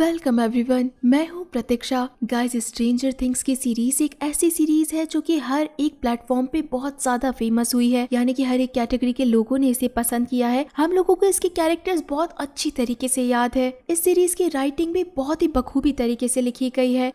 welcome everyone मैं हूँ Pratiksha guys stranger things की सीरीज एक ऐसी सीरीज है जो कि हर एक प्लेटफॉर्म पे बहुत ज्यादा फेमस हुई है यानी कि हर एक कैटेगरी के लोगों ने इसे पसंद किया है हम लोगों को इसके कैरेक्टर्स बहुत अच्छी तरीके से याद है इस सीरीज की राइटिंग भी बहुत ही बखूबी तरीके से लिखी गई है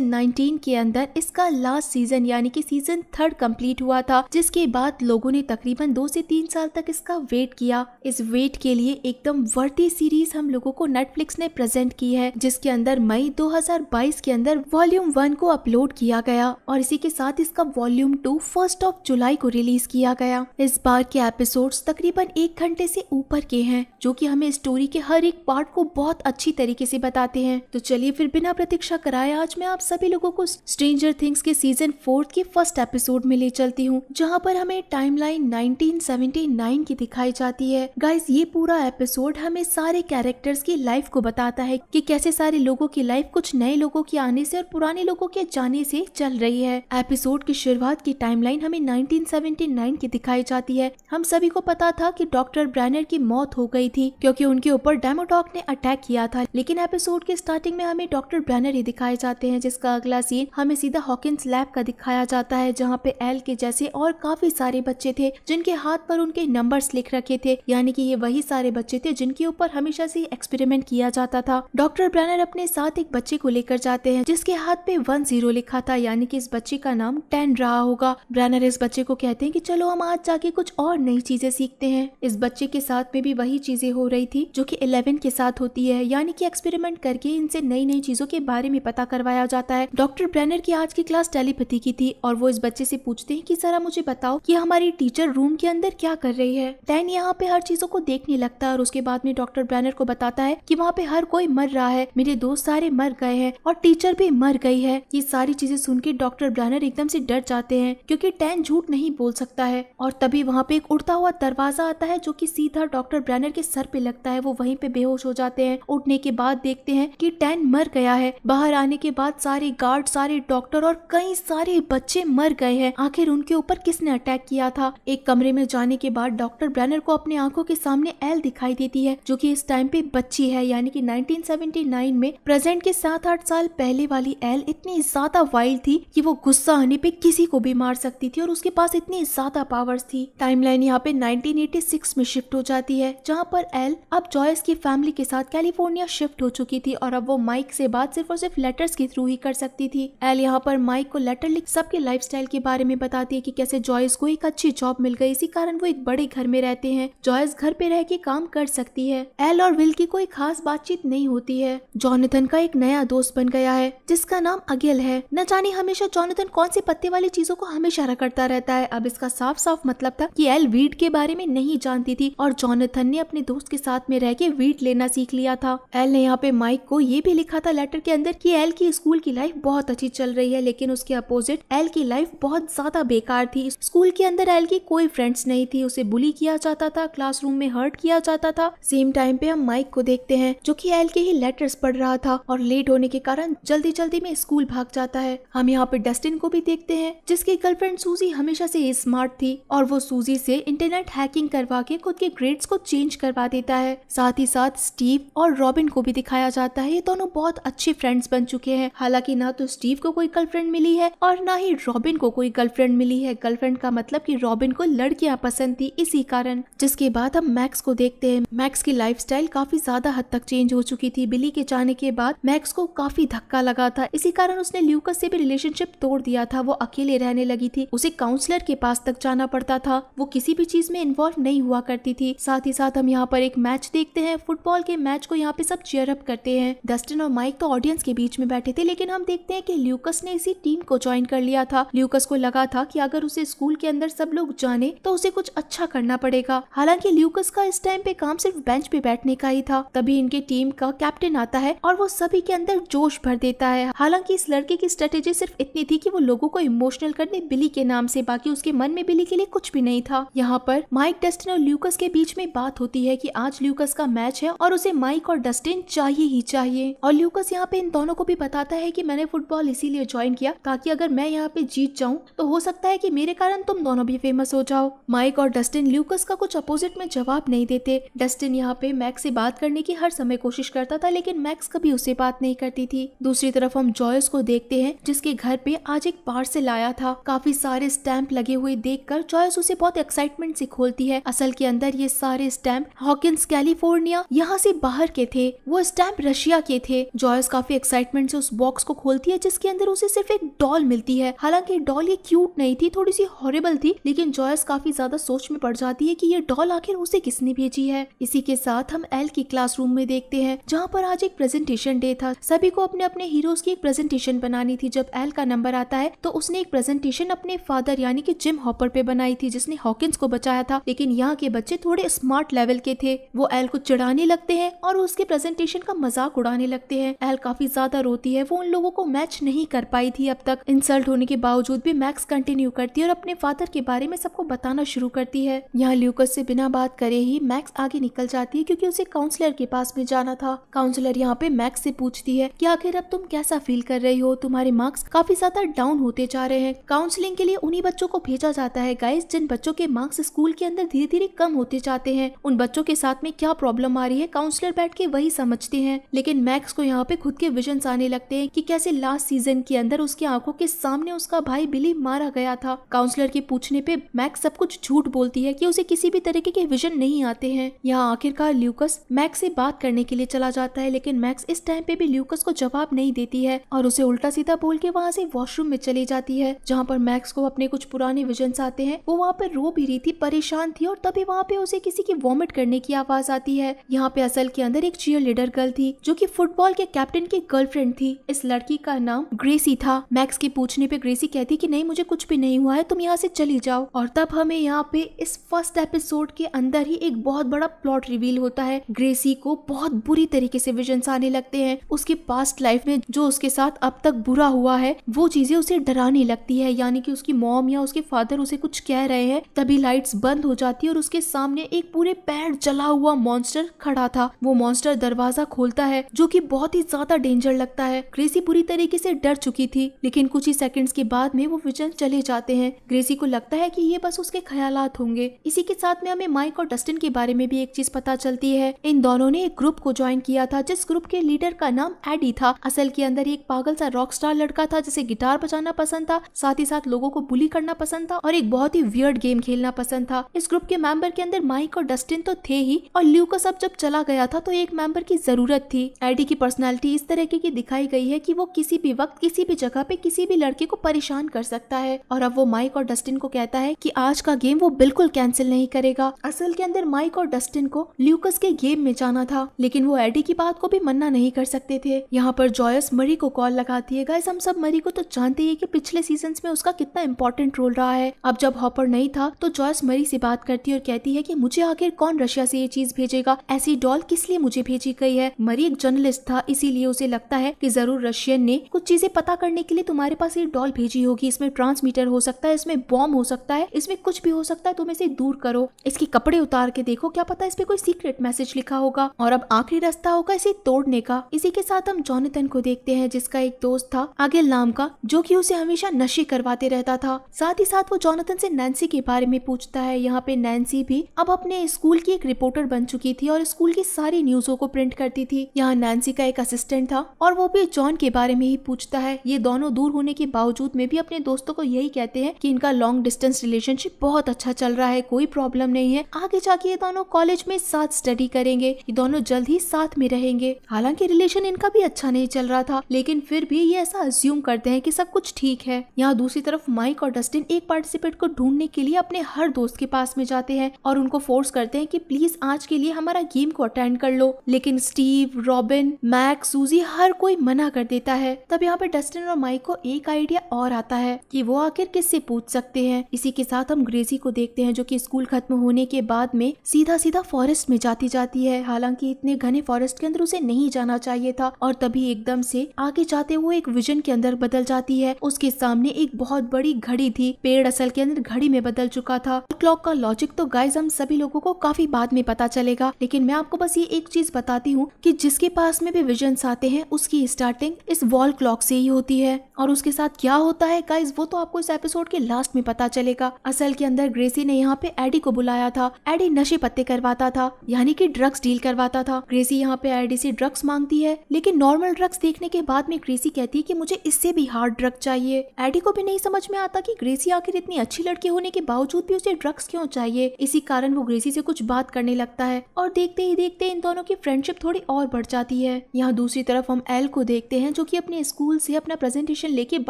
नाइनटीन के अंदर इसका लास्ट सीजन यानी की सीजन थर्ड कम्प्लीट हुआ था जिसके बाद लोगों ने तकरीबन दो से तीन साल तक इसका वेट किया इस वेट के लिए एकदम वर्ती सीरीज हम लोगों को नेटफ्लिक्स ने प्रेजेंट की है है जिसके अंदर मई 2022 के अंदर वॉल्यूम वन को अपलोड किया गया और इसी के साथ इसका volume two first of July को रिलीज किया गया इस बार के एपिसोड्स तकरीबन एक घंटे से ऊपर के हैं जो कि हमें स्टोरी के हर एक पार्ट को बहुत अच्छी तरीके से बताते हैं तो चलिए फिर बिना प्रतीक्षा कराए आज मैं आप सभी लोगों को स्ट्रेंजर थिंग्स के सीजन फोर्थ के फर्स्ट एपिसोड में ले चलती हूँ जहाँ पर हमें टाइमलाइन 1979 की दिखाई जाती है गाइस ये पूरा एपिसोड हमें सारे कैरेक्टर्स की लाइफ को बताता है कि कैसे सारे लोगों की लाइफ कुछ नए लोगों के आने से और पुराने लोगों के जाने से चल रही है एपिसोड की शुरुआत की टाइमलाइन हमें 1979 की दिखाई जाती है हम सभी को पता था कि डॉक्टर ब्रैनर की मौत हो गई थी क्योंकि उनके ऊपर डेमोडॉक ने अटैक किया था लेकिन एपिसोड के स्टार्टिंग में हमें डॉक्टर ब्रैनर ही दिखाए जाते हैं जिसका अगला सीन हमें सीधा हॉकिस लैब का दिखाया जाता है जहाँ पे एल के जैसे और काफी सारे बच्चे थे जिनके हाथ पर उनके नंबर लिख रखे थे यानी की ये वही सारे बच्चे थे जिनके ऊपर हमेशा से एक्सपेरिमेंट किया जाता था डॉक्टर डॉक्टर ब्रैनर अपने साथ एक बच्चे को लेकर जाते हैं जिसके हाथ पे वन जीरो लिखा था यानी कि इस बच्चे का नाम टेन रहा होगा ब्रैनर इस बच्चे को कहते हैं कि चलो हम आज जाके कुछ और नई चीजें सीखते हैं इस बच्चे के साथ में भी वही चीजें हो रही थी जो की इलेवन के साथ होती है यानी की एक्सपेरिमेंट करके इनसे नई नई चीजों के बारे में पता करवाया जाता है डॉक्टर ब्रैनर की आज की क्लास टेलीपैथी की थी और वो इस बच्चे से पूछते हैं की जरा मुझे बताओ की हमारी टीचर रूम के अंदर क्या कर रही है टेन यहाँ पे हर चीजों को देखने लगता है और उसके बाद में डॉक्टर ब्रैनर को बताता है की वहाँ पे हर कोई मर रहा है है मेरे दोस्त सारे मर गए हैं और टीचर भी मर गई है ये सारी चीजें सुन के डॉक्टर ब्रैनर एकदम से डर जाते हैं क्योंकि टैन झूठ नहीं बोल सकता है और तभी वहाँ पे एक उड़ता हुआ दरवाजा आता है जो की सीधा डॉक्टर ब्रैनर के सर पे लगता है वो वहीं पे बेहोश हो जाते हैं उठने के बाद देखते हैं कि टैन मर गया है बाहर आने के बाद सारे गार्ड सारे डॉक्टर और कई सारे बच्चे मर गए हैं आखिर उनके ऊपर किसने अटैक किया था एक कमरे में जाने के बाद डॉक्टर ब्रैनर को अपने आंखों के सामने एल दिखाई देती है जो कि इस टाइम पे बच्ची है यानी कि 1970 1989 में प्रेजेंट के सात आठ साल पहले वाली एल इतनी ज्यादा वाइल्ड थी कि वो गुस्सा आने पे किसी को भी मार सकती थी और उसके पास इतनी ज्यादा पावर्स थी टाइमलाइन यहाँ पे 1986 में शिफ्ट हो जाती है जहाँ पर एल अब जॉयस की फैमिली के साथ कैलिफोर्निया शिफ्ट हो चुकी थी और अब वो माइक से बात सिर्फ और सिर्फ लेटर्स के थ्रू ही कर सकती थी एल यहाँ पर माइक को लेटर लिख सबके लाइफ के बारे में बताती है की कैसे जॉयस को एक अच्छी जॉब मिल गई इसी कारण वो एक बड़े घर में रहते हैं जॉयस घर पे रह के काम कर सकती है एल और विल की कोई खास बातचीत नहीं होती है है जॉनथन का एक नया दोस्त बन गया है जिसका नाम अगिल है न जाने हमेशा जॉनथन कौन से पत्ते वाली चीजों को हमेशा रखता रहता है अब इसका साफ साफ मतलब था कि एल वीट के बारे में नहीं जानती थी और जॉनथन ने अपने दोस्त के साथ में रह के वीट लेना सीख लिया था एल ने यहाँ पे माइक को ये भी लिखा था लेटर के अंदर की एल की स्कूल की लाइफ बहुत अच्छी चल रही है लेकिन उसके अपोजिट एल की लाइफ बहुत ज्यादा बेकार थी स्कूल के अंदर एल की कोई फ्रेंड्स नहीं थी उसे बुली किया जाता था क्लासरूम में हर्ट किया जाता था सेम टाइम पे हम माइक को देखते हैं जो की एल के ही लेटर चैप्टर्स पढ़ रहा था और लेट होने के कारण जल्दी जल्दी में स्कूल भाग जाता है हम यहाँ पे डस्टिन को भी देखते हैं जिसकी गर्लफ्रेंड सूजी हमेशा से स्मार्ट थी और वो सूजी से इंटरनेट हैकिंग करवा के खुद के ग्रेड्स को चेंज करवा देता है साथ ही साथ स्टीव और रॉबिन को भी दिखाया जाता है ये दोनों बहुत अच्छे फ्रेंड्स बन चुके हैं हालांकि ना तो स्टीव को कोई गर्लफ्रेंड मिली है और ना ही रॉबिन को कोई गर्लफ्रेंड मिली है गर्लफ्रेंड का मतलब कि रॉबिन को लड़कियां पसंद थी इसी कारण जिसके बाद हम मैक्स को देखते हैं मैक्स की लाइफ काफी ज्यादा हद तक चेंज हो चुकी थी बिल्ली दिल्ली के जाने के बाद मैक्स को काफी धक्का लगा था इसी कारण उसने ल्यूकस से भी रिलेशनशिप तोड़ दिया था वो अकेले रहने लगी थी उसे काउंसलर के पास तक जाना पड़ता था वो किसी भी चीज में इन्वॉल्व नहीं हुआ करती थी साथ ही साथ हम यहाँ पर एक मैच देखते हैं फुटबॉल के मैच को यहाँ पे सब चेयर अप करते हैं डस्टिन और माइक तो ऑडियंस के बीच में बैठे थे लेकिन हम देखते हैं की ल्यूकस ने इसी टीम को ज्वाइन कर लिया था ल्यूकस को लगा था की अगर उसे स्कूल के अंदर सब लोग जाने तो उसे कुछ अच्छा करना पड़ेगा हालांकि ल्यूकस का इस टाइम पे काम सिर्फ बेंच पे बैठने का ही था तभी इनके टीम का कैप्टन कैप्टन आता है और वो सभी के अंदर जोश भर देता है हालांकि इस लड़के की स्ट्रेटेजी सिर्फ इतनी थी कि वो लोगों को इमोशनल कर बिली के नाम से बाकी उसके मन में बिली के लिए कुछ भी नहीं था यहाँ पर माइक डस्टिन और ल्यूकस के बीच में बात होती है की आज ल्यूकस का मैच है और उसे माइक और डस्टिन चाहिए ही चाहिए और ल्यूकस यहाँ पे इन दोनों को भी बताता है की मैंने फुटबॉल इसीलिए ज्वाइन किया ताकि अगर मैं यहाँ पे जीत जाऊँ तो हो सकता है की मेरे कारण तुम दोनों भी फेमस हो जाओ माइक और डस्टिन ल्यूकस का कुछ अपोजिट में जवाब नहीं देते डस्टिन यहाँ पे मैक से बात करने की हर समय कोशिश करता था लेकिन लेकिन मैक्स कभी उसे बात नहीं करती थी दूसरी तरफ हम जॉयस को देखते हैं जिसके घर पे आज एक पार्सल आया था काफी सारे स्टैंप लगे हुए देखकर जॉयस उसे बहुत एक्साइटमेंट से खोलती है असल के अंदर ये सारे स्टैंप हॉकिंस कैलिफोर्निया यहाँ से बाहर के थे वो स्टैंप रशिया के थे जॉयस काफी एक्साइटमेंट से उस बॉक्स को खोलती है जिसके अंदर उसे सिर्फ एक डॉल मिलती है हालांकि डॉल ये क्यूट नहीं थी थोड़ी सी हॉरेबल थी लेकिन जॉयस काफी ज्यादा सोच में पड़ जाती है की ये डॉल आखिर उसे किसने भेजी है इसी के साथ हम एल की क्लासरूम में देखते हैं जहाँ पर आज एक प्रेजेंटेशन डे था सभी को अपने अपने हीरोज की एक प्रेजेंटेशन बनानी थी जब एल का नंबर आता है तो उसने एक प्रेजेंटेशन अपने फादर यानी कि जिम हॉपर पे बनाई थी जिसने हॉकिंस को बचाया था लेकिन यहाँ के बच्चे थोड़े स्मार्ट लेवल के थे वो एल को चिड़ाने लगते हैं और उसके प्रेजेंटेशन का मजाक उड़ाने लगते हैं एल काफी ज्यादा रोती है वो उन लोगों को मैच नहीं कर पाई थी अब तक इंसल्ट होने के बावजूद भी मैक्स कंटिन्यू करती है और अपने फादर के बारे में सबको बताना शुरू करती है यहाँ ल्यूकस से बिना बात करे ही मैक्स आगे निकल जाती है क्योंकि उसे काउंसलर के पास में जाना था काउंसलर कॉन्सलर यहाँ पे मैक्स से पूछती है कि आखिर अब तुम कैसा फील कर रही हो तुम्हारे मार्क्स काफी ज्यादा डाउन होते जा रहे हैं काउंसलिंग के लिए उन्हीं बच्चों को भेजा जाता है गाइस जिन बच्चों के मार्क्स स्कूल के अंदर धीरे धीरे कम होते जाते हैं उन बच्चों के साथ में क्या प्रॉब्लम आ रही है काउंसलर बैठ के वही समझते हैं लेकिन मैक्स को यहाँ पे खुद के विजन आने लगते हैं की कैसे लास्ट सीजन के अंदर उसकी आंखों के सामने उसका भाई बिली मारा गया था काउंसलर के पूछने पे मैक्स सब कुछ झूठ बोलती है की उसे किसी भी तरीके के विजन नहीं आते हैं यहाँ आखिरकार ल्यूकस मैक्स से बात करने के लिए चला जाता है लेकिन मैक्स इस टाइम पे भी ल्यूकस को जवाब नहीं देती है और उसे उल्टा सीधा बोल के वहाँ से वॉशरूम में चली जाती है जहाँ पर मैक्स को अपने कुछ पुराने विजन आते हैं वो वहाँ पर रो भी रही थी परेशान थी और तभी वहाँ पे उसे किसी की वॉमिट करने की आवाज आती है यहाँ पे असल के अंदर एक चीयर लीडर गर्ल थी जो की फुटबॉल के कैप्टन की गर्लफ्रेंड थी इस लड़की का नाम ग्रेसी था मैक्स के पूछने पे ग्रेसी कहती की नहीं मुझे कुछ भी नहीं हुआ है तुम यहाँ से चली जाओ और तब हमें यहाँ पे इस फर्स्ट एपिसोड के अंदर ही एक बहुत बड़ा प्लॉट रिवील होता है ग्रेसी को बहुत बुरी तरीके से विजन्स आने लगते हैं उसके पास्ट लाइफ में जो उसके साथ अब तक बुरा हुआ है वो चीजें उसे डराने लगती है यानी कि उसकी मॉम या उसके फादर उसे कुछ कह रहे हैं तभी लाइट्स बंद हो जाती है और उसके सामने एक पूरे पैर जला हुआ मॉन्स्टर खड़ा था वो मॉन्स्टर दरवाजा खोलता है जो की बहुत ही ज्यादा डेंजर लगता है ग्रेसी पूरी तरीके से डर चुकी थी लेकिन कुछ ही सेकेंड के बाद में वो विजन चले जाते हैं ग्रेसी को लगता है की ये बस उसके ख्याल होंगे इसी के साथ में हमें माइक और डस्टिन के बारे में भी एक चीज पता चलती है इन दोनों ने एक ग्रुप को ज्वाइन किया था जिस ग्रुप के लीडर का नाम एडी था असल के अंदर एक पागल सा रॉक स्टार लड़का था जिसे गिटार बजाना पसंद था साथ ही साथ लोगों को बुली करना पसंद था और एक बहुत ही वियर्ड गेम खेलना पसंद था इस ग्रुप के मेंबर के अंदर माइक और डस्टिन तो थे ही और ल्यूकस अब जब चला गया था तो एक मेंबर की जरूरत थी एडी की पर्सनैलिटी इस तरह की दिखाई गई है कि वो किसी भी वक्त किसी भी जगह पे किसी भी लड़के को परेशान कर सकता है और अब वो माइक और डस्टिन को कहता है कि आज का गेम वो बिल्कुल कैंसिल नहीं करेगा असल के अंदर माइक और डस्टिन को ल्यूकस के गेम में जाना था लेकिन वो एडी की बात बात को भी मना नहीं कर सकते थे यहाँ पर जॉयस मरी को कॉल लगाती है गाइस हम सब मरी को तो जानते ही कि पिछले सीजन में उसका कितना इम्पोर्टेंट रोल रहा है अब जब हॉपर नहीं था तो जॉयस मरी से बात करती है और कहती है कि मुझे आखिर कौन रशिया से ये चीज भेजेगा ऐसी डॉल किस लिए मुझे भेजी गई है मरी एक जर्नलिस्ट था इसीलिए उसे लगता है की जरूर रशियन ने कुछ चीजें पता करने के लिए तुम्हारे पास ये डॉल भेजी होगी इसमें ट्रांसमीटर हो सकता है इसमें बॉम्ब हो सकता है इसमें कुछ भी हो सकता है तुम इसे दूर करो इसके कपड़े उतार के देखो क्या पता इस कोई सीक्रेट मैसेज लिखा होगा और अब आखिरी रास्ता होगा उसे तोड़ने का इसी के साथ हम जॉनथन को देखते हैं जिसका एक दोस्त था आगिल नाम का जो कि उसे हमेशा नशे करवाते रहता था साथ ही साथ वो जॉनथन से नैन्सी के बारे में पूछता है यहाँ पे नैन्सी भी अब अपने स्कूल की एक रिपोर्टर बन चुकी थी और स्कूल की सारी न्यूजों को प्रिंट करती थी यहाँ नैन्सी का एक असिस्टेंट था और वो भी जॉन के बारे में ही पूछता है ये दोनों दूर होने के बावजूद में भी अपने दोस्तों को यही कहते हैं की इनका लॉन्ग डिस्टेंस रिलेशनशिप बहुत अच्छा चल रहा है कोई प्रॉब्लम नहीं है आगे जाके ये दोनों कॉलेज में साथ स्टडी करेंगे ये दोनों जल्द ही साथ में रहेंगे करेंगे हालांकि रिलेशन इनका भी अच्छा नहीं चल रहा था लेकिन फिर भी ये ऐसा अज्यूम करते हैं कि सब कुछ ठीक है यहाँ दूसरी तरफ माइक और डस्टिन एक पार्टिसिपेट को ढूंढने के लिए अपने हर दोस्त के पास में जाते हैं और उनको फोर्स करते हैं की प्लीज आज के लिए हमारा गेम को अटेंड कर लो लेकिन स्टीव रॉबिन मैक सूजी हर कोई मना कर देता है तब यहाँ पे डस्टिन और माइक को एक आइडिया और आता है कि वो आखिर किससे पूछ सकते हैं इसी के साथ हम ग्रेजी को देखते हैं जो कि स्कूल खत्म होने के बाद में सीधा सीधा फॉरेस्ट में जाती जाती है हालांकि इतने घने फॉरेस्ट के अंदर उसे नहीं जाना चाहिए था और तभी एकदम से आगे जाते हुए एक विजन के अंदर बदल जाती है उसके सामने एक बहुत बड़ी घड़ी थी पेड़ असल के अंदर घड़ी में बदल चुका था क्लॉक का लॉजिक तो गाइज हम सभी लोगों को काफी बाद में पता चलेगा लेकिन मैं आपको बस ये एक चीज बताती हूँ कि जिसके पास में भी विजन आते हैं उसकी स्टार्टिंग इस वॉल क्लॉक से ही होती है और उसके साथ क्या होता है गाइज वो तो आपको इस एपिसोड के लास्ट में पता चलेगा असल के अंदर ग्रेसी ने यहाँ पे एडी को बुलाया था एडी नशे पत्ते करवाता था यानी कि ड्रग्स डील करवाता था ग्रेसी यहाँ पे एडी क्रेसी ड्रग्स मांगती है लेकिन नॉर्मल ड्रग्स देखने के बाद में क्रेसी कहती है कि मुझे इससे भी हार्ड ड्रग चाहिए एडी को भी नहीं समझ में आता कि ग्रेसी आखिर इतनी अच्छी लड़की होने के बावजूद भी उसे ड्रग्स क्यों चाहिए इसी कारण वो ग्रेसी से कुछ बात करने लगता है और देखते ही देखते इन दोनों की फ्रेंडशिप थोड़ी और बढ़ जाती है यहाँ दूसरी तरफ हम एल को देखते हैं जो की अपने स्कूल से अपना प्रेजेंटेशन लेके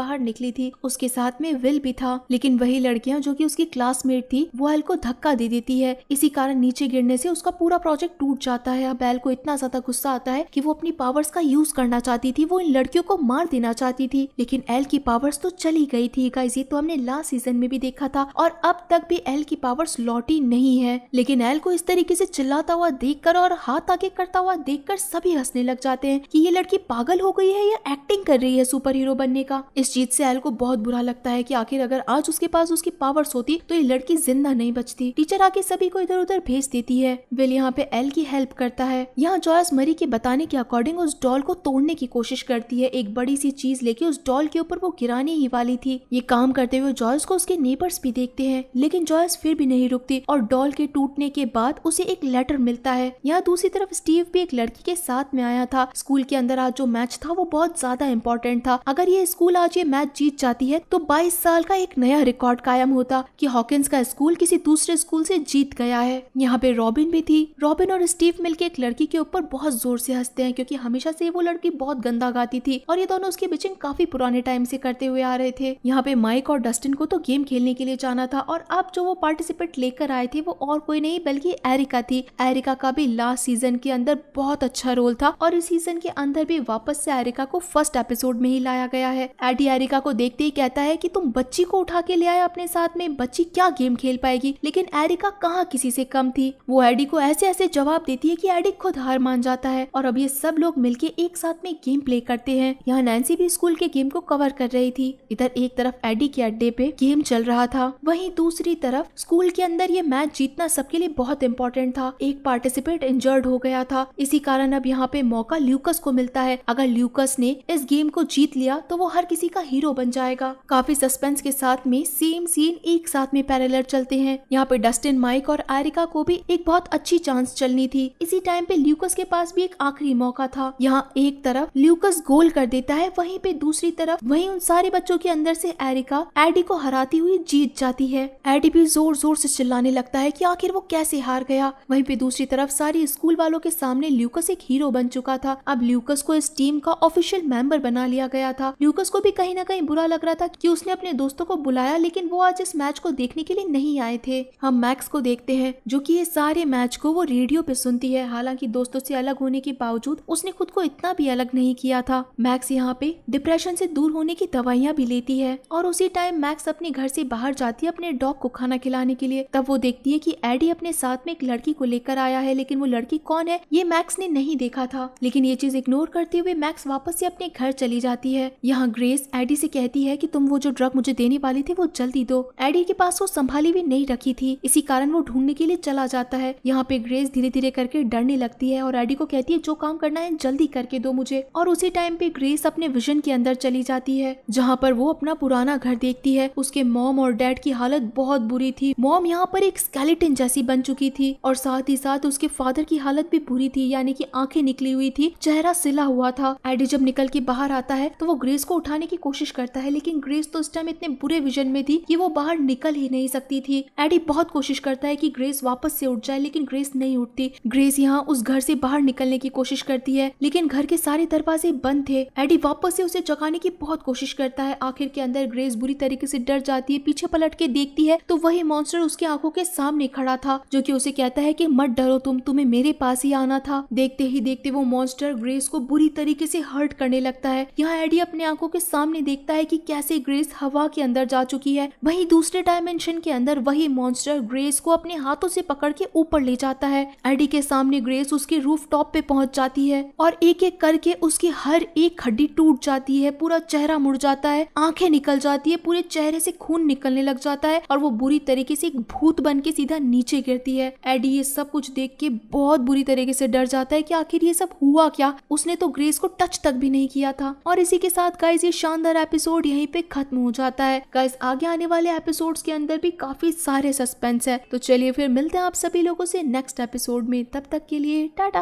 बाहर निकली थी उसके साथ में विल भी था लेकिन वही लड़कियाँ जो की उसकी क्लासमेट थी वो एल को धक्का दे देती है इसी कारण नीचे गिरने से उसका पूरा प्रोजेक्ट टूट जाता है अब एल को इतना ज्यादा गुस्सा आता है कि वो अपनी पावर्स का यूज करना चाहती थी वो इन लड़कियों को मार देना चाहती थी लेकिन एल की पावर्स तो चली गई थी गाइज ये तो हमने लास्ट सीजन में भी देखा था और अब तक भी एल की पावर्स लौटी नहीं है लेकिन एल को इस तरीके से चिल्लाता हुआ देखकर और हाथ आगे करता हुआ देखकर सभी हंसने लग जाते हैं की ये लड़की पागल हो गई है या एक्टिंग कर रही है सुपर हीरो बनने का इस चीज से एल को बहुत बुरा लगता है की आखिर अगर आज उसके पास उसकी पावर्स होती तो ये लड़की जिंदा नहीं बचती टीचर आके सभी को इधर उधर भेज देती है विल यहाँ पे एल की हेल्प करता है यहाँ जॉयस मरी के के बताने के अकॉर्डिंग उस डॉल को तोड़ने की कोशिश करती है एक बड़ी सी चीज लेके उस डॉल के ऊपर वो गिराने ही वाली थी ये काम करते हुए जॉयस को उसके नेबर्स भी देखते हैं लेकिन जॉयस फिर भी नहीं रुकती और डॉल के टूटने के बाद उसे एक लेटर मिलता है यहाँ दूसरी तरफ स्टीव भी एक लड़की के साथ में आया था स्कूल के अंदर आज जो मैच था वो बहुत ज्यादा इम्पोर्टेंट था अगर ये स्कूल आज ये मैच जीत जाती है तो बाईस साल का एक नया रिकॉर्ड कायम होता की हॉकिस का स्कूल किसी दूसरे स्कूल ऐसी जीत गया है यहाँ पे रॉबिन भी थी रॉबिन और स्टीव मिलकर एक लड़की के ऊपर बहुत जोर जोर से हंसते हैं क्योंकि हमेशा से वो लड़की बहुत गंदा गाती थी और ये दोनों उसकी बिचिंग काफी पुराने टाइम से करते हुए आ रहे थे यहाँ पे माइक और डस्टिन को तो गेम खेलने के लिए जाना था और अब जो वो पार्टिसिपेंट लेकर आए थे वो और कोई नहीं बल्कि एरिका थी एरिका का भी लास्ट सीजन के अंदर बहुत अच्छा रोल था और इस सीजन के अंदर भी वापस से एरिका को फर्स्ट एपिसोड में ही लाया गया है एडी एरिका को देखते ही कहता है की तुम बच्ची को उठा के ले आए अपने साथ में बच्ची क्या गेम खेल पाएगी लेकिन एरिका कहाँ किसी से कम थी वो एडी को ऐसे ऐसे जवाब देती है कि एडी खुद हार मान जाता है है और अब ये सब लोग मिलके एक साथ में गेम प्ले करते हैं यहाँ नैन्सी भी स्कूल के गेम को कवर कर रही थी इधर एक तरफ एडी के अड्डे पे गेम चल रहा था वहीं दूसरी तरफ स्कूल के अंदर ये मैच जीतना सबके लिए बहुत इम्पोर्टेंट था एक पार्टिसिपेट इंजर्ड हो गया था इसी कारण अब यहाँ पे मौका ल्यूकस को मिलता है अगर ल्यूकस ने इस गेम को जीत लिया तो वो हर किसी का हीरो बन जाएगा काफी सस्पेंस के साथ में सेम सीन एक साथ में पैरेलर चलते हैं यहाँ पे डस्टिन माइक और आयरिका को भी एक बहुत अच्छी चांस चलनी थी इसी टाइम पे ल्यूकस के पास भी एक आखिरी मौका था यहाँ एक तरफ ल्यूकस गोल कर देता है वहीं पे दूसरी तरफ वहीं उन सारे बच्चों के अंदर से एरिका एडी को हराती हुई जीत जाती है एडी भी जोर जोर से चिल्लाने लगता है कि आखिर वो कैसे हार गया वहीं पे दूसरी तरफ सारी स्कूल वालों के सामने ल्यूकस एक हीरो बन चुका था अब ल्यूकस को इस टीम का ऑफिशियल मेंबर बना लिया गया था ल्यूकस को भी कहीं ना कहीं बुरा लग रहा था की उसने अपने दोस्तों को बुलाया लेकिन वो आज इस मैच को देखने के लिए नहीं आए थे हम मैक्स को देखते हैं जो की ये सारे मैच को वो रेडियो पे सुनती है हालांकि दोस्तों से अलग होने होने के बावजूद उसने खुद को इतना भी अलग नहीं किया था मैक्स यहाँ पे डिप्रेशन से दूर होने की दवाइयाँ भी लेती है और उसी टाइम मैक्स अपने घर से बाहर जाती है अपने डॉग को खाना खिलाने के लिए तब वो देखती है कि एडी अपने साथ में एक लड़की को लेकर आया है लेकिन वो लड़की कौन है ये मैक्स ने नहीं देखा था लेकिन ये चीज इग्नोर करते हुए मैक्स वापस से अपने घर चली जाती है यहाँ ग्रेस एडी से कहती है कि तुम वो जो ड्रग मुझे देने वाली थी वो जल्दी दो एडी के पास वो संभाली भी नहीं रखी थी इसी कारण वो ढूंढने के लिए चला जाता है यहाँ पे ग्रेस धीरे धीरे करके डरने लगती है और एडी को कहती कहती है जो काम करना है जल्दी करके दो मुझे और उसी टाइम पे ग्रेस अपने विजन के अंदर चली जाती है जहाँ पर वो अपना पुराना घर देखती है उसके मॉम और डैड की हालत बहुत बुरी थी मॉम यहाँ पर एक स्केलेटन जैसी बन चुकी थी और साथ ही साथ उसके फादर की हालत भी बुरी थी यानी की आंखें निकली हुई थी चेहरा सिला हुआ था एडी जब निकल के बाहर आता है तो वो ग्रेस को उठाने की कोशिश करता है लेकिन ग्रेस तो उस टाइम इतने बुरे विजन में थी कि वो बाहर निकल ही नहीं सकती थी एडी बहुत कोशिश करता है कि ग्रेस वापस से उठ जाए लेकिन ग्रेस नहीं उठती ग्रेस यहाँ उस घर से बाहर निकलने चलने की कोशिश करती है लेकिन घर के सारे दरवाजे बंद थे एडी वापस से उसे जगाने की बहुत कोशिश करता है आखिर के अंदर ग्रेस बुरी तरीके से डर जाती है पीछे पलट के देखती है तो वही मॉन्स्टर उसके आंखों के सामने खड़ा था जो कि उसे कहता है कि मत डरो तुम तुम्हें मेरे पास ही आना था देखते ही देखते वो मॉन्स्टर ग्रेस को बुरी तरीके से हर्ट करने लगता है यहाँ एडी अपने आंखों के सामने देखता है की कैसे ग्रेस हवा के अंदर जा चुकी है वही दूसरे डायमेंशन के अंदर वही मॉन्स्टर ग्रेस को अपने हाथों से पकड़ के ऊपर ले जाता है एडी के सामने ग्रेस उसके रूफ टॉप पे पहुंच जाती है और एक एक करके उसकी हर एक हड्डी टूट जाती है पूरा चेहरा मुड़ जाता है आंखें निकल जाती है पूरे चेहरे से खून निकलने लग जाता है और वो बुरी तरीके से एक भूत बन के सीधा नीचे गिरती है एडी ये सब कुछ देख के बहुत बुरी तरीके से डर जाता है की आखिर ये सब हुआ क्या उसने तो ग्रेस को टच तक भी नहीं किया था और इसी के साथ गाइज ये शानदार एपिसोड यही पे खत्म हो जाता है गाइज आगे आने वाले एपिसोड के अंदर भी काफी सारे सस्पेंस है तो चलिए फिर मिलते हैं आप सभी लोगों से नेक्स्ट एपिसोड में तब तक के लिए टाटा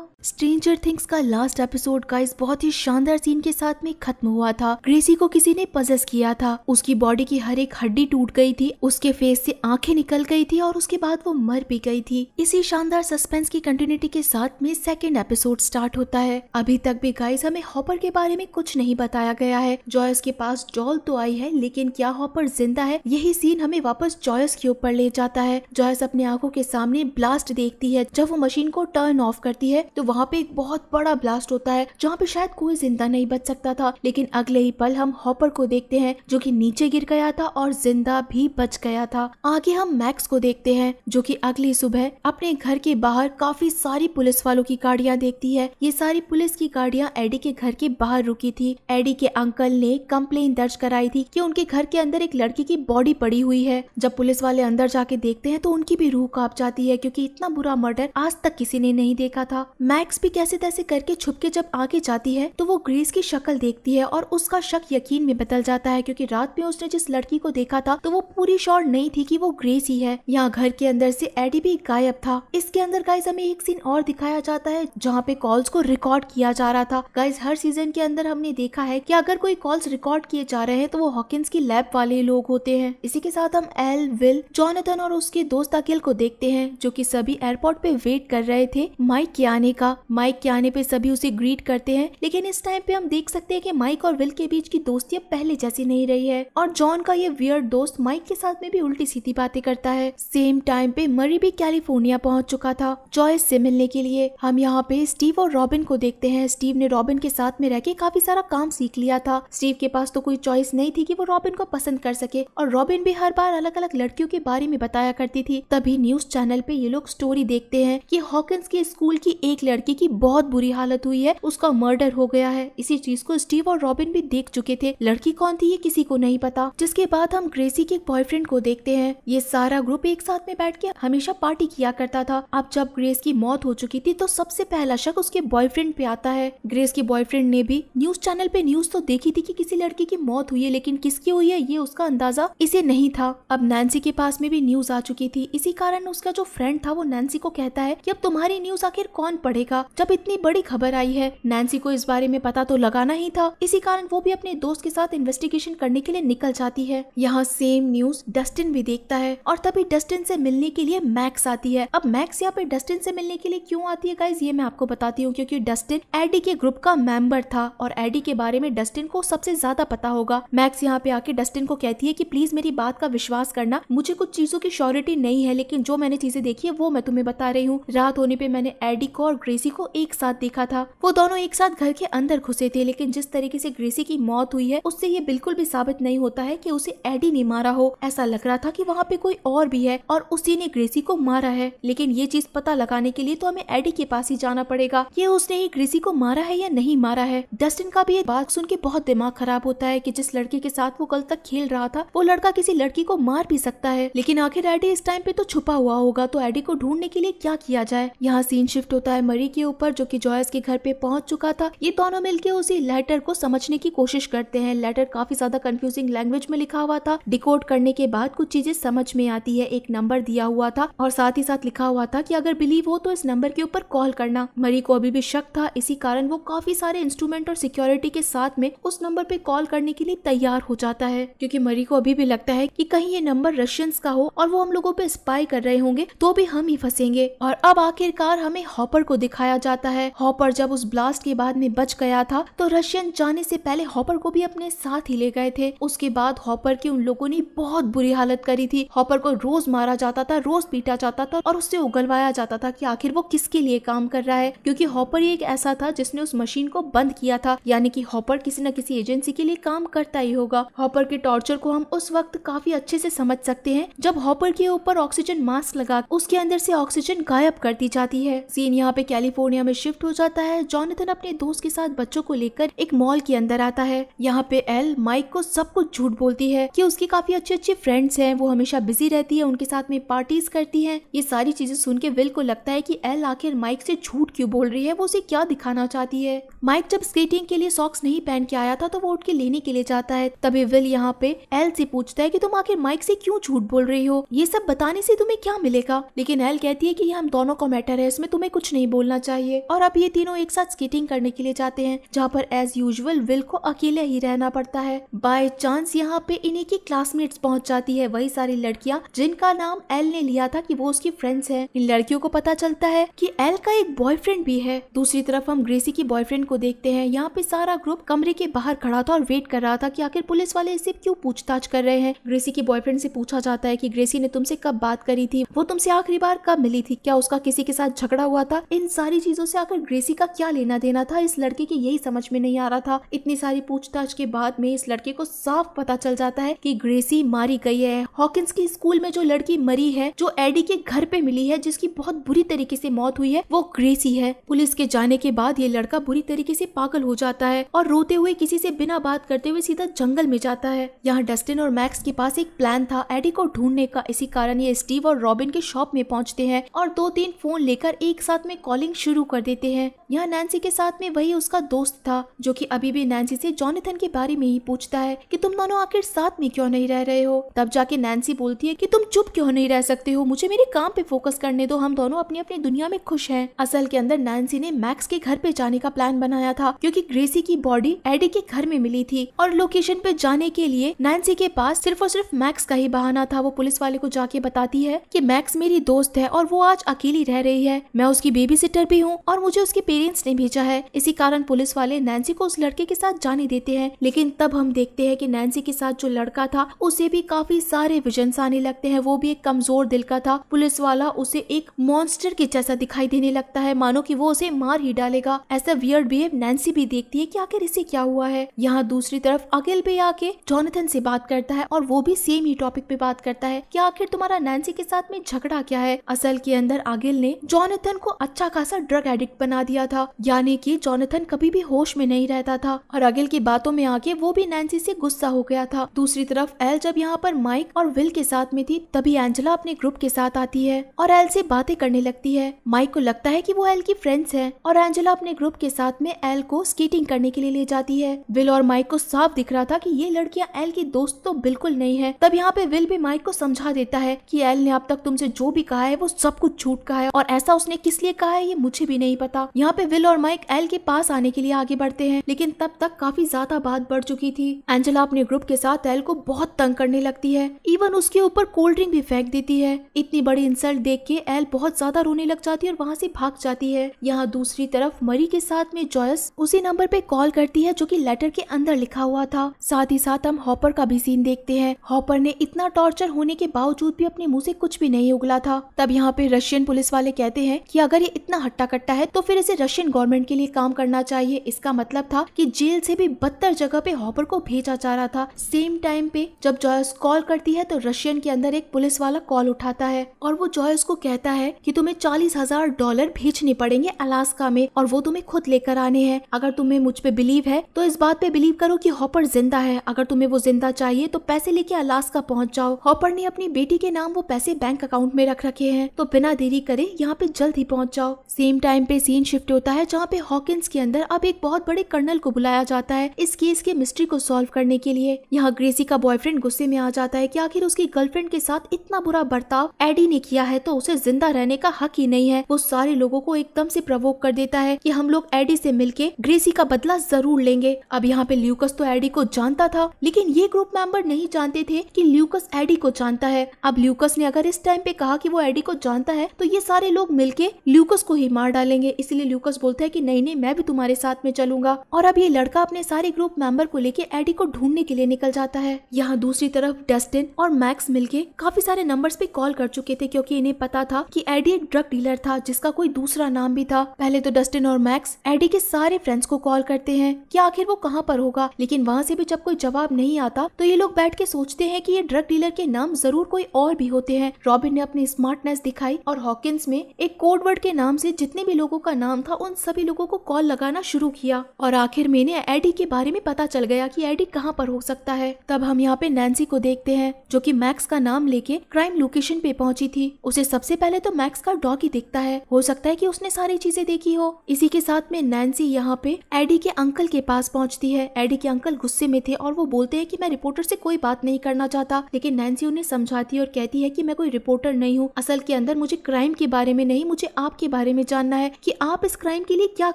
không स्ट्रेंजर थिंग्स का लास्ट एपिसोड का इस बहुत ही शानदार सीन के साथ में खत्म हुआ था ग्रेसी को किसी ने पजेस किया था उसकी बॉडी की हर एक हड्डी टूट गई थी उसके फेस से आंखें निकल गई थी और उसके बाद वो मर भी गई थी इसी शानदार सस्पेंस की कंटिन्यूटी के साथ में सेकेंड एपिसोड स्टार्ट होता है अभी तक भी गाइस हमें हॉपर के बारे में कुछ नहीं बताया गया है जॉयस के पास जॉल तो आई है लेकिन क्या हॉपर जिंदा है यही सीन हमें वापस जॉयस के ऊपर ले जाता है जॉयस अपने आंखों के सामने ब्लास्ट देखती है जब वो मशीन को टर्न ऑफ करती है तो वहाँ पे एक बहुत बड़ा ब्लास्ट होता है जहाँ पे शायद कोई जिंदा नहीं बच सकता था लेकिन अगले ही पल हम हॉपर को देखते हैं जो की नीचे गिर गया था और जिंदा भी बच गया था आगे हम मैक्स को देखते हैं जो कि अगली सुबह अपने घर के बाहर काफी सारी पुलिस वालों की गाड़ियाँ देखती है ये सारी पुलिस की गाड़ियाँ एडी के घर के बाहर रुकी थी एडी के अंकल ने कम्प्लेन दर्ज कराई थी की उनके घर के अंदर एक लड़की की बॉडी पड़ी हुई है जब पुलिस वाले अंदर जाके देखते हैं तो उनकी भी रूह काप जाती है क्योंकि इतना बुरा मर्डर आज तक किसी ने नहीं देखा था मैक्स भी कैसे तैसे करके छुप के जब आगे जाती है तो वो ग्रेस की शक्ल देखती है और उसका शक यकीन में बदल जाता है क्योंकि रात में उसने जिस लड़की को देखा था तो वो पूरी शॉर्ट नहीं थी कि वो ग्रेस ही है यहाँ घर के अंदर से एडी भी गायब था इसके अंदर गाइज हमें एक सीन और दिखाया जाता है जहाँ पे कॉल्स को रिकॉर्ड किया जा रहा था गाइज हर सीजन के अंदर हमने देखा है की अगर कोई कॉल्स रिकॉर्ड किए जा रहे हैं तो वो हॉकिस की लैब वाले लोग होते हैं इसी के साथ हम एल विल जॉनथन और उसके दोस्त अकेल को देखते हैं जो की सभी एयरपोर्ट पे वेट कर रहे थे माइक के आने देखा माइक के आने पे सभी उसे ग्रीट करते हैं लेकिन इस टाइम पे हम देख सकते हैं कि माइक और विल के बीच की दोस्ती अब पहले जैसी नहीं रही है और जॉन का ये वियर दोस्त माइक के साथ में भी उल्टी सीधी बातें करता है सेम टाइम पे मरी भी कैलिफोर्निया पहुंच चुका था जॉयस से मिलने के लिए हम यहाँ पे स्टीव और रॉबिन को देखते हैं स्टीव ने रॉबिन के साथ में रह के काफी सारा काम सीख लिया था स्टीव के पास तो कोई चॉइस नहीं थी की वो रॉबिन को पसंद कर सके और रॉबिन भी हर बार अलग अलग लड़कियों के बारे में बताया करती थी तभी न्यूज चैनल पे ये लोग स्टोरी देखते हैं कि हॉकिंस के स्कूल की एक लड़की लड़की की बहुत बुरी हालत हुई है उसका मर्डर हो गया है इसी चीज को स्टीव और रॉबिन भी देख चुके थे लड़की कौन थी ये किसी को नहीं पता जिसके बाद हम ग्रेसी के बॉयफ्रेंड को देखते हैं ये सारा ग्रुप एक साथ में बैठ के हमेशा पार्टी किया करता था अब जब ग्रेस की मौत हो चुकी थी तो सबसे पहला शक उसके बॉयफ्रेंड पे आता है ग्रेस के बॉयफ्रेंड ने भी न्यूज चैनल पे न्यूज तो देखी थी की किसी लड़की की मौत हुई है लेकिन किसकी हुई है ये उसका अंदाजा इसे नहीं था अब नैन्सी के पास में भी न्यूज आ चुकी थी इसी कारण उसका जो फ्रेंड था वो नैन्सी को कहता है की अब तुम्हारी न्यूज आखिर कौन पढ़े रहेगा जब इतनी बड़ी खबर आई है नैन्सी को इस बारे में पता तो लगाना ही था इसी कारण वो भी अपने दोस्त के साथ इन्वेस्टिगेशन करने के लिए निकल जाती है यहाँ सेम न्यूज डस्टिन भी देखता है और तभी डस्टिन से मिलने के लिए मैक्स आती है अब मैक्स यहाँ पे डस्टिन से मिलने के लिए क्यों आती है गाइज ये मैं आपको बताती हूँ क्योंकि डस्टिन एडी के ग्रुप का मेंबर था और एडी के बारे में डस्टिन को सबसे ज्यादा पता होगा मैक्स यहाँ पे आके डस्टिन को कहती है की प्लीज मेरी बात का विश्वास करना मुझे कुछ चीजों की श्योरिटी नहीं है लेकिन जो मैंने चीजें देखी है वो मैं तुम्हें बता रही हूँ रात होने पे मैंने एडी को और ग्रेसी को एक साथ देखा था वो दोनों एक साथ घर के अंदर घुसे थे लेकिन जिस तरीके से ग्रेसी की मौत हुई है उससे ये बिल्कुल भी साबित नहीं होता है की उसे एडी ने मारा हो ऐसा लग रहा था की वहाँ पे कोई और भी है और उसी ने ग्रेसी को मारा है लेकिन ये चीज पता लगाने के लिए तो हमें एडी के पास ही जाना पड़ेगा ये उसने ही ग्रेसी को मारा है या नहीं मारा है डस्टिन का भी ये बात सुन के बहुत दिमाग खराब होता है की जिस लड़के के साथ वो कल तक खेल रहा था वो लड़का किसी लड़की को मार भी सकता है लेकिन आखिर एडी इस टाइम पे तो छुपा हुआ होगा तो एडी को ढूंढने के लिए क्या किया जाए यहाँ सीन शिफ्ट होता है मरी डायरी के ऊपर जो कि जॉयस के घर पे पहुंच चुका था ये दोनों मिलकर उसी लेटर को समझने की कोशिश करते हैं लेटर काफी ज्यादा कंफ्यूजिंग लैंग्वेज में लिखा हुआ था डिकोड करने के बाद कुछ चीजें समझ में आती है एक नंबर दिया हुआ था और साथ ही साथ लिखा हुआ था की अगर बिलीव हो तो इस नंबर के ऊपर कॉल करना मरी को अभी भी शक था इसी कारण वो काफी सारे इंस्ट्रूमेंट और सिक्योरिटी के साथ में उस नंबर पे कॉल करने के लिए तैयार हो जाता है क्योंकि मरी को अभी भी लगता है कि कहीं ये नंबर रशियंस का हो और वो हम लोगों पे स्पाई कर रहे होंगे तो भी हम ही फंसेंगे और अब आखिरकार हमें हॉपर को दिख दिखाया जाता है हॉपर जब उस ब्लास्ट के बाद में बच गया था तो रशियन जाने से पहले हॉपर को भी अपने साथ ही ले गए थे उसके बाद हॉपर की उन लोगों ने बहुत बुरी हालत करी थी हॉपर को रोज मारा जाता था रोज पीटा जाता था और उससे उगलवाया जाता था की आखिर वो किसके लिए काम कर रहा है क्यूँकी हॉपर एक ऐसा था जिसने उस मशीन को बंद किया था यानी की हॉपर किसी न किसी एजेंसी के लिए काम करता ही होगा हॉपर के टॉर्चर को हम उस वक्त काफी अच्छे से समझ सकते हैं जब हॉपर के ऊपर ऑक्सीजन मास्क लगा उसके अंदर से ऑक्सीजन गायब कर दी जाती है सीन यहाँ पे क्या कैलिफोर्निया में शिफ्ट हो जाता है जॉनथन अपने दोस्त के साथ बच्चों को लेकर एक मॉल के अंदर आता है यहाँ पे एल माइक को सब कुछ झूठ बोलती है कि उसकी काफी अच्छे अच्छे फ्रेंड्स हैं वो हमेशा बिजी रहती है उनके साथ में पार्टीज करती है ये सारी चीजें सुन के विल को लगता है की एल आखिर माइक से झूठ क्यूँ बोल रही है वो उसे क्या दिखाना चाहती है माइक जब स्केटिंग के लिए सॉक्स नहीं पहन के आया था तो वो उठ के लेने के लिए जाता है तभी विल यहाँ पे एल से पूछता है की तुम आखिर माइक से क्यूँ झूठ बोल रही हो ये सब बताने से तुम्हें क्या मिलेगा लेकिन एल कहती है की हम दोनों का मैटर है इसमें तुम्हें कुछ नहीं बोल बोलना चाहिए और अब ये तीनों एक साथ स्केटिंग करने के लिए जाते हैं जहाँ पर एज यूजल विल को अकेले ही रहना पड़ता है बाय चांस यहाँ पे इन्हीं की क्लासमेट्स पहुँच जाती है वही सारी लड़कियाँ जिनका नाम एल ने लिया था की वो उसकी फ्रेंड्स है इन लड़कियों को पता चलता है की एल का एक बॉयफ्रेंड भी है दूसरी तरफ हम ग्रेसी की बॉयफ्रेंड को देखते हैं यहाँ पे सारा ग्रुप कमरे के बाहर खड़ा था और वेट कर रहा था की आखिर पुलिस वाले इसे क्यों पूछताछ कर रहे हैं ग्रेसी की बॉयफ्रेंड से पूछा जाता है की ग्रेसी ने तुमसे कब बात करी थी वो तुमसे आखिरी बार कब मिली थी क्या उसका किसी के साथ झगड़ा हुआ था इन सारी चीजों से आकर ग्रेसी का क्या लेना देना था इस लड़के की यही समझ में नहीं आ रहा था इतनी सारी पूछताछ के बाद में इस लड़के को साफ पता चल जाता है की ग्रेसी मारी गई है हॉकिंस के स्कूल में जो लड़की मरी है जो एडी के घर पे मिली है जिसकी बहुत बुरी तरीके से मौत हुई है वो ग्रेसी है पुलिस के जाने के बाद ये लड़का बुरी तरीके से पागल हो जाता है और रोते हुए किसी से बिना बात करते हुए सीधा जंगल में जाता है यहाँ डस्टिन और मैक्स के पास एक प्लान था एडी को ढूंढने का इसी कारण ये स्टीव और रॉबिन के शॉप में पहुंचते हैं और दो तीन फोन लेकर एक साथ में कॉलेज कॉलिंग शुरू कर देते हैं यहाँ नैन्सी के साथ में वही उसका दोस्त था जो कि अभी भी नैन्सी से जॉनिथन के बारे में ही पूछता है कि तुम दोनों आखिर साथ में क्यों नहीं रह रहे हो तब जाके नैन्सी बोलती है कि तुम चुप क्यों नहीं रह सकते हो मुझे मेरे काम पे फोकस करने दो हम दोनों अपनी अपनी दुनिया में खुश है असल के अंदर नैन्सी ने मैक्स के घर पे जाने का प्लान बनाया था क्यूँकी ग्रेसी की बॉडी एडी के घर में मिली थी और लोकेशन पे जाने के लिए नैन्सी के पास सिर्फ और सिर्फ मैक्स का ही बहाना था वो पुलिस वाले को जाके बताती है की मैक्स मेरी दोस्त है और वो आज अकेली रह रही है मैं उसकी बेबी सिटर भी हूँ और मुझे उसके पेरेंट्स ने भेजा है इसी कारण पुलिस वाले नैन्सी को उस लड़के के साथ जाने देते हैं लेकिन तब हम देखते हैं कि नैन्सी के साथ जो लड़का था उसे भी काफी सारे विजन आने लगते हैं वो भी एक कमजोर दिल का था पुलिस वाला उसे एक मॉन्स्टर के जैसा दिखाई देने लगता है मानो की वो उसे मार ही डालेगा ऐसा वियर्ड बिहेव नैन्सी भी देखती है की आखिर इसे क्या हुआ है यहाँ दूसरी तरफ अगिल भी आके जॉनथन से बात करता है और वो भी सेम ही टॉपिक पे बात करता है की आखिर तुम्हारा नैन्सी के साथ में झगड़ा क्या है असल के अंदर आगिल ने जॉनथन को अच्छा खासा ड्रग एडिक्ट बना दिया था यानी कि जॉनथन कभी भी होश में नहीं रहता था और अगिल की बातों में आके वो भी नैन्सी से गुस्सा हो गया था दूसरी तरफ एल जब यहाँ पर माइक और विल के साथ में थी तभी एंजेला अपने ग्रुप के साथ आती है और एल से बातें करने लगती है माइक को लगता है की वो एल की फ्रेंड्स है और एंजेला अपने ग्रुप के साथ में एल को स्केटिंग करने के लिए ले जाती है विल और माइक को साफ दिख रहा था की ये लड़कियाँ एल की दोस्त तो बिल्कुल नहीं है तब यहाँ पे विल भी माइक को समझा देता है की एल ने अब तक तुमसे जो भी कहा है वो सब कुछ झूठ कहा है और ऐसा उसने किस लिए कहा है ये मुझे भी नहीं पता यहाँ पे विल और माइक एल के पास आने के लिए आगे बढ़ते हैं लेकिन तब तक काफी ज्यादा बात बढ़ चुकी थी एंजेला अपने ग्रुप के साथ एल को बहुत तंग करने लगती है इवन उसके ऊपर कोल्ड ड्रिंक भी फेंक देती है इतनी बड़ी इंसल्ट देख के एल बहुत ज्यादा रोने लग जाती है और वहाँ से भाग जाती है यहाँ दूसरी तरफ मरी के साथ में जॉयस उसी नंबर पे कॉल करती है जो की लेटर के अंदर लिखा हुआ था साथ ही साथ हम हॉपर का भी सीन देखते हैं हॉपर ने इतना टॉर्चर होने के बावजूद भी अपने मुँह से कुछ भी नहीं उगला था तब यहाँ पे रशियन पुलिस वाले कहते हैं कि अगर ये इतना हट्टा कट्टा है तो फिर इसे रशियन गवर्नमेंट के लिए काम करना चाहिए इसका मतलब था कि जेल से भी बदतर जगह पे हॉपर को भेजा जा रहा था सेम टाइम पे जब जॉयस कॉल करती है तो रशियन के अंदर एक पुलिस वाला कॉल उठाता है और वो जॉयस को कहता है कि तुम्हें चालीस हजार डॉलर भेजने पड़ेंगे अलास्का में और वो तुम्हें खुद लेकर आने हैं अगर तुम्हें मुझ पे बिलीव है तो इस बात पे बिलीव करो कि हॉपर जिंदा है अगर तुम्हें वो जिंदा चाहिए तो पैसे लेके अलास्का पहुंच जाओ हॉपर ने अपनी बेटी के नाम वो पैसे बैंक अकाउंट में रख रखे हैं तो बिना देरी करे यहाँ पे जल्द ही पहुँच जाओ सेम टाइम पे सीन शिफ्ट होता है जहाँ पे हॉकिंस के अंदर अब एक बहुत बड़े कर्नल को बुलाया जाता है इस केस के मिस्ट्री को सॉल्व करने के लिए यहाँ ग्रेसी का बॉयफ्रेंड गुस्से में आ जाता है कि आखिर उसकी गर्लफ्रेंड के साथ इतना बुरा बर्ताव एडी ने किया है तो उसे जिंदा रहने का हक ही नहीं है वो सारे लोगो को एकदम से प्रवोक कर देता है की हम लोग एडी से मिल ग्रेसी का बदला जरूर लेंगे अब यहाँ पे ल्यूकस तो एडी को जानता था लेकिन ये ग्रुप मेंबर नहीं जानते थे की ल्यूकस एडी को जानता है अब ल्यूकस ने अगर इस टाइम पे कहा की वो एडी को जानता है तो ये सारे लोग मिल ल्यूकस को ही मार डालेंगे इसलिए ल्यूकस बोलता है कि नहीं नहीं मैं भी तुम्हारे साथ में चलूंगा और अब ये लड़का अपने सारे ग्रुप मेंबर को लेके एडी को ढूंढने के लिए निकल जाता है यहाँ दूसरी तरफ डस्टिन और मैक्स मिलके काफी सारे नंबर्स पे कॉल कर चुके थे क्योंकि इन्हें पता था कि एडी एक ड्रग डीलर था जिसका कोई दूसरा नाम भी था पहले तो डस्टिन और मैक्स एडी के सारे फ्रेंड्स को कॉल करते हैं की आखिर वो कहाँ पर होगा लेकिन वहाँ से भी जब कोई जवाब नहीं आता तो ये लोग बैठ के सोचते हैं कि ये ड्रग डीलर के नाम जरूर कोई और भी होते हैं रॉबिन ने अपनी स्मार्टनेस दिखाई और हॉकिंस में एक कोडवर्ड के नाम से जितने भी लोगों का नाम था उन सभी लोगों को कॉल लगाना शुरू किया और आखिर मैंने एडी के बारे में पता चल गया कि एडी कहाँ पर हो सकता है तब हम यहाँ पे नैन्सी को देखते हैं जो कि मैक्स का नाम लेके क्राइम लोकेशन पे पहुंची थी उसे सबसे पहले तो मैक्स का डॉग ही दिखता है हो सकता है की उसने सारी चीजें देखी हो इसी के साथ में नैन्सी यहाँ पे एडी के अंकल के पास पहुँचती है एडी के अंकल गुस्से में थे और वो बोलते है की मैं रिपोर्टर से कोई बात नहीं करना चाहता लेकिन नैन्सी उन्हें समझाती है और कहती है की मैं कोई रिपोर्टर नहीं हूँ असल के अंदर मुझे क्राइम के बारे में नहीं मुझे आपके बारे में में जानना है कि आप इस क्राइम के लिए क्या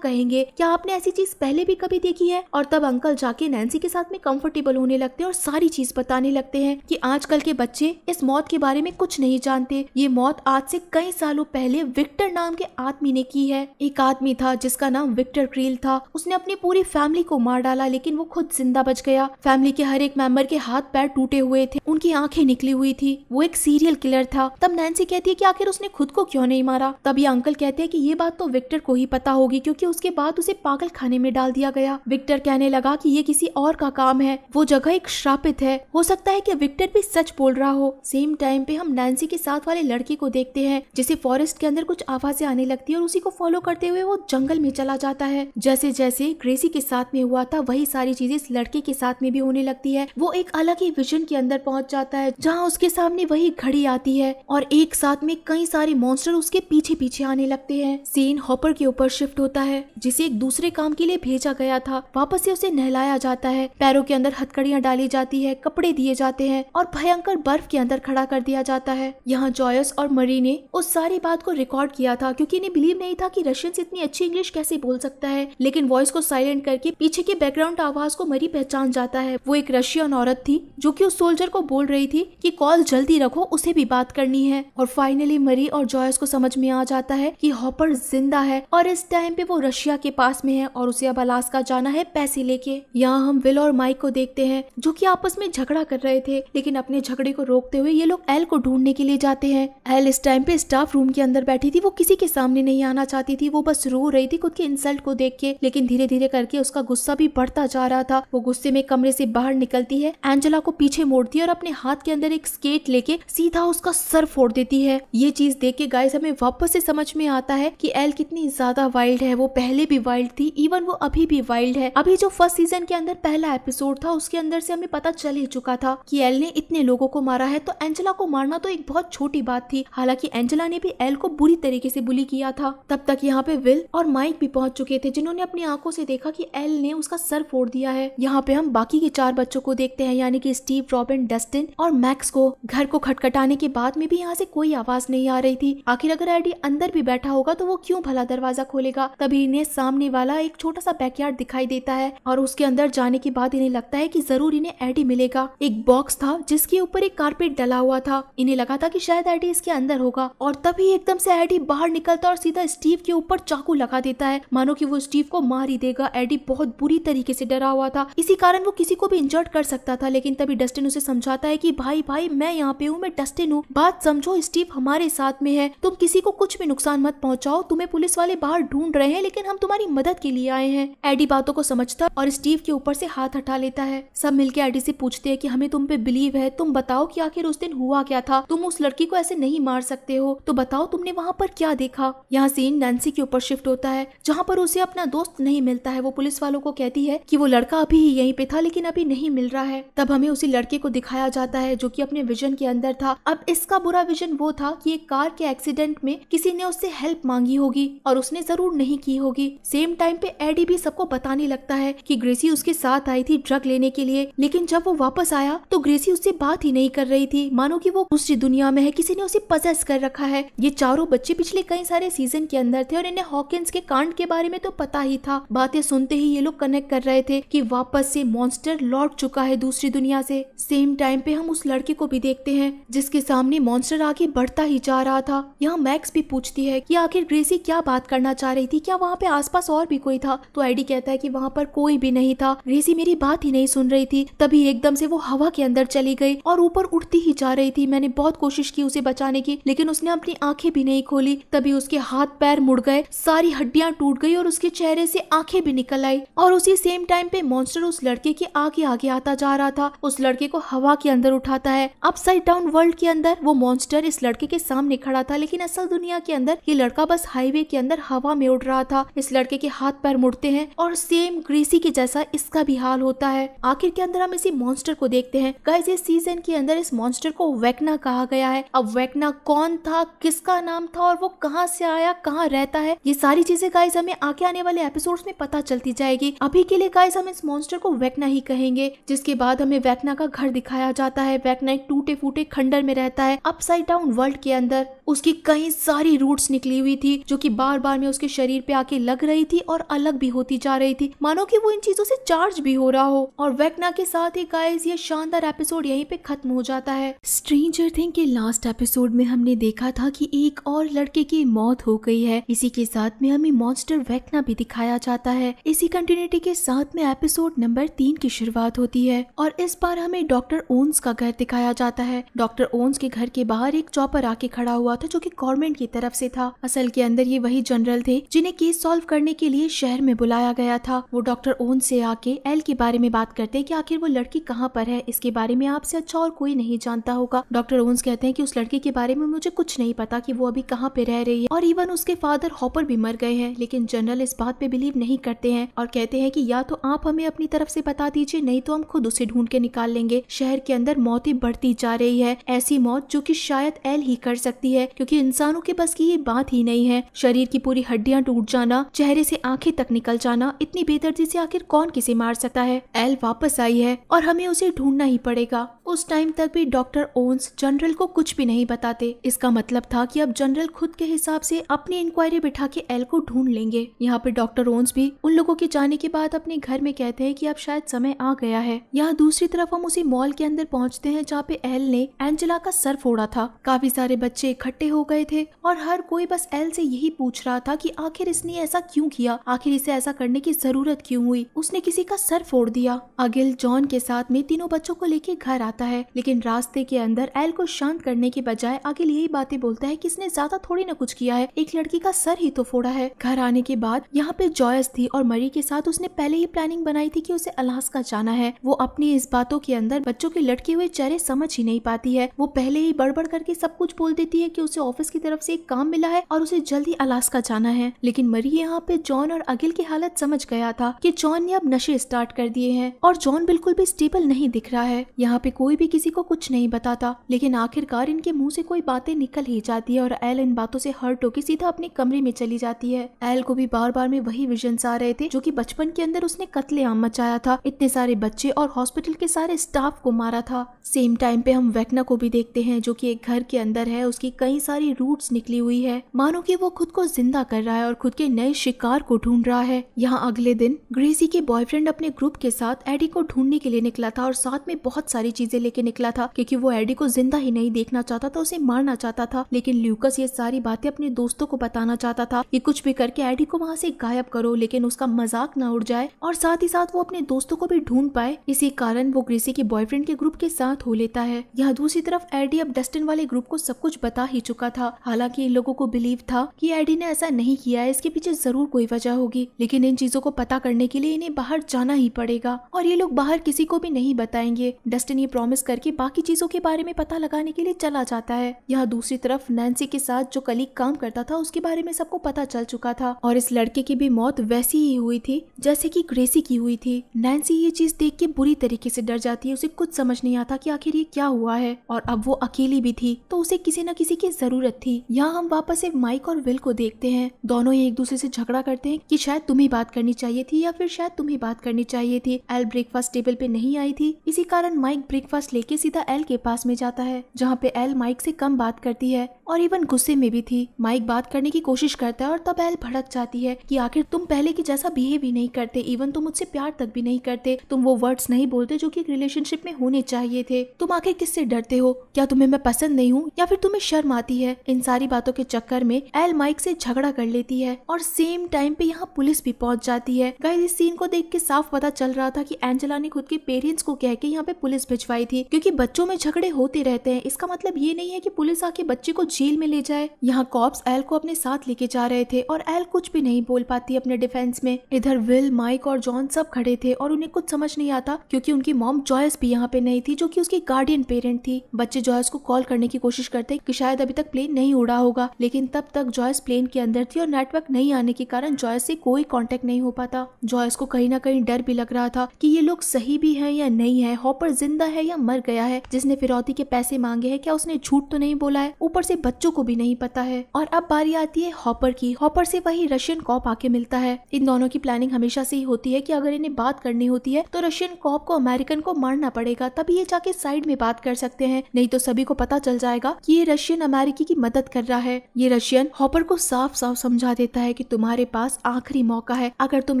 कहेंगे क्या आपने ऐसी चीज पहले भी कभी देखी है और तब अंकल जाके नैन्सी के साथ में कंफर्टेबल होने लगते हैं और सारी चीज बताने लगते हैं कि आजकल के बच्चे इस मौत के बारे में कुछ नहीं जानते ये मौत आज से कई सालों पहले विक्टर नाम के आदमी ने की है एक आदमी था जिसका नाम विक्टर क्रील था उसने अपनी पूरी फैमिली को मार डाला लेकिन वो खुद जिंदा बच गया फैमिली के हर एक मेंबर के हाथ पैर टूटे हुए थे उनकी आंखें निकली हुई थी वो एक सीरियल किलर था तब नैन्सी कहती है कि आखिर उसने खुद को क्यों नहीं मारा तब ये अंकल कहते हैं कि ये बात तो विक्टर को ही पता होगी क्योंकि उसके बाद उसे पागल खाने में डाल दिया गया विक्टर कहने लगा कि ये किसी और का काम है वो जगह एक श्रापित है हो सकता है कि विक्टर भी सच बोल रहा हो सेम टाइम पे हम नैन्सी के साथ वाले लड़के को देखते हैं जिसे फॉरेस्ट के अंदर कुछ आवाजें आने लगती है और उसी को फॉलो करते हुए वो जंगल में चला जाता है जैसे जैसे ग्रेसी के साथ में हुआ था वही सारी चीजें इस लड़के के साथ में भी होने लगती है वो एक अलग ही विजन के अंदर पहुंच जाता है जहाँ उसके सामने वही घड़ी आती है और एक साथ में कई सारे मॉन्स्टर उसके पीछे पीछे आने लगते हैं है सीन हॉपर के ऊपर शिफ्ट होता है जिसे एक दूसरे काम के लिए भेजा गया था वापस से उसे नहलाया जाता है पैरों के अंदर हथकड़ियाँ डाली जाती है कपड़े दिए जाते हैं और भयंकर बर्फ के अंदर खड़ा कर दिया जाता है यहाँ जॉयस और मरी ने उस सारी बात को रिकॉर्ड किया था क्यूँकी इन्हें बिलीव नहीं था की रशियन इतनी अच्छी इंग्लिश कैसे बोल सकता है लेकिन वॉइस को साइलेंट करके पीछे के बैकग्राउंड आवाज को मरी पहचान जाता है वो एक रशियन औरत थी जो की उस सोल्जर को बोल रही थी की कॉल जल्दी रखो उसे भी बात करनी है और फाइनली मरी और जॉयस को समझ में आ जाता है कि हॉप चॉपर जिंदा है और इस टाइम पे वो रशिया के पास में है और उसे अब अलास्का जाना है पैसे लेके यहाँ हम विल और माइक को देखते हैं जो की आपस में झगड़ा कर रहे थे लेकिन अपने झगड़े को रोकते हुए ये लोग एल को ढूंढने के लिए जाते हैं एल इस टाइम पे स्टाफ रूम के अंदर बैठी थी वो किसी के सामने नहीं आना चाहती थी वो बस रो रही थी खुद के इंसल्ट को देख के लेकिन धीरे धीरे करके उसका गुस्सा भी बढ़ता जा रहा था वो गुस्से में कमरे से बाहर निकलती है एंजला को पीछे मोड़ती है और अपने हाथ के अंदर एक स्केट लेके सीधा उसका सर फोड़ देती है ये चीज देख के गाइस हमें वापस से समझ में आता है कि एल कितनी ज्यादा वाइल्ड है वो पहले भी वाइल्ड थी इवन वो अभी भी वाइल्ड है अभी जो फर्स्ट सीजन के अंदर पहला एपिसोड था उसके अंदर से हमें पता चल ही चुका था कि एल ने इतने लोगों को मारा है तो एंजेला को मारना तो एक बहुत छोटी बात थी हालांकि एंजेला ने भी एल को बुरी तरीके से बुली किया था तब तक यहाँ पे विल और माइक भी पहुंच चुके थे जिन्होंने अपनी आंखों से देखा कि एल ने उसका सर फोड़ दिया है यहाँ पे हम बाकी के चार बच्चों को देखते हैं यानी कि स्टीव रॉबिन डस्टिन और मैक्स को घर को खटखटाने के बाद में भी यहाँ से कोई आवाज नहीं आ रही थी आखिर अगर एडी अंदर भी बैठा होगा होगा तो वो क्यों भला दरवाजा खोलेगा तभी इन्हें सामने वाला एक छोटा सा बैकयार्ड दिखाई देता है और उसके अंदर जाने के बाद इन्हें लगता है की जरूर इन्हें एडी मिलेगा एक बॉक्स था जिसके ऊपर एक कारपेट डला हुआ था इन्हें लगा था की शायद एडी इसके अंदर होगा और तभी एकदम से एडी बाहर निकलता और सीधा स्टीव के ऊपर चाकू लगा देता है मानो की वो स्टीव को मार ही देगा एडी बहुत बुरी तरीके से डरा हुआ था इसी कारण वो किसी को भी इंजर्ट कर सकता था लेकिन तभी डस्टिन उसे समझाता है कि भाई भाई मैं यहाँ पे हूँ मैं डस्टिन हूँ बात समझो स्टीव हमारे साथ में है तुम किसी को कुछ भी नुकसान मत पहुँच पहुंचाओ तुम्हें पुलिस वाले बाहर ढूंढ रहे हैं लेकिन हम तुम्हारी मदद के लिए आए हैं एडी बातों को समझता और स्टीव के ऊपर से हाथ हटा लेता है सब मिलकर एडी से पूछते हैं कि हमें तुम पे बिलीव है तुम बताओ कि आखिर उस दिन हुआ क्या था तुम उस लड़की को ऐसे नहीं मार सकते हो तो बताओ तुमने वहाँ पर क्या देखा यहाँ सीन नैन्सी के ऊपर शिफ्ट होता है जहाँ पर उसे अपना दोस्त नहीं मिलता है वो पुलिस वालों को कहती है की वो लड़का अभी ही यही पे था लेकिन अभी नहीं मिल रहा है तब हमें उसी लड़के को दिखाया जाता है जो की अपने विजन के अंदर था अब इसका बुरा विजन वो था की एक कार के एक्सीडेंट में किसी ने उससे हेल्प मांगी होगी और उसने जरूर नहीं की होगी सेम टाइम पे एडी भी सबको बताने लगता है कि ग्रेसी उसके साथ आई थी ड्रग लेने के लिए लेकिन जब वो वापस आया तो ग्रेसी उससे बात ही नहीं कर रही थी मानो की वो दूसरी दुनिया में है किसी ने उसे पजेस कर रखा है ये चारों बच्चे पिछले कई सारे सीजन के अंदर थे और इन्हें हॉकिंस के कांड के बारे में तो पता ही था बातें सुनते ही ये लोग कनेक्ट कर रहे थे की वापस से मॉन्स्टर लौट चुका है दूसरी दुनिया से सेम टाइम पे हम उस लड़के को भी देखते हैं जिसके सामने मॉन्स्टर आगे बढ़ता ही जा रहा था यहाँ मैक्स भी पूछती है की आखिर आखिर ग्रेसी क्या बात करना चाह रही थी क्या वहाँ पे आसपास और भी कोई था तो एडी कहता है कि वहाँ पर कोई भी नहीं था ग्रेसी मेरी बात ही नहीं सुन रही थी तभी एकदम से वो हवा के अंदर चली गई और ऊपर उठती ही जा रही थी मैंने बहुत कोशिश की उसे बचाने की लेकिन उसने अपनी आंखें भी नहीं खोली तभी उसके हाथ पैर मुड़ गए सारी हड्डियाँ टूट गई और उसके चेहरे से आंखें भी निकल आई और उसी सेम टाइम पे मॉन्स्टर उस लड़के के आगे आगे आता जा रहा था उस लड़के को हवा के अंदर उठाता है अपसाइड डाउन वर्ल्ड के अंदर वो मॉन्स्टर इस लड़के के सामने खड़ा था लेकिन असल दुनिया के अंदर ये लड़का बस हाईवे के अंदर हवा में उड़ रहा था इस लड़के के हाथ पैर मुड़ते हैं और सेम ग्रीसी के जैसा इसका भी हाल होता है आखिर के अंदर हम इसी मॉन्स्टर को देखते हैं गाइस इस सीजन के अंदर इस मॉन्स्टर को वेकना कहा गया है अब वेकना कौन था किसका नाम था और वो कहाँ से आया कहाँ रहता है ये सारी चीजें गाइज हमें आगे आने वाले एपिसोड में पता चलती जाएगी अभी के लिए गाइज हम इस मॉन्स्टर को वेकना ही कहेंगे जिसके बाद हमें वेकना का घर दिखाया जाता है वेकना एक टूटे फूटे खंडर में रहता है अपसाइड डाउन वर्ल्ड के अंदर उसकी कई सारी रूट्स निकली हुई हुई थी जो कि बार बार में उसके शरीर पे आके लग रही थी और अलग भी होती जा रही थी मानो कि वो इन चीजों से चार्ज भी हो रहा हो और वेकना के साथ ही गाइस ये शानदार एपिसोड यहीं पे खत्म हो जाता है स्ट्रेंजर थिंग के लास्ट एपिसोड में हमने देखा था कि एक और लड़के की मौत हो गई है इसी के साथ में हमें मॉन्स्टर वेकना भी दिखाया जाता है इसी कंटिन्यूटी के साथ में एपिसोड नंबर तीन की शुरुआत होती है और इस बार हमें डॉक्टर ओन्स का घर दिखाया जाता है डॉक्टर ओन्स के घर के बाहर एक चौपर आके खड़ा हुआ था जो की गवर्नमेंट की तरफ से था असल हॉस्पिटल के अंदर ये वही जनरल थे जिन्हें केस सॉल्व करने के लिए शहर में बुलाया गया था वो डॉक्टर ओन से आके एल के बारे में बात करते हैं कि आखिर वो लड़की कहाँ पर है इसके बारे में आपसे अच्छा और कोई नहीं जानता होगा डॉक्टर ओन्स कहते हैं कि उस लड़की के बारे में मुझे कुछ नहीं पता कि वो अभी कहाँ पे रह रही है और इवन उसके फादर हॉपर भी मर गए हैं लेकिन जनरल इस बात पे बिलीव नहीं करते हैं और कहते हैं कि या तो आप हमें अपनी तरफ से बता दीजिए नहीं तो हम खुद उसे ढूंढ के निकाल लेंगे शहर के अंदर मौतें बढ़ती जा रही है ऐसी मौत जो की शायद एल ही कर सकती है क्योंकि इंसानों के बस की ये बात ही नहीं है शरीर की पूरी हड्डियाँ टूट जाना चेहरे से आंखें तक निकल जाना इतनी बेदर्दी से आखिर कौन किसे मार सकता है एल वापस आई है और हमें उसे ढूंढना ही पड़ेगा उस टाइम तक भी डॉक्टर ओन्स जनरल को कुछ भी नहीं बताते इसका मतलब था कि अब जनरल खुद के हिसाब से अपनी इंक्वायरी बिठा के एल को ढूंढ लेंगे यहाँ पर डॉक्टर ओन्स भी उन लोगों के जाने के बाद अपने घर में कहते हैं कि अब शायद समय आ गया है यहाँ दूसरी तरफ हम उसी मॉल के अंदर पहुँचते हैं जहाँ पे एल ने एंजेला का सर फोड़ा था काफी सारे बच्चे इकट्ठे हो गए थे और हर कोई बस एल से यही पूछ रहा था कि आखिर इसने ऐसा क्यों किया आखिर इसे ऐसा करने की जरूरत क्यों हुई उसने किसी का सर फोड़ दिया अगिल जॉन के साथ में तीनों बच्चों को लेके घर आता है लेकिन रास्ते के अंदर एल को शांत करने के बजाय अगिल यही बातें बोलता है की इसने ज्यादा थोड़ी ना कुछ किया है एक लड़की का सर ही तो फोड़ा है घर आने के बाद यहाँ पे जॉयस थी और मरी के साथ उसने पहले ही प्लानिंग बनाई थी की उसे अलास्का जाना है वो अपनी इस बातों के अंदर बच्चों के लटके हुए चेहरे समझ ही नहीं पाती है वो पहले ही बड़बड़ करके सब कुछ बोल देती है कि उसे ऑफिस की तरफ से एक काम मिला है और उसे जल्दी अलास्का जाना है लेकिन मरी यहाँ पे जॉन और अगिल की हालत समझ गया था कि जॉन ने अब नशे स्टार्ट कर दिए हैं और जॉन बिल्कुल भी स्टेबल नहीं दिख रहा है यहाँ पे कोई भी किसी को कुछ नहीं बताता लेकिन आखिरकार इनके मुंह से कोई बातें निकल ही जाती है और एल इन बातों से हर्ट होकर सीधा अपने कमरे में चली जाती है एल को भी बार बार में वही विजन आ रहे थे जो की बचपन के अंदर उसने आम मचाया था इतने सारे बच्चे और हॉस्पिटल के सारे स्टाफ को मारा था सेम टाइम पे हम वेकना को भी देखते हैं जो की एक घर के अंदर है उसकी कई सारी रूट्स निकली हुई है मानो मानो कि वो खुद को जिंदा कर रहा है और खुद के नए शिकार को ढूंढ रहा है यहाँ अगले दिन ग्रेसी के बॉयफ्रेंड अपने ग्रुप के साथ एडी को ढूंढने के लिए निकला था और साथ में बहुत सारी चीजें लेके निकला था क्योंकि वो एडी को जिंदा ही नहीं देखना चाहता था उसे मारना चाहता था लेकिन ल्यूकस ये सारी बातें अपने दोस्तों को बताना चाहता था की कुछ भी करके एडी को वहाँ से गायब करो लेकिन उसका मजाक न उड़ जाए और साथ ही साथ वो अपने दोस्तों को भी ढूंढ पाए इसी कारण वो ग्रेसी के बॉयफ्रेंड के ग्रुप के साथ हो लेता है यहाँ दूसरी तरफ एडी अब डस्टिन वाले ग्रुप को सब कुछ बता ही चुका था हालांकि इन लोगों को बिलीव था कि एडी ने ऐसा नहीं किया है इसके पीछे जरूर कोई वजह होगी लेकिन इन चीजों को पता करने के लिए इन्हें बाहर जाना ही पड़ेगा और ये लोग बाहर किसी को भी नहीं बताएंगे डस्टिन ये प्रॉमिस करके बाकी चीजों के बारे में पता लगाने के लिए चला जाता है यहाँ दूसरी तरफ नैन्सी के साथ जो कलीग काम करता था उसके बारे में सबको पता चल चुका था और इस लड़के की भी मौत वैसी ही हुई थी जैसे की ग्रेसी की हुई थी नैन्सी ये चीज देख के बुरी तरीके से डर जाती है उसे कुछ समझ नहीं आता की आखिर ये क्या हुआ है और अब वो अकेली भी थी तो उसे किसी न किसी की जरूरत थी यहाँ हम वापस एक माइक माइक और विल को देखते हैं दोनों ही एक दूसरे से झगड़ा करते हैं कि शायद तुम्हें बात करनी चाहिए थी या फिर शायद तुम्हें बात करनी चाहिए थी एल ब्रेकफास्ट टेबल पे नहीं आई थी इसी कारण माइक ब्रेकफास्ट लेके सीधा एल के पास में जाता है जहाँ पे एल माइक से कम बात करती है और इवन गुस्से में भी थी माइक बात करने की कोशिश करता है और तब एल भड़क जाती है कि आखिर तुम पहले की जैसा बिहेव ही नहीं करते इवन तुम मुझसे प्यार तक भी नहीं करते तुम वो वर्ड्स नहीं बोलते जो कि एक रिलेशनशिप में होने चाहिए थे तुम आखिर किससे डरते हो क्या तुम्हें मैं पसंद नहीं हूँ या फिर तुम्हें शर्म आती है इन सारी बातों के चक्कर में एल माइक से झगड़ा कर लेती है और सेम टाइम पे यहाँ पुलिस भी पहुंच जाती है गाइस इस सीन को देख के साफ पता चल रहा था की एंजेला ने खुद के पेरेंट्स को कह के यहाँ पे पुलिस भिजवाई थी क्यूँकी बच्चों में झगड़े होते रहते हैं इसका मतलब ये नहीं है की पुलिस आके बच्चे को जेल में ले जाए यहाँ कॉप्स एल को अपने साथ लेके जा रहे थे और एल कुछ भी नहीं बोल पाती अपने डिफेंस में इधर विल माइक और जॉन सब खड़े थे और उन्हें कुछ समझ नहीं आता क्योंकि उनकी मॉम जॉयस भी यहाँ पे नहीं थी जो की उसकी गार्डियन पेरेंट थी बच्चे जॉयस को कॉल करने की कोशिश करते कि शायद अभी तक प्लेन नहीं उड़ा होगा लेकिन तब तक जॉयस प्लेन के अंदर थी और नेटवर्क नहीं आने के कारण जॉयस से कोई कॉन्टेक्ट नहीं हो पाता जॉयस को कहीं ना कहीं डर भी लग रहा था की ये लोग सही भी है या नहीं है हॉपर जिंदा है या मर गया है जिसने फिरौती के पैसे मांगे है क्या उसने झूठ तो नहीं बोला है ऊपर से बच्चों को भी नहीं पता है और अब बारी आती है हॉपर की हॉपर से वही रशियन कॉप आके मिलता है इन दोनों की प्लानिंग हमेशा से ही होती है कि अगर इन्हें बात करनी होती है तो रशियन कॉप को अमेरिकन को मारना पड़ेगा तभी ये जाके साइड में बात कर सकते हैं नहीं तो सभी को पता चल जाएगा कि ये रशियन अमेरिकी की मदद कर रहा है ये रशियन हॉपर को साफ साफ समझा देता है कि तुम्हारे पास आखिरी मौका है अगर तुम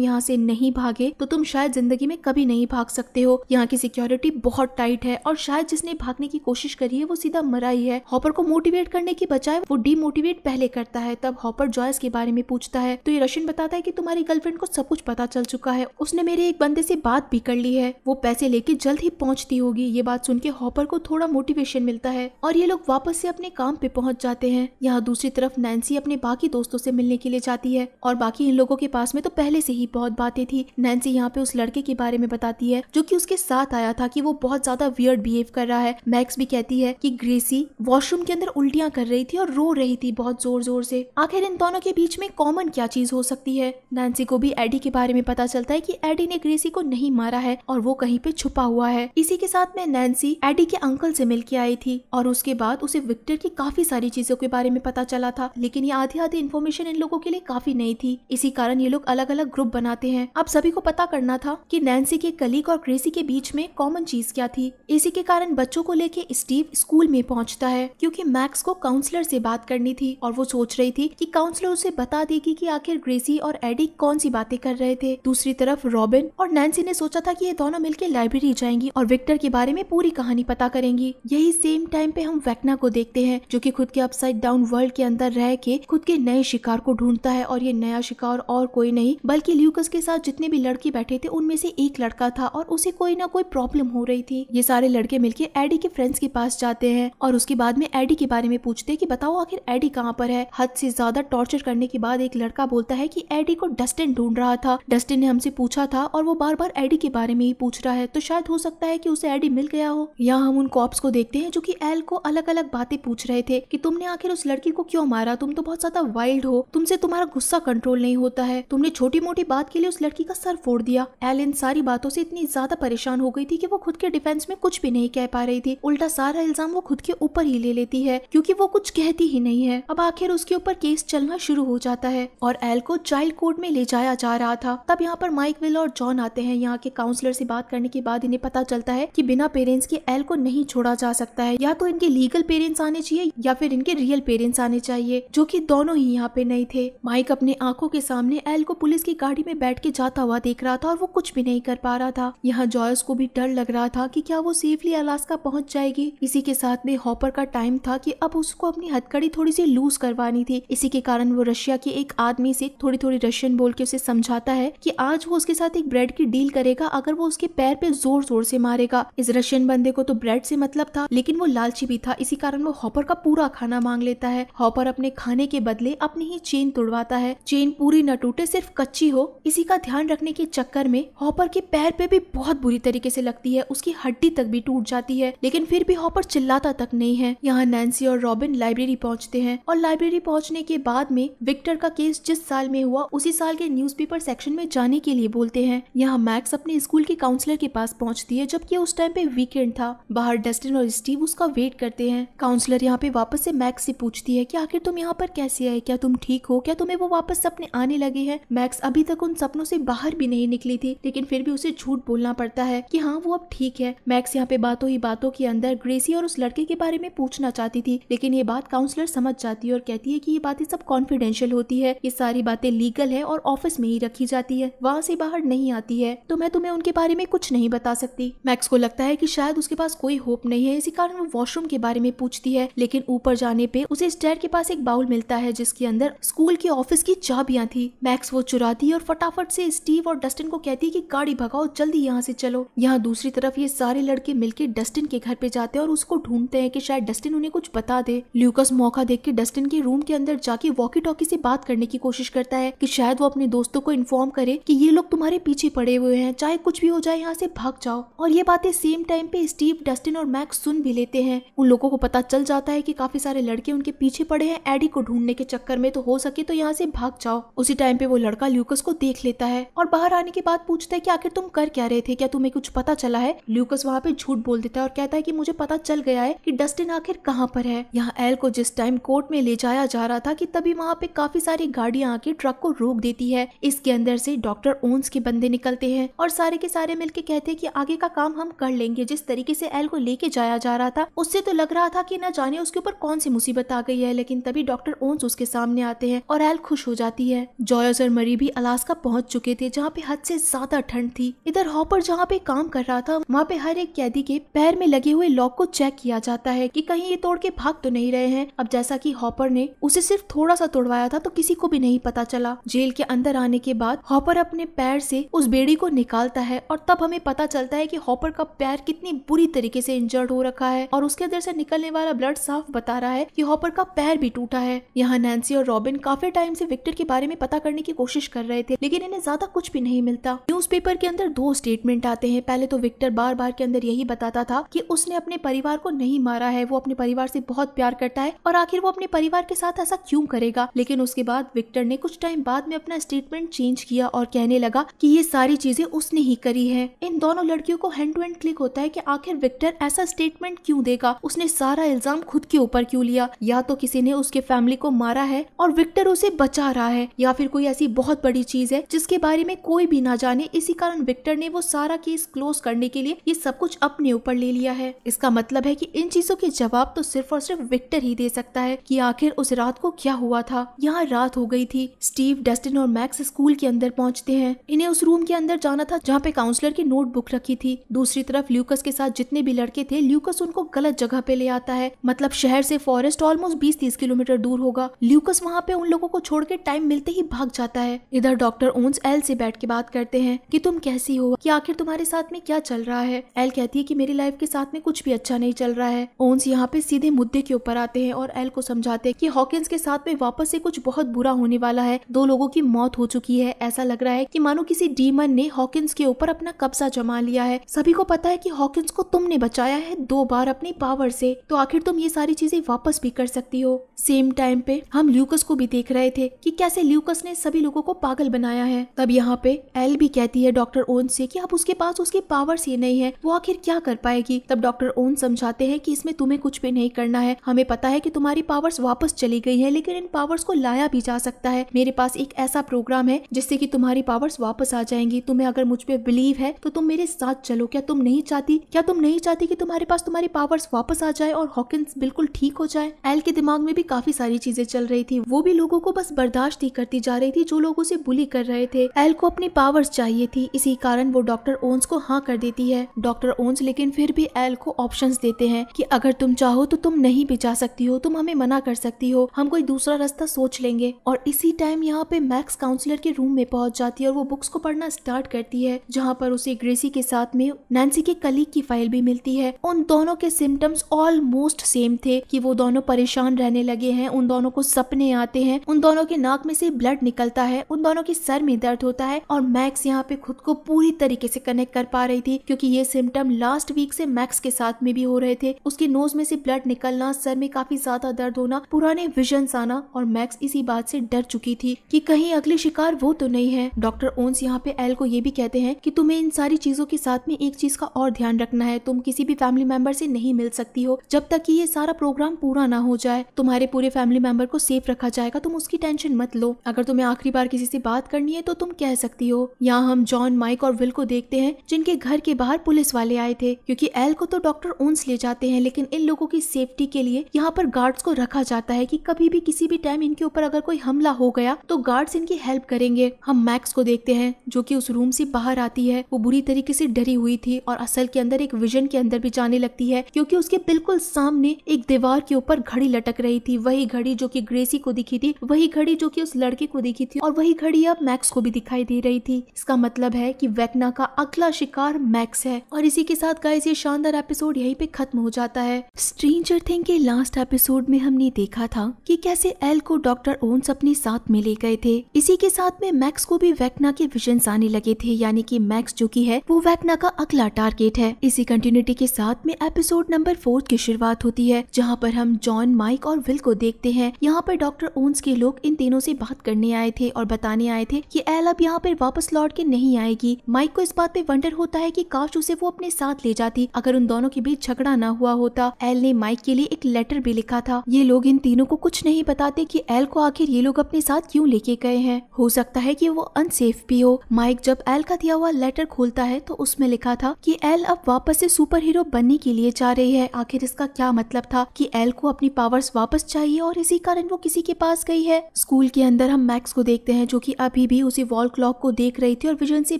यहाँ से नहीं भागे तो तुम शायद जिंदगी में कभी नहीं भाग सकते हो यहाँ की सिक्योरिटी बहुत टाइट है और शायद जिसने भागने की कोशिश करी है वो सीधा मरा ही है हॉपर को मोटिवेट करने के बजाय वो डीमोटिवेट पहले करता है तब हॉपर जॉयस के बारे में पूछता है तो ये रशियन बताता है कि तुम्हारी गर्लफ्रेंड को सब कुछ पता चल चुका है उसने मेरे एक बंदे से बात भी कर ली है वो पैसे लेके जल्द ही पहुँचती होगी ये बात सुन के हॉपर को थोड़ा मोटिवेशन मिलता है और ये लोग वापस से अपने काम पे पहुँच जाते हैं यहाँ दूसरी तरफ नैन्सी अपने बाकी दोस्तों से मिलने के लिए जाती है और बाकी इन लोगों के पास में तो पहले से ही बहुत बातें थी नैन्सी यहाँ पे उस लड़के के बारे में बताती है जो कि उसके साथ आया था कि वो बहुत ज्यादा वियर्ड बिहेव कर रहा है मैक्स भी कहती है कि ग्रेसी वॉशरूम के अंदर उल्टियां कर कर रही थी और रो रही थी बहुत जोर जोर से आखिर इन दोनों के बीच में कॉमन क्या चीज हो सकती है नैन्सी को भी एडी के बारे में पता चलता है कि एडी ने ग्रेसी को नहीं मारा है और वो कहीं पे छुपा हुआ है इसी के साथ में नैन्सी एडी के अंकल से मिल के आई थी और उसके बाद उसे विक्टर की काफी सारी चीजों के बारे में पता चला था लेकिन ये आधी आधी इन्फॉर्मेशन इन लोगों के लिए काफी नहीं थी इसी कारण ये लोग अलग अलग ग्रुप बनाते हैं अब सभी को पता करना था की नैन्सी के कलीग और ग्रेसी के बीच में कॉमन चीज क्या थी इसी के कारण बच्चों को लेके स्टीव स्कूल में पहुंचता है क्योंकि मैक्स को काउंट काउंसलर से बात करनी थी और वो सोच रही थी कि काउंसलर उसे बता देगी कि आखिर ग्रेसी और एडी कौन सी बातें कर रहे थे दूसरी तरफ रॉबिन और नैन्सी ने सोचा था कि ये दोनों मिलकर लाइब्रेरी जाएंगी और विक्टर के बारे में पूरी कहानी पता करेंगी यही सेम टाइम पे हम वैक्ना को देखते हैं जो की खुद के अपसाइड डाउन वर्ल्ड के अंदर रह के खुद के नए शिकार को ढूंढता है और ये नया शिकार और कोई नहीं बल्कि ल्यूकस के साथ जितने भी लड़के बैठे थे उनमें से एक लड़का था और उसे कोई ना कोई प्रॉब्लम हो रही थी ये सारे लड़के मिलकर एडी के फ्रेंड्स के पास जाते हैं और उसके बाद में एडी के बारे में पूछते पूछते कि बताओ आखिर एडी कहाँ पर है हद से ज्यादा टॉर्चर करने के बाद एक लड़का बोलता है कि एडी को डस्टिन ढूंढ रहा था डस्टिन ने हमसे पूछा था और वो बार बार एडी के बारे में ही पूछ रहा है तो शायद हो सकता है कि उसे एडी मिल गया हो यहाँ हम उन कॉप्स को देखते हैं जो कि एल को अलग अलग बातें पूछ रहे थे कि तुमने आखिर उस लड़की को क्यों मारा तुम तो बहुत ज्यादा वाइल्ड हो तुमसे तुम्हारा गुस्सा कंट्रोल नहीं होता है तुमने छोटी मोटी बात के लिए उस लड़की का सर फोड़ दिया एल इन सारी बातों से इतनी ज्यादा परेशान हो गई थी कि वो खुद के डिफेंस में कुछ भी नहीं कह पा रही थी उल्टा सारा इल्जाम वो खुद के ऊपर ही ले लेती है क्योंकि वो वो कुछ कहती ही नहीं है अब आखिर उसके ऊपर केस चलना शुरू हो जाता है और एल को चाइल्ड कोर्ट में ले जाया जा रहा था तब यहाँ पर माइक विल और जॉन आते हैं यहाँ के काउंसलर से बात करने के बाद इन्हें पता चलता है कि बिना पेरेंट्स के एल को नहीं छोड़ा जा सकता है या तो इनके लीगल पेरेंट्स आने चाहिए या फिर इनके रियल पेरेंट्स आने चाहिए जो की दोनों ही यहाँ पे नहीं थे माइक अपने आंखों के सामने एल को पुलिस की गाड़ी में बैठ के जाता हुआ देख रहा था और वो कुछ भी नहीं कर पा रहा था यहाँ जॉयस को भी डर लग रहा था की क्या वो सेफली अलास्का पहुँच जाएगी इसी के साथ में हॉपर का टाइम था की अब उस उसको अपनी हथकड़ी थोड़ी सी लूज करवानी थी इसी के कारण वो रशिया के एक आदमी से थोड़ी थोड़ी रशियन बोल के उसे समझाता है कि आज वो उसके साथ एक ब्रेड की डील करेगा अगर वो उसके पैर पे जोर जोर से मारेगा इस रशियन बंदे को तो ब्रेड से मतलब था लेकिन वो लालची भी था इसी कारण वो हॉपर का पूरा खाना मांग लेता है हॉपर अपने खाने के बदले अपनी ही चेन तोड़वाता है चेन पूरी न टूटे सिर्फ कच्ची हो इसी का ध्यान रखने के चक्कर में हॉपर के पैर पे भी बहुत बुरी तरीके से लगती है उसकी हड्डी तक भी टूट जाती है लेकिन फिर भी हॉपर चिल्लाता तक नहीं है यहाँ नैन्सी और रॉबिन रॉबिन लाइब्रेरी पहुंचते हैं और लाइब्रेरी पहुंचने के बाद में विक्टर का केस जिस साल में हुआ उसी साल के न्यूज़पेपर सेक्शन में जाने के लिए बोलते हैं यहाँ मैक्स अपने स्कूल के काउंसलर के पास पहुंचती है जबकि उस टाइम पे वीकेंड था बाहर डस्टिन और स्टीव उसका वेट करते हैं काउंसलर यहाँ पे वापस से मैक्स से पूछती है की आखिर तुम यहाँ पर कैसे आए क्या तुम ठीक हो क्या तुम्हें वो वापस सपने आने लगे है मैक्स अभी तक उन सपनों से बाहर भी नहीं निकली थी लेकिन फिर भी उसे झूठ बोलना पड़ता है की हाँ वो अब ठीक है मैक्स यहाँ पे बातों ही बातों के अंदर ग्रेसी और उस लड़के के बारे में पूछना चाहती थी लेकिन ये बात काउंसलर समझ जाती है और कहती है कि ये बातें सब कॉन्फिडेंशियल होती है ये सारी बातें लीगल है और ऑफिस में ही रखी जाती है वहाँ से बाहर नहीं आती है तो मैं तुम्हें उनके बारे में कुछ नहीं बता सकती मैक्स को लगता है की शायद उसके पास कोई होप नहीं है इसी कारण वो वॉशरूम के बारे में पूछती है लेकिन ऊपर जाने पे उसे स्टेयर के पास एक बाउल मिलता है जिसके अंदर स्कूल के ऑफिस की चाबियां थी मैक्स वो चुराती और फटाफट से स्टीव और डस्टिन को कहती है कि गाड़ी भगाओ जल्दी यहाँ से चलो यहाँ दूसरी तरफ ये सारे लड़के मिलकर डस्टिन के घर पे जाते हैं और उसको ढूंढते हैं कि शायद डस्टिन उन्हें कुछ बता दे ल्यूकस मौका देख के डस्टिन के रूम के अंदर जाके वॉकी टॉकी से बात करने की कोशिश करता है कि शायद वो अपने दोस्तों को इन्फॉर्म करे कि ये लोग तुम्हारे पीछे पड़े हुए हैं चाहे कुछ भी हो जाए यहाँ से भाग जाओ और ये बातें सेम टाइम पे स्टीव डस्टिन और मैक्स सुन भी लेते हैं उन लोगों को पता चल जाता है की काफी सारे लड़के उनके पीछे पड़े हैं एडी को ढूंढने के चक्कर में तो हो सके तो यहाँ से भाग जाओ उसी टाइम पे वो लड़का ल्यूकस को देख लेता है और बाहर आने के बाद पूछता है की आखिर तुम कर क्या रहे थे क्या तुम्हें कुछ पता चला है ल्यूकस वहाँ पे झूठ बोल देता है और कहता है की मुझे पता चल गया है की डस्टिन आखिर कहाँ पर है यहाँ एल को जिस टाइम कोर्ट में ले जाया जा रहा था कि तभी वहाँ पे काफी सारी गाड़ियाँ आके ट्रक को रोक देती है इसके अंदर से डॉक्टर ओन्स के बंदे निकलते हैं और सारे के सारे मिलके कहते हैं कि आगे का काम हम कर लेंगे जिस तरीके से एल को लेके जाया जा रहा था उससे तो लग रहा था कि न जाने उसके ऊपर कौन सी मुसीबत आ गई है लेकिन तभी डॉक्टर ओन्स उसके सामने आते हैं और एल खुश हो जाती है जॉयस और मरी भी अलास्का पहुंच चुके थे जहाँ पे हद से ज्यादा ठंड थी इधर हॉपर जहाँ पे काम कर रहा था वहाँ पे हर एक कैदी के पैर में लगे हुए लॉक को चेक किया जाता है की कहीं ये तोड़ के भाग तो नहीं नहीं रहे हैं अब जैसा कि हॉपर ने उसे सिर्फ थोड़ा सा तोड़वाया था तो किसी को भी नहीं पता चला जेल के अंदर आने के बाद हॉपर अपने पैर से उस बेड़ी को निकालता है और तब हमें पता चलता है कि हॉपर का पैर कितनी बुरी तरीके से इंजर्ड हो रखा है और उसके अंदर से निकलने वाला ब्लड साफ बता रहा है कि हॉपर का पैर भी टूटा है यहाँ नैन्सी और रॉबिन काफी टाइम से विक्टर के बारे में पता करने की कोशिश कर रहे थे लेकिन इन्हें ज्यादा कुछ भी नहीं मिलता न्यूज के अंदर दो स्टेटमेंट आते हैं पहले तो विक्टर बार बार के अंदर यही बताता था की उसने अपने परिवार को नहीं मारा है वो अपने परिवार से बहुत प्यार करता है और आखिर वो अपने परिवार के साथ ऐसा क्यों करेगा लेकिन उसके बाद विक्टर ने कुछ टाइम बाद में अपना स्टेटमेंट चेंज किया और कहने लगा कि ये सारी चीजें उसने ही करी है इन दोनों लड़कियों को हैंड टू हैंड क्लिक होता है कि आखिर विक्टर ऐसा स्टेटमेंट क्यों देगा उसने सारा इल्जाम खुद के ऊपर क्यों लिया या तो किसी ने उसके फैमिली को मारा है और विक्टर उसे बचा रहा है या फिर कोई ऐसी बहुत बड़ी चीज है जिसके बारे में कोई भी ना जाने इसी कारण विक्टर ने वो सारा केस क्लोज करने के लिए ये सब कुछ अपने ऊपर ले लिया है इसका मतलब है की इन चीजों के जवाब तो सिर्फ और सिर्फ विक्टर विक्टर ही दे सकता है कि आखिर उस रात को क्या हुआ था यहाँ रात हो गई थी स्टीव डस्टिन और मैक्स स्कूल के अंदर पहुँचते हैं इन्हें उस रूम के अंदर जाना था जहाँ पे काउंसलर की नोटबुक रखी थी दूसरी तरफ ल्यूकस के साथ जितने भी लड़के थे ल्यूकस उनको गलत जगह पे ले आता है मतलब शहर से फॉरेस्ट ऑलमोस्ट बीस तीस किलोमीटर दूर होगा ल्यूकस वहाँ पे उन लोगों को छोड़ के टाइम मिलते ही भाग जाता है इधर डॉक्टर ओन्स एल से बैठ के बात करते हैं की तुम कैसी हो की आखिर तुम्हारे साथ में क्या चल रहा है एल कहती है की मेरी लाइफ के साथ में कुछ भी अच्छा नहीं चल रहा है ओन्स यहाँ पे सीधे मुद्दे के ऊपर ऊपर आते हैं और एल को समझाते हैं कि हॉकिंस के साथ में वापस से कुछ बहुत बुरा होने वाला है दो लोगों की मौत हो चुकी है ऐसा लग रहा है कि मानो किसी डीमन ने हॉकिंस के ऊपर अपना कब्जा जमा लिया है सभी को पता है कि हॉकिंस को तुमने बचाया है दो बार अपनी पावर से तो आखिर तुम ये सारी चीजें वापस भी कर सकती हो सेम टाइम पे हम ल्यूकस को भी देख रहे थे कि कैसे ल्यूकस ने सभी लोगों को पागल बनाया है तब यहाँ पे एल भी कहती है डॉक्टर ओन से कि अब उसके पास उसके पावर ही नहीं है वो आखिर क्या कर पाएगी तब डॉक्टर ओन समझाते हैं कि इसमें तुम्हें कुछ भी नहीं करना है हम हमें पता है कि तुम्हारी पावर्स वापस चली गई है लेकिन इन पावर्स को लाया भी जा सकता है मेरे पास एक ऐसा प्रोग्राम है जिससे कि तुम्हारी पावर्स वापस आ जाएंगी तुम्हें अगर मुझ पर बिलीव है तो तुम मेरे साथ चलो क्या तुम नहीं चाहती क्या तुम नहीं चाहती की तुम्हारे पास तुम्हारी पावर्स वापस आ जाए और हॉकिस बिल्कुल ठीक हो जाए एल के दिमाग में भी काफी सारी चीजें चल रही थी वो भी लोगों को बस बर्दाश्त ही करती जा रही थी जो लोग उसे बुली कर रहे थे एल को अपनी पावर्स चाहिए थी इसी कारण वो डॉक्टर ओन्स को हाँ कर देती है डॉक्टर ओन्स लेकिन फिर भी एल को ऑप्शन देते हैं की अगर तुम चाहो तो तुम नहीं भी जा सकती हो तुम हमें मना कर सकती हो हम कोई दूसरा रास्ता सोच लेंगे और इसी टाइम यहाँ पे मैक्स काउंसलर के रूम में पहुंच जाती है और वो बुक्स को पढ़ना स्टार्ट करती है जहाँ पर उसे ग्रेसी के साथ में नैन्सी के कलीग की फाइल भी मिलती है उन दोनों के सिम्टम्स ऑलमोस्ट सेम थे की वो दोनों परेशान रहने लगे हैं उन दोनों को सपने आते हैं उन दोनों के नाक में से ब्लड निकलता है उन दोनों के सर में दर्द होता है और मैक्स यहाँ पे खुद को पूरी तरीके से कनेक्ट कर पा रही थी क्योंकि ये सिम्टम लास्ट वीक से मैक्स के साथ में भी हो रहे थे उसके नोज में से ब्लड निकलना सर सर में काफी ज्यादा दर्द होना पुराने विजन आना और मैक्स इसी बात से डर चुकी थी कि कहीं अगले शिकार वो तो नहीं है डॉक्टर ओन्स यहाँ पे एल को ये भी कहते हैं कि तुम्हें इन सारी चीजों के साथ में एक चीज का और ध्यान रखना है तुम किसी भी फैमिली मेंबर से नहीं मिल सकती हो जब तक की ये सारा प्रोग्राम पूरा ना हो जाए तुम्हारे पूरे फैमिली मेंबर को सेफ रखा जाएगा तुम उसकी टेंशन मत लो अगर तुम्हें आखिरी बार किसी से बात करनी है तो तुम कह सकती हो यहाँ हम जॉन माइक और विल को देखते हैं जिनके घर के बाहर पुलिस वाले आए थे क्योंकि एल को तो डॉक्टर ओन्स ले जाते हैं लेकिन इन लोगों की सेफ्टी के लिए यहाँ पर गार्ड्स को रखा जाता है कि कभी भी किसी भी टाइम इनके ऊपर अगर कोई हमला हो गया तो गार्ड्स इनकी हेल्प करेंगे हम मैक्स को देखते हैं जो कि उस रूम से बाहर आती है वो बुरी तरीके से डरी हुई थी और असल के अंदर एक विजन के अंदर भी जाने लगती है क्योंकि उसके बिल्कुल सामने एक दीवार के ऊपर घड़ी लटक रही थी वही घड़ी जो की ग्रेसी को दिखी थी वही घड़ी जो की उस लड़के को दिखी थी और वही घड़ी अब मैक्स को भी दिखाई दे रही थी इसका मतलब है की वेकना का अगला शिकार मैक्स है और इसी के साथ गाइस ये शानदार एपिसोड यहीं पे खत्म हो जाता है स्ट्रेंजर थिंग के लास्ट एपिसोड में हमने देखा था कि कैसे एल को डॉक्टर ओन्स अपने साथ में ले गए थे इसी के साथ में मैक्स को भी वैक्ना के विजन आने लगे थे यानी कि मैक्स जो की है वो वैक्ना का अगला टारगेट है इसी कंटिन्यूटी के साथ में एपिसोड नंबर फोर्थ की शुरुआत होती है जहाँ पर हम जॉन माइक और विल को देखते हैं यहाँ पर डॉक्टर ओन्स के लोग इन तीनों से बात करने आए थे और बताने आए थे की एल अब यहाँ पर वापस लौट के नहीं आएगी माइक को इस बात पे वंडर होता है की काश उसे वो अपने साथ ले जाती अगर उन दोनों के बीच झगड़ा ना हुआ होता एल ने माइक के लिए एक लेटर लेटर भी लिखा था ये लोग इन तीनों को कुछ नहीं बताते कि एल को आखिर ये लोग अपने साथ क्यों लेके गए हैं हो सकता है कि वो अनसेफ भी हो माइक जब एल का दिया हुआ लेटर खोलता है तो उसमें लिखा था कि एल अब वापस से सुपर हीरो बनने के लिए जा रही है आखिर इसका क्या मतलब था कि एल को अपनी पावर्स वापस चाहिए और इसी कारण वो किसी के पास गई है स्कूल के अंदर हम मैक्स को देखते हैं जो की अभी भी उसी वॉल क्लॉक को देख रही थी और विजन से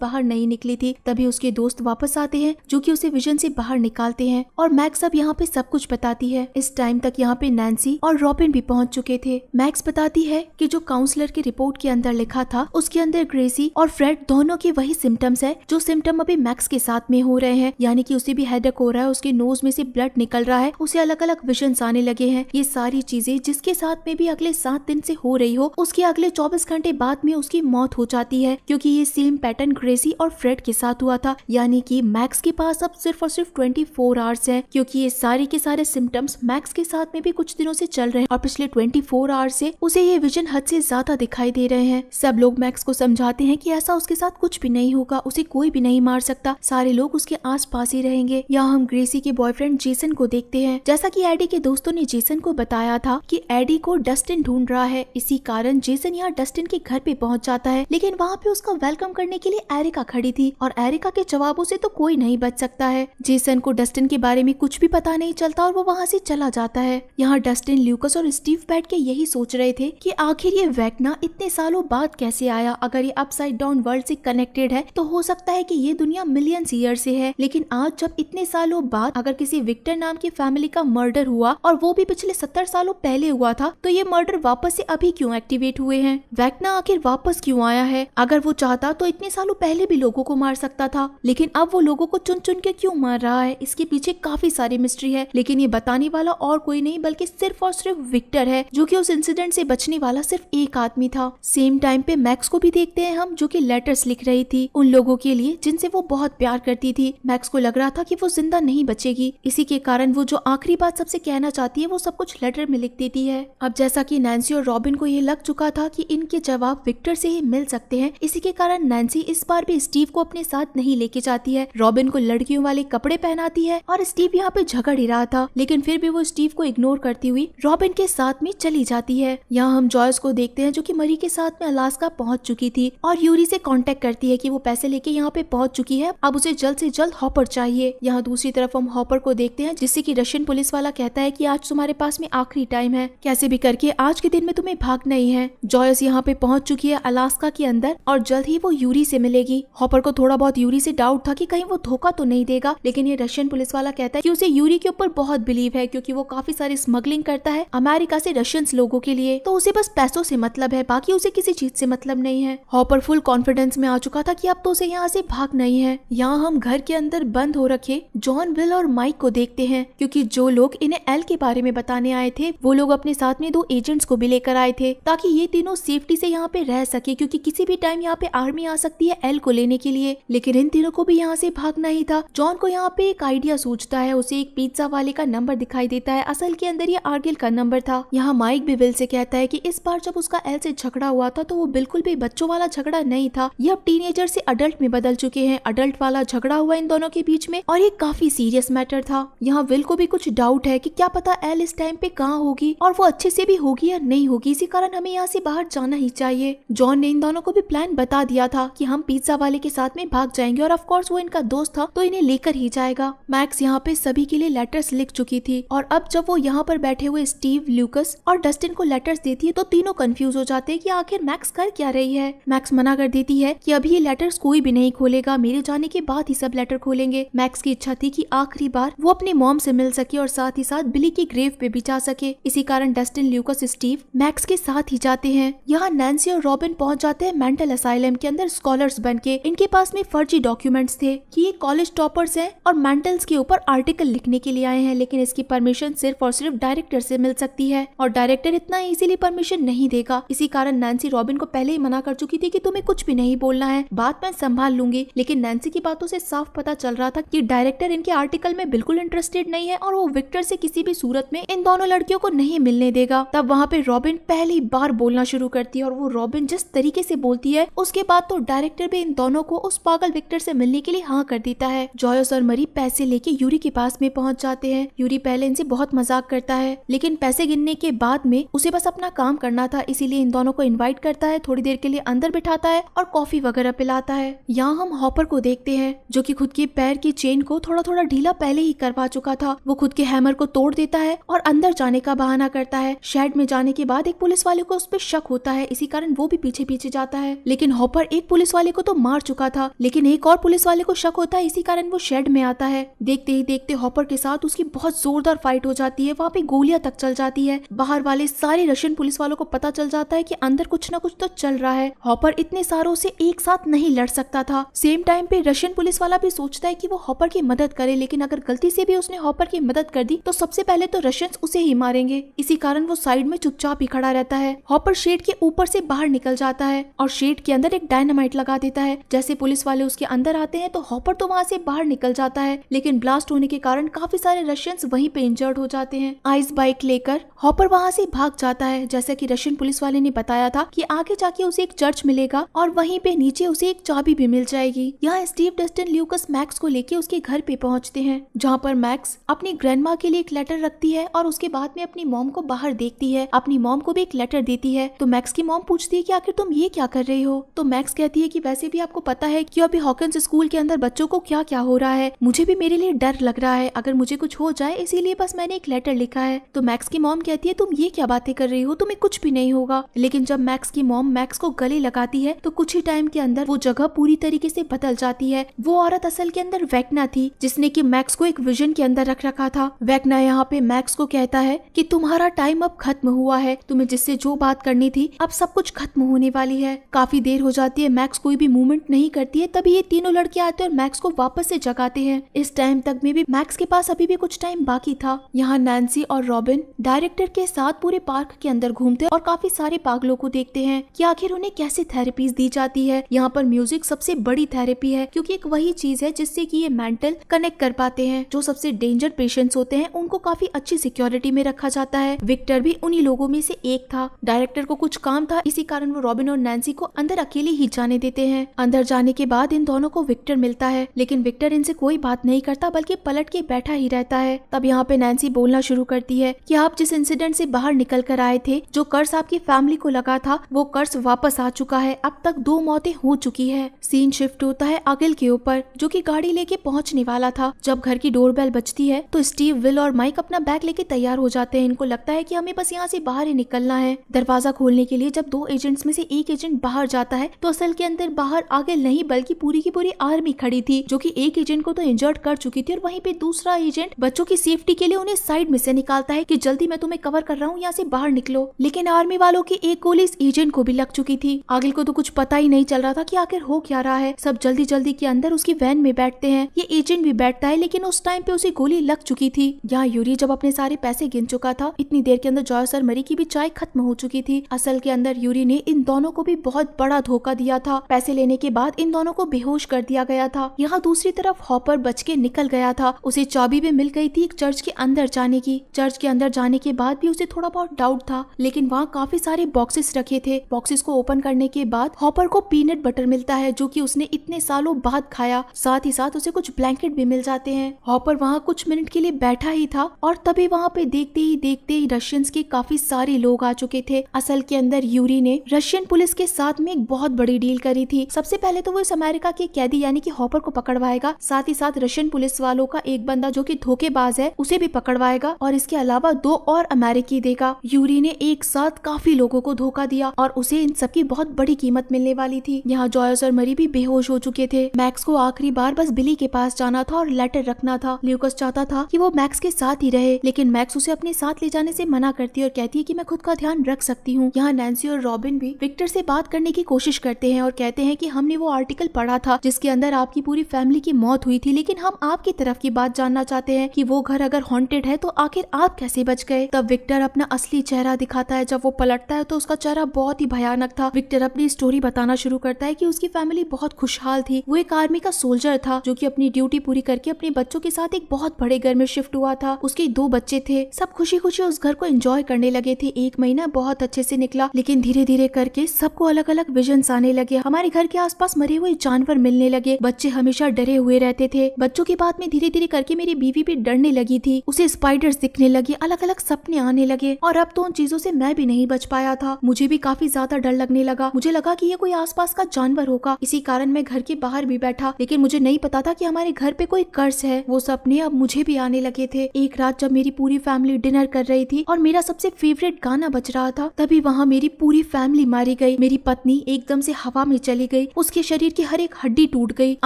बाहर नहीं निकली थी तभी उसके दोस्त वापस आते हैं जो की उसे विजन से बाहर निकालते हैं और मैक्स अब यहाँ पे सब कुछ बताती है इस टाइम टाइम तक यहाँ पे नैन्सी और रॉबिन भी पहुँच चुके थे मैक्स बताती है कि जो काउंसलर की रिपोर्ट के अंदर लिखा था उसके अंदर ग्रेसी और फ्रेड दोनों के वही सिम्टम्स है जो सिम्टम अभी मैक्स के साथ में हो रहे हैं यानी कि उसे भी हेडक हो रहा है उसके नोज में से ब्लड निकल रहा है उसे अलग अलग विजन आने लगे हैं ये सारी चीजें जिसके साथ में भी अगले सात दिन से हो रही हो उसके अगले चौबीस घंटे बाद में उसकी मौत हो जाती है क्योंकि ये सेम पैटर्न ग्रेसी और फ्रेड के साथ हुआ था यानी कि मैक्स के पास अब सिर्फ और सिर्फ ट्वेंटी फोर आवर्स है क्योंकि ये सारे के सारे सिम्टम्स मैक्स के साथ में भी कुछ दिनों से चल रहे और पिछले 24 आवर्स से उसे ये विजन हद से ज्यादा दिखाई दे रहे हैं सब लोग मैक्स को समझाते हैं कि ऐसा उसके साथ कुछ भी नहीं होगा उसे कोई भी नहीं मार सकता सारे लोग उसके आस पास ही रहेंगे यहाँ हम ग्रेसी के बॉयफ्रेंड जेसन को देखते हैं जैसा की एडी के दोस्तों ने जेसन को बताया था की एडी को डस्टिन ढूंढ रहा है इसी कारण जेसन यहाँ डस्टिन के घर पे पहुँच जाता है लेकिन वहाँ पे उसका वेलकम करने के लिए एरिका खड़ी थी और एरिका के जवाबों से तो कोई नहीं बच सकता है जेसन को डस्टिन के बारे में कुछ भी पता नहीं चलता और वो वहाँ से चला जाता जाता है यहाँ डस्टिन ल्यूकस और स्टीव बैठ के यही सोच रहे थे कि आखिर ये वैकना इतने सालों बाद कैसे आया अगर ये अपसाइड डाउन वर्ल्ड से कनेक्टेड है तो हो सकता है कि ये दुनिया मिलियंस ईयर से है लेकिन आज जब इतने सालों बाद अगर किसी विक्टर नाम की फैमिली का मर्डर हुआ और वो भी पिछले सत्तर सालों पहले हुआ था तो ये मर्डर वापस से अभी क्यों एक्टिवेट हुए हैं वैकना आखिर वापस क्यों आया है अगर वो चाहता तो इतने सालों पहले भी लोगों को मार सकता था लेकिन अब वो लोगों को चुन चुन के क्यों मार रहा है इसके पीछे काफी सारी मिस्ट्री है लेकिन ये बताने वाला और और कोई नहीं बल्कि सिर्फ और सिर्फ विक्टर है जो कि उस इंसिडेंट से बचने वाला सिर्फ एक आदमी था सेम टाइम पे मैक्स को भी देखते हैं हम जो कि लेटर्स लिख रही थी उन लोगों के लिए जिनसे वो बहुत प्यार करती थी मैक्स को लग रहा था कि वो जिंदा नहीं बचेगी इसी के कारण वो जो आखिरी बात सबसे कहना चाहती है वो सब कुछ लेटर में लिख देती है अब जैसा की नैन्सी और रॉबिन को ये लग चुका था की इनके जवाब विक्टर से ही मिल सकते हैं इसी के कारण नैन्सी इस बार भी स्टीव को अपने साथ नहीं लेके जाती है रॉबिन को लड़कियों वाले कपड़े पहनाती है और स्टीव यहाँ पे झगड़ ही रहा था लेकिन फिर भी वो स्टीव स्टीव को इग्नोर करती हुई रॉबिन के साथ में चली जाती है यहाँ हम जॉयस को देखते हैं जो की मरी के साथ में अलास्का पहुंच चुकी थी और यूरी से कॉन्टेक्ट करती है की वो पैसे लेके यहाँ पे पहुंच चुकी है अब उसे जल्द से जल्द हॉपर चाहिए यहाँ दूसरी तरफ हम हॉपर को देखते हैं जिससे की रशियन पुलिस वाला कहता है की आज तुम्हारे पास में आखिरी टाइम है कैसे भी करके आज के दिन में तुम्हें भाग नहीं है जॉयस यहाँ पे पहुंच चुकी है अलास्का के अंदर और जल्द ही वो यूरी से मिलेगी हॉपर को थोड़ा बहुत यूरी से डाउट था की कहीं वो धोखा तो नहीं देगा लेकिन ये रशियन पुलिस वाला कहता है कि उसे यूरी के ऊपर बहुत बिलीव है क्योंकि वो काफी सारी स्मगलिंग करता है अमेरिका से रशियंस लोगों के लिए तो उसे बस पैसों से मतलब है बाकी उसे किसी चीज से मतलब नहीं है हॉपर फुल कॉन्फिडेंस में आ चुका था कि अब तो उसे यहाँ से भाग नहीं है यहाँ हम घर के अंदर बंद हो रखे जॉन विल और माइक को देखते हैं क्योंकि जो लोग इन्हें एल के बारे में बताने आए थे वो लोग अपने साथ में दो एजेंट्स को भी लेकर आए थे ताकि ये तीनों सेफ्टी से यहाँ पे रह सके क्योंकि किसी भी टाइम यहाँ पे आर्मी आ सकती है एल को लेने के लिए लेकिन इन तीनों को भी यहाँ से भागना ही था जॉन को यहाँ पे एक आइडिया सोचता है उसे एक पिज्जा वाले का नंबर दिखाई देता है है असल के अंदर ये आर्गिल का नंबर था यहाँ माइक भी विल से कहता है कि इस बार जब उसका एल से झगड़ा हुआ था तो वो बिल्कुल भी बच्चों वाला झगड़ा नहीं था ये अब टीनेजर से अडल्ट में बदल चुके हैं अडल्ट वाला झगड़ा हुआ इन दोनों के बीच में और ये काफी सीरियस मैटर था यहाँ विल को भी कुछ डाउट है की क्या पता एल इस टाइम पे कहाँ होगी और वो अच्छे से भी होगी या नहीं होगी इसी कारण हमें यहाँ से बाहर जाना ही चाहिए जॉन ने इन दोनों को भी प्लान बता दिया था की हम पिज्जा वाले के साथ में भाग जाएंगे और ऑफकोर्स वो इनका दोस्त था तो इन्हें लेकर ही जाएगा मैक्स यहाँ पे सभी के लिए लेटर्स लिख चुकी थी और अब जब वो यहाँ पर बैठे हुए स्टीव ल्यूकस और डस्टिन को लेटर्स देती है तो तीनों कंफ्यूज हो जाते हैं कि आखिर मैक्स कर क्या रही है मैक्स मना कर देती है कि अभी ये लेटर्स कोई भी नहीं खोलेगा मेरे जाने के बाद ही सब लेटर खोलेंगे मैक्स की इच्छा थी की आखिरी बार वो अपने मॉम से मिल सके और साथ ही साथ बिली की ग्रेव पे भी जा सके इसी कारण डस्टिन ल्यूकस स्टीव मैक्स के साथ ही जाते हैं यहाँ नैन्सी और रॉबिन पहुंच जाते हैं मेंटल असाइलम के अंदर स्कॉलर्स बन के इनके पास में फर्जी डॉक्यूमेंट्स थे कि ये कॉलेज टॉपर्स हैं और मेंटल्स के ऊपर आर्टिकल लिखने के लिए आए हैं लेकिन इसकी परमिशन सिर्फ और सिर्फ डायरेक्टर से मिल सकती है और डायरेक्टर इतना इजीली परमिशन नहीं देगा इसी कारण नैन्सी रॉबिन को पहले ही मना कर चुकी थी कि तुम्हें कुछ भी नहीं बोलना है बात मैं संभाल लूंगी लेकिन नैन्सी की बातों से साफ पता चल रहा था कि डायरेक्टर इनके आर्टिकल में बिल्कुल इंटरेस्टेड नहीं है और वो विक्टर से किसी भी सूरत में इन दोनों लड़कियों को नहीं मिलने देगा तब वहाँ पे रॉबिन पहली बार बोलना शुरू करती है और वो रॉबिन जिस तरीके से बोलती है उसके बाद तो डायरेक्टर भी इन दोनों को उस पागल विक्टर से मिलने के लिए हाँ कर देता है जॉयस और मरी पैसे लेके यूरी के पास में पहुँच जाते हैं यूरी पहले इनसे बहुत बहुत मजाक करता है लेकिन पैसे गिनने के बाद में उसे बस अपना काम करना था इसीलिए इन दोनों को इन्वाइट करता है थोड़ी देर के लिए अंदर बिठाता है और कॉफी वगैरह पिलाता है यहाँ हम हॉपर को देखते हैं जो की खुद के पैर की चेन को थोड़ा थोड़ा ढीला पहले ही करवा चुका था वो खुद के हैमर को तोड़ देता है और अंदर जाने का बहाना करता है शेड में जाने के बाद एक पुलिस वाले को उस पर शक होता है इसी कारण वो भी पीछे पीछे जाता है लेकिन हॉपर एक पुलिस वाले को तो मार चुका था लेकिन एक और पुलिस वाले को शक होता है इसी कारण वो शेड में आता है देखते ही देखते हॉपर के साथ उसकी बहुत जोरदार फाइट होती हो जाती है वहाँ पे गोलियां तक चल जाती है बाहर वाले सारे रशियन पुलिस वालों को पता चल जाता है की अंदर कुछ न कुछ तो चल रहा है हॉपर इतने सारों से एक साथ नहीं लड़ सकता था सेम टाइम पे रशियन पुलिस वाला भी सोचता है की वो हॉपर की मदद करे लेकिन अगर गलती से भी उसने हॉपर की मदद कर दी तो सबसे पहले तो रशियंस उसे ही मारेंगे इसी कारण वो साइड में चुपचाप ही खड़ा रहता है हॉपर शेड के ऊपर से बाहर निकल जाता है और शेड के अंदर एक डायनामाइट लगा देता है जैसे पुलिस वाले उसके अंदर आते हैं तो हॉपर तो वहाँ से बाहर निकल जाता है लेकिन ब्लास्ट होने के कारण काफी सारे रशियंस वहीं पे इंजर्ड हो जाते हैं आइस बाइक लेकर हॉपर वहाँ से भाग जाता है जैसा कि रशियन पुलिस वाले ने बताया था कि आगे जाके उसे एक चर्च मिलेगा और वहीं पे नीचे उसे एक चाबी भी मिल जाएगी यहाँ स्टीव डस्टन ल्यूकस मैक्स को लेके उसके घर पे पहुँचते हैं जहाँ पर मैक्स अपनी ग्रैंड के लिए एक लेटर रखती है और उसके बाद में अपनी मॉम को बाहर देखती है अपनी मॉम को भी एक लेटर देती है तो मैक्स की मॉम पूछती है की आखिर तुम ये क्या कर रही हो तो मैक्स कहती है की वैसे भी आपको पता है की अभी हॉकन्स स्कूल के अंदर बच्चों को क्या क्या हो रहा है मुझे भी मेरे लिए डर लग रहा है अगर मुझे कुछ हो जाए इसीलिए बस मैंने मैंने एक लेटर लिखा है तो मैक्स की मॉम कहती है तुम ये क्या बातें कर रही हो तुम्हें कुछ भी नहीं होगा लेकिन जब मैक्स की मॉम मैक्स को गले लगाती है तो कुछ ही टाइम के अंदर वो जगह पूरी तरीके से बदल जाती है वो औरत असल के अंदर वैकना थी जिसने की मैक्स को एक विजन के अंदर रख रखा था वैकना यहाँ पे मैक्स को कहता है की तुम्हारा टाइम अब खत्म हुआ है तुम्हें जिससे जो बात करनी थी अब सब कुछ खत्म होने वाली है काफी देर हो जाती है मैक्स कोई भी मूवमेंट नहीं करती है तभी ये तीनों लड़के आते हैं और मैक्स को वापस से जगाते हैं इस टाइम तक में भी मैक्स के पास अभी भी कुछ टाइम बाकी था यहाँ नैन्सी और रॉबिन डायरेक्टर के साथ पूरे पार्क के अंदर घूमते और काफी सारे पागलों को देखते हैं कि आखिर उन्हें कैसे थेरेपीज दी जाती है यहाँ पर म्यूजिक सबसे बड़ी थेरेपी है क्योंकि एक वही चीज है जिससे कि ये मेंटल कनेक्ट कर पाते हैं जो सबसे डेंजर पेशेंट्स होते हैं उनको काफी अच्छी सिक्योरिटी में रखा जाता है विक्टर भी उन्ही लोगों में से एक था डायरेक्टर को कुछ काम था इसी कारण वो रॉबिन और नैन्सी को अंदर अकेले ही जाने देते हैं अंदर जाने के बाद इन दोनों को विक्टर मिलता है लेकिन विक्टर इनसे कोई बात नहीं करता बल्कि पलट के बैठा ही रहता है तब यहाँ पे नैन्सी बोलना शुरू करती है कि आप जिस इंसिडेंट से बाहर निकल कर आए थे जो कर्ज आपकी फैमिली को लगा था वो कर्ज वापस आ चुका है अब तक दो मौतें हो चुकी है सीन शिफ्ट होता है अगिल के ऊपर जो की गाड़ी लेके पहुँचने वाला था जब घर की डोरबेल बजती है तो स्टीव विल और माइक अपना बैग लेके तैयार हो जाते हैं इनको लगता है की हमें बस यहाँ से बाहर ही निकलना है दरवाजा खोलने के लिए जब दो एजेंट्स में से एक एजेंट बाहर जाता है तो असल के अंदर बाहर आगे नहीं बल्कि पूरी की पूरी आर्मी खड़ी थी जो कि एक एजेंट को तो इंजर्ड कर चुकी थी और वहीं पे दूसरा एजेंट बच्चों की सेफ्टी के लिए उन्हें साइड में से निकालता है कि जल्दी मैं तुम्हें कवर कर रहा हूँ यहाँ से बाहर निकलो लेकिन आर्मी वालों की एक गोली इस एजेंट को भी लग चुकी थी आगिल को तो कुछ पता ही नहीं चल रहा था की आखिर हो क्या रहा है सब जल्दी जल्दी के अंदर उसकी वैन में बैठते हैं ये एजेंट भी बैठता है लेकिन उस टाइम पे उसे गोली लग चुकी थी यहाँ यूरी जब अपने सारे पैसे गिन चुका था इतनी देर के अंदर जॉयसर मरी की भी चाय खत्म हो चुकी थी असल के अंदर यूरी ने इन दोनों को भी बहुत बड़ा धोखा दिया था पैसे लेने के बाद इन दोनों को बेहोश कर दिया गया था यहाँ दूसरी तरफ हॉपर बच के निकल गया था उसे चाबी भी मिल गई थी एक चर्च के अंदर जाने की चर्च के अंदर जाने के बाद भी उसे थोड़ा बहुत डाउट था लेकिन वहाँ काफी सारे बॉक्सेस रखे थे बॉक्सेस को ओपन करने के बाद हॉपर को पीनट बटर मिलता है जो की उसने इतने सालों बाद खाया साथ ही साथ उसे कुछ ब्लैंकेट भी मिल जाते हैं हॉपर वहाँ कुछ मिनट के लिए बैठा ही था और तभी वहाँ पे देखते ही देखते ही रशियंस के काफी सारे लोग आ चुके थे असल के अंदर यूरी ने रशियन पुलिस के साथ में एक बहुत बड़ी डील करी थी सबसे पहले तो वो इस अमेरिका के कैदी यानी कि हॉपर को पकड़वाएगा साथ ही साथ रशियन पुलिस वालों का एक बंदा जो की धोखेबाज है उसे भी पकड़वा करवाएगा और इसके अलावा दो और अमेरिकी देगा यूरी ने एक साथ काफी लोगों को धोखा दिया और उसे इन सबकी बहुत बड़ी कीमत मिलने वाली थी यहाँ जॉयस और मरी भी बेहोश हो चुके थे मैक्स को आखिरी बार बस बिली के पास जाना था और लेटर रखना था ल्यूकस चाहता था कि वो मैक्स के साथ ही रहे लेकिन मैक्स उसे अपने साथ ले जाने से मना करती है और कहती है कि मैं खुद का ध्यान रख सकती हूँ यहाँ नैन्सी और रॉबिन भी विक्टर से बात करने की कोशिश करते हैं और कहते हैं कि हमने वो आर्टिकल पढ़ा था जिसके अंदर आपकी पूरी फैमिली की मौत हुई थी लेकिन हम आपकी तरफ की बात जानना चाहते हैं कि वो घर अगर हॉन्टेड ब्लेड है तो आखिर आप कैसे बच गए तब विक्टर अपना असली चेहरा दिखाता है जब वो पलटता है तो उसका चेहरा बहुत ही भयानक था विक्टर अपनी स्टोरी बताना शुरू करता है की उसकी फैमिली बहुत खुशहाल थी वो एक आर्मी का सोल्जर था जो की अपनी ड्यूटी पूरी करके अपने बच्चों के साथ एक बहुत बड़े घर में शिफ्ट हुआ था उसके दो बच्चे थे सब खुशी खुशी उस घर को एंजॉय करने लगे थे एक महीना बहुत अच्छे से निकला लेकिन धीरे धीरे करके सबको अलग अलग विजन आने लगे हमारे घर के आसपास मरे हुए जानवर मिलने लगे बच्चे हमेशा डरे हुए रहते थे बच्चों की बात में धीरे धीरे करके मेरी बीवी भी डरने लगी थी उसे स्पाइडर्स दिखने लगे अलग अलग सपने आने लगे और अब तो उन चीजों से मैं भी नहीं बच पाया था मुझे भी काफी ज्यादा डर लगने लगा मुझे लगा कि ये कोई आसपास का जानवर होगा इसी कारण मैं घर के बाहर भी बैठा लेकिन मुझे नहीं पता था कि हमारे घर पे कोई कर्ज है वो सपने अब मुझे भी आने लगे थे एक रात जब मेरी पूरी फैमिली डिनर कर रही थी और मेरा सबसे फेवरेट गाना बज रहा था तभी वहाँ मेरी पूरी फैमिली मारी गई मेरी पत्नी एकदम से हवा में चली गई उसके शरीर की हर एक हड्डी टूट गई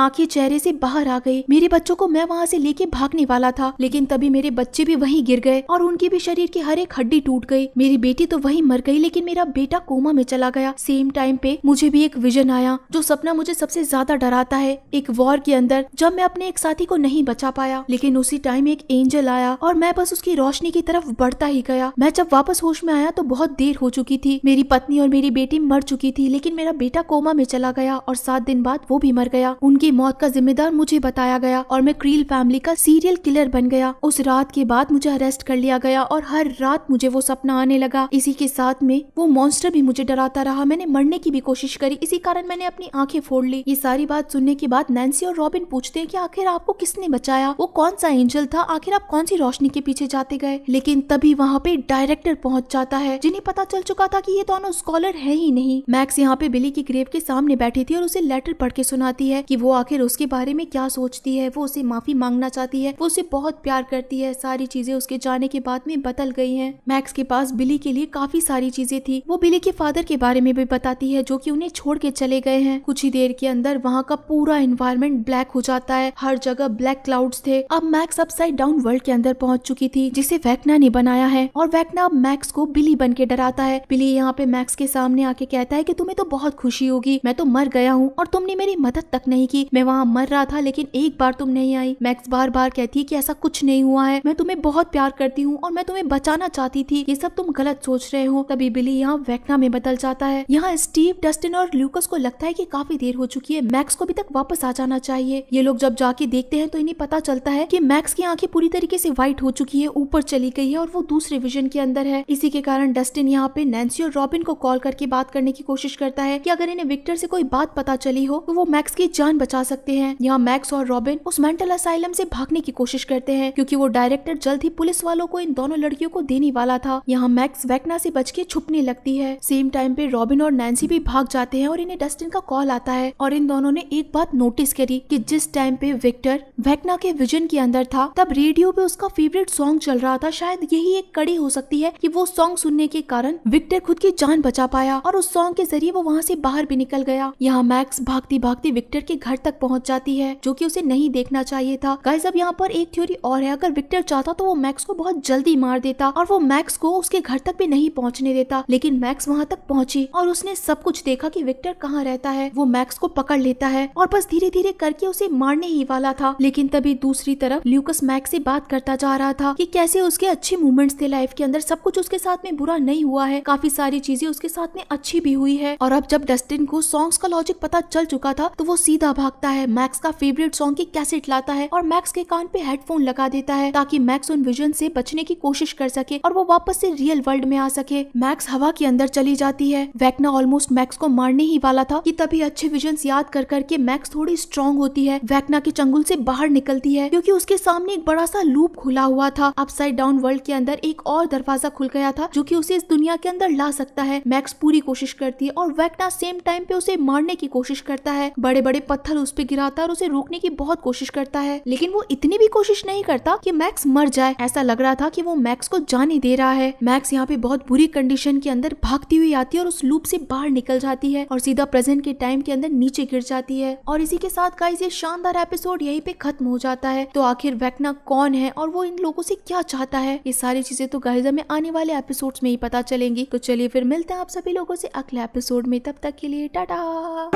आँखें चेहरे से बाहर आ गयी मेरे बच्चों को मैं वहाँ से लेके भागने वाला था लेकिन तभी मेरे बच्चे बच्चे भी वहीं गिर गए और उनके भी शरीर की हर एक हड्डी टूट गई मेरी बेटी तो वहीं मर गई लेकिन मेरा बेटा कोमा में चला गया सेम टाइम पे मुझे भी एक विजन आया जो सपना मुझे सबसे ज्यादा डराता है एक वॉर के अंदर जब मैं अपने एक साथी को नहीं बचा पाया लेकिन उसी टाइम एक एंजल आया और मैं बस उसकी रोशनी की तरफ बढ़ता ही गया मैं जब वापस होश में आया तो बहुत देर हो चुकी थी मेरी पत्नी और मेरी बेटी मर चुकी थी लेकिन मेरा बेटा कोमा में चला गया और सात दिन बाद वो भी मर गया उनकी मौत का जिम्मेदार मुझे बताया गया और मैं क्रील फैमिली का सीरियल किलर बन गया उस रात के बाद मुझे अरेस्ट कर लिया गया और हर रात मुझे वो सपना आने लगा इसी के साथ में वो मॉन्स्टर भी मुझे डराता रहा मैंने मरने की भी कोशिश करी इसी कारण मैंने अपनी आंखें फोड़ ली ये सारी बात सुनने के बाद नैन्सी और रॉबिन पूछते हैं कि आखिर आपको किसने बचाया वो कौन सा एंजल था आखिर आप कौन सी रोशनी के पीछे जाते गए लेकिन तभी वहाँ पे डायरेक्टर पहुँच जाता है जिन्हें पता चल चुका था की ये दोनों स्कॉलर है ही नहीं मैक्स यहाँ पे बिली की ग्रेव के सामने बैठी थी और उसे लेटर पढ़ के सुनाती है की वो आखिर उसके बारे में क्या सोचती है वो उसे माफी मांगना चाहती है वो उसे बहुत प्यार करती है सारी सारी चीजें उसके जाने के बाद में बदल गई हैं मैक्स के पास बिली के लिए काफी सारी चीजें थी वो बिली के फादर के बारे में भी बताती है जो कि उन्हें छोड़ के चले गए हैं कुछ ही देर के अंदर वहाँ का पूरा इन्वायरमेंट ब्लैक हो जाता है हर जगह ब्लैक क्लाउड्स थे अब मैक्स अब डाउन वर्ल्ड के अंदर पहुँच चुकी थी जिसे वैकना ने बनाया है और वैकना अब मैक्स को बिली बन के डराता है बिली यहाँ पे मैक्स के सामने आके कहता है की तुम्हें तो बहुत खुशी होगी मैं तो मर गया हूँ और तुमने मेरी मदद तक नहीं की मैं वहाँ मर रहा था लेकिन एक बार तुम नहीं आई मैक्स बार बार कहती है की ऐसा कुछ नहीं हुआ है मैं तुम्हें बहुत प्यार करती हूँ और मैं तुम्हें बचाना चाहती थी ये सब तुम गलत सोच रहे हो तभी बिली यहाँ वैक्ना में बदल जाता है यहाँ स्टीव डस्टिन और ल्यूकस को लगता है की काफी देर हो चुकी है मैक्स को अभी तक वापस आ जाना चाहिए ये लोग जब जाके देखते हैं तो इन्हें पता चलता है की मैक्स की आंखें पूरी तरीके से व्हाइट हो चुकी है ऊपर चली गई है और वो दूसरे विजन के अंदर है इसी के कारण डस्टिन यहाँ पे नैन्सी और रॉबिन को कॉल करके बात करने की कोशिश करता है कि अगर इन्हें विक्टर से कोई बात पता चली हो तो वो मैक्स की जान बचा सकते हैं यहाँ मैक्स और रॉबिन उस मेंटल असाइलम से भागने की कोशिश करते हैं क्योंकि वो डायरेक्टर लेटर जल्द ही पुलिस वालों को इन दोनों लड़कियों को देने वाला था यहाँ मैक्स वैकना से बच के छुपने लगती है सेम टाइम पे रॉबिन और नैन्सी भी भाग जाते हैं और इन्हें डस्टिन का कॉल आता है और इन दोनों ने एक बात नोटिस करी की जिस टाइम पे विक्टर वैकना के विजन के अंदर था तब रेडियो पे उसका फेवरेट सॉन्ग चल रहा था शायद यही एक कड़ी हो सकती है की वो सॉन्ग सुनने के कारण विक्टर खुद की जान बचा पाया और उस सॉन्ग के जरिए वो वहाँ से बाहर भी निकल गया यहाँ मैक्स भागती भागती विक्टर के घर तक पहुँच जाती है जो की उसे नहीं देखना चाहिए था गाइस अब यहाँ पर एक थ्योरी और है अगर विक्टर चाहता होता तो वो मैक्स को बहुत जल्दी मार देता और वो मैक्स को उसके घर तक भी नहीं पहुंचने देता लेकिन मैक्स वहां तक पहुंची और उसने सब कुछ देखा कि विक्टर कहाँ रहता है वो मैक्स को पकड़ लेता है और बस धीरे धीरे करके उसे मारने ही वाला था लेकिन तभी दूसरी तरफ ल्यूकस मैक्स से बात करता जा रहा था कि कैसे उसके अच्छे मूवमेंट्स थे लाइफ के अंदर सब कुछ उसके साथ में बुरा नहीं हुआ है काफी सारी चीजें उसके साथ में अच्छी भी हुई है और अब जब डस्टिन को सॉन्ग्स का लॉजिक पता चल चुका था तो वो सीधा भागता है मैक्स का फेवरेट सॉन्ग की कैसेट लाता है और मैक्स के कान पे हेडफोन लगा देता है ताकि मैक्स उन विजन से बचने की कोशिश कर सके और वो वापस से रियल वर्ल्ड में आ सके मैक्स हवा के अंदर चली जाती है वैकना ऑलमोस्ट मैक्स को मारने ही वाला था कि तभी अच्छे विजन याद कर करके मैक्स थोड़ी स्ट्रांग होती है वैकना के चंगुल से बाहर निकलती है क्योंकि उसके सामने एक बड़ा सा लूप खुला हुआ था अपसाइड डाउन वर्ल्ड के अंदर एक और दरवाजा खुल गया था जो की उसे इस दुनिया के अंदर ला सकता है मैक्स पूरी कोशिश करती है और वैक्ना सेम टाइम पे उसे मारने की कोशिश करता है बड़े बड़े पत्थर उस पर गिराता है और उसे रोकने की बहुत कोशिश करता है लेकिन वो इतनी भी कोशिश नहीं करता की मैक्स मर जाए ऐसा लग रहा था कि वो मैक्स को जाने दे रहा है मैक्स यहाँ पे बहुत बुरी कंडीशन के अंदर भागती हुई आती है और उस लूप से बाहर निकल जाती है और सीधा प्रेजेंट के टाइम के अंदर नीचे गिर जाती है और इसी के साथ गाइस ये शानदार एपिसोड यहीं पे खत्म हो जाता है तो आखिर वैक्ना कौन है और वो इन लोगों से क्या चाहता है ये सारी चीजें तो गाइस हमें आने वाले एपिसोड में ही पता चलेंगी तो चलिए फिर मिलते हैं आप सभी लोगों से अगले एपिसोड में तब तक के लिए टाटा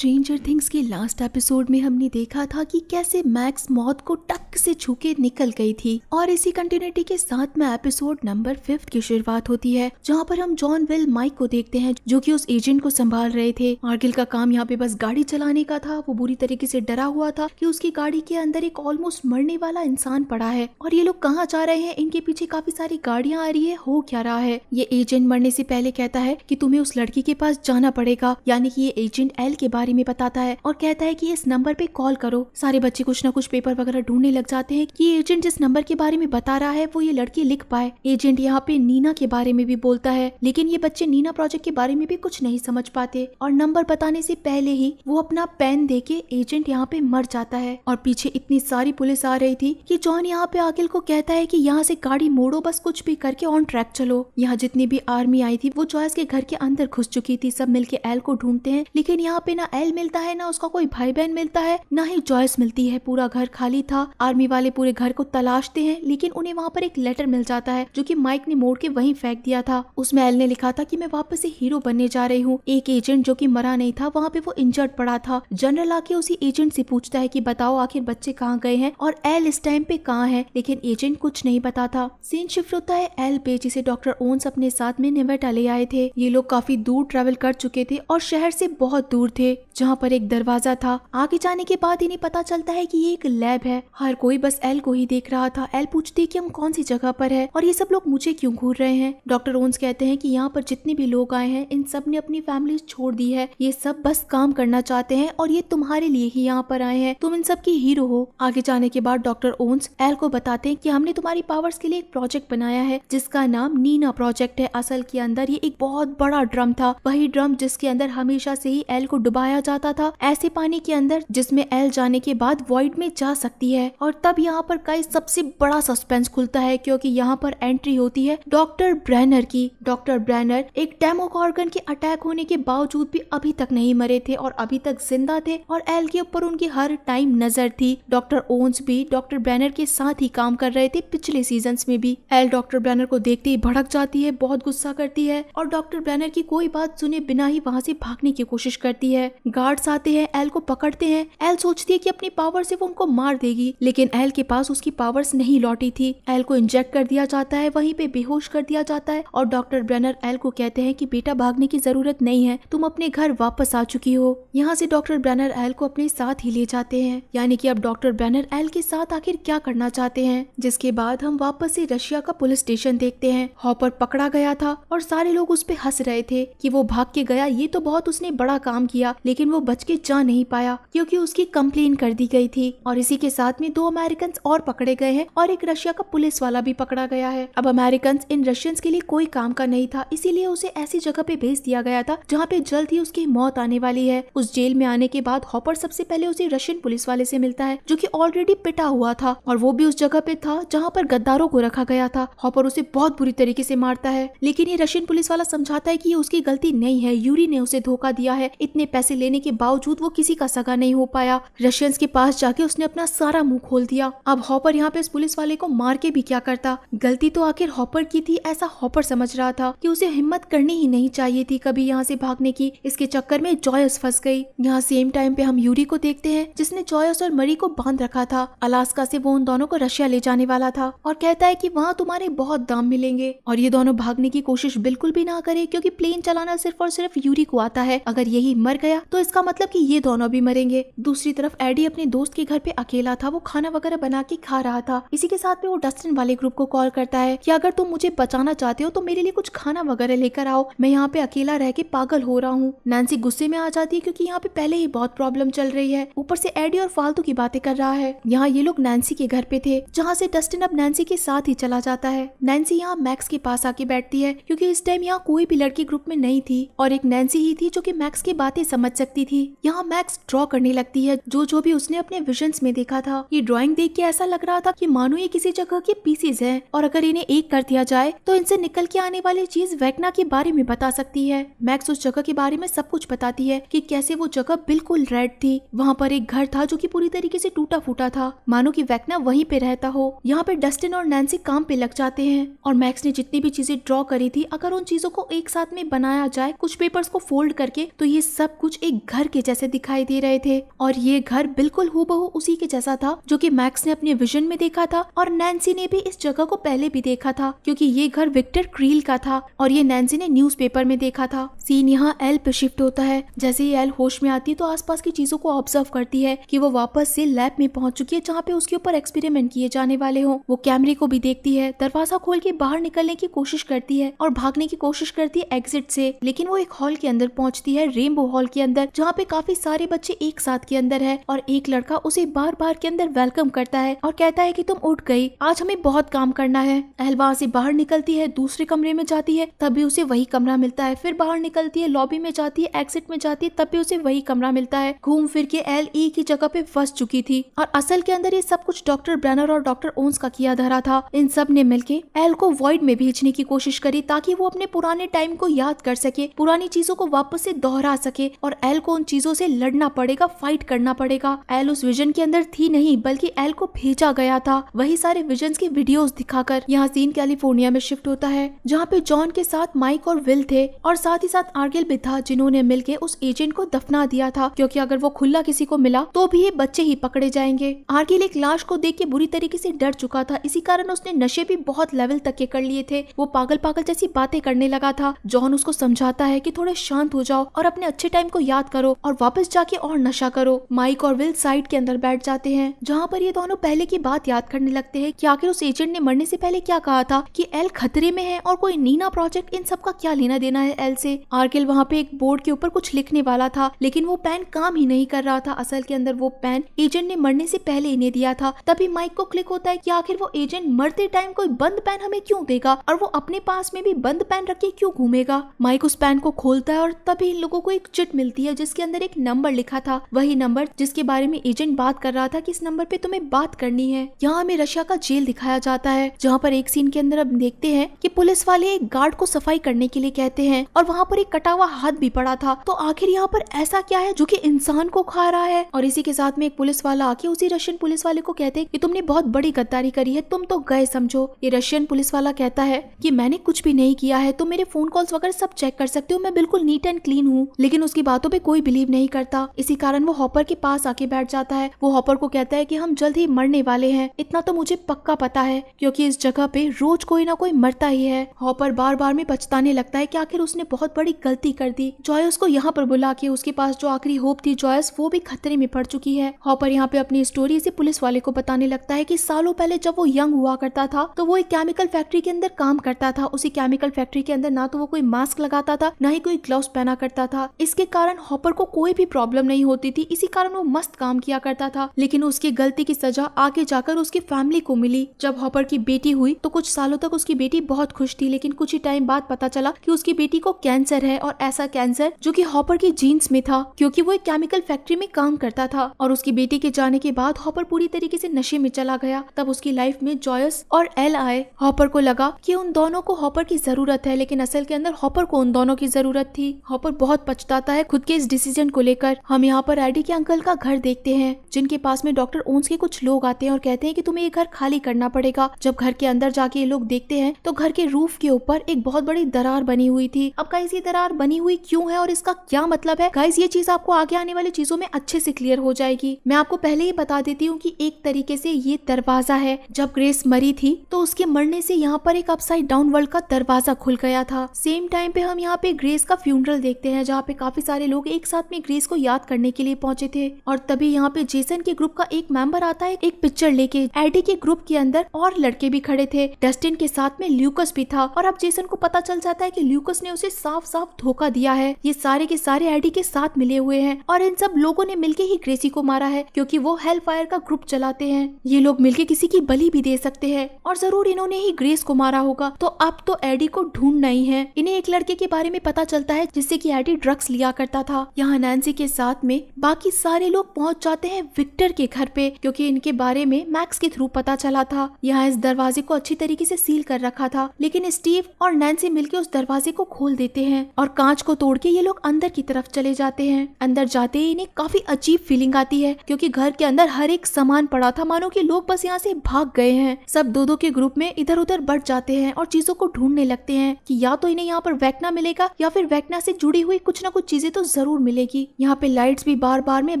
स्ट्रेंजर थिंग्स के लास्ट एपिसोड में हमने देखा था कि कैसे मैक्स मौत को टक से छूके निकल गई थी और इसी कंटिन्यूटी के साथ में एपिसोड नंबर फिफ्थ की शुरुआत होती है जहाँ पर हम जॉन विल माइक को देखते हैं जो कि उस एजेंट को संभाल रहे थे आर्गिल का काम यहाँ पे बस गाड़ी चलाने का था वो बुरी तरीके से डरा हुआ था की उसकी गाड़ी के अंदर एक ऑलमोस्ट मरने वाला इंसान पड़ा है और ये लोग कहाँ जा रहे हैं इनके पीछे काफी सारी गाड़ियाँ आ रही है हो क्या रहा है ये एजेंट मरने से पहले कहता है की तुम्हे उस लड़की के पास जाना पड़ेगा यानी की ये एजेंट एल के बारे बारे में बताता है और कहता है कि इस नंबर पे कॉल करो सारे बच्चे कुछ ना कुछ पेपर वगैरह ढूंढने लग जाते हैं कि एजेंट जिस नंबर के बारे में बता रहा है वो ये लड़की लिख पाए एजेंट यहाँ पे नीना के बारे में भी बोलता है लेकिन ये बच्चे नीना प्रोजेक्ट के बारे में भी कुछ नहीं समझ पाते और नंबर बताने से पहले ही वो अपना पेन दे के एजेंट यहाँ पे मर जाता है और पीछे इतनी सारी पुलिस आ रही थी की जॉन यहाँ पे आकिल को कहता है की यहाँ से गाड़ी मोड़ो बस कुछ भी करके ऑन ट्रैक चलो यहाँ जितनी भी आर्मी आई थी वो चॉइस के घर के अंदर घुस चुकी थी सब मिलके एल को ढूंढते हैं लेकिन यहाँ पे ना पायल मिलता है ना उसका कोई भाई बहन मिलता है ना ही जॉयस मिलती है पूरा घर खाली था आर्मी वाले पूरे घर को तलाशते हैं लेकिन उन्हें वहाँ पर एक लेटर मिल जाता है जो की माइक ने मोड़ के वही फेंक दिया था उसमें एल ने लिखा था की मैं वापस से हीरो बनने जा रही हूँ एक एजेंट जो की मरा नहीं था वहाँ पे वो इंजर्ड पड़ा था जनरल आके उसी एजेंट से पूछता है की बताओ आखिर बच्चे कहाँ गए हैं और एल इस टाइम पे कहाँ है लेकिन एजेंट कुछ नहीं बताता सीन शिफ्ट होता है एल पे जिसे डॉक्टर ओन्स अपने साथ में निवेटा ले आए थे ये लोग काफी दूर ट्रेवल कर चुके थे और शहर से बहुत दूर थे जहाँ पर एक दरवाजा था आगे जाने के बाद इन्हें पता चलता है कि ये एक लैब है हर कोई बस एल को ही देख रहा था एल पूछती है कि हम कौन सी जगह पर है और ये सब लोग मुझे क्यों घूर रहे हैं डॉक्टर ओन्स कहते हैं कि यहाँ पर जितने भी लोग आए हैं इन सब ने अपनी फैमिली छोड़ दी है ये सब बस काम करना चाहते हैं और ये तुम्हारे लिए ही यहाँ पर आए हैं तुम इन सब की हीरो हो आगे जाने के बाद डॉक्टर ओन्स एल को बताते हैं कि हमने तुम्हारी पावर्स के लिए एक प्रोजेक्ट बनाया है जिसका नाम नीना प्रोजेक्ट है असल के अंदर ये एक बहुत बड़ा ड्रम था वही ड्रम जिसके अंदर हमेशा से ही एल को डुबाया पाया जाता था ऐसे पानी के अंदर जिसमें एल जाने के बाद वॉइड में जा सकती है और तब यहाँ पर का सबसे बड़ा सस्पेंस खुलता है क्योंकि यहाँ पर एंट्री होती है डॉक्टर ब्रैनर की डॉक्टर ब्रैनर एक डेमोकॉर्गन के अटैक होने के बावजूद भी अभी तक नहीं मरे थे और अभी तक जिंदा थे और एल के ऊपर उनकी हर टाइम नजर थी डॉक्टर ओन्स भी डॉक्टर ब्रैनर के साथ ही काम कर रहे थे पिछले सीजन में भी एल डॉक्टर ब्रैनर को देखते ही भड़क जाती है बहुत गुस्सा करती है और डॉक्टर ब्रैनर की कोई बात सुने बिना ही वहाँ से भागने की कोशिश करती है गार्ड्स आते हैं एल को पकड़ते हैं एल सोचती है कि अपनी पावर से वो उनको मार देगी लेकिन एल के पास उसकी पावर्स नहीं लौटी थी एल को इंजेक्ट कर दिया जाता है वहीं पे बेहोश कर दिया जाता है और डॉक्टर ब्रेनर एल को कहते हैं कि बेटा भागने की जरूरत नहीं है तुम अपने घर वापस आ चुकी हो यहाँ से डॉक्टर ब्रेनर एल को अपने साथ ही ले जाते हैं यानी कि अब डॉक्टर ब्रेनर एल के साथ आखिर क्या करना चाहते हैं जिसके बाद हम वापस से रशिया का पुलिस स्टेशन देखते हैं हॉपर पकड़ा गया था और सारे लोग उस पर हंस रहे थे कि वो भाग के गया ये तो बहुत उसने बड़ा काम किया लेकिन लेकिन वो बच के जा नहीं पाया क्योंकि उसकी कंप्लेन कर दी गई थी और इसी के साथ में दो अमेरिकन और पकड़े गए हैं और एक रशिया का पुलिस वाला भी पकड़ा गया है अब अमेरिकन इन रशियन के लिए कोई काम का नहीं था इसीलिए उसे ऐसी जगह पे भेज दिया गया था जहाँ पे जल्द ही उसकी मौत आने वाली है उस जेल में आने के बाद हॉपर सबसे पहले उसे रशियन पुलिस वाले से मिलता है जो कि ऑलरेडी पिटा हुआ था और वो भी उस जगह पे था जहाँ पर गद्दारों को रखा गया था हॉपर उसे बहुत बुरी तरीके से मारता है लेकिन ये रशियन पुलिस वाला समझाता है की उसकी गलती नहीं है यूरी ने उसे धोखा दिया है इतने पैसे लेने देने के बावजूद वो किसी का सगा नहीं हो पाया रशियंस के पास जाके उसने अपना सारा मुंह खोल दिया अब हॉपर यहाँ पे इस पुलिस वाले को मार के भी क्या करता गलती तो आखिर हॉपर की थी ऐसा हॉपर समझ रहा था कि उसे हिम्मत करनी ही नहीं चाहिए थी कभी यहाँ से भागने की इसके चक्कर में जॉयस फंस गई यहाँ सेम टाइम पे हम यूरी को देखते हैं जिसने जॉयस और मरी को बांध रखा था अलास्का से वो उन दोनों को रशिया ले जाने वाला था और कहता है कि वहाँ तुम्हारे बहुत दाम मिलेंगे और ये दोनों भागने की कोशिश बिल्कुल भी ना करे क्योंकि प्लेन चलाना सिर्फ और सिर्फ यूरी को आता है अगर यही मर गया तो इसका मतलब कि ये दोनों भी मरेंगे दूसरी तरफ एडी अपने दोस्त के घर पे अकेला था वो खाना वगैरह बना के खा रहा था इसी के साथ में वो डस्टिन वाले ग्रुप को कॉल करता है कि अगर तुम मुझे बचाना चाहते हो तो मेरे लिए कुछ खाना वगैरह लेकर आओ मैं यहाँ पे अकेला रह के पागल हो रहा हूँ नैन्सी गुस्से में आ जाती है क्योंकि यहाँ पे पहले ही बहुत प्रॉब्लम चल रही है ऊपर से एडी और फालतू की बातें कर रहा है यहाँ ये लोग नैन्सी के घर पे थे जहाँ से डस्टिन अब नैन्सी के साथ ही चला जाता है नैन्सी यहाँ मैक्स के पास आके बैठती है क्यूँकी इस टाइम यहाँ कोई भी लड़की ग्रुप में नहीं थी और एक नैन्सी ही थी जो की मैक्स की बातें समझ सकती सकती थी यहाँ मैक्स ड्रॉ करने लगती है जो जो भी उसने अपने विजन में देखा था ये ड्रॉइंग देख के ऐसा लग रहा था की मानो ये किसी जगह के पीसीज है और अगर इन्हें एक कर दिया जाए तो इनसे निकल के आने वाली चीज वैकना के बारे में बता सकती है मैक्स उस जगह के बारे में सब कुछ बताती है की कैसे वो जगह बिल्कुल रेड थी वहाँ पर एक घर था जो की पूरी तरीके ऐसी टूटा फूटा था मानो की वैकना वही पे रहता हो यहाँ पे डस्टिन और नैन्सी काम पे लग जाते हैं और मैक्स ने जितनी भी चीजें ड्रॉ करी थी अगर उन चीजों को एक साथ में बनाया जाए कुछ पेपर्स को फोल्ड करके तो ये सब कुछ एक घर के जैसे दिखाई दे रहे थे और ये घर बिल्कुल हूबहू उसी के जैसा था जो कि मैक्स ने अपने विजन में देखा था और नैन्सी ने भी इस जगह को पहले भी देखा था क्योंकि ये घर विक्टर क्रील का था और ये नैन्सी ने न्यूज़पेपर में देखा था सीन यहाँ एल पे शिफ्ट होता है जैसे ही एल होश में आती है तो आसपास की चीजों को ऑब्जर्व करती है कि वो वापस से लैब में पहुंच चुकी है जहाँ पे उसके ऊपर एक्सपेरिमेंट किए जाने वाले हों वो कैमरे को भी देखती है दरवाजा खोल के बाहर निकलने की कोशिश करती है और भागने की कोशिश करती है एग्जिट से लेकिन वो एक हॉल के अंदर पहुंचती है रेनबो हॉल के अंदर अंदर जहाँ पे काफी सारे बच्चे एक साथ के अंदर है और एक लड़का उसे बार बार के अंदर वेलकम करता है और कहता है की तुम उठ गई आज हमें बहुत काम करना है अहल वहाँ से बाहर निकलती है दूसरे कमरे में जाती है तभी उसे वही कमरा मिलता है फिर बाहर निकलती है लॉबी में जाती है एग्जिट में जाती है तभी उसे वही कमरा मिलता है घूम फिर के एल ई e की जगह पे फंस चुकी थी और असल के अंदर ये सब कुछ डॉक्टर ब्रैनर और डॉक्टर ओन्स का किया धरा था इन सब ने मिलके एल को वॉइड में भेजने की कोशिश करी ताकि वो अपने पुराने टाइम को याद कर सके पुरानी चीजों को वापस से दोहरा सके और एल को उन चीजों से लड़ना पड़ेगा फाइट करना पड़ेगा एल उस विजन के अंदर थी नहीं बल्कि एल को भेजा गया था वही सारे विजन की वीडियो दिखाकर यहाँ सीन कैलिफोर्निया में शिफ्ट होता है जहाँ पे जॉन के साथ माइक और विल थे और साथ ही साथ आर्गिल भी था जिन्होंने मिलकर उस एजेंट को दफना दिया था क्योंकि अगर वो खुला किसी को मिला तो भी ये बच्चे ही पकड़े जाएंगे आर्गिल एक लाश को देख के बुरी तरीके से डर चुका था इसी कारण उसने नशे भी बहुत लेवल तक के कर लिए थे वो पागल पागल जैसी बातें करने लगा था जॉन उसको समझाता है की थोड़े शांत हो जाओ और अपने अच्छे टाइम को याद याद करो और वापस जाके और नशा करो माइक और विल साइड के अंदर बैठ जाते हैं जहाँ पर ये दोनों पहले की बात याद करने लगते हैं कि आखिर उस एजेंट ने मरने से पहले क्या कहा था कि एल खतरे में है और कोई नीना प्रोजेक्ट इन सब का क्या लेना देना है एल से आरकेल वहाँ पे एक बोर्ड के ऊपर कुछ लिखने वाला था लेकिन वो पेन काम ही नहीं कर रहा था असल के अंदर वो पेन एजेंट ने मरने से पहले इन्हें दिया था तभी माइक को क्लिक होता है की आखिर वो एजेंट मरते टाइम कोई बंद पेन हमें क्यों देगा और वो अपने पास में भी बंद पेन रख के क्यों घूमेगा माइक उस पेन को खोलता है और तभी इन लोगों को एक चिट मिलती है है जिसके अंदर एक नंबर लिखा था वही नंबर जिसके बारे में एजेंट बात कर रहा था कि इस नंबर पे तुम्हें बात करनी है यहाँ हमें रशिया का जेल दिखाया जाता है जहाँ पर एक सीन के अंदर अब देखते हैं कि पुलिस वाले एक गार्ड को सफाई करने के लिए कहते हैं और वहाँ पर एक कटा हुआ हाथ भी पड़ा था तो आखिर यहाँ पर ऐसा क्या है जो की इंसान को खा रहा है और इसी के साथ में एक पुलिस वाला आके उसी रशियन पुलिस वाले को कहते हैं कि तुमने बहुत बड़ी गद्दारी करी है तुम तो गए समझो ये रशियन पुलिस वाला कहता है कि मैंने कुछ भी नहीं किया है तुम मेरे फोन कॉल्स वगैरह सब चेक कर सकते हो मैं बिल्कुल नीट एंड क्लीन हूँ लेकिन उसकी बातों पे कोई बिलीव नहीं करता इसी कारण वो हॉपर के पास आके बैठ जाता है वो हॉपर को कहता है कि हम जल्द ही मरने वाले हैं इतना तो मुझे पक्का पता है क्योंकि इस जगह पे रोज कोई ना कोई मरता ही है हॉपर बार बार में पछताने लगता है कि आखिर उसने बहुत बड़ी गलती कर दी जॉयस को यहाँ पर बुला के उसके पास जो आखिरी होप थी जॉयस वो भी खतरे में पड़ चुकी है हॉपर यहाँ पे अपनी स्टोरी से पुलिस वाले को बताने लगता है की सालों पहले जब वो यंग हुआ करता था तो वो एक केमिकल फैक्ट्री के अंदर काम करता था उसी केमिकल फैक्ट्री के अंदर ना तो वो कोई मास्क लगाता था ना ही कोई ग्लव पहना करता था इसके कारण हॉपर को कोई भी प्रॉब्लम नहीं होती थी इसी कारण वो मस्त काम किया करता था लेकिन उसकी गलती की सजा आगे जाकर उसकी फैमिली को मिली जब हॉपर की बेटी हुई तो कुछ सालों तक उसकी बेटी बहुत खुश थी लेकिन कुछ ही टाइम बाद पता चला की उसकी बेटी को कैंसर है और ऐसा कैंसर जो की हॉपर की जीन्स में था क्यूँकी वो एक केमिकल फैक्ट्री में काम करता था और उसकी बेटी के जाने के बाद हॉपर पूरी तरीके ऐसी नशे में चला गया तब उसकी लाइफ में जॉयस और एल आए हॉपर को लगा की उन दोनों को हॉपर की जरूरत है लेकिन असल के अंदर हॉपर को उन दोनों की जरूरत थी हॉपर बहुत पछताता है खुद के इस डिसीजन को लेकर हम यहाँ पर आईडी के अंकल का घर देखते हैं जिनके पास में डॉक्टर ओन्स के कुछ लोग आते हैं और कहते हैं कि तुम्हें ये घर खाली करना पड़ेगा जब घर के अंदर जाके ये लोग देखते हैं तो घर के रूफ के ऊपर एक बहुत बड़ी दरार बनी हुई थी अब गाइस ये दरार बनी हुई क्यों है और इसका क्या मतलब है गाइस ये चीज आपको आगे आने वाली चीजों में अच्छे से क्लियर हो जाएगी मैं आपको पहले ही बता देती हूँ की एक तरीके से ये दरवाजा है जब ग्रेस मरी थी तो उसके मरने से यहाँ पर एक अपसाइड डाउन वर्ल्ड का दरवाजा खुल गया था सेम टाइम पे हम यहाँ पे ग्रेस का फ्यूनरल देखते हैं जहाँ पे काफी सारे लोग एक साथ में ग्रेस को याद करने के लिए पहुंचे थे और तभी यहाँ पे जेसन के ग्रुप का एक मेंबर आता है एक पिक्चर लेके एडी के ग्रुप के अंदर और लड़के भी खड़े थे डस्टिन के साथ में ल्यूकस भी था और अब जेसन को पता चल जाता है की ल्यूकस ने उसे साफ साफ धोखा दिया है ये सारे के सारे एडी के साथ मिले हुए है और इन सब लोगों ने मिलकर ही ग्रेसी को मारा है क्योंकि वो हेल फायर का ग्रुप चलाते हैं ये लोग मिलकर किसी की बलि भी दे सकते हैं और जरूर इन्होंने ही ग्रेस को मारा होगा तो अब तो एडी को ढूंढना ही है इन्हें एक लड़के के बारे में पता चलता है जिससे की एडी ड्रग्स लिया करता था था यहाँ नैन्सी के साथ में बाकी सारे लोग पहुँच जाते हैं विक्टर के घर पे क्योंकि इनके बारे में मैक्स के थ्रू पता चला था यहाँ इस दरवाजे को अच्छी तरीके से सील कर रखा था लेकिन स्टीव और नैन्सी मिलकर उस दरवाजे को खोल देते हैं और कांच को तोड़ के ये लोग अंदर की तरफ चले जाते हैं अंदर जाते ही इन्हें काफी अजीब फीलिंग आती है क्योंकि घर के अंदर हर एक सामान पड़ा था मानो कि लोग बस यहाँ से भाग गए हैं सब दो दो के ग्रुप में इधर उधर बढ़ जाते हैं और चीजों को ढूंढने लगते हैं कि या तो इन्हें यहाँ पर वैकना मिलेगा या फिर वैकना से जुड़ी हुई कुछ ना कुछ चीजें तो जरूर मिलेगी यहाँ पे लाइट्स भी बार बार में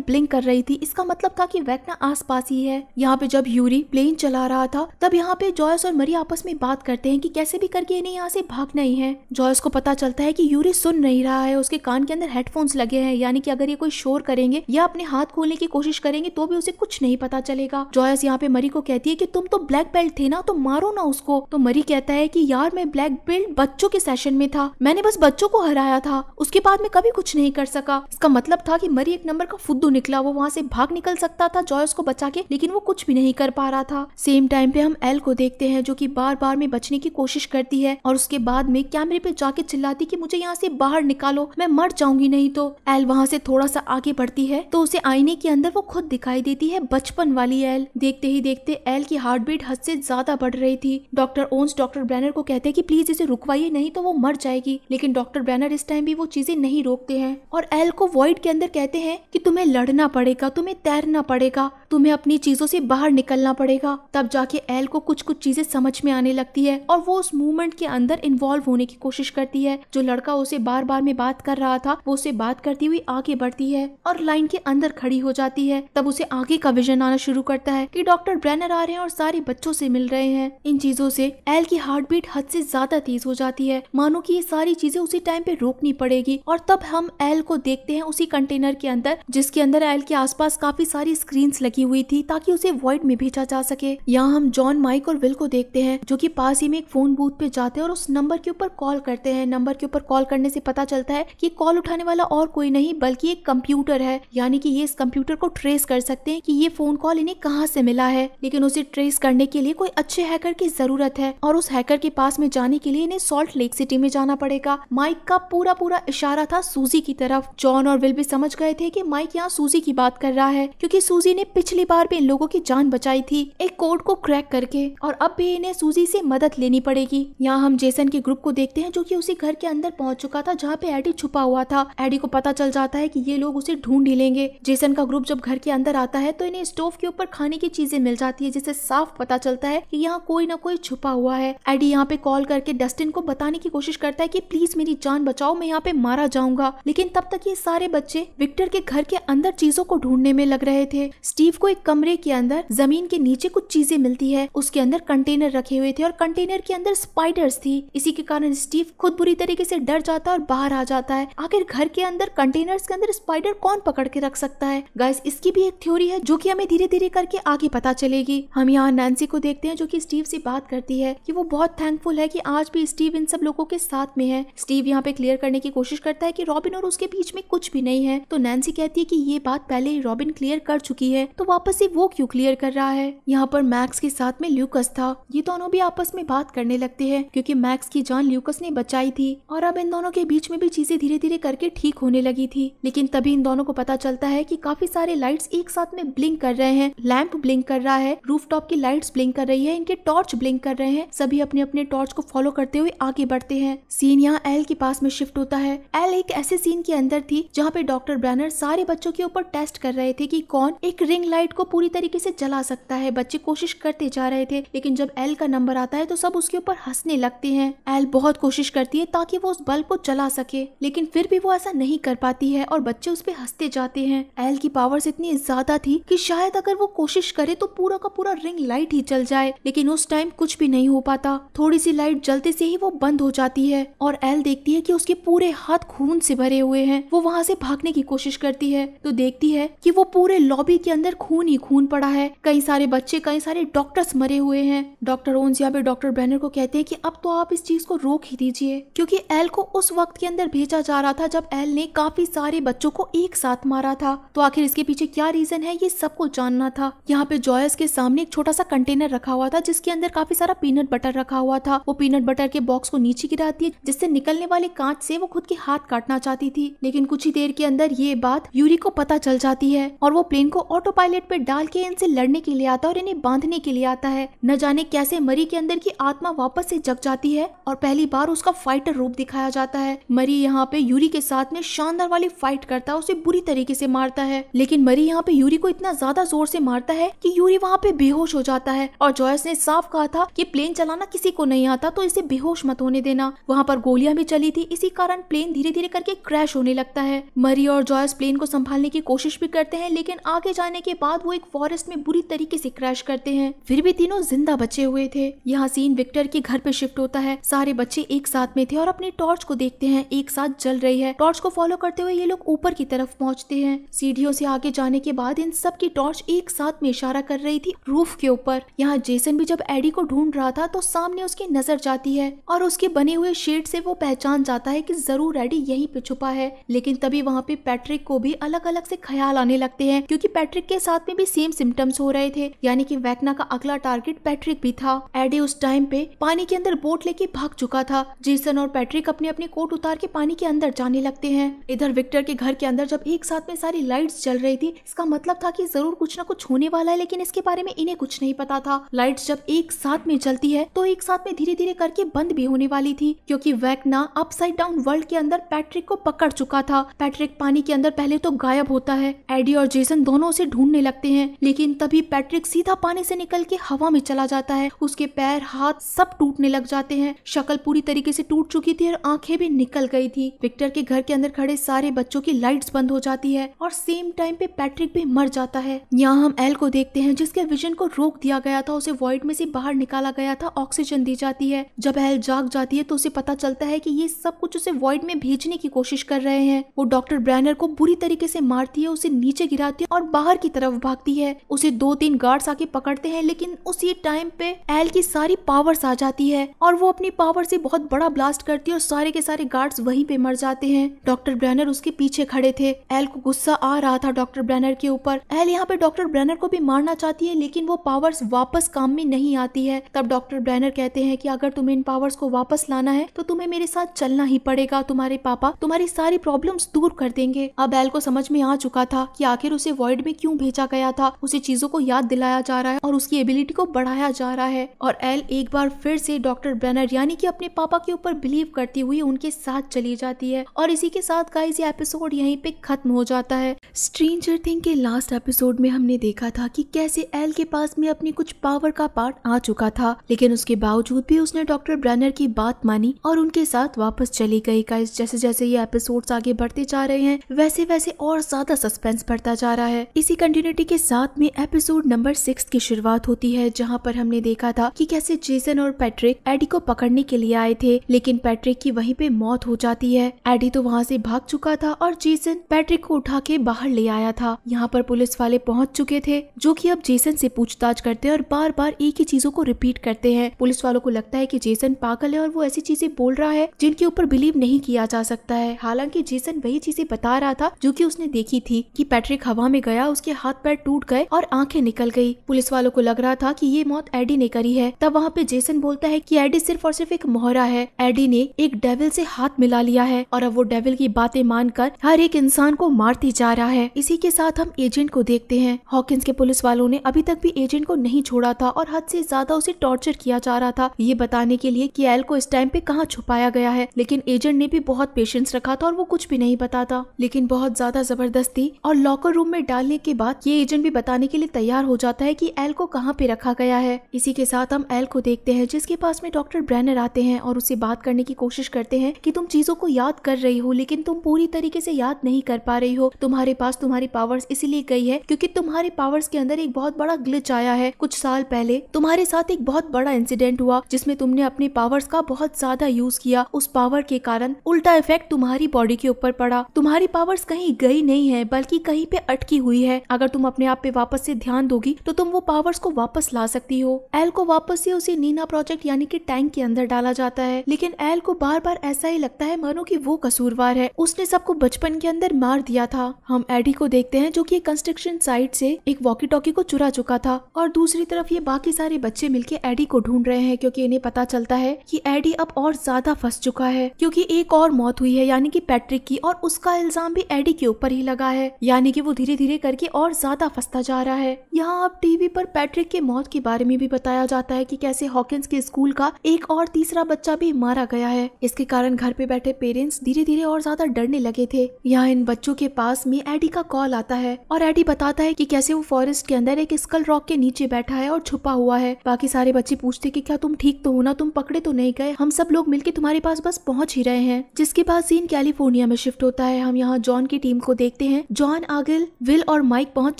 ब्लिंक कर रही थी इसका मतलब था कि वैकना आसपास ही है यहाँ पे जब यूरी प्लेन चला रहा था तब यहाँ पे जॉयस और मरी आपस में बात करते हैं कि कैसे भी करके इन्हें यहाँ से भाग नहीं है जॉयस को पता चलता है कि यूरी सुन नहीं रहा है उसके कान के अंदर हेडफोन्स लगे हैं यानी कि अगर ये कोई शोर करेंगे या अपने हाथ खोलने की कोशिश करेंगे तो भी उसे कुछ नहीं पता चलेगा जॉयस यहाँ पे मरी को कहती है की तुम तो ब्लैक बेल्ट थे ना तो मारो ना उसको तो मरी कहता है की यार मैं ब्लैक बेल्ट बच्चों के सेशन में था मैंने बस बच्चों को हराया था उसके बाद में कभी कुछ नहीं कर सका इसका मतलब था कि मरी एक नंबर का फुद्दू निकला वो वहाँ से भाग निकल सकता था जॉयस को बचा के लेकिन वो कुछ भी नहीं कर पा रहा था सेम टाइम पे हम एल को देखते हैं जो की बार बार में बचने की कोशिश करती है और उसके बाद में कैमरे पे जाके चिल्लाती की मुझे यहाँ से बाहर निकालो मैं मर जाऊंगी नहीं तो एल वहाँ से थोड़ा सा आगे बढ़ती है तो उसे आईने के अंदर वो खुद दिखाई देती है बचपन वाली एल देखते ही देखते एल की हार्ट बीट हद से ज्यादा बढ़ रही थी डॉक्टर ओन्स डॉक्टर ब्रैनर को कहते हैं कि प्लीज इसे रुकवाइए नहीं तो वो मर जाएगी लेकिन डॉक्टर ब्रैनर इस टाइम भी वो चीजें नहीं रोकते हैं और और एल को वॉइड के अंदर कहते हैं कि तुम्हें लड़ना पड़ेगा तुम्हें तैरना पड़ेगा तुम्हें अपनी चीजों से बाहर निकलना पड़ेगा तब जाके एल को कुछ कुछ चीजें समझ में आने लगती है और वो उस मूवमेंट के अंदर इन्वॉल्व होने की कोशिश करती है जो लड़का उसे बार बार में बात कर रहा था वो उसे बात करती हुई आगे बढ़ती है और लाइन के अंदर खड़ी हो जाती है तब उसे आगे का विजन आना शुरू करता है की डॉक्टर ब्रैनर आ रहे हैं और सारे बच्चों से मिल रहे हैं इन चीजों से एल की हार्ट बीट हद से ज्यादा तेज हो जाती है मानो की ये सारी चीजें उसी टाइम पे रोकनी पड़ेगी और तब हम एल को देखते हैं उसी कंटेनर के अंदर जिसके अंदर एल के आसपास काफी सारी स्क्रीन लगी हुई थी ताकि उसे वॉइड में भेजा जा सके यहाँ हम जॉन माइक और विल को देखते हैं जो की पास ही में एक फोन बूथ पे जाते हैं और उस नंबर के ऊपर कॉल करते हैं नंबर के ऊपर कॉल करने से पता चलता है की कॉल उठाने वाला और कोई नहीं बल्कि एक कंप्यूटर है यानी की ये इस कंप्यूटर को ट्रेस कर सकते हैं की ये फोन कॉल इन्हें कहाँ से मिला है लेकिन उसे ट्रेस करने के लिए कोई अच्छे हैकर की जरूरत है और उस हैकर के पास में जाने के लिए इन्हें सॉल्ट लेक सिटी में जाना पड़ेगा माइक का पूरा पूरा इशारा था सूजी की तरफ तरफ जॉन और विल भी समझ गए थे कि माइक यहाँ सूजी की बात कर रहा है क्योंकि सूजी ने पिछली बार भी इन लोगों की जान बचाई थी एक कोड को क्रैक करके और अब भी इन्हें सूजी से मदद लेनी पड़ेगी यहाँ हम जेसन के ग्रुप को देखते हैं जो कि उसी घर के अंदर पहुंच चुका था जहाँ पे एडी छुपा हुआ था एडी को पता चल जाता है की ये लोग उसे ढूंढ ही लेंगे जेसन का ग्रुप जब घर के अंदर आता है तो इन्हें स्टोव के ऊपर खाने की चीजें मिल जाती है जिससे साफ पता चलता है की यहाँ कोई ना कोई छुपा हुआ है एडी यहाँ पे कॉल करके डस्टिन को बताने की कोशिश करता है की प्लीज मेरी जान बचाओ मैं यहाँ पे मारा जाऊंगा लेकिन तब तक ये सारे बच्चे विक्टर के घर के अंदर चीजों को ढूंढने में लग रहे थे स्टीव को एक कमरे के अंदर जमीन के नीचे कुछ चीजें मिलती है उसके अंदर कंटेनर रखे हुए थे और कंटेनर के अंदर स्पाइडर्स थी इसी के कारण स्टीव खुद बुरी तरीके से डर जाता है और बाहर आ जाता है आखिर घर के अंदर कंटेनर्स के अंदर स्पाइडर कौन पकड़ के रख सकता है गाइस इसकी भी एक थ्योरी है जो की हमें धीरे धीरे करके आगे पता चलेगी हम यहाँ नैन्सी को देखते हैं जो की स्टीव से बात करती है की वो बहुत थैंकफुल है की आज भी स्टीव इन सब लोगों के साथ में है स्टीव यहाँ पे क्लियर करने की कोशिश करता है की रॉबिन और उसके बीच में कुछ भी नहीं है तो नैन्सी कहती है कि ये बात पहले ही रॉबिन क्लियर कर चुकी है तो वापस से वो क्यों क्लियर कर रहा है यहाँ पर मैक्स के साथ में ल्यूकस था ये दोनों भी आपस में बात करने लगते हैं क्यूँकी मैक्स की जान ल्यूकस ने बचाई थी और अब इन दोनों के बीच में भी चीजें धीरे धीरे करके ठीक होने लगी थी लेकिन तभी इन दोनों को पता चलता है कि काफी सारे लाइट्स एक साथ में ब्लिंक कर रहे हैं लैंप ब्लिंक कर रहा है रूफ टॉप की लाइट्स ब्लिंक कर रही है इनके टॉर्च ब्लिंक कर रहे हैं सभी अपने अपने टॉर्च को फॉलो करते हुए आगे बढ़ते हैं सीन यहाँ एल के पास में शिफ्ट होता है एल एक ऐसे सीन के अंदर अंदर थी जहाँ पे डॉक्टर ब्रैनर सारे बच्चों के ऊपर टेस्ट कर रहे थे कि कौन एक रिंग लाइट को पूरी तरीके से जला सकता है बच्चे कोशिश करते जा रहे थे लेकिन जब एल का नंबर आता है तो सब उसके ऊपर हंसने लगते हैं एल बहुत कोशिश करती है ताकि वो उस बल्ब को जला सके लेकिन फिर भी वो ऐसा नहीं कर पाती है और बच्चे उस पर हंसते जाते हैं एल की पावर्स इतनी ज्यादा थी कि शायद अगर वो कोशिश करे तो पूरा का पूरा रिंग लाइट ही जल जाए लेकिन उस टाइम कुछ भी नहीं हो पाता थोड़ी सी लाइट जलते से ही वो बंद हो जाती है और एल देखती है कि उसके पूरे हाथ खून से भरे हुए हैं हैं वो वहाँ से भागने की कोशिश करती है तो देखती है कि वो पूरे लॉबी के अंदर खून ही खून पड़ा है कई सारे बच्चे कई सारे डॉक्टर्स मरे हुए हैं डॉक्टर ओन्स या फिर डॉक्टर ब्रैनर को कहते हैं कि अब तो आप इस चीज को रोक ही दीजिए क्योंकि एल को उस वक्त के अंदर भेजा जा रहा था जब एल ने काफी सारे बच्चों को एक साथ मारा था तो आखिर इसके पीछे क्या रीजन है ये सबको जानना था यहाँ पे जॉयस के सामने एक छोटा सा कंटेनर रखा हुआ था जिसके अंदर काफी सारा पीनट बटर रखा हुआ था वो पीनट बटर के बॉक्स को नीचे गिराती है जिससे निकलने वाले कांच से वो खुद के हाथ काटना चाहती थी लेकिन कुछ ही देर के अंदर ये बात यूरी को पता चल जाती है और वो प्लेन को ऑटो पायलट पे डाल के इनसे लड़ने के लिए आता है और इन्हें बांधने के लिए आता है न जाने कैसे मरी के अंदर की आत्मा वापस से जग जाती है और पहली बार उसका फाइटर रूप दिखाया जाता है मरी यहाँ पे यूरी के साथ में शानदार वाली फाइट करता है उसे बुरी तरीके से मारता है लेकिन मरी यहाँ पे यूरी को इतना ज्यादा जोर से मारता है की यूरी वहाँ पे बेहोश हो जाता है और जॉयस ने साफ कहा था की प्लेन चलाना किसी को नहीं आता तो इसे बेहोश मत होने देना वहाँ पर गोलियां भी चली थी इसी कारण प्लेन धीरे धीरे करके क्रैश होने होने लगता है मरी और जॉयस प्लेन को संभालने की कोशिश भी करते हैं लेकिन आगे जाने के बाद वो एक फॉरेस्ट में बुरी तरीके से क्रैश करते हैं फिर भी तीनों जिंदा बचे हुए थे यहाँ सीन विक्टर के घर पे शिफ्ट होता है सारे बच्चे एक साथ में थे और अपने टॉर्च को देखते हैं एक साथ जल रही है टॉर्च को फॉलो करते हुए ये लोग ऊपर की तरफ पहुँचते हैं सीढ़ियों से आगे जाने के बाद इन सब की टॉर्च एक साथ में इशारा कर रही थी रूफ के ऊपर यहाँ जेसन भी जब एडी को ढूंढ रहा था तो सामने उसकी नजर जाती है और उसके बने हुए शेड से वो पहचान जाता है कि जरूर एडी यहीं पे छुपा है लेकिन तभी वहाँ पे पैट्रिक को भी अलग अलग से ख्याल आने लगते हैं क्योंकि पैट्रिक के साथ में भी सेम सिम्टम्स हो रहे थे यानी कि वैकना का अगला टारगेट पैट्रिक भी था एडी उस टाइम पे पानी के अंदर बोट लेके भाग चुका था जेसन और पैट्रिक अपने अपने कोट उतार के पानी के अंदर जाने लगते है इधर विक्टर के घर के अंदर जब एक साथ में सारी लाइट चल रही थी इसका मतलब था की जरूर कुछ न कुछ होने वाला है लेकिन इसके बारे में इन्हें कुछ नहीं पता था लाइट जब एक साथ में चलती है तो एक साथ में धीरे धीरे करके बंद भी होने वाली थी क्यूँकी वैकना अपसाइड डाउन वर्ल्ड के अंदर पैट्रिक को पकड़ चुका चुका था पैट्रिक पानी के अंदर पहले तो गायब होता है एडी और जेसन दोनों उसे ढूंढने लगते हैं लेकिन तभी पैट्रिक सीधा पानी से निकल के हवा में चला जाता है उसके पैर हाथ सब टूटने लग जाते हैं शक्ल पूरी तरीके से टूट चुकी थी और आंखें भी निकल गई थी विक्टर के घर के अंदर खड़े सारे बच्चों की लाइट बंद हो जाती है और सेम टाइम पे पैट्रिक भी मर जाता है यहाँ हम एल को देखते हैं जिसके विजन को रोक दिया गया था उसे वॉइड में से बाहर निकाला गया था ऑक्सीजन दी जाती है जब एल जाग जाती है तो उसे पता चलता है की ये सब कुछ उसे वॉइड में भेजने की कोशिश कर रहे रहे हैं वो डॉक्टर ब्रैनर को बुरी तरीके से मारती है उसे नीचे गिराती है और बाहर की तरफ भागती है उसे दो तीन गार्ड्स आके पकड़ते हैं लेकिन उसी टाइम पे एल की सारी पावर्स आ जाती है और वो अपनी पावर से बहुत बड़ा ब्लास्ट करती है और सारे के सारे गार्ड्स वहीं पे मर जाते हैं डॉक्टर ब्रैनर उसके पीछे खड़े थे एल को गुस्सा आ रहा था डॉक्टर ब्रैनर के ऊपर एल यहाँ पे डॉक्टर ब्रैनर को भी मारना चाहती है लेकिन वो पावर्स वापस काम में नहीं आती है तब डॉक्टर ब्रैनर कहते हैं कि अगर तुम्हें इन पावर्स को वापस लाना है तो तुम्हें मेरे साथ चलना ही पड़ेगा तुम्हारे पापा तुम्हारी सारी प्रॉब्लम्स दूर कर देंगे अब एल को समझ में आ चुका था कि आखिर उसे वर्ल्ड में क्यों भेजा गया था उसे चीजों को याद दिलाया जा रहा है और उसकी एबिलिटी को बढ़ाया जा रहा है और एल एक बार फिर से डॉक्टर ब्रैनर यानी कि अपने पापा के ऊपर बिलीव करती हुई उनके साथ चली जाती है और इसी के साथ गाइस ये एपिसोड यहीं पे खत्म हो जाता है स्ट्रेंजर थिंग के लास्ट एपिसोड में हमने देखा था कि कैसे एल के पास में अपनी कुछ पावर का पार्ट आ चुका था लेकिन उसके बावजूद भी उसने डॉक्टर ब्रैनर की बात मानी और उनके साथ वापस चली गई गाइस जैसे जैसे ये एपिसोड आगे बढ़ते जा रहे हैं वैसे वैसे और ज्यादा सस्पेंस बढ़ता जा रहा है इसी कंटिन्यूटी के साथ में एपिसोड नंबर सिक्स की शुरुआत होती है जहाँ पर हमने देखा था की कैसे जेसन और पैट्रिक एडी को पकड़ने के लिए आए थे लेकिन पैट्रिक की वही पे मौत हो जाती है एडी तो वहाँ से भाग चुका था और जेसन पैट्रिक को उठा के बाहर ले आया था यहाँ पर पुलिस वाले पहुँच चुके थे जो कि अब जेसन से पूछताछ करते हैं और बार बार एक ही चीजों को रिपीट करते हैं पुलिस वालों को लगता है कि जेसन पागल है और वो ऐसी चीजें बोल रहा है जिनके ऊपर बिलीव नहीं किया जा सकता है हालांकि कि जेसन वही चीजें बता रहा था जो कि उसने देखी थी कि पैट्रिक हवा में गया उसके हाथ पैर टूट गए और आंखें निकल गई पुलिस वालों को लग रहा था कि ये मौत एडी ने करी है तब वहाँ पे जेसन बोलता है कि एडी सिर्फ और सिर्फ एक मोहरा है एडी ने एक डेविल से हाथ मिला लिया है और अब वो डेविल की बातें मानकर हर एक इंसान को मारती जा रहा है इसी के साथ हम एजेंट को देखते हैं हॉकिंस के पुलिस वालों ने अभी तक भी एजेंट को नहीं छोड़ा था और हद से ज्यादा उसे टॉर्चर किया जा रहा था ये बताने के लिए कि एल को इस टाइम पे कहाँ छुपाया गया है लेकिन एजेंट ने भी बहुत पेशेंस रखा था और वो कुछ भी नहीं बताता लेकिन बहुत ज्यादा जबरदस्ती और लॉकर रूम में डालने के बाद ये एजेंट भी बताने के लिए तैयार हो जाता है की एल को कहाँ पे रखा गया है इसी के साथ हम एल को देखते हैं जिसके पास में डॉक्टर ब्रैनर आते हैं और उसे बात करने की कोशिश करते हैं कि तुम चीजों को याद कर रही हो लेकिन तुम पूरी तरीके से याद नहीं कर पा रही हो तुम्हारे पास तुम्हारी पावर्स इसीलिए गई है क्योंकि तुम्हारे पावर्स के अंदर एक बहुत बड़ा ग्लिच आया है कुछ साल पहले तुम्हारे साथ एक बहुत बड़ा इंसिडेंट हुआ जिसमें तुमने अपने पावर्स का बहुत ज्यादा यूज किया उस पावर के कारण उल्टा इफेक्ट तुम्हारी बॉडी के ऊपर पड़ा तुम्हारी पावर्स कहीं गई नहीं है बल्कि कहीं पे अटकी हुई है अगर तुम अपने आप पे वापस से ध्यान दोगी तो तुम वो पावर्स को वापस ला सकती हो एल को वापस से उसे नीना प्रोजेक्ट यानी कि टैंक के अंदर डाला जाता है लेकिन एल को बार बार ऐसा ही लगता है मानो की वो कसूरवार है उसने सबको बचपन के अंदर मार दिया था हम एडी को देखते हैं जो की कंस्ट्रक्शन साइट से एक वॉकी टॉकी को चुरा चुका था और दूसरी तरफ ये बाकी सारे बच्चे मिलके एडी को ढूंढ रहे हैं क्योंकि इन्हें पता चलता है कि एडी अब और ज्यादा फंस चुका है क्योंकि एक और मौत हुई है यानी कि पेट पैट्रिक की और उसका इल्जाम भी एडी के ऊपर ही लगा है यानी कि वो धीरे धीरे करके और ज्यादा फंसता जा रहा है यहाँ अब टीवी पर पैट्रिक के मौत के बारे में भी बताया जाता है कि कैसे हॉकिंस के स्कूल का एक और तीसरा बच्चा भी मारा गया है इसके कारण घर पे बैठे पेरेंट्स धीरे धीरे और ज्यादा डरने लगे थे यहाँ इन बच्चों के पास में एडी का कॉल आता है और एडी बताता है की कैसे वो फॉरेस्ट के अंदर एक स्कल रॉक के नीचे बैठा है और छुपा हुआ है बाकी सारे बच्चे पूछते की क्या तुम ठीक तो हो ना तुम पकड़े तो नहीं गए हम सब लोग मिलकर तुम्हारे पास बस पहुँच ही रहे हैं जिसके बाद सीन कैलिफोर्निया दुनिया में शिफ्ट होता है हम यहाँ जॉन की टीम को देखते हैं जॉन आगिल विल और माइक पहुंच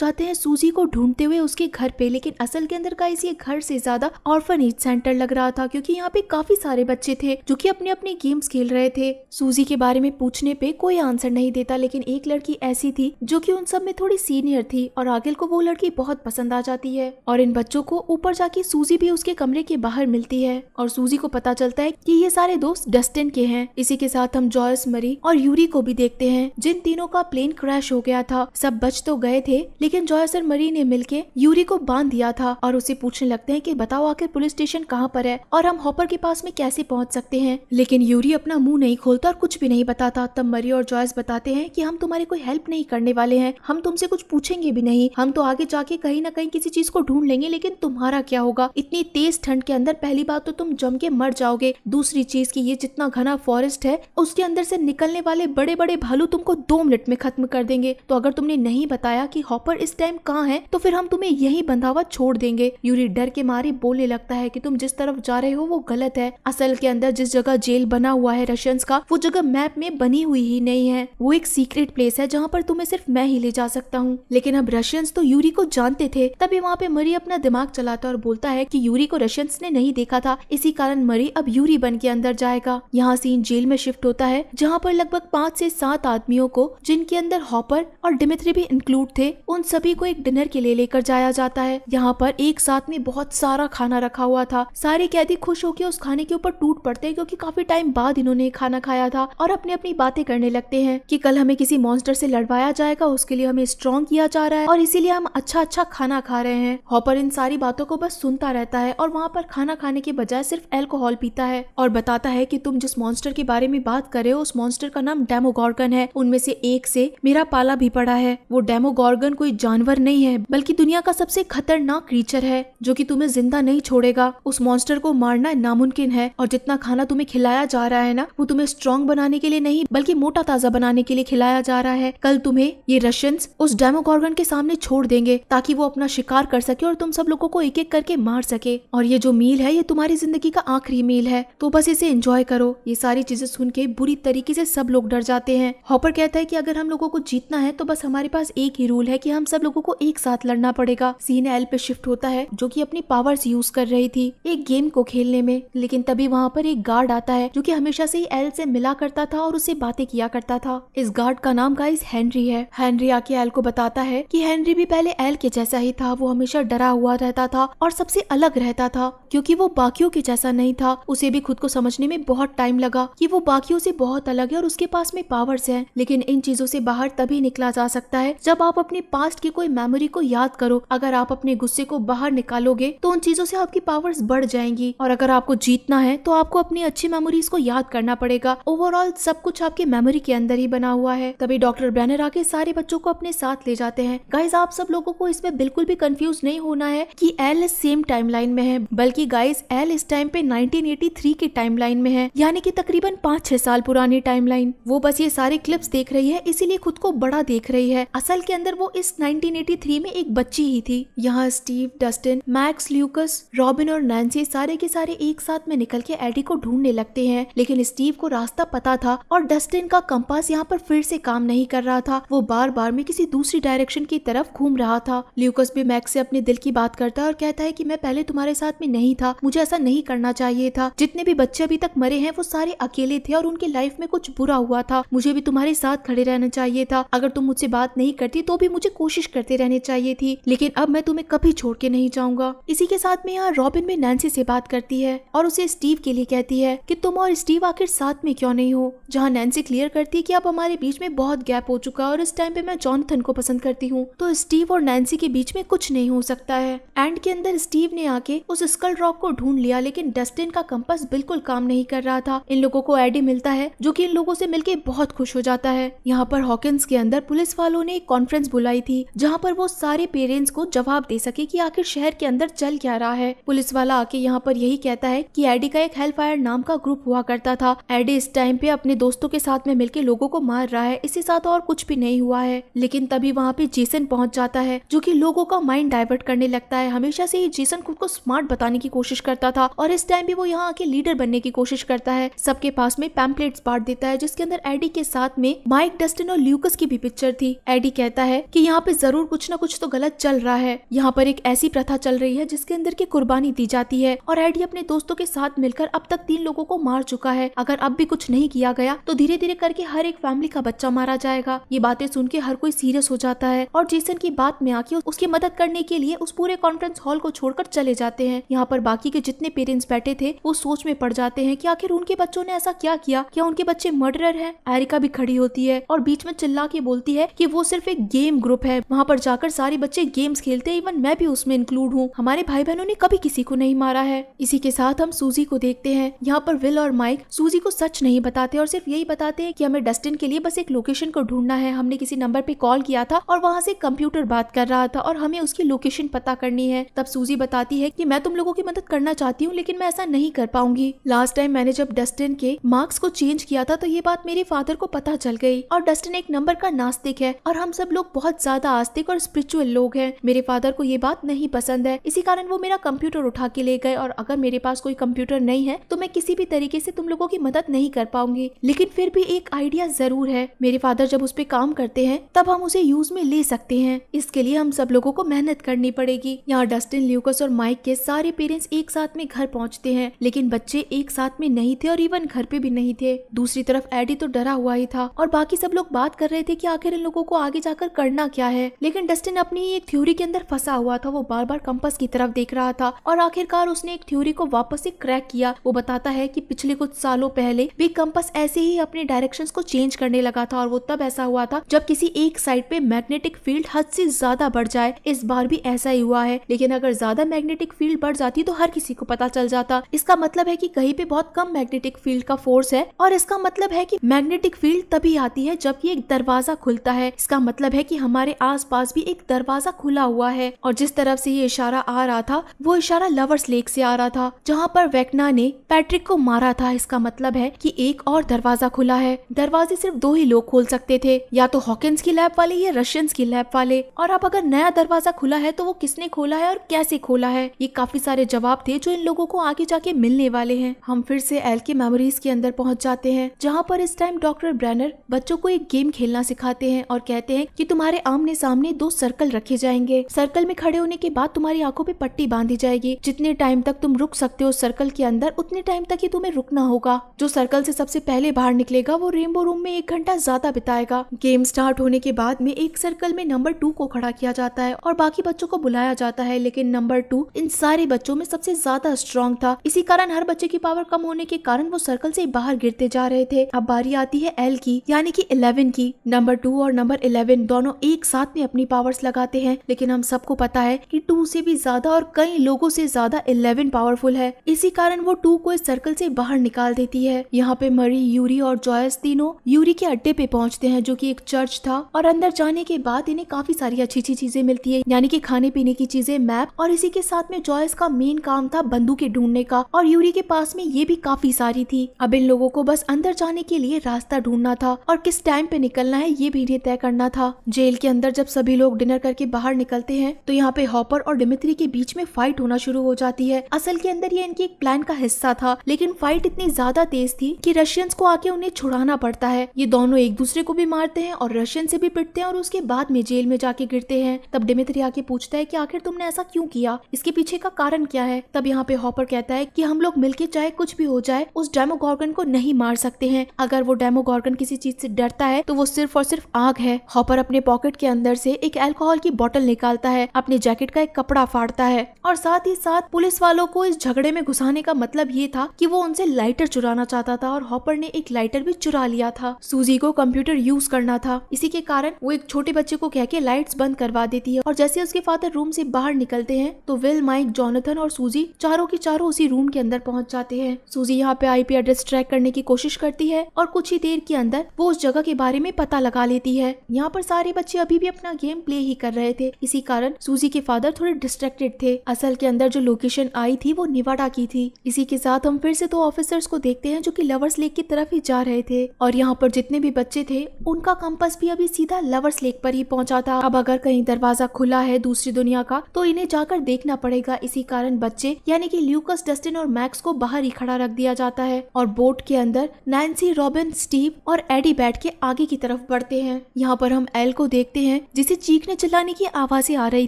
जाते हैं सूजी को ढूंढते हुए उसके घर पे लेकिन असल के अंदर का ये घर से ज्यादा ऑर्फनेज सेंटर लग रहा था क्योंकि यहाँ पे काफी सारे बच्चे थे जो कि अपने अपने गेम्स खेल रहे थे सूजी के बारे में पूछने पे कोई आंसर नहीं देता लेकिन एक लड़की ऐसी थी जो की उन सब में थोड़ी सीनियर थी और आगिल को वो लड़की बहुत पसंद आ जाती है और इन बच्चों को ऊपर जाके सूजी भी उसके कमरे के बाहर मिलती है और सूजी को पता चलता है की ये सारे दोस्त डस्टिन के हैं इसी के साथ हम जॉयस मरी और यूरी को भी देखते हैं जिन तीनों का प्लेन क्रैश हो गया था सब बच तो गए थे लेकिन जॉयस और मरी ने मिलके यूरी को बांध दिया था और उसे पूछने लगते हैं कि बताओ आखिर पुलिस स्टेशन कहाँ पर है और हम हॉपर के पास में कैसे पहुँच सकते हैं लेकिन यूरी अपना मुँह नहीं खोलता और कुछ भी नहीं बताता तब मरी और जॉयस बताते हैं की हम तुम्हारी कोई हेल्प नहीं करने वाले है हम तुमसे कुछ पूछेंगे भी नहीं हम तो आगे जाके कहीं ना कहीं किसी चीज को ढूंढ लेंगे लेकिन तुम्हारा क्या होगा इतनी तेज ठंड के अंदर पहली बात तो तुम जम के मर जाओगे दूसरी चीज की ये जितना घना फॉरेस्ट है उसके अंदर से निकलने वाले वाले बड़े बड़े भालू तुमको दो मिनट में खत्म कर देंगे तो अगर तुमने नहीं बताया कि हॉपर इस टाइम कहाँ है तो फिर हम तुम्हें यही बंधा हुआ छोड़ देंगे यूरी डर के मारे बोलने लगता है कि तुम जिस तरफ जा रहे हो वो गलत है असल के अंदर जिस जगह जेल बना हुआ है रशियंस का वो जगह मैप में बनी हुई ही नहीं है वो एक सीक्रेट प्लेस है जहाँ पर तुम्हें सिर्फ मैं ही ले जा सकता हूँ लेकिन अब रशियंस तो यूरी को जानते थे तभी वहाँ पे मरी अपना दिमाग चलाता और बोलता है की यूरी को रशियंस ने नहीं देखा था इसी कारण मरी अब यूरी बन के अंदर जाएगा यहाँ सीन जेल में शिफ्ट होता है जहाँ पर लगभग पाँच से सात आदमियों को जिनके अंदर हॉपर और डिमित्री भी इंक्लूड थे उन सभी को एक डिनर के लिए लेकर जाया जाता है यहाँ पर एक साथ में बहुत सारा खाना रखा हुआ था सारे कैदी खुश होकर उस खाने के ऊपर टूट पड़ते हैं क्योंकि काफी टाइम बाद इन्होंने खाना खाया था और अपनी अपनी बातें करने लगते हैं कि कल हमें किसी मॉन्स्टर से लड़वाया जाएगा उसके लिए हमें स्ट्रॉन्ग किया जा रहा है और इसीलिए हम अच्छा अच्छा खाना खा रहे हैं हॉपर इन सारी बातों को बस सुनता रहता है और वहाँ पर खाना खाने के बजाय सिर्फ एल्कोहल पीता है और बताता है की तुम जिस मॉन्स्टर के बारे में बात करे हो उस मॉन्स्टर का नाम नाम डेमोगॉर्गन है उनमें से एक से मेरा पाला भी पड़ा है वो डेमोगॉर्गन कोई जानवर नहीं है बल्कि दुनिया का सबसे खतरनाक क्रीचर है जो की तुम्हें जिंदा नहीं छोड़ेगा उस मॉन्स्टर को मारना नामुमकिन है और जितना खाना तुम्हें खिलाया जा रहा है ना वो तुम्हें स्ट्रॉन्ग बनाने के लिए नहीं बल्कि मोटा ताजा बनाने के लिए खिलाया जा रहा है कल तुम्हें ये रशियन उस डेमोगॉर्गन के सामने छोड़ देंगे ताकि वो अपना शिकार कर सके और तुम सब लोगों को एक एक करके मार सके और ये जो मील है ये तुम्हारी जिंदगी का आखिरी मील है तो बस इसे एंजॉय करो ये सारी चीजें सुन के बुरी तरीके से सब लोग लोग डर जाते हैं हॉपर कहता है कि अगर हम लोगों को जीतना है तो बस हमारे पास एक ही रूल है कि हम सब लोगों को एक साथ लड़ना पड़ेगा सीन एल पे शिफ्ट होता है जो कि अपनी पावर्स यूज कर रही थी एक गेम को खेलने में लेकिन तभी वहाँ पर एक गार्ड आता है जो की हमेशा से ही एल से मिला करता था और उसे बातें किया करता था इस गार्ड का नाम गाइस हैनरी है हैनरी आके एल को बताता है की हैनरी भी पहले एल के जैसा ही था वो हमेशा डरा हुआ रहता था और सबसे अलग रहता था क्योंकि वो बाकियों के जैसा नहीं था उसे भी खुद को समझने में बहुत टाइम लगा कि वो बाकियों से बहुत अलग है और उसके पास में पावर्स हैं लेकिन इन चीजों से बाहर तभी निकला जा सकता है जब आप अपने पास्ट की कोई मेमोरी को याद करो अगर आप अपने गुस्से को बाहर निकालोगे तो उन चीजों से आपकी पावर्स बढ़ जाएंगी और अगर आपको जीतना है तो आपको अपनी अच्छी मेमोरीज को याद करना पड़ेगा ओवरऑल सब कुछ आपके मेमोरी के अंदर ही बना हुआ है तभी डॉक्टर ब्रैनर आके सारे बच्चों को अपने साथ ले जाते हैं गाइज आप सब लोगों को इसमें बिल्कुल भी कंफ्यूज नहीं होना है कि एल सेम टाइमलाइन में है बल्कि गाइज एल इस टाइम पे 1983 के टाइमलाइन में है यानी कि तकरीबन पाँच छह साल पुरानी टाइमलाइन वो बस ये सारे क्लिप्स देख रही है इसीलिए खुद को बड़ा देख रही है असल के अंदर वो इस 1983 में एक बच्ची ही थी यहाँ Steve Dustin Max Lucas Robin और नैन्सी सारे के सारे एक साथ में निकल के एडी को ढूंढने लगते हैं लेकिन स्टीव को रास्ता पता था और डस्टिन का कंपास यहाँ पर फिर से काम नहीं कर रहा था वो बार बार में किसी दूसरी डायरेक्शन की तरफ घूम रहा था ल्यूकस भी मैक्स से अपने दिल की बात करता है और कहता है की मैं पहले तुम्हारे साथ में नहीं था मुझे ऐसा नहीं करना चाहिए था जितने भी बच्चे अभी तक मरे हैं वो सारे अकेले थे और उनके लाइफ में कुछ बुरा हुआ हुआ था मुझे भी तुम्हारे साथ खड़े रहना चाहिए था अगर तुम मुझसे बात नहीं करती तो भी मुझे कोशिश करते रहनी चाहिए थी लेकिन अब मैं तुम्हें कभी छोड़ के नहीं जाऊंगा इसी के साथ में यहाँ रॉबिन में नैन्सी से बात करती है और उसे स्टीव के लिए कहती है कि तुम और स्टीव आखिर साथ में क्यों नहीं हो जहाँ नैन्सी क्लियर करती है कि अब हमारे बीच में बहुत गैप हो चुका है और इस टाइम पे मैं जॉनथन को पसंद करती हूँ तो स्टीव और नैन्सी के बीच में कुछ नहीं हो सकता है एंड के अंदर स्टीव ने आके उस स्कल रॉक को ढूंढ लिया लेकिन डस्टिन का कंपस बिल्कुल काम नहीं कर रहा था इन लोगों को एडी मिलता है जो की इन लोगों से मिल मिल के बहुत खुश हो जाता है यहाँ पर हॉकिंस के अंदर पुलिस वालों ने एक कॉन्फ्रेंस बुलाई थी जहाँ पर वो सारे पेरेंट्स को जवाब दे सके कि आखिर शहर के अंदर चल क्या रहा है पुलिस वाला आके यहाँ पर यही कहता है कि एडी का एक हेल्प फायर नाम का ग्रुप हुआ करता था एडी इस टाइम पे अपने दोस्तों के साथ में मिलकर लोगों को मार रहा है इसी साथ और कुछ भी नहीं हुआ है लेकिन तभी वहाँ पे जीसन पहुँच जाता है जो की लोगों का माइंड डाइवर्ट करने लगता है हमेशा से ही जीसन खुद को स्मार्ट बताने की कोशिश करता था और इस टाइम भी वो यहाँ आके लीडर बनने की कोशिश करता है सबके पास में पैम्पलेट्स बांट देता है जिसके अंदर एडी के साथ में माइक डस्टिन और ल्यूकस की भी पिक्चर थी एडी कहता है कि यहाँ पे जरूर कुछ न कुछ तो गलत चल रहा है यहाँ पर एक ऐसी प्रथा चल रही है जिसके अंदर की कुर्बानी दी जाती है और एडी अपने दोस्तों के साथ मिलकर अब तक तीन लोगों को मार चुका है अगर अब भी कुछ नहीं किया गया तो धीरे धीरे करके हर एक फैमिली का बच्चा मारा जाएगा ये बातें सुन के हर कोई सीरियस हो जाता है और जेसन की बात में आके उसकी मदद करने के लिए उस पूरे कॉन्फ्रेंस हॉल को छोड़कर चले जाते हैं यहाँ पर बाकी के जितने पेरेंट्स बैठे थे वो सोच में पड़ जाते हैं कि आखिर उनके बच्चों ने ऐसा क्या किया क्या उनके बच्चे मर्डर है एरिका भी खड़ी होती है और बीच में चिल्ला के बोलती है कि वो सिर्फ एक गेम ग्रुप है वहाँ पर जाकर सारे बच्चे गेम्स खेलते हैं इवन मैं भी उसमें इंक्लूड हूँ हमारे भाई बहनों ने कभी किसी को नहीं मारा है इसी के साथ हम सूजी को देखते हैं यहाँ पर विल और माइक सूजी को सच नहीं बताते और सिर्फ यही बताते हैं कि हमें डस्टिन के लिए बस एक लोकेशन को ढूंढना है हमने किसी नंबर पे कॉल किया था और वहाँ से कंप्यूटर बात कर रहा था और हमें उसकी लोकेशन पता करनी है तब सूजी बताती है कि मैं तुम लोगों की मदद करना चाहती हूँ लेकिन मैं ऐसा नहीं कर पाऊंगी लास्ट टाइम मैंने जब डस्टिन के मार्क्स को चेंज किया था तो ये बात मेरे फादर को पता चल गई और डस्टिन एक नंबर का नास्तिक है और हम सब लोग बहुत ज्यादा आस्तिक और स्पिरिचुअल लोग हैं मेरे फादर को ये बात नहीं पसंद है इसी कारण वो मेरा कंप्यूटर उठा के ले गए और अगर मेरे पास कोई कंप्यूटर नहीं है तो मैं किसी भी तरीके से तुम लोगों की मदद नहीं कर पाऊंगी लेकिन फिर भी एक आइडिया जरूर है मेरे फादर जब उस पर काम करते हैं तब हम उसे यूज में ले सकते हैं इसके लिए हम सब लोगों को मेहनत करनी पड़ेगी यहाँ डस्टिन ल्यूकस और माइक के सारे पेरेंट्स एक साथ में घर पहुँचते हैं लेकिन बच्चे एक साथ में नहीं थे और इवन घर पे भी नहीं थे दूसरी तरफ एडिट तो डरा हुआ ही था और बाकी सब लोग बात कर रहे थे कि आखिर इन लोगों को आगे जाकर करना क्या है लेकिन डस्टिन अपनी एक थ्योरी के अंदर फंसा हुआ था वो बार बार कंपस की तरफ देख रहा था और आखिरकार उसने एक थ्योरी को वापस से क्रैक किया वो बताता है कि पिछले कुछ सालों पहले भी कंपस ऐसे ही अपने डायरेक्शन को चेंज करने लगा था और वो तब ऐसा हुआ था जब किसी एक साइड पे मैग्नेटिक फील्ड हद से ज्यादा बढ़ जाए इस बार भी ऐसा ही हुआ है लेकिन अगर ज्यादा मैग्नेटिक फील्ड बढ़ जाती तो हर किसी को पता चल जाता इसका मतलब है कि कहीं पे बहुत कम मैग्नेटिक फील्ड का फोर्स है और इसका मतलब है कि मैग्नेटिक फील्ड तभी आती है जब ये एक दरवाजा खुलता है इसका मतलब है कि हमारे आसपास भी एक दरवाजा खुला हुआ है और जिस तरफ से ये इशारा आ रहा था वो इशारा लवर्स लेक से आ रहा था जहाँ पर वेकना ने पैट्रिक को मारा था इसका मतलब है कि एक और दरवाजा खुला है दरवाजे सिर्फ दो ही लोग खोल सकते थे या तो हॉकिंस की लैब वाले या रशियंस की लैब वाले और अब अगर नया दरवाजा खुला है तो वो किसने खोला है और कैसे खोला है ये काफी सारे जवाब थे जो इन लोगों को आगे जाके मिलने वाले हैं हम फिर से एल के मेमोरीज के अंदर पहुँच जाते हैं जहाँ पर इस टाइम डॉक्टर ब्रैनर बच्चों को एक गेम खेलना सिखाते हैं और कहते हैं कि तुम्हारे आमने सामने दो सर्कल रखे जाएंगे सर्कल में खड़े होने के बाद तुम्हारी आंखों पे पट्टी बांधी जाएगी जितने टाइम तक तुम रुक सकते हो सर्कल के अंदर उतने टाइम तक ही तुम्हें रुकना होगा जो सर्कल से सबसे पहले बाहर निकलेगा वो रेनबो रूम में एक घंटा ज्यादा बिताएगा गेम स्टार्ट होने के बाद में एक सर्कल में नंबर टू को खड़ा किया जाता है और बाकी बच्चों को बुलाया जाता है लेकिन नंबर टू इन सारे बच्चों में सबसे ज्यादा स्ट्रॉन्ग था इसी कारण हर बच्चे की पावर कम होने के कारण वो सर्कल से बाहर गिरते जा रहे थे अब बारी आती है एल की यानी कि इलेवन की नंबर टू और नंबर इलेवन दोनों एक साथ में अपनी पावर्स लगाते हैं लेकिन हम सबको पता है कि टू से भी ज्यादा और कई लोगों से ज्यादा इलेवन पावरफुल है इसी कारण वो टू को इस सर्कल से बाहर निकाल देती है यहाँ पे मरी यूरी और जॉयस तीनों यूरी के अड्डे पे पहुँचते हैं जो की एक चर्च था और अंदर जाने के बाद इन्हें काफी सारी अच्छी अच्छी चीजें मिलती है यानी की खाने पीने की चीजें मैप और इसी के साथ में जॉयस का मेन काम था बंदूकें ढूंढने का और यूरी के पास में ये भी काफी सारी थी अब इन लोगों को बस अंदर जाने के लिए लिए रास्ता ढूंढना था और किस टाइम पे निकलना है ये भी इन्हें तय करना था जेल के अंदर जब सभी लोग डिनर करके बाहर निकलते हैं तो यहाँ पे हॉपर और डिमित्री के बीच में फाइट होना शुरू हो जाती है असल के अंदर ये इनकी एक प्लान का हिस्सा था लेकिन फाइट इतनी ज्यादा तेज थी की रशियंस को आके उन्हें छुड़ाना पड़ता है ये दोनों एक दूसरे को भी मारते हैं और रशियन से भी पिटते हैं और उसके बाद में जेल में जाके गिरते हैं तब डिमित्री आके पूछता है की आखिर तुमने ऐसा क्यूँ किया इसके पीछे का कारण क्या है तब यहाँ पे हॉपर कहता है की हम लोग मिलके चाहे कुछ भी हो जाए उस डेमोगॉर्गन को नहीं मार सकते हैं अगर अगर वो डेमोगॉर्गन किसी चीज से डरता है तो वो सिर्फ और सिर्फ आग है हॉपर अपने पॉकेट के अंदर से एक अल्कोहल की बोतल निकालता है अपने जैकेट का एक कपड़ा फाड़ता है और साथ ही साथ पुलिस वालों को इस झगड़े में घुसाने का मतलब ये था कि वो उनसे लाइटर चुराना चाहता था और हॉपर ने एक लाइटर भी चुरा लिया था सूजी को कंप्यूटर यूज करना था इसी के कारण वो एक छोटे बच्चे को कह के लाइट्स बंद करवा देती है और जैसे उसके फादर रूम से बाहर निकलते हैं तो विल माइक जॉनथन और सूजी चारों की चारों उसी रूम के अंदर पहुंच जाते हैं सूजी यहाँ पे आईपी एड्रेस ट्रैक करने की कोशिश करती है और कुछ ही देर के अंदर वो उस जगह के बारे में पता लगा लेती है यहाँ पर सारे बच्चे अभी भी अपना गेम प्ले ही कर रहे थे इसी कारण सूजी के फादर थोड़े डिस्ट्रेक्टेड थे असल के अंदर जो लोकेशन आई थी वो निवाडा की थी इसी के साथ हम फिर से दो तो ऑफिसर्स को देखते हैं जो की लवर्स लेक की तरफ ही जा रहे थे और यहाँ पर जितने भी बच्चे थे उनका कंपस भी अभी सीधा लवर्स लेक पर ही पहुँचा था अब अगर कहीं दरवाजा खुला है दूसरी दुनिया का तो इन्हें जाकर देखना पड़ेगा इसी कारण बच्चे यानी की ल्यूकस डस्टिन और मैक्स को बाहर ही खड़ा रख दिया जाता है और बोट के अंदर नैन्सी रॉबिन रोगन स्टीव और एडी बैट के आगे की तरफ बढ़ते हैं यहाँ पर हम एल को देखते हैं जिसे चीखने चिल्लाने की आवाजें आ रही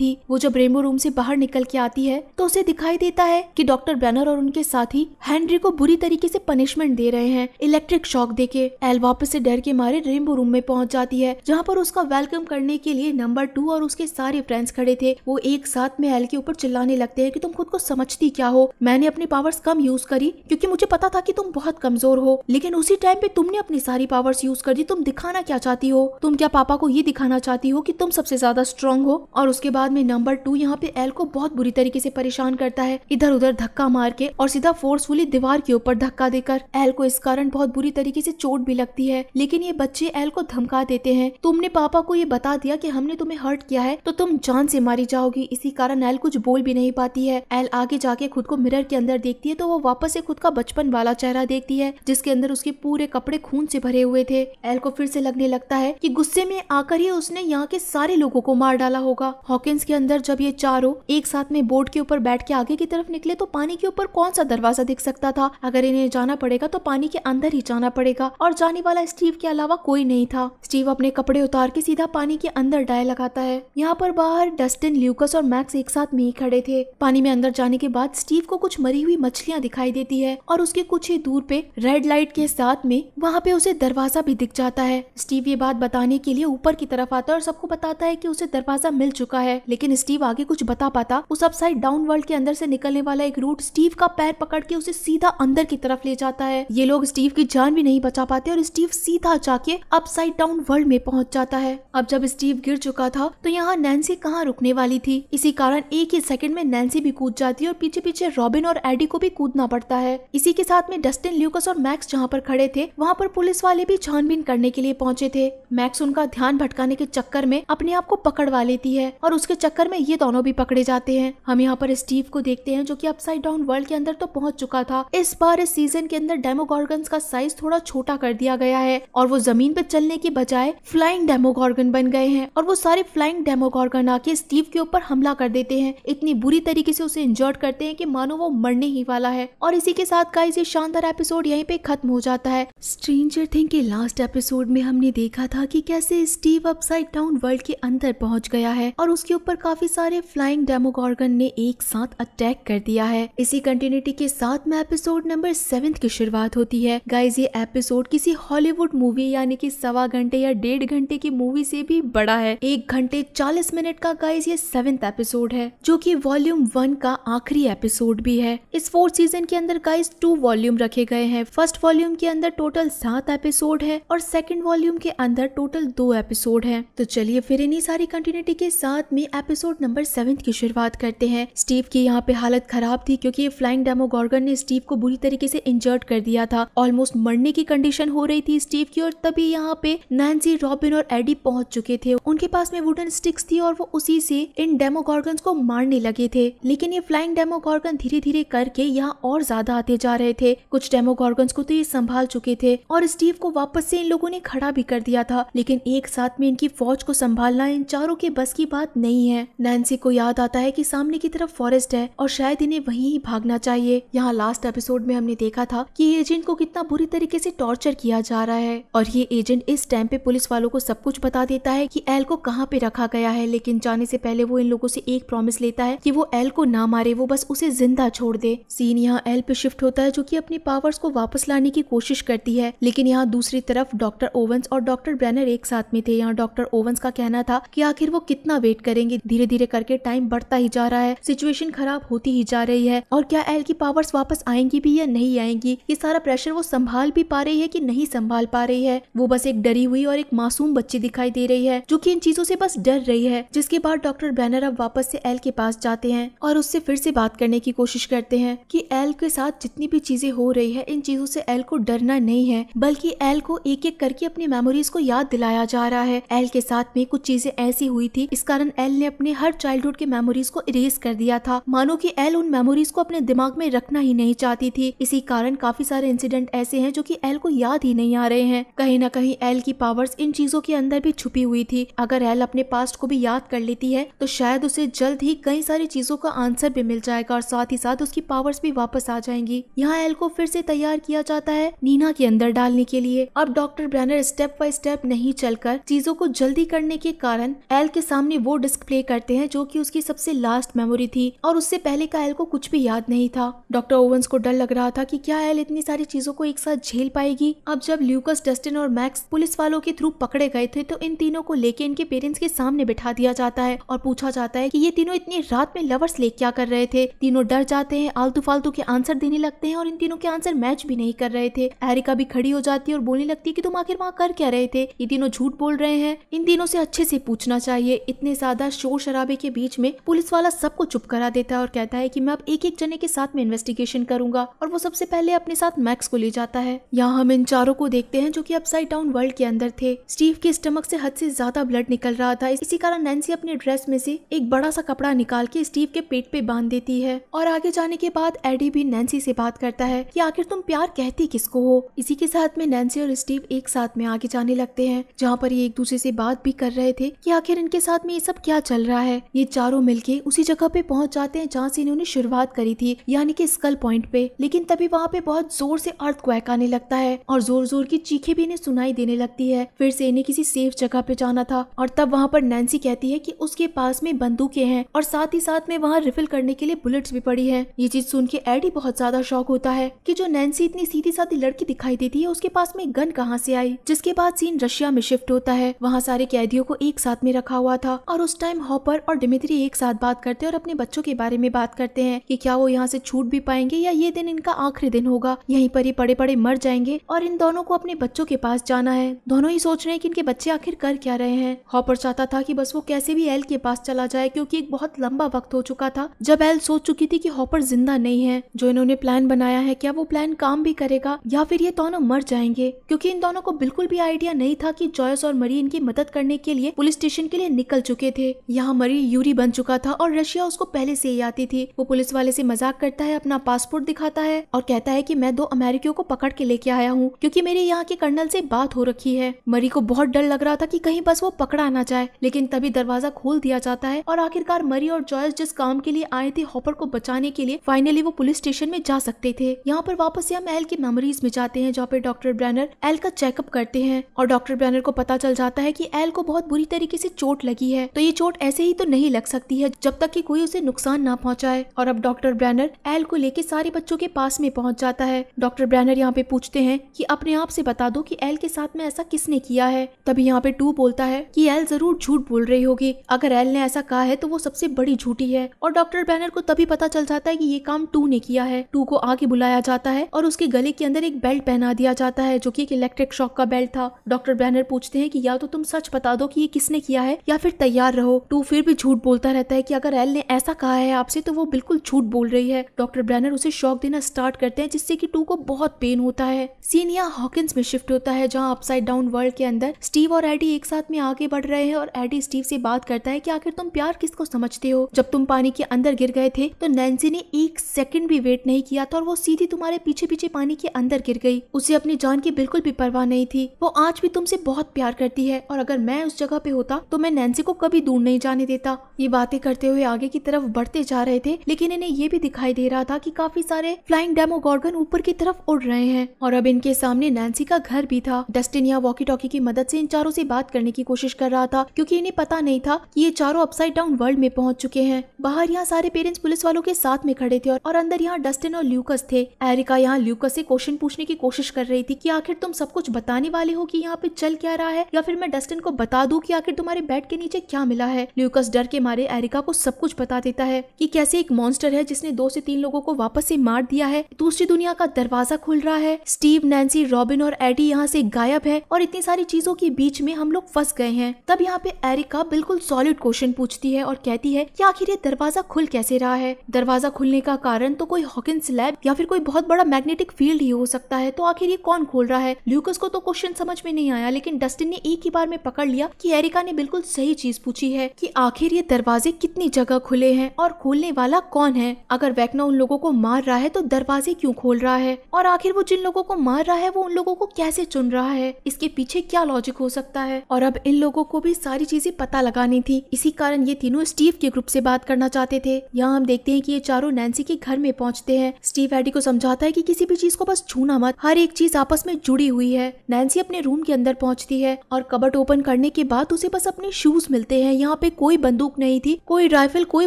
थी वो जब रेमो रूम से बाहर निकल के आती है तो उसे दिखाई देता है कि डॉक्टर बैनर और उनके साथी हेनरी को बुरी तरीके से पनिशमेंट दे रहे हैं इलेक्ट्रिक शॉक के एल वापस से डर के मारे रेमबो रूम में पहुंच जाती है जहाँ पर उसका वेलकम करने के लिए नंबर टू और उसके सारे फ्रेंड्स खड़े थे वो एक साथ में एल के ऊपर चिल्लाने लगते है की तुम खुद को समझती क्या हो मैंने अपनी पावर्स कम यूज करी क्यूँकी मुझे पता था की तुम बहुत कमजोर हो लेकिन उसी टाइम पे तुमने अपनी सारी पावर्स यूज कर दी तुम दिखाना क्या चाहती हो तुम क्या पापा को ये दिखाना चाहती हो कि तुम सबसे ज्यादा स्ट्रांग हो और उसके बाद में नंबर टू यहाँ पे एल को बहुत बुरी तरीके से परेशान करता है इधर उधर धक्का मार के और सीधा फोर्सफुली दीवार के ऊपर धक्का देकर एल को इस कारण बहुत बुरी तरीके से चोट भी लगती है लेकिन ये बच्चे एल को धमका देते हैं तुमने पापा को ये बता दिया की हमने तुम्हें हर्ट किया है तो तुम जान से मारी जाओगी इसी कारण एल कुछ बोल भी नहीं पाती है एल आगे जाके खुद को मिरर के अंदर देखती है तो वो वापस से खुद का बचपन वाला चेहरा देखती है जिसके अंदर उसके पूरे कपड़े कपड़े खून से भरे हुए थे एल को फिर से लगने लगता है कि गुस्से में आकर ही उसने यहाँ के सारे लोगों को मार डाला होगा हॉकिंस के अंदर जब ये चारों एक साथ में बोर्ड के ऊपर बैठ के आगे की तरफ निकले तो पानी के ऊपर कौन सा दरवाजा दिख सकता था अगर इन्हें जाना पड़ेगा तो पानी के अंदर ही जाना पड़ेगा और जाने वाला स्टीव के अलावा कोई नहीं था स्टीव अपने कपड़े उतार के सीधा पानी के अंदर डाय लगाता है यहाँ पर बाहर डस्टिन ल्यूकस और मैक्स एक साथ में ही खड़े थे पानी में अंदर जाने के बाद स्टीव को कुछ मरी हुई मछलियाँ दिखाई देती है और उसके कुछ ही दूर पे रेड लाइट के साथ में वहाँ पे उसे दरवाजा भी दिख जाता है स्टीव ये बात बताने के लिए ऊपर की तरफ आता है और सबको बताता है कि उसे दरवाजा मिल चुका है लेकिन स्टीव आगे कुछ बता पाता उस अपसाइड डाउन वर्ल्ड के अंदर से निकलने वाला एक रूट स्टीव का पैर पकड़ के उसे सीधा अंदर की तरफ ले जाता है ये लोग स्टीव की जान भी नहीं बचा पाते और स्टीव सीधा जाके अपसाइड डाउन वर्ल्ड में पहुंच जाता है अब जब स्टीव गिर चुका था तो यहाँ नैन्सी कहाँ रुकने वाली थी इसी कारण एक ही सेकंड में नैन्सी भी कूद जाती है और पीछे पीछे रॉबिन और एडी को भी कूदना पड़ता है इसी के साथ में डस्टिन ल्यूकस और मैक्स जहाँ पर खड़े थे वहाँ वहाँ पर पुलिस वाले भी छानबीन करने के लिए पहुँचे थे मैक्स उनका ध्यान भटकाने के चक्कर में अपने आप को पकड़वा लेती है और उसके चक्कर में ये दोनों भी पकड़े जाते हैं हम यहाँ पर स्टीव को देखते हैं जो की अपसाइड डाउन वर्ल्ड के अंदर तो पहुँच चुका था इस बार इस सीजन के अंदर डेमोगॉर्गन का साइज थोड़ा छोटा कर दिया गया है और वो जमीन पर चलने के बजाय फ्लाइंग डेमोगॉर्गन बन गए हैं और वो सारे फ्लाइंग डेमोगॉर्गन आके स्टीव के ऊपर हमला कर देते हैं इतनी बुरी तरीके से उसे इंजर्ड करते हैं कि मानो वो मरने ही वाला है और इसी के साथ का इसे शानदार एपिसोड यहीं पे खत्म हो जाता है स्ट्रेंजर थिंग के लास्ट एपिसोड में हमने देखा था कि कैसे स्टीव अपसाइड डाउन वर्ल्ड के अंदर पहुंच गया है और उसके ऊपर काफी सारे फ्लाइंग डेमोगॉर्गन ने एक साथ अटैक कर दिया है इसी कंटिन्यूटी के साथ में एपिसोड नंबर सेवेंथ की शुरुआत होती है गाइज ये एपिसोड किसी हॉलीवुड मूवी यानी कि सवा घंटे या डेढ़ घंटे की मूवी से भी बड़ा है एक घंटे चालीस मिनट का गाइज ये सेवेंथ एपिसोड है जो की वॉल्यूम वन का आखिरी एपिसोड भी है इस फोर्थ सीजन के अंदर गाइज टू वॉल्यूम रखे गए हैं फर्स्ट वॉल्यूम के अंदर टोटल टोटल सात एपिसोड है और सेकेंड वॉल्यूम के अंदर टोटल दो एपिसोड है तो चलिए फिर इन्हीं सारी कंटिन्यूटी के साथ में एपिसोड नंबर सेवन की शुरुआत करते हैं स्टीव की यहाँ पे हालत खराब थी क्योंकि ये फ्लाइंग डेमोगॉर्गन ने स्टीव को बुरी तरीके से इंजर्ट कर दिया था ऑलमोस्ट मरने की कंडीशन हो रही थी स्टीव की और तभी यहाँ पे नैन्सी रॉबिन और एडी पहुंच चुके थे उनके पास में वुडन स्टिक्स थी और वो उसी से इन डेमोगॉर्गन को मारने लगे थे लेकिन ये फ्लाइंग डेमोगॉर्गन धीरे धीरे करके यहाँ और ज्यादा आते जा रहे थे कुछ डेमोगॉर्गन को तो ये संभाल चुके थे थे और स्टीव को वापस से इन लोगों ने खड़ा भी कर दिया था लेकिन एक साथ में इनकी फौज को संभालना इन चारों के बस की बात नहीं है नैन्सी को याद आता है की सामने की तरफ फॉरेस्ट है और शायद इन्हें वही ही भागना चाहिए यहाँ लास्ट एपिसोड में हमने देखा था की एजेंट को कितना बुरी तरीके ऐसी टॉर्चर किया जा रहा है और ये एजेंट इस टाइम पे पुलिस वालों को सब कुछ बता देता है की एल को कहाँ पे रखा गया है लेकिन जाने से पहले वो इन लोगों से एक प्रॉमिस लेता है कि वो एल को ना मारे वो बस उसे जिंदा छोड़ दे सीन यहाँ एल पे शिफ्ट होता है जो की अपने पावर्स को वापस लाने की कोशिश करती है होती है लेकिन यहाँ दूसरी तरफ डॉक्टर ओवंस और डॉक्टर ब्रैनर एक साथ में थे यहाँ डॉक्टर ओवंस का कहना था कि आखिर वो कितना वेट करेंगे धीरे धीरे करके टाइम बढ़ता ही जा रहा है सिचुएशन खराब होती ही जा रही है और क्या एल की पावर्स वापस आएंगी भी या नहीं आएंगी ये सारा प्रेशर वो संभाल भी पा रही है कि नहीं संभाल पा रही है वो बस एक डरी हुई और एक मासूम बच्ची दिखाई दे रही है जो कि इन चीजों से बस डर रही है जिसके बाद डॉक्टर बैनर अब वापस से एल के पास जाते हैं और उससे फिर से बात करने की कोशिश करते हैं की एल के साथ जितनी भी चीजें हो रही है इन चीजों से एल को डरना नहीं नहीं है बल्कि एल को एक एक करके अपनी मेमोरीज को याद दिलाया जा रहा है एल के साथ में कुछ चीजें ऐसी हुई थी इस कारण एल ने अपने हर चाइल्डहुड के मेमोरीज को इरेज कर दिया था मानो कि एल उन मेमोरीज को अपने दिमाग में रखना ही नहीं चाहती थी इसी कारण काफी सारे इंसिडेंट ऐसे हैं जो कि एल को याद ही नहीं आ रहे हैं कहीं ना कहीं एल की पावर्स इन चीजों के अंदर भी छुपी हुई थी अगर एल अपने पास्ट को भी याद कर लेती है तो शायद उसे जल्द ही कई सारी चीजों का आंसर भी मिल जाएगा और साथ ही साथ उसकी पावर्स भी वापस आ जाएंगी यहाँ एल को फिर से तैयार किया जाता है नीना के अंदर अंदर डालने के लिए अब doctor Brenner step by step नहीं चलकर चीजों को जल्दी करने के कारण एल के सामने वो डिस्क प्ले करते हैं जो कि उसकी सबसे लास्ट मेमोरी थी और उससे पहले का एल को कुछ भी याद नहीं था डॉक्टर ओवंस को डर लग रहा था की क्या एल इतनी सारी चीजों को एक साथ झेल पाएगी अब जब ल्यूकस डस्टिन और मैक्स पुलिस वालों के थ्रू पकड़े गए थे तो इन तीनों को लेके इनके पेरेंट्स के सामने बिठा दिया जाता है और पूछा जाता है की ये तीनों इतनी रात में लवर्स ले क्या कर रहे थे तीनों डर जाते हैं आलतू फालतू के आंसर देने लगते हैं और इन तीनों के आंसर मैच भी नहीं कर रहे थे एरिका भी खड़ी हो जाती है और बोलने लगती है कि तुम आखिर वहाँ कर क्या रहे थे ये तीनों झूठ बोल रहे हैं इन तीनों से अच्छे से पूछना चाहिए इतने ज्यादा शोर शराबे के बीच में पुलिस वाला सबको चुप करा देता है और कहता है की मैं अब एक एक जने के साथ में इन्वेस्टिगेशन करूंगा और वो सबसे पहले अपने साथ मैक्स को ले जाता है यहाँ हम इन चारों को देखते हैं जो की अपसाइड डाउन वर्ल्ड के अंदर थे स्टीव के स्टमक से हद से ज्यादा ब्लड निकल रहा था इसी कारण नैन्सी अपने ड्रेस में से एक बड़ा सा कपड़ा निकाल के स्टीव के पेट पे बांध देती है और आगे जाने के बाद एडी भी नैन्सी से बात करता है कि आखिर तुम प्यार कहती किसको हो इसी के साथ में नैन्सी और स्टीव एक साथ में आगे जाने लगते हैं जहाँ पर ये एक दूसरे से बात भी कर रहे थे कि आखिर इनके साथ में ये सब क्या चल रहा है ये चारों मिलके उसी जगह पे पहुँच जाते हैं जहाँ से इन्होंने शुरुआत करी थी यानी कि स्कल पॉइंट पे लेकिन तभी वहाँ पे बहुत जोर से अर्थ क्वैक आने लगता है और जोर जोर की चीखे भी इन्हें सुनाई देने लगती है फिर से इन्हें किसी सेफ जगह पे जाना था और तब वहाँ पर नैन्सी कहती है की उसके पास में बंदूकें हैं और साथ ही साथ में वहाँ रिफिल करने के लिए बुलेट्स भी पड़ी है ये चीज सुन के एडी बहुत ज्यादा शौक होता है की जो नैन्सी इतनी सीधी साधी लड़की दिखाई दे सकती थी उसके पास में गन कहाँ से आई जिसके बाद सीन रशिया में शिफ्ट होता है वहाँ सारे कैदियों को एक साथ में रखा हुआ था और उस टाइम हॉपर और डिमित्री एक साथ बात करते हैं और अपने बच्चों के बारे में बात करते हैं कि क्या वो यहाँ से छूट भी पाएंगे या ये दिन इनका आखिरी दिन होगा यहीं पर ही पड़े पड़े मर जाएंगे और इन दोनों को अपने बच्चों के पास जाना है दोनों ही सोच रहे हैं कि इनके बच्चे आखिर कर क्या रहे हैं हॉपर चाहता था कि बस वो कैसे भी एल के पास चला जाए क्योंकि एक बहुत लंबा वक्त हो चुका था जब एल सोच चुकी थी कि हॉपर जिंदा नहीं है जो इन्होंने प्लान बनाया है क्या वो प्लान काम भी करेगा या फिर ये दोनों दोनों मर जाएंगे क्योंकि इन दोनों को बिल्कुल भी आइडिया नहीं था कि जॉयस और मरी इनकी मदद करने के लिए पुलिस स्टेशन के लिए निकल चुके थे यहाँ मरी यूरी बन चुका था और रशिया उसको पहले से ही आती थी वो पुलिस वाले से मजाक करता है अपना पासपोर्ट दिखाता है और कहता है की मैं दो अमेरिकियों को पकड़ के लेके आया हूँ क्यूँकी मेरे यहाँ के कर्नल से बात हो रखी है मरी को बहुत डर लग रहा था की कहीं बस वो पकड़ा ना जाए लेकिन तभी दरवाजा खोल दिया जाता है और आखिरकार मरी और जॉयस जिस काम के लिए आए थे हॉपर को बचाने के लिए फाइनली वो पुलिस स्टेशन में जा सकते थे यहाँ पर वापस से हम एल की मेमोरीज में जाते हैं जहाँ पे डॉक्टर ब्रैनर एल का चेकअप करते हैं और डॉक्टर ब्रैनर को पता चल जाता है की एल को बहुत बुरी तरीके से चोट लगी है तो ये चोट ऐसे ही तो नहीं लग सकती है जब तक की कोई उसे नुकसान ना पहुँचाए और अब डॉक्टर ब्रैनर एल को लेके सारे बच्चों के पास में पहुँच जाता है डॉक्टर ब्रैनर यहाँ पे पूछते हैं की अपने आप से बता दो की एल के साथ में ऐसा किसने किया है तभी यहाँ पे टू बोलता है की एल जरूर झूठ बोल रही होगी अगर एल ने ऐसा कहा है तो वो सबसे बड़ी झूठी है और डॉक्टर बैनर को तभी पता चल जाता है कि ये काम टू ने किया है टू को आगे बुलाया जाता है और उसके गले के अंदर एक बेल्ट पहना पहना दिया जाता है जो कि एक इलेक्ट्रिक शॉक का बेल्ट था डॉक्टर बैनर पूछते हैं कि या तो तुम सच बता दो कि ये किसने किया है या फिर तैयार रहो टू फिर भी झूठ बोलता रहता है कि अगर एल ने ऐसा कहा है आपसे तो वो बिल्कुल झूठ बोल रही है डॉक्टर ब्रैनर उसे शॉक देना स्टार्ट करते हैं जिससे की टू को बहुत पेन होता है सीन यहाँ में शिफ्ट होता है जहाँ अपसाइड डाउन वर्ल्ड के अंदर स्टीव और एडी एक साथ में आगे बढ़ रहे हैं और एडी स्टीव से बात करता है की आखिर तुम प्यार किसको समझते हो जब तुम पानी के अंदर गिर गए थे तो नैन्सी ने एक सेकंड भी वेट नहीं किया था और वो सीधी तुम्हारे पीछे पीछे पानी के अंदर गिर गई उसे अपनी जान की बिल्कुल भी परवाह नहीं थी वो आज भी तुमसे बहुत प्यार करती है और अगर मैं उस जगह पे होता तो मैं नैन्सी को कभी दूर नहीं जाने देता ये बातें करते हुए आगे की तरफ बढ़ते जा रहे थे लेकिन इन्हें ये भी दिखाई दे रहा था की काफी सारे फ्लाइंग डेमो गॉर्गन ऊपर की तरफ उड़ रहे हैं और अब इनके सामने नैन्सी का घर भी था डस्टिन यहाँ वॉकी टॉकी की मदद से इन चारों से बात करने की कोशिश कर रहा था क्यूँकी इन्हें पता नहीं था की ये चारों अपसाइड डाउन वर्ल्ड में पहुंच चुके हैं बाहर यहाँ सारे पेरेंट्स पुलिस वालों के साथ में खड़े थे और अंदर यहाँ डस्टिन और ल्यूकस थे एरिका यहाँ ल्यूकस से क्वेश्चन पूछने की कोशिश कोशिश कर रही थी कि आखिर तुम सब कुछ बताने वाले हो कि यहाँ पे चल क्या रहा है या फिर मैं डस्टिन को बता दू कि आखिर तुम्हारे बेड के नीचे क्या मिला है ल्यूकस डर के मारे एरिका को सब कुछ बता देता है कि कैसे एक मॉन्स्टर है जिसने दो से तीन लोगों को वापस से मार दिया है दूसरी दुनिया का दरवाजा खुल रहा है स्टीव नैन्सी रॉबिन और एडी यहाँ से गायब है और इतनी सारी चीजों के बीच में हम लोग फंस गए हैं तब यहाँ पे एरिका बिल्कुल सॉलिड क्वेश्चन पूछती है और कहती है की आखिर ये दरवाजा खुल कैसे रहा है दरवाजा खुलने का कारण तो कोई हॉकिंस लैब या फिर कोई बहुत बड़ा मैग्नेटिक फील्ड ही हो सकता है तो आखिर ये कौन खोल रहा है ल्यूकस को तो क्वेश्चन समझ में नहीं आया लेकिन डस्टिन ने एक ही बार में पकड़ लिया कि एरिका ने बिल्कुल सही चीज पूछी है कि आखिर ये दरवाजे कितनी जगह खुले हैं और खोलने वाला कौन है अगर वैक्ना उन लोगों को मार रहा है तो दरवाजे क्यों खोल रहा है और आखिर वो जिन लोगों को मार रहा है वो उन लोगों को कैसे चुन रहा है इसके पीछे क्या लॉजिक हो सकता है और अब इन लोगों को भी सारी चीजें पता लगानी थी इसी कारण ये तीनों स्टीव के ग्रुप से बात करना चाहते थे यहाँ हम देखते हैं कि ये चारों नैन्सी के घर में पहुँचते हैं स्टीव एडी को समझाता है कि किसी भी चीज को बस छूना मत हर एक एक चीज आपस में जुड़ी हुई है नैन्सी अपने रूम के अंदर पहुंचती है और कबट ओपन करने के बाद उसे बस अपने शूज मिलते हैं यहाँ पे कोई बंदूक नहीं थी कोई राइफल कोई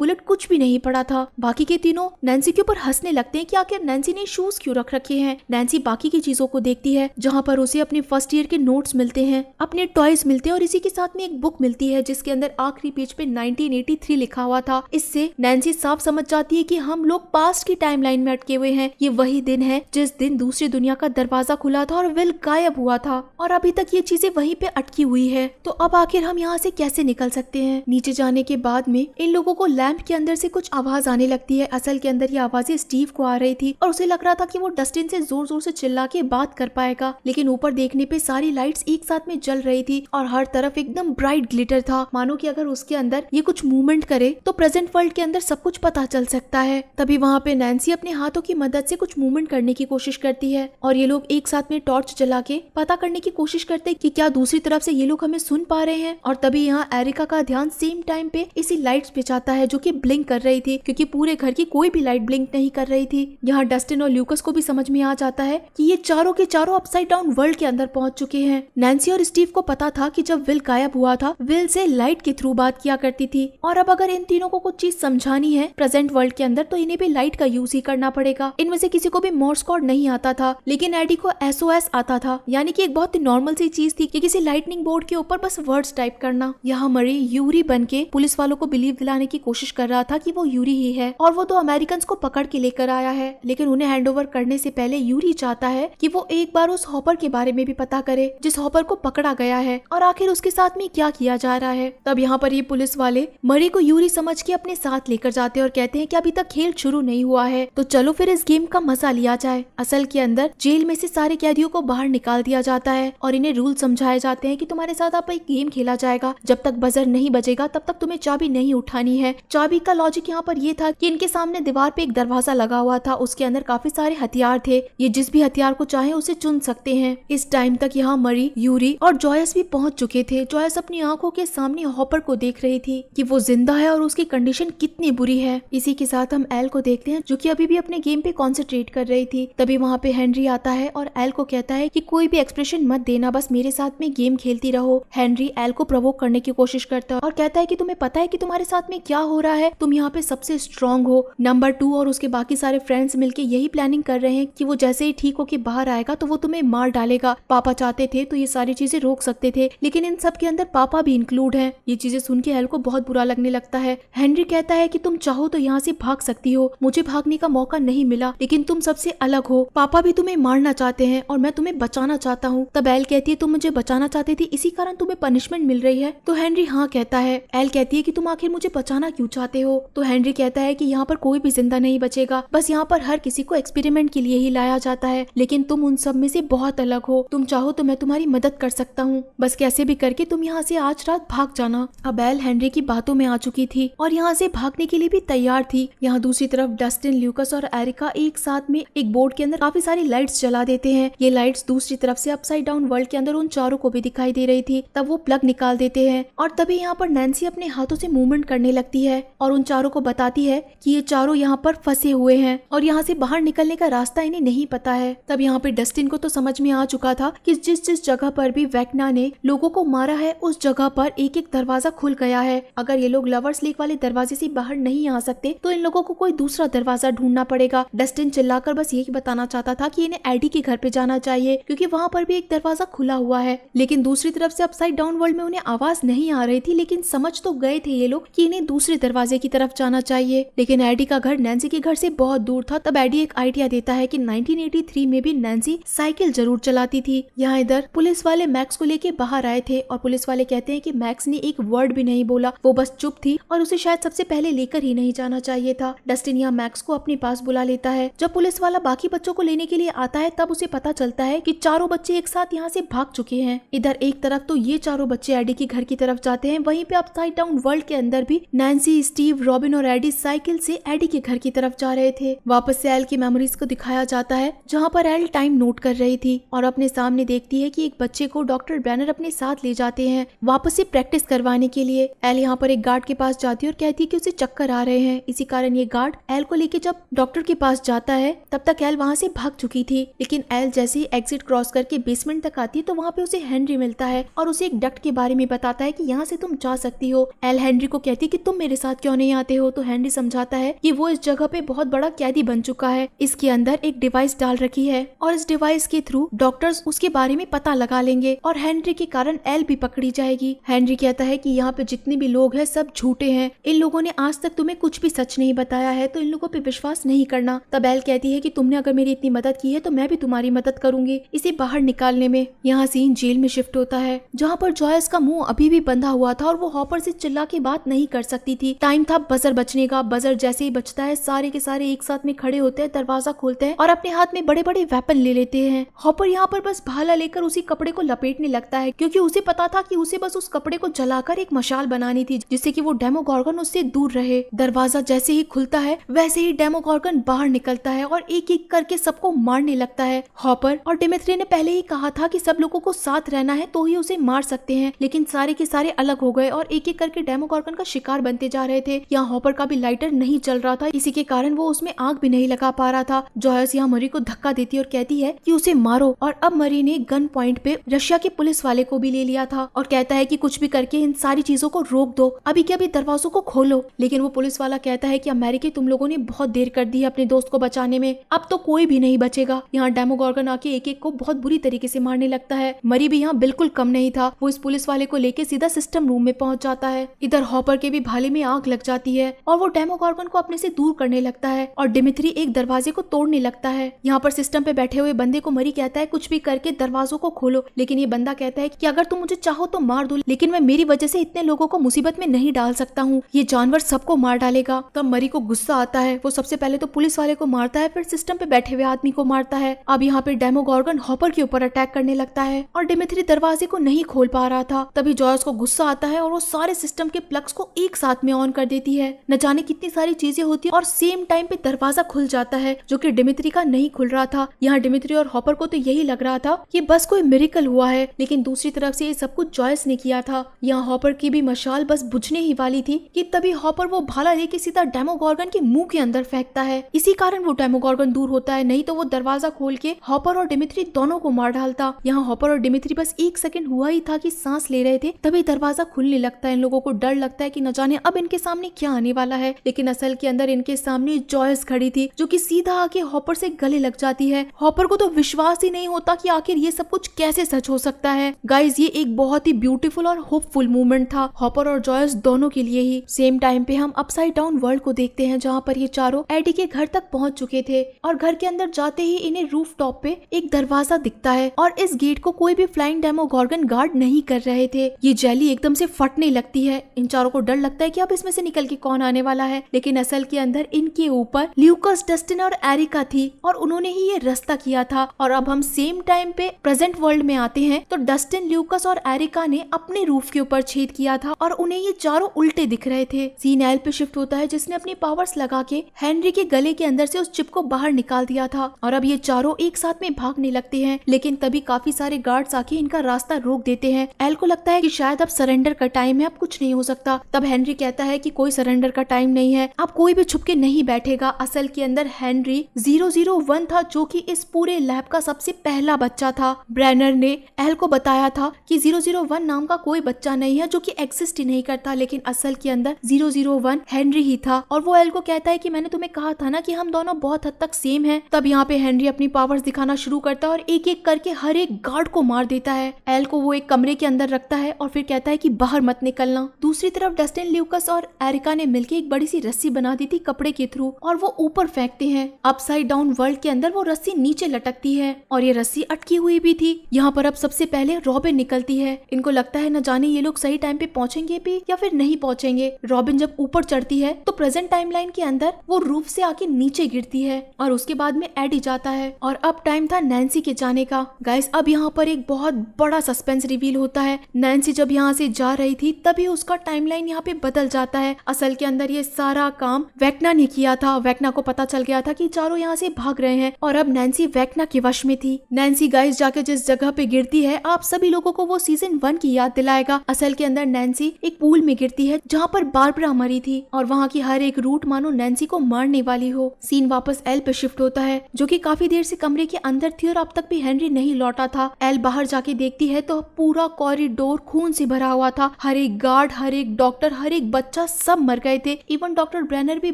बुलेट कुछ भी नहीं पड़ा था बाकी के तीनों नैन्सी के ऊपर हंसने लगते हैं कि आखिर नैन्सी ने शूज क्यों रख रखे हैं नैन्सी बाकी की चीजों को देखती है जहाँ पर उसे अपने फर्स्ट ईयर के नोट्स मिलते हैं अपने टॉयज मिलते हैं और इसी के साथ में एक बुक मिलती है जिसके अंदर आखिरी पेज पे नाइनटीन लिखा हुआ था इससे नैन्सी साफ समझ जाती है की हम लोग पास्ट की टाइम में अटके हुए हैं ये वही दिन है जिस दिन दूसरी दुनिया का दरवाजा खुला था और विल गायब हुआ था और अभी तक ये चीजें वहीं पे अटकी हुई है तो अब आखिर हम यहाँ से कैसे निकल सकते हैं नीचे जाने के बाद में इन लोगों को लैम्प के अंदर से कुछ आवाज आने लगती है असल के अंदर ये आवाजें स्टीव को आ रही थी और उसे लग रहा था की वो डस्टिन से जोर जोर से चिल्ला के बात कर पाएगा लेकिन ऊपर देखने पे सारी लाइट एक साथ में जल रही थी और हर तरफ एकदम ब्राइट ग्लिटर था मानो की अगर उसके अंदर ये कुछ मूवमेंट करे तो प्रेजेंट वर्ल्ड के अंदर सब कुछ पता चल सकता है तभी वहाँ पे नैन्सी अपने हाथों की मदद से कुछ मूवमेंट करने की कोशिश करती है और ये लोग एक साथ में टॉर्च जला के पता करने की कोशिश करते कि क्या दूसरी तरफ से ये लोग हमें सुन पा रहे हैं और तभी यहाँ एरिका का ध्यान सेम टाइम पे इसी लाइट पे जाता है जो कि ब्लिंक कर रही थी क्योंकि पूरे घर की कोई भी लाइट ब्लिंक नहीं कर रही थी यहाँ डस्टिन और ल्यूकस को भी समझ में आ जाता है की ये चारों के चारों अपसाइड डाउन वर्ल्ड के अंदर पहुंच चुके हैं नैन्सी और स्टीव को पता था की जब विल गायब हुआ था विल से लाइट के थ्रू बात किया करती थी और अब अगर इन तीनों को कुछ चीज समझानी है प्रेजेंट वर्ल्ड के अंदर तो इन्हें भी लाइट का यूज ही करना पड़ेगा इनमें से किसी को भी मोर्स कॉड नहीं आता था लेकिन 1980 को एसओएस आता था यानी कि एक बहुत ही नॉर्मल सी चीज थी कि किसी लाइटनिंग बोर्ड के ऊपर बस वर्ड्स टाइप करना यहाँ मरी यूरी बन के पुलिस वालों को बिलीव दिलाने की कोशिश कर रहा था कि वो यूरी ही है और वो दो तो अमेरिकन को पकड़ के लेकर आया है लेकिन उन्हें हैंड करने से पहले यूरी चाहता है की वो एक बार उस हॉपर के बारे में भी पता करे जिस हॉपर को पकड़ा गया है और आखिर उसके साथ में क्या किया जा रहा है तब यहाँ पर ये पुलिस वाले मरी को यूरी समझ के अपने साथ लेकर जाते हैं और कहते हैं कि अभी तक खेल शुरू नहीं हुआ है तो चलो फिर इस गेम का मजा लिया जाए असल के अंदर जेल जेल में से सारे कैदियों को बाहर निकाल दिया जाता है और इन्हें रूल समझाए जाते हैं कि तुम्हारे साथ आप एक गेम खेला जाएगा जब तक बजर नहीं बजेगा तब तक तुम्हें चाबी नहीं उठानी है चाबी का लॉजिक यहाँ पर ये था कि इनके सामने दीवार पे एक दरवाजा लगा हुआ था उसके अंदर काफी सारे हथियार थे ये जिस भी हथियार को चाहे उसे चुन सकते हैं इस टाइम तक यहाँ मरी यूरी और जॉयस भी पहुँच चुके थे जॉयस अपनी आंखों के सामने हॉपर को देख रही थी की वो जिंदा है और उसकी कंडीशन कितनी बुरी है इसी के साथ हम एल को देखते हैं जो की अभी भी अपने गेम पे कॉन्सेंट्रेट कर रही थी तभी वहाँ पे हेनरी आता है और एल को कहता है कि कोई भी एक्सप्रेशन मत देना बस मेरे साथ में गेम खेलती रहो हेनरी एल को प्रवोक करने की कोशिश करता है और कहता है कि तुम्हें पता है कि तुम्हारे साथ में क्या हो रहा है तुम यहाँ पे सबसे स्ट्रांग हो नंबर टू और उसके बाकी सारे फ्रेंड्स मिलकर यही प्लानिंग कर रहे हैं की वो जैसे ही ठीक होकर बाहर आएगा तो वो तुम्हें मार डालेगा पापा चाहते थे तो ये सारी चीजें रोक सकते थे लेकिन इन सब के अंदर पापा भी इंक्लूड है ये चीजें सुन के एल को बहुत बुरा लगने लगता है हेनरी कहता है की तुम चाहो तो यहाँ से भाग सकती हो मुझे भागने का मौका नहीं मिला लेकिन तुम सबसे अलग हो पापा भी तुम्हें मार मारना चाहते हैं और मैं तुम्हें बचाना चाहता हूँ तब एल कहती है तुम मुझे बचाना चाहती थी इसी कारण तुम्हें पनिशमेंट मिल रही है तो हेनरी हाँ कहता है एल कहती है की तुम आखिर मुझे बचाना क्यूँ चाहते हो तो हेनरी कहता है की यहाँ पर कोई भी जिंदा नहीं बचेगा बस यहाँ पर हर किसी को एक्सपेरिमेंट के लिए ही लाया जाता है लेकिन तुम उन सब में से बहुत अलग हो तुम चाहो तो मैं तुम्हारी मदद कर सकता हूँ बस कैसे भी करके तुम यहाँ से आज रात भाग जाना अब एल हेनरी की बातों में आ चुकी थी और यहाँ से भागने के लिए भी तैयार थी यहाँ दूसरी तरफ डस्टिन ल्यूकस और एरिका एक साथ में एक बोर्ड के अंदर काफी सारी लाइट्स चल जला देते हैं ये लाइट्स दूसरी तरफ से अपसाइड डाउन वर्ल्ड के अंदर उन चारों को भी दिखाई दे रही थी तब वो प्लग निकाल देते हैं और तभी यहाँ पर नैन्सी अपने हाथों से मूवमेंट करने लगती है और उन चारों को बताती है की ये चारों यहाँ पर फंसे हुए है और यहाँ से बाहर निकलने का रास्ता इन्हें नहीं पता है तब यहाँ पे डस्टिन को तो समझ में आ चुका था कि जिस जिस जगह पर भी वैक्ना ने लोगों को मारा है उस जगह पर एक एक दरवाजा खुल गया है अगर ये लोग लवर्स लेक वाले दरवाजे से बाहर नहीं आ सकते तो इन लोगों को कोई दूसरा दरवाजा ढूंढना पड़ेगा डस्टिन चिल्लाकर बस यही बताना चाहता था कि इन्हें आईडी के घर पे जाना चाहिए क्योंकि वहाँ पर भी एक दरवाजा खुला हुआ है लेकिन दूसरी तरफ से अपसाइड डाउन वर्ल्ड में उन्हें आवाज नहीं आ रही थी लेकिन समझ तो गए थे ये लोग की इन्हें दूसरे दरवाजे की तरफ जाना चाहिए लेकिन एडी का घर नैन्सी के घर से बहुत दूर था तब एडी एक आइडिया देता है की नाइनटीन में भी नैन्सी साइकिल जरूर चलाती थी यहाँ इधर पुलिस वाले मैक्स को लेके बाहर आए थे और पुलिस वाले कहते हैं की मैक्स ने एक वर्ड भी नहीं बोला वो बस चुप थी और उसे शायद सबसे पहले लेकर ही नहीं जाना चाहिए था डस्टिन यहाँ मैक्स को अपने पास बुला लेता है जब पुलिस वाला बाकी बच्चों को लेने के लिए आता है तब उसे पता चलता है कि चारों बच्चे एक साथ यहाँ से भाग चुके हैं इधर एक तरफ तो ये चारों बच्चे एडी के घर की तरफ जाते हैं वहीं पे अपसाइड डाउन वर्ल्ड के अंदर भी नैन्सी स्टीव रॉबिन और एडी साइकिल से एडी के घर की तरफ जा रहे थे वापस से एल की मेमोरीज को दिखाया जाता है जहाँ पर एल टाइम नोट कर रही थी और अपने सामने देखती है की एक बच्चे को डॉक्टर बैनर अपने साथ ले जाते हैं वापस से प्रैक्टिस करवाने के लिए एल यहाँ पर एक गार्ड के पास जाती है और कहती है की उसे चक्कर आ रहे हैं इसी कारण ये गार्ड एल को लेके जब डॉक्टर के पास जाता है तब तक एल वहाँ से भाग चुकी थी लेकिन एल जैसे ही एग्जिट क्रॉस करके बेसमेंट तक आती है तो वहाँ पे उसे हेनरी मिलता है और उसे एक डक्ट के बारे में बताता है की यहाँ से तुम जा सकती हो एल हेनरी को कहती है की तुम मेरे साथ क्यों नहीं आते हो तो हेनरी समझाता है की वो इस जगह पे बहुत बड़ा कैदी बन चुका है इसके अंदर एक डिवाइस डाल रखी है और इस डिवाइस के थ्रू डॉक्टर्स उसके बारे में पता लगा लेंगे और हेनरी के कारण एल भी पकड़ी जाएगी हेनरी कहता है कि यहाँ पे जितने भी लोग है सब झूठे हैं इन लोगों ने आज तक तुम्हें कुछ भी सच नहीं बताया है तो इन लोगों पे विश्वास नहीं करना तब एल कहती है की तुमने अगर मेरी इतनी मदद की है तो मैं भी तुम्हारी मदद करूंगी इसे बाहर निकालने में यहाँ सीन जेल में शिफ्ट होता है जहाँ पर जॉयस का मुंह अभी भी बंधा हुआ था और वो हॉपर से चिल्ला के बात नहीं कर सकती थी टाइम था बजर बचने का बजर जैसे ही बचता है सारे के सारे एक साथ में खड़े होते हैं दरवाजा खोलते हैं और अपने हाथ में बड़े बड़े वेपन ले लेते हैं हॉपर यहाँ पर बस भाला लेकर उसी कपड़े को लपेटने लगता है क्यूँकी उसे पता था की उसे बस उस कपड़े को जलाकर एक मशाल बनानी थी जिससे की वो डेमो उससे दूर रहे दरवाजा जैसे ही खुलता है वैसे ही डेमो बाहर निकलता है और एक एक करके सबको मारने लगता लगता है हॉपर और डेमेथ्री ने पहले ही कहा था कि सब लोगों को साथ रहना है तो ही उसे मार सकते हैं लेकिन सारे के सारे अलग हो गए और एक एक करके डेमोकॉर्गन का शिकार बनते जा रहे थे यहाँ हॉपर का भी लाइटर नहीं चल रहा था इसी के कारण वो उसमें आग भी नहीं लगा पा रहा था जॉयस यहाँ मरी को धक्का देती है और कहती है की उसे मारो और अब मरी ने गन पॉइंट पे रशिया के पुलिस वाले को भी ले लिया था और कहता है की कुछ भी करके इन सारी चीजों को रोक दो अभी के अभी दरवाजों को खोलो लेकिन वो पुलिस वाला कहता है की अमेरिकी तुम लोगों ने बहुत देर कर दी है अपने दोस्त को बचाने में अब तो कोई भी नहीं बचेगा यहाँ डेमोगॉर्गन आके एक एक को बहुत बुरी तरीके से मारने लगता है मरी भी यहाँ बिल्कुल कम नहीं था वो इस पुलिस वाले को लेके सीधा सिस्टम रूम में पहुंच जाता है इधर हॉपर के भी भाले में आग लग जाती है और वो डेमोगॉर्गन को अपने से दूर करने लगता है और डिमित्री एक दरवाजे को तोड़ने लगता है यहाँ पर सिस्टम पे बैठे हुए बंदे को मरी कहता है कुछ भी करके दरवाजों को खोलो लेकिन ये बंदा कहता है की अगर तुम मुझे चाहो तो मार दो लेकिन मैं मेरी वजह से इतने लोगों को मुसीबत में नहीं डाल सकता हूँ ये जानवर सबको मार डालेगा तब मरी को गुस्सा आता है वो सबसे पहले तो पुलिस वाले को मारता है फिर सिस्टम पे बैठे हुए आदमी को मारता है है अब यहाँ पे डेमोगॉर्गन हॉपर के ऊपर अटैक करने लगता है और डिमिथ्री दरवाजे को नहीं खोल पा रहा था तभी जॉयस को गुस्सा आता है और वो सारे सिस्टम के प्लग्स को एक साथ में ऑन कर देती है न जाने कितनी सारी चीजें होती है और सेम टाइम पे दरवाजा खुल जाता है जो की डिमित्री का नहीं खुल रहा था यहाँ डिमित्री और हॉपर को तो यही लग रहा था की बस कोई मेरिकल हुआ है लेकिन दूसरी तरफ से ये सब कुछ जॉयस ने किया था यहाँ हॉपर की भी मशाल बस बुझने ही वाली थी की तभी हॉपर वो भाला लेके सीधा डेमोगॉर्गन के मुंह के अंदर फेंकता है इसी कारण वो डेमोगॉर्गन दूर होता है नहीं तो वो दरवाजा खोल के हॉपर और डिमित्री दोनों को मार डालता यहाँ हॉपर और डिमित्री बस एक सेकंड हुआ ही था कि सांस ले रहे थे तभी दरवाजा खुलने लगता है इन लोगों को डर लगता है कि न जाने अब इनके सामने क्या आने वाला है लेकिन असल के अंदर इनके सामने जॉयस खड़ी थी जो की सीधा आके हॉपर से गले लग जाती है हॉपर को तो विश्वास ही नहीं होता की आखिर ये सब कुछ कैसे सच हो सकता है गाइज ये एक बहुत ही ब्यूटीफुल और होपफुल मूवमेंट था हॉपर और जॉयस दोनों के लिए ही सेम टाइम पे हम अपसाइड डाउन वर्ल्ड को देखते हैं जहाँ पर ये चारों एडी के घर तक पहुँच चुके थे और घर के अंदर जाते ही इन्हें रूफ टॉप पे एक दरवाजा दिखता है और इस गेट को कोई भी फ्लाइंग डेमो गॉर्गन गार्ड नहीं कर रहे थे ये जैली एकदम से फटने लगती है इन चारों को डर लगता है कि अब इसमें से निकल के कौन आने वाला है लेकिन असल के अंदर इनके ऊपर ल्यूकस डस्टिन और एरिका थी और उन्होंने ही ये रास्ता किया था और अब हम सेम टाइम पे प्रेजेंट वर्ल्ड में आते हैं तो डस्टिन ल्यूकस और एरिका ने अपने रूफ के ऊपर छेद किया था और उन्हें ये चारों उल्टे दिख रहे थे सीन एल पे शिफ्ट होता है जिसने अपनी पावर्स लगा के हेनरी के गले के अंदर से उस चिप को बाहर निकाल दिया था और अब ये चारों चारों एक साथ में भागने लगते हैं लेकिन तभी काफी सारे गार्ड्स आके इनका रास्ता रोक देते हैं एल को लगता है कि शायद अब सरेंडर का टाइम है अब कुछ नहीं हो सकता तब हेनरी कहता है कि कोई सरेंडर का टाइम नहीं है अब कोई भी छुपके नहीं बैठेगा असल के अंदर हेनरी जीरो जीरो वन था जो की इस पूरे लैब का सबसे पहला बच्चा था ब्रैनर ने एल को बताया था की जीरो जीरो वन नाम का कोई बच्चा नहीं है जो की एग्जिस्ट ही नहीं करता लेकिन असल के अंदर जीरो जीरो वन हेनरी ही था और वो एल को कहता है की मैंने तुम्हें कहा था ना की हम दोनों बहुत हद तक सेम है तब यहाँ पे हेनरी अपनी पावर्स दिखाना शुरू करता है और एक एक करके हर एक गार्ड को मार देता है एल को वो एक कमरे के अंदर रखता है और फिर कहता है कि बाहर मत निकलना दूसरी तरफ डस्टिन ल्यूकस और एरिका ने मिलकर एक बड़ी सी रस्सी बना दी थी कपड़े के थ्रू और वो ऊपर फेंकते हैं अपसाइड डाउन वर्ल्ड के अंदर वो रस्सी नीचे लटकती है और ये रस्सी अटकी हुई भी थी यहाँ पर अब सबसे पहले रॉबिन निकलती है इनको लगता है न जाने ये लोग सही टाइम पे पहुंचेंगे भी या फिर नहीं पहुंचेंगे रॉबिन जब ऊपर चढ़ती है तो प्रेजेंट टाइमलाइन के अंदर वो रूफ से आके नीचे गिरती है और उसके बाद में एडी जाता है और अब टाइम था नैन्सी के जाने का गाइस अब यहाँ पर एक बहुत बड़ा सस्पेंस रिवील होता है नैन्सी जब यहाँ से जा रही थी तभी उसका टाइमलाइन यहाँ पे बदल जाता है असल के अंदर ये सारा काम वैक्ना ने किया था वैकना को पता चल गया था कि चारों यहाँ से भाग रहे हैं और अब नैन्सी वैक्ना के वश में थी नैन्सी गाइस जाके जिस जगह पे गिरती है आप सभी लोगों को वो सीजन वन की याद दिलाएगा असल के अंदर नैन्सी एक पूल में गिरती है जहाँ पर बारबरा मरी थी और वहाँ की हर एक रूट मानो नैन्सी को मारने वाली हो सीन वापस एल पे शिफ्ट होता है जो की काफी देर देर से कमरे के अंदर थी और अब तक भी हेनरी नहीं लौटा था एल बाहर जाके देखती है तो पूरा कॉरिडोर खून से भरा हुआ था हर एक गार्ड हर एक डॉक्टर हर एक बच्चा सब मर गए थे इवन डॉक्टर ब्रैनर भी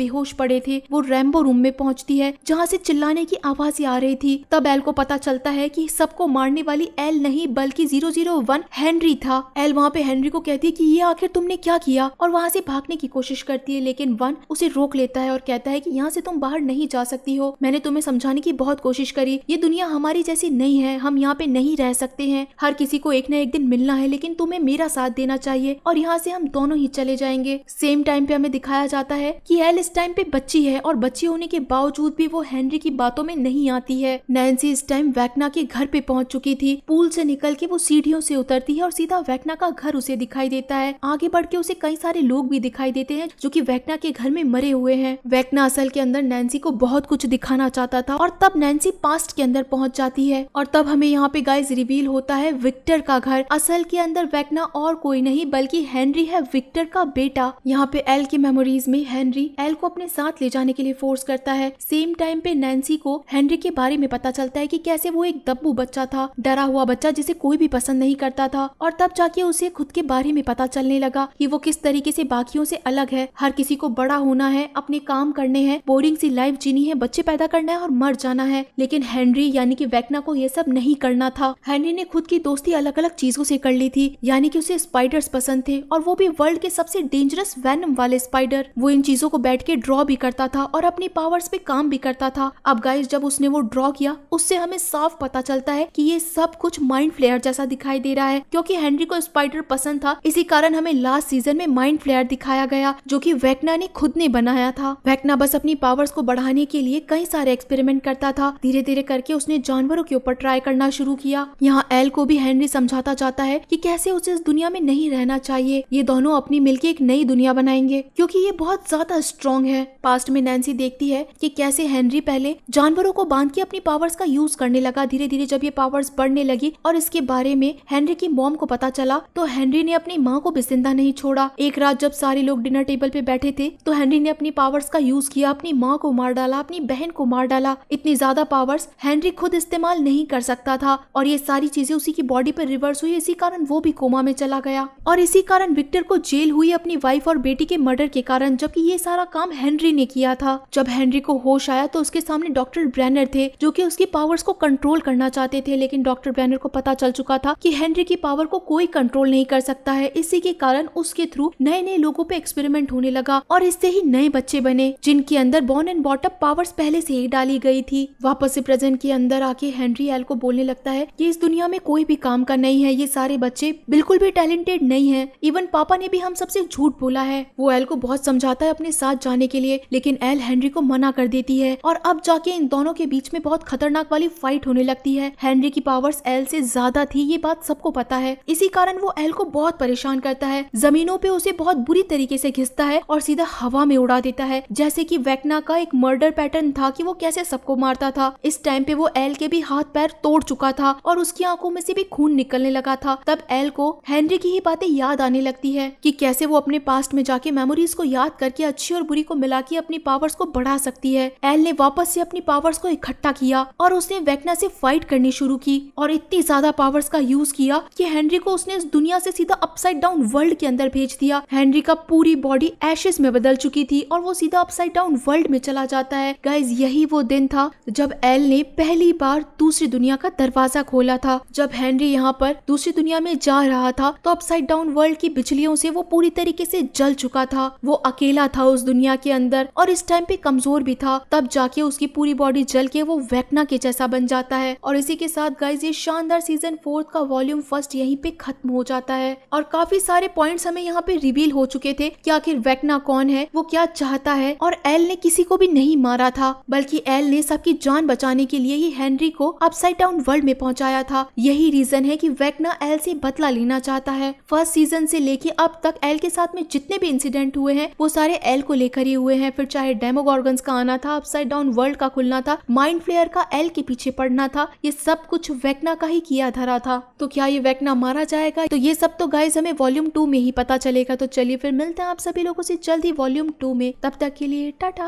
बेहोश पड़े थे वो रेम्बो रूम में पहुंचती है जहाँ से चिल्लाने की आवाज आ रही थी तब एल को पता चलता है की सबको मारने वाली एल नहीं बल्कि जीरो जीरो वन हेनरी था एल वहाँ पे हेनरी को कहती है की ये आखिर तुमने क्या किया और वहाँ से भागने की कोशिश करती है लेकिन वन उसे रोक लेता है और कहता है की यहाँ से तुम बाहर नहीं जा सकती हो मैंने तुम्हें समझाने की बहुत कोशिश करी ये दुनिया हमारी जैसी नहीं है हम यहाँ पे नहीं रह सकते हैं हर किसी को एक न एक दिन मिलना है लेकिन तुम्हें मेरा साथ देना चाहिए और यहाँ से हम दोनों ही चले जाएंगे सेम टाइम पे हमें दिखाया जाता है कि एल इस टाइम पे बच्ची है और बच्ची होने के बावजूद भी वो हेनरी की बातों में नहीं आती है नैन्सी इस टाइम वैकना के घर पे पहुंच चुकी थी पूल से निकल के वो सीढ़ियों से उतरती है और सीधा वैकना का घर उसे दिखाई देता है आगे बढ़ के उसे कई सारे लोग भी दिखाई देते हैं जो की वैकना के घर में मरे हुए हैं वैकना असल के अंदर नैन्सी को बहुत कुछ दिखाना चाहता था और तब नैन् नैन्सी पास्ट के अंदर पहुंच जाती है और तब हमें यहाँ पे गाइज रिवील होता है विक्टर का घर असल के अंदर वैकना और कोई नहीं बल्कि हेनरी है विक्टर का बेटा यहाँ पे एल के मेमोरीज में हेनरी एल को अपने साथ ले जाने के लिए फोर्स करता है सेम टाइम पे नैन्सी को हेनरी के बारे में पता चलता है की कैसे वो एक दब्बू बच्चा था डरा हुआ बच्चा जिसे कोई भी पसंद नहीं करता था और तब जाके उसे खुद के बारे में पता चलने लगा की वो किस तरीके से बाकियों से अलग है हर किसी को बड़ा होना है अपने काम करने हैं बोरिंग सी लाइफ जीनी है बच्चे पैदा करना है और मर जाना है लेकिन हेनरी यानी कि वैकना को यह सब नहीं करना था हेनरी ने खुद की दोस्ती अलग अलग चीजों से कर ली थी यानी कि उसे स्पाइडर्स पसंद थे और वो भी वर्ल्ड के सबसे डेंजरस वैनम वाले स्पाइडर वो इन चीजों को बैठ के ड्रॉ भी करता था और अपनी पावर्स पे काम भी करता था अब गाइस जब उसने वो ड्रॉ किया उससे हमें साफ पता चलता है की ये सब कुछ माइंड फ्लेयर जैसा दिखाई दे रहा है क्योंकि हेनरी को स्पाइडर पसंद था इसी कारण हमें लास्ट सीजन में माइंड फ्लेयर दिखाया गया जो की वैक्ना ने खुद ने बनाया था वैकना बस अपनी पावर्स को बढ़ाने के लिए कई सारे एक्सपेरिमेंट करता था धीरे धीरे करके उसने जानवरों के ऊपर ट्राई करना शुरू किया यहाँ एल को भी हेनरी समझाता जाता है कि कैसे उसे इस दुनिया में नहीं रहना चाहिए ये दोनों अपनी मिलकर एक नई दुनिया बनाएंगे क्योंकि ये बहुत ज्यादा स्ट्रॉन्ग है पास्ट में नैन्सी देखती है कि कैसे हेनरी पहले जानवरों को बांध के अपनी पावर्स का यूज करने लगा धीरे धीरे जब ये पावर्स बढ़ने लगी और इसके बारे में हेनरी की मॉम को पता चला तो हेनरी ने अपनी माँ को भी जिंदा नहीं छोड़ा एक रात जब सारे लोग डिनर टेबल पे बैठे थे तो हेनरी ने अपनी पावर्स का यूज किया अपनी माँ को मार डाला अपनी बहन को मार डाला इतनी ज्यादा पावर्स हेनरी खुद इस्तेमाल नहीं कर सकता था और ये सारी चीजें उसी की बॉडी पर रिवर्स हुई इसी कारण वो भी कोमा में चला गया और इसी कारण विक्टर को जेल हुई अपनी वाइफ और बेटी के मर्डर के कारण जबकि ये सारा काम हेनरी ने किया था जब हेनरी को होश आया तो उसके सामने डॉक्टर ब्रैनर थे जो की उसकी पावर्स को कंट्रोल करना चाहते थे लेकिन डॉक्टर ब्रैनर को पता चल चुका था की हेनरी की पावर को कोई कंट्रोल नहीं कर सकता है इसी के कारण उसके थ्रू नए नए लोगों पे एक्सपेरिमेंट होने लगा और इससे ही नए बच्चे बने जिनके अंदर बॉर्न एंड बॉटअप पावर्स पहले से ही डाली गई थी वह वापस से प्रेजेंट के अंदर आके हेनरी एल को बोलने लगता है कि इस दुनिया में कोई भी काम का नहीं है ये सारे बच्चे बिल्कुल भी टैलेंटेड नहीं है इवन पापा ने भी हम सबसे झूठ बोला है वो एल को बहुत समझाता है अपने साथ जाने के लिए लेकिन एल हेनरी को मना कर देती है और अब जाके इन दोनों के बीच में बहुत खतरनाक वाली फाइट होने लगती है हेनरी की पावर्स एल से ज्यादा थी ये बात सबको पता है इसी कारण वो एल को बहुत परेशान करता है जमीनों पे उसे बहुत बुरी तरीके से घिसता है और सीधा हवा में उड़ा देता है जैसे कि वैक्ना का एक मर्डर पैटर्न था कि वो कैसे सबको मारता था इस टाइम पे वो एल के भी हाथ पैर तोड़ चुका था और उसकी आंखों में से भी खून निकलने लगा था तब एल को हेनरी की ही बातें याद आने लगती है कि कैसे वो अपने पास्ट में जाके मेमोरीज को याद करके अच्छी और बुरी को मिला के अपनी पावर्स को बढ़ा सकती है एल ने वापस से अपनी पावर्स को इकट्ठा किया और उसने वेकना से फाइट करनी शुरू की और इतनी ज्यादा पावर्स का यूज किया कि हेनरी को उसने इस दुनिया से सीधा अपसाइड डाउन वर्ल्ड के अंदर भेज दिया हेनरी का पूरी बॉडी एशेस में बदल चुकी थी और वो सीधा अपसाइड डाउन वर्ल्ड में चला जाता है गाइज यही वो दिन था जब जब एल ने पहली बार दूसरी दुनिया का दरवाजा खोला था जब हेनरी यहाँ पर दूसरी दुनिया में जा रहा था तो अपसाइड डाउन वर्ल्ड की बिजलियों से वो पूरी तरीके से जल चुका था वो अकेला था उस दुनिया के अंदर और इस टाइम पे कमजोर भी था तब जाके उसकी पूरी बॉडी जल के वो वैकना के जैसा बन जाता है और इसी के साथ गाइज ये शानदार सीजन फोर्थ का वॉल्यूम फर्स्ट यही पे खत्म हो जाता है और काफी सारे पॉइंट हमें यहाँ पे रिवील हो चुके थे की आखिर वैकना कौन है वो क्या चाहता है और एल ने किसी को भी नहीं मारा था बल्कि एल ने सबकी जान जान बचाने के लिए ही हेनरी को अपसाइड डाउन वर्ल्ड में पहुंचाया था यही रीजन है कि वेकना एल से बदला लेना चाहता है फर्स्ट सीजन से लेके अब तक एल के साथ में जितने भी इंसिडेंट हुए हैं वो सारे एल को लेकर ही हुए हैं फिर चाहे डेमोगॉर्गन्स का आना था अपसाइड डाउन वर्ल्ड का खुलना था माइंड फ्लेयर का एल के पीछे पड़ना था ये सब कुछ वेकना का ही किया धरा था तो क्या ये वेकना मारा जाएगा तो ये सब तो गाइज हमें वॉल्यूम टू में ही पता चलेगा तो चलिए फिर मिलते हैं आप सभी लोगों से जल्द ही वॉल्यूम टू में तब तक के लिए टाटा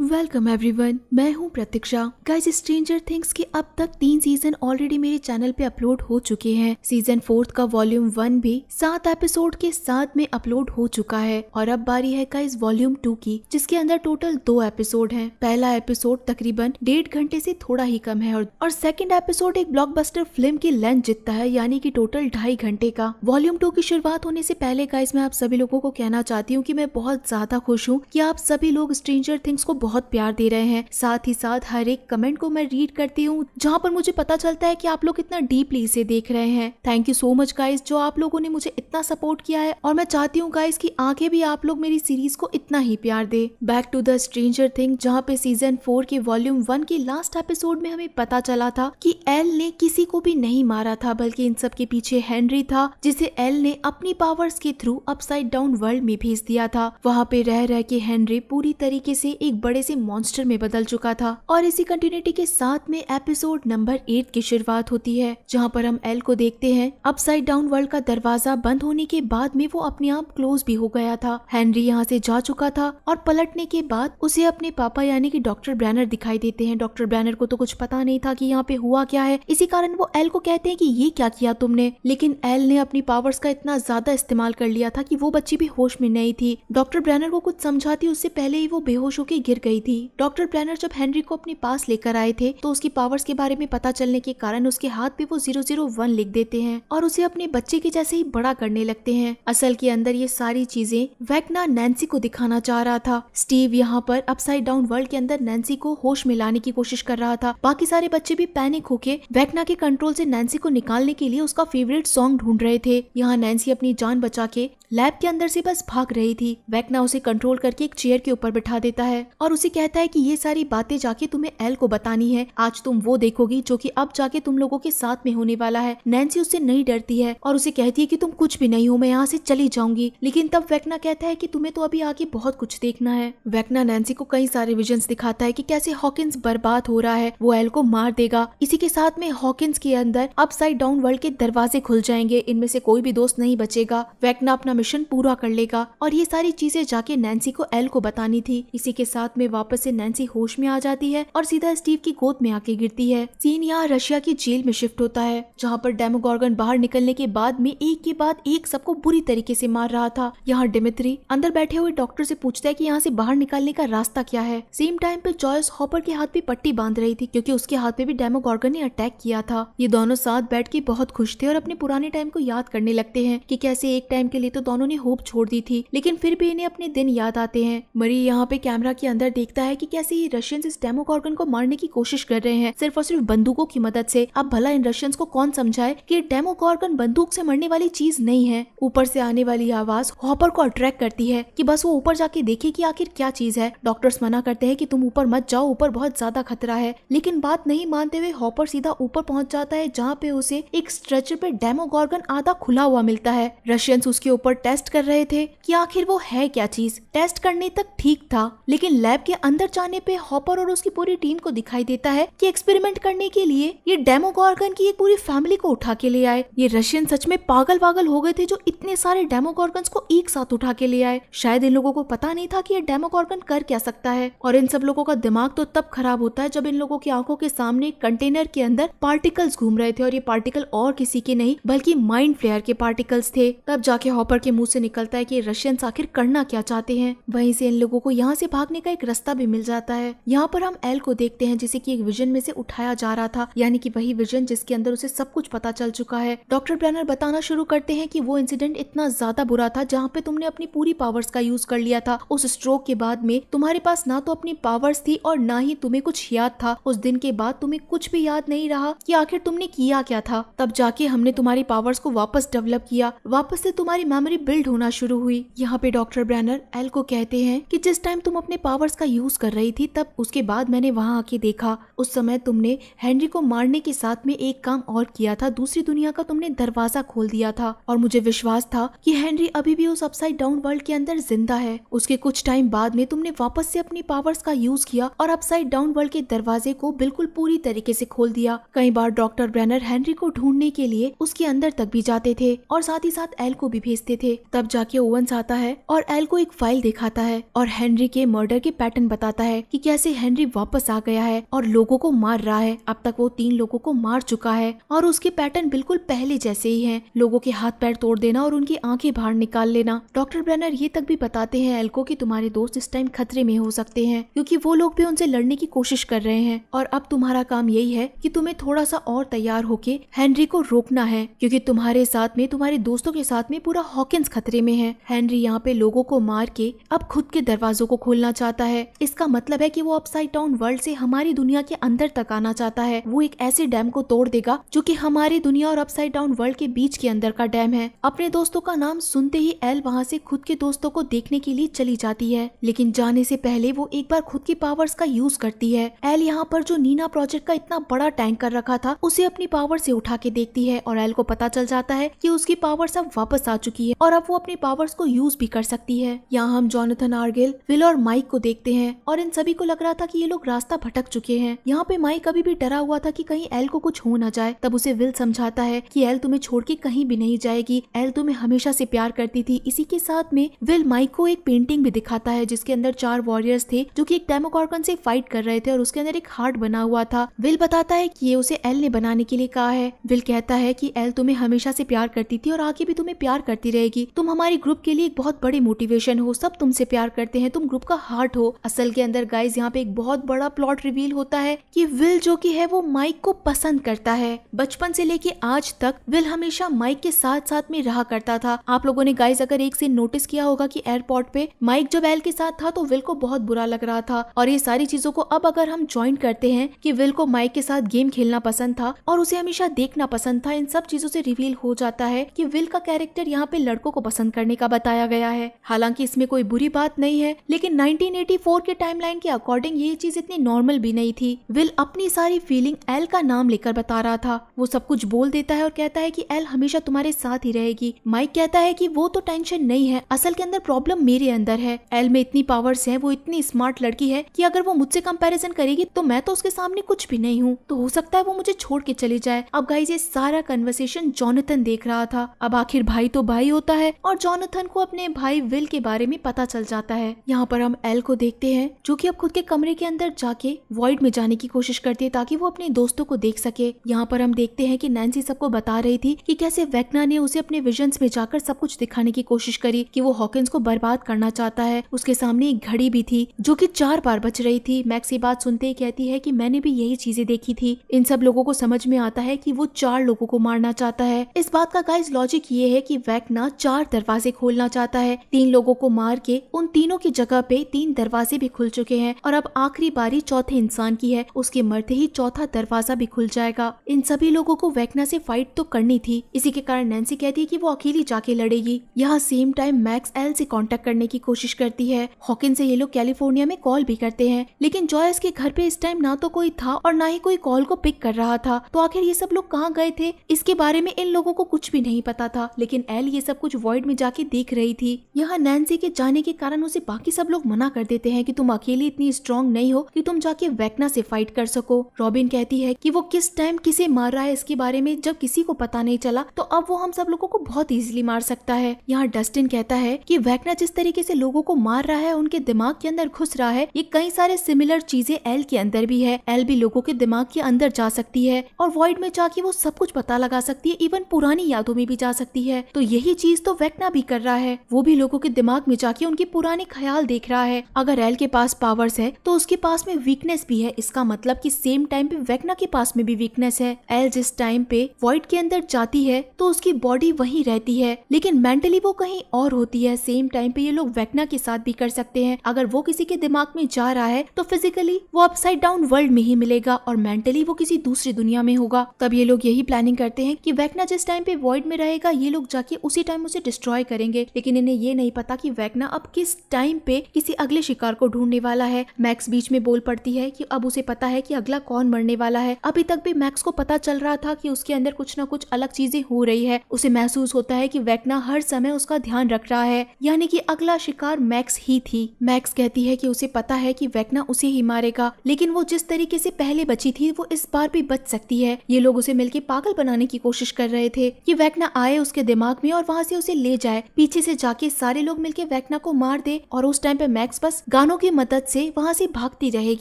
वेलकम एवरीवन मैं हूँ प्रतीक्षा किया गाइज स्ट्रेंजर थिंग्स के अब तक तीन सीजन ऑलरेडी मेरे चैनल पे अपलोड हो चुके हैं सीजन फोर्थ का वॉल्यूम वन भी सात एपिसोड के साथ में अपलोड हो चुका है और अब बारी है गाइज वॉल्यूम टू की जिसके अंदर टोटल दो एपिसोड है पहला एपिसोड तकरीबन डेढ़ घंटे से थोड़ा ही कम है और, और सेकेंड एपिसोड एक ब्लॉकबस्टर फिल्म की लेंथ जितता है यानी कि टोटल ढाई घंटे का वॉल्यूम टू की शुरुआत होने से पहले गाइज मैं आप सभी लोगों को कहना चाहती हूँ की मैं बहुत ज्यादा खुश हूँ की आप सभी लोग स्ट्रेंजर थिंग्स को बहुत प्यार दे रहे हैं साथ ही साथ हर एक कमेंट को मैं रीड करती हूँ जहाँ पर मुझे पता चलता है कि आप लोग इतना डीपली इसे देख रहे हैं thank you so much guys जो आप लोगों ने मुझे इतना सपोर्ट किया है और मैं चाहती हूँ गाइज की आंखें भी आप लोग मेरी सीरीज को इतना ही प्यार दे back to the stranger thing जहाँ पे सीजन फोर के वॉल्यूम वन के लास्ट एपिसोड में हमें पता चला था की एल ने किसी को भी नहीं मारा था बल्कि इन सब के पीछे हेनरी था जिसे एल ने अपनी पावर्स के थ्रू अपसाइड डाउन वर्ल्ड में भेज दिया था वहाँ पे रह रह के हेनरी पूरी तरीके से एक बड़े से मॉन्स्टर में बदल चुका था और इसी इसी कंटिन्यूटी के साथ में एपिसोड नंबर एट की शुरुआत होती है जहाँ पर हम एल को देखते हैं अपसाइड डाउन वर्ल्ड का दरवाजा बंद होने के बाद में वो अपने आप क्लोज भी हो गया था हेनरी यहाँ से जा चुका था और पलटने के बाद उसे अपने पापा यानी कि डॉक्टर ब्रैनर दिखाई देते हैं डॉक्टर ब्रैनर को तो कुछ पता नहीं था कि यहाँ पे हुआ क्या है इसी कारण वो एल को कहते हैं कि ये क्या किया तुमने लेकिन एल ने अपनी पावर्स का इतना ज्यादा इस्तेमाल कर लिया था की वो बच्ची भी होश में नहीं थी डॉक्टर ब्रैनर को कुछ समझाती उससे पहले ही वो बेहोश होकर गिर गई थी डॉक्टर ब्रैनर जब हेनरी को अपनी पास लेकर आए थे तो उसकी पावर्स के बारे में पता चलने के कारण उसके हाथ पे वो जीरो जीरो वन लिख देते हैं और उसे अपने बच्चे के जैसे ही बड़ा करने लगते हैं असल के अंदर ये सारी चीजें वैकना नैन्सी को दिखाना चाह रहा था स्टीव यहाँ पर अपसाइड डाउन वर्ल्ड के अंदर नैन्सी को होश में लाने की कोशिश कर रहा था बाकी सारे बच्चे भी पैनिक होके वैकना के कंट्रोल से नैन्सी को निकालने के लिए उसका फेवरेट सॉन्ग ढूंढ रहे थे यहाँ नैन्सी अपनी जान बचा के लैब के अंदर से बस भाग रही थी वैकना उसे कंट्रोल करके एक चेयर के ऊपर बिठा देता है और उसे कहता है कि ये सारी बातें जाके तुम्हें एल को बतानी है आज तुम वो देखोगी जो कि अब जाके तुम लोगों के साथ में होने वाला है नैन्सी उससे नहीं डरती है और उसे कहती है कि तुम कुछ भी नहीं हो मैं यहाँ से चली जाऊंगी लेकिन तब वैकना कहता है कि तुम्हें तो अभी आगे बहुत कुछ देखना है वैकना नैन्सी को कई सारे विजन्स दिखाता है की कैसे हॉकिस बर्बाद हो रहा है वो एल को मार देगा इसी के साथ में हॉकिस के अंदर अप डाउन वर्ल्ड के दरवाजे खुल जाएंगे इनमें से कोई भी दोस्त नहीं बचेगा वैकना अपना मिशन पूरा कर लेगा और ये सारी चीजें जाके नैन्सी को एल को बतानी थी इसी के साथ में वापस से नैन्सी होश में आ जाती है और सीधा स्टीव की गोद में आके गिरती है सीन यहाँ रशिया की जेल में शिफ्ट होता है जहाँ पर डेमोगॉर्गन बाहर निकलने के बाद में एक के बाद एक सबको बुरी तरीके से मार रहा था यहाँ डिमित्री अंदर बैठे हुए डॉक्टर से पूछता है कि यहाँ से बाहर निकालने का रास्ता क्या है सेम टाइम पे जॉयस हॉपर के हाथ पे पट्टी बांध रही थी क्योंकि उसके हाथ पे भी डेमोगॉर्गन ने अटैक किया था ये दोनों साथ बैठ के बहुत खुश थे और अपने पुराने टाइम को याद करने लगते हैं कि कैसे एक टाइम के लिए तो दोनों ने होप छोड़ दी थी लेकिन फिर भी इन्हें अपने दिन याद आते हैं मरी यहाँ पे कैमरा के अंदर देखता है की कैसे ये रशियन इस डेमोगॉर्गन को मारने की कोशिश कर रहे हैं सिर्फ और सिर्फ बंदूकों की मदद से अब भला इन रशियंस को कौन समझाए कि डेमोकॉर्गन बंदूक से मरने वाली चीज नहीं है ऊपर से आने वाली आवाज हॉपर को अट्रैक्ट करती है कि बस वो ऊपर जाके देखे कि आखिर क्या चीज है डॉक्टर्स मना करते हैं कि तुम ऊपर मत जाओ ऊपर बहुत ज्यादा खतरा है लेकिन बात नहीं मानते हुए हॉपर सीधा ऊपर पहुंच जाता है जहाँ पे उसे एक स्ट्रेचर पे डेमोगॉर्गन आधा खुला हुआ मिलता है रशियंस उसके ऊपर टेस्ट कर रहे थे कि आखिर वो है क्या चीज टेस्ट करने तक ठीक था लेकिन लैब के अंदर जाने पे हॉपर और उसकी पूरी टीम को दिखाई देता है कि एक्सपेरिमेंट करने के लिए ये डेमोगॉर्गन की एक पूरी फैमिली को उठा के ले आए ये रशियन सच में पागल पागल हो गए थे जो इतने सारे डेमोगॉर्गन को एक साथ उठा के ले आए शायद इन लोगों को पता नहीं था की ये डेमोगॉर्गन कर क्या सकता है और इन सब लोगों का दिमाग तो तब खराब होता है जब इन लोगों की आंखों के सामने कंटेनर के अंदर पार्टिकल्स घूम रहे थे और ये पार्टिकल और किसी के नहीं बल्कि माइंड फ्लेयर के पार्टिकल्स थे तब जाके हॉपर के मुंह से निकलता है कि रशियन आखिर करना क्या चाहते हैं वहीं से इन लोगों को यहाँ से भागने का एक रास्ता भी मिल जाता है यहाँ पर हम एल को को देखते हैं जिसे की एक विजन में से उठाया जा रहा था यानी कि वही विजन जिसके अंदर उसे सब कुछ पता चल चुका है डॉक्टर ब्रैनर बताना शुरू करते हैं कि वो इंसिडेंट इतना ज्यादा बुरा था जहाँ पे तुमने अपनी पूरी पावर्स का यूज कर लिया था उस स्ट्रोक के बाद में तुम्हारे पास ना तो अपनी पावर्स थी और ना ही तुम्हें कुछ याद था उस दिन के बाद तुम्हें कुछ भी याद नहीं रहा कि आखिर तुमने किया क्या था तब जाके हमने तुम्हारी पावर्स को वापस डेवलप किया वापस से तुम्हारी मेमोरी बिल्ड होना शुरू हुई यहाँ पे डॉक्टर ब्रैनर एल को कहते हैं की जिस टाइम तुम अपने पावर्स का यूज कर रही थी तब उसके बाद मैंने वहां आके देखा उस समय तुमने हेनरी को मारने के साथ में एक काम और किया था दूसरी दुनिया का तुमने दरवाजा खोल दिया था और मुझे विश्वास था कि हेनरी अभी भी उस अपसाइड डाउन वर्ल्ड के अंदर जिंदा है उसके कुछ टाइम बाद में तुमने वापस से अपनी पावर्स का यूज किया और अपसाइड डाउन वर्ल्ड के दरवाजे को बिल्कुल पूरी तरीके से खोल दिया कई बार डॉक्टर ब्रैनर हेनरी को ढूंढने के लिए उसके अंदर तक भी जाते थे और साथ ही साथ एल को भी भेजते थे तब जाके ओवंस आता है और एल को एक फाइल दिखाता है और हेनरी के मर्डर के पैटर्न बताता है कि कैसे हेनरी वापस आ गया है और लोगों को मार रहा है अब तक वो तीन लोगों को मार चुका है और उसके पैटर्न बिल्कुल पहले जैसे ही है लोगों के हाथ पैर तोड़ देना और उनकी आंखें बाहर निकाल लेना डॉक्टर ब्रैनर ये तक भी बताते हैं एल्को की तुम्हारे दोस्त इस टाइम खतरे में हो सकते हैं क्योंकि वो लोग भी उनसे लड़ने की कोशिश कर रहे हैं और अब तुम्हारा काम यही है कि तुम्हें थोड़ा सा और तैयार होके हेनरी को रोकना है क्योंकि तुम्हारे साथ में तुम्हारे दोस्तों के साथ में पूरा हॉकिंस खतरे में है हेनरी यहाँ पे लोगों को मार के अब खुद के दरवाजों को खोलना चाहता है इसका मतलब है कि वो अपसाइड डाउन वर्ल्ड से हमारी दुनिया के अंदर तक आना चाहता है वो एक ऐसे डैम को तोड़ देगा जो की हमारी दुनिया और अपसाइड डाउन वर्ल्ड के बीच के अंदर का डैम है अपने दोस्तों का नाम सुनते ही एल वहाँ से खुद के दोस्तों को देखने के लिए चली जाती है लेकिन जाने से पहले वो एक बार खुद की पावर्स का यूज करती है एल यहाँ पर जो नीना प्रोजेक्ट का इतना बड़ा टैंक कर रखा था उसे अपनी पावर से उठा के देखती है और एल को पता चल जाता है की उसकी पावर्स अब वापस आ चुकी है और अब वो अपनी पावर्स को यूज भी कर सकती है यहाँ हम जॉनथन आर्गिल विल और माइक को देखते हैं और इन सभी को लग रहा था की ये लोग रास्ते रास्ता भटक चुके हैं यहाँ पे माइक कभी भी डरा हुआ था कि कहीं एल को कुछ हो ना जाए तब उसे विल समझाता है कि एल तुम्हें छोड़ के कहीं भी नहीं जाएगी एल तुम्हें हमेशा से प्यार करती थी इसी के साथ में विल माइक को एक पेंटिंग भी दिखाता है जिसके अंदर चार वॉरियर्स थे जो की एक डेमोकॉर्कन से फाइट कर रहे थे और उसके अंदर एक हार्ट बना हुआ था विल बताता है की ये उसे एल ने बनाने के लिए कहा है विल कहता है की एल तुम्हें हमेशा से प्यार करती थी और आगे भी तुम्हें प्यार करती रहेगी तुम हमारे ग्रुप के लिए एक बहुत बड़े मोटिवेशन हो सब तुमसे प्यार करते हैं तुम ग्रुप का हार्ट हो असल के अंदर गाइज यहाँ पे एक बहुत बड़ा प्लॉट रिवील होता है कि विल जो कि है वो माइक को पसंद करता है बचपन से लेके आज तक विल हमेशा माइक के साथ साथ में रहा करता था आप लोगों ने गाइस अगर एक से नोटिस किया होगा कि एयरपोर्ट पे माइक जब एल के साथ था तो विल को बहुत बुरा लग रहा था और ये सारी चीजों को अब अगर हम ज्वाइन करते हैं कि विल को माइक के साथ गेम खेलना पसंद था और उसे हमेशा देखना पसंद था इन सब चीजों से रिवील हो जाता है कि विल का कैरेक्टर यहाँ पे लड़कों को पसंद करने का बताया गया है हालांकि इसमें कोई बुरी बात नहीं है लेकिन 1984 के टाइमलाइन के अकॉर्डिंग ये चीज इतनी नॉर्मल भी नहीं थी विल अपनी सारी फीलिंग एल का नाम लेकर बता रहा था वो सब कुछ बोल देता है और कहता है कि एल हमेशा तुम्हारे साथ ही रहेगी माइक कहता है कि वो तो टेंशन नहीं है असल के अंदर प्रॉब्लम मेरे अंदर है एल में इतनी पावर्स है वो इतनी स्मार्ट लड़की है की अगर वो मुझसे कम्पेरिजन करेगी तो मैं तो उसके सामने कुछ भी नहीं हूँ तो हो सकता है वो मुझे छोड़ के चली जाए अब गाइज ये सारा कन्वर्सेशन जॉनथन देख रहा था अब आखिर भाई तो भाई होता है और जॉनथन को अपने भाई विल के बारे में पता चल जाता है यहाँ पर हम एल को देखते हैं जो की अब खुद के कमरे के अंदर जा जाके वॉइड में जाने की कोशिश करती है ताकि वो अपने दोस्तों को देख सके यहाँ पर हम देखते हैं कि नैन्सी सबको बता रही थी कि कैसे वैक्ना ने उसे अपने विजन्स में जाकर सब कुछ दिखाने की कोशिश करी कि वो हॉकिंस को बर्बाद करना चाहता है उसके सामने एक घड़ी भी थी जो कि चार बार बच रही थी मैक्स ये बात सुनते ही कहती है कि मैंने भी यही चीजें देखी थी इन सब लोगों को समझ में आता है कि वो चार लोगों को मारना चाहता है इस बात का गाइज लॉजिक ये है कि वैक्ना चार दरवाजे खोलना चाहता है तीन लोगों को मार के उन तीनों की जगह पे तीन दरवाजे भी खुल चुके हैं और अब आखिरी बारी जिम्मेदारी चौथे इंसान की है उसके मरते ही चौथा दरवाजा भी खुल जाएगा इन सभी लोगों को वैकना से फाइट तो करनी थी इसी के कारण नैन्सी कहती है कि वो अकेली जाके लड़ेगी यहाँ सेम टाइम मैक्स एल से कांटेक्ट करने की कोशिश करती है हॉकिन से ये लोग कैलिफोर्निया में कॉल भी करते हैं लेकिन जॉयस के घर पे इस टाइम ना तो कोई था और ना ही कोई कॉल को पिक कर रहा था तो आखिर ये सब लोग कहाँ गए थे इसके बारे में इन लोगों को कुछ भी नहीं पता था लेकिन एल ये सब कुछ वॉइड में जाके देख रही थी यहाँ नैन्सी के जाने के कारण उसे बाकी सब लोग मना कर देते हैं कि तुम अकेली इतनी स्ट्रांग नहीं हो कि तुम जाके वैकना से फाइट कर सको रॉबिन कहती है कि वो किस टाइम किसे मार रहा है इसके बारे में जब किसी को पता नहीं चला तो अब वो हम सब लोगों को बहुत इजीली मार सकता है यहाँ डस्टिन कहता है कि वैकना जिस तरीके से लोगों को मार रहा है उनके दिमाग के अंदर घुस रहा है ये कई सारे सिमिलर चीजें एल के अंदर भी है एल भी लोगों के दिमाग के अंदर जा सकती है और वॉइड में जाके वो सब कुछ पता लगा सकती है इवन पुरानी यादों में भी जा सकती है तो यही चीज तो वैकना भी कर रहा है वो भी लोगों के दिमाग में जाके उनके पुराने ख्याल देख रहा है अगर एल के पास पावर्स है तो उसके पास में वीकनेस भी है इसका मतलब कि सेम टाइम पे वेकना के पास में भी वीकनेस है एल जिस टाइम पे वॉइड के अंदर जाती है तो उसकी बॉडी वहीं रहती है लेकिन मेंटली वो कहीं और होती है सेम टाइम पे ये लोग वेकना के साथ भी कर सकते हैं अगर वो किसी के दिमाग में जा रहा है तो फिजिकली वो अपसाइड डाउन वर्ल्ड में ही मिलेगा और मेंटली वो किसी दूसरी दुनिया में होगा तब ये लोग यही प्लानिंग करते हैं की वेकना जिस टाइम पे वॉइड में रहेगा ये लोग जाके उसी टाइम उसे डिस्ट्रॉय करेंगे लेकिन इन्हें ये नहीं पता की वेकना अब किस टाइम पे किसी अगले शिकार को ढूंढने वाला है मैक्स बीच में बोल पड़ती है कि अब उसे पता है कि अगला कौन मरने वाला है अभी तक भी मैक्स को पता चल रहा था कि उसके अंदर कुछ ना कुछ अलग चीजें हो रही है उसे महसूस होता है कि वैक्ना हर समय उसका ध्यान रख रहा है यानी कि अगला शिकार मैक्स ही थी मैक्स कहती है कि उसे पता है कि वैक्ना उसे ही मारेगा लेकिन वो जिस तरीके से पहले बची थी वो इस बार भी बच सकती है ये लोग उसे मिलकर पागल बनाने की कोशिश कर रहे थे की वैक्ना आए उसके दिमाग में और वहाँ से उसे ले जाए पीछे से जाके सारे लोग मिलकर वैक्ना को मार दे और उस टाइम पे मैक्स बस गानों की मदद से वहाँ से भागती रहेगी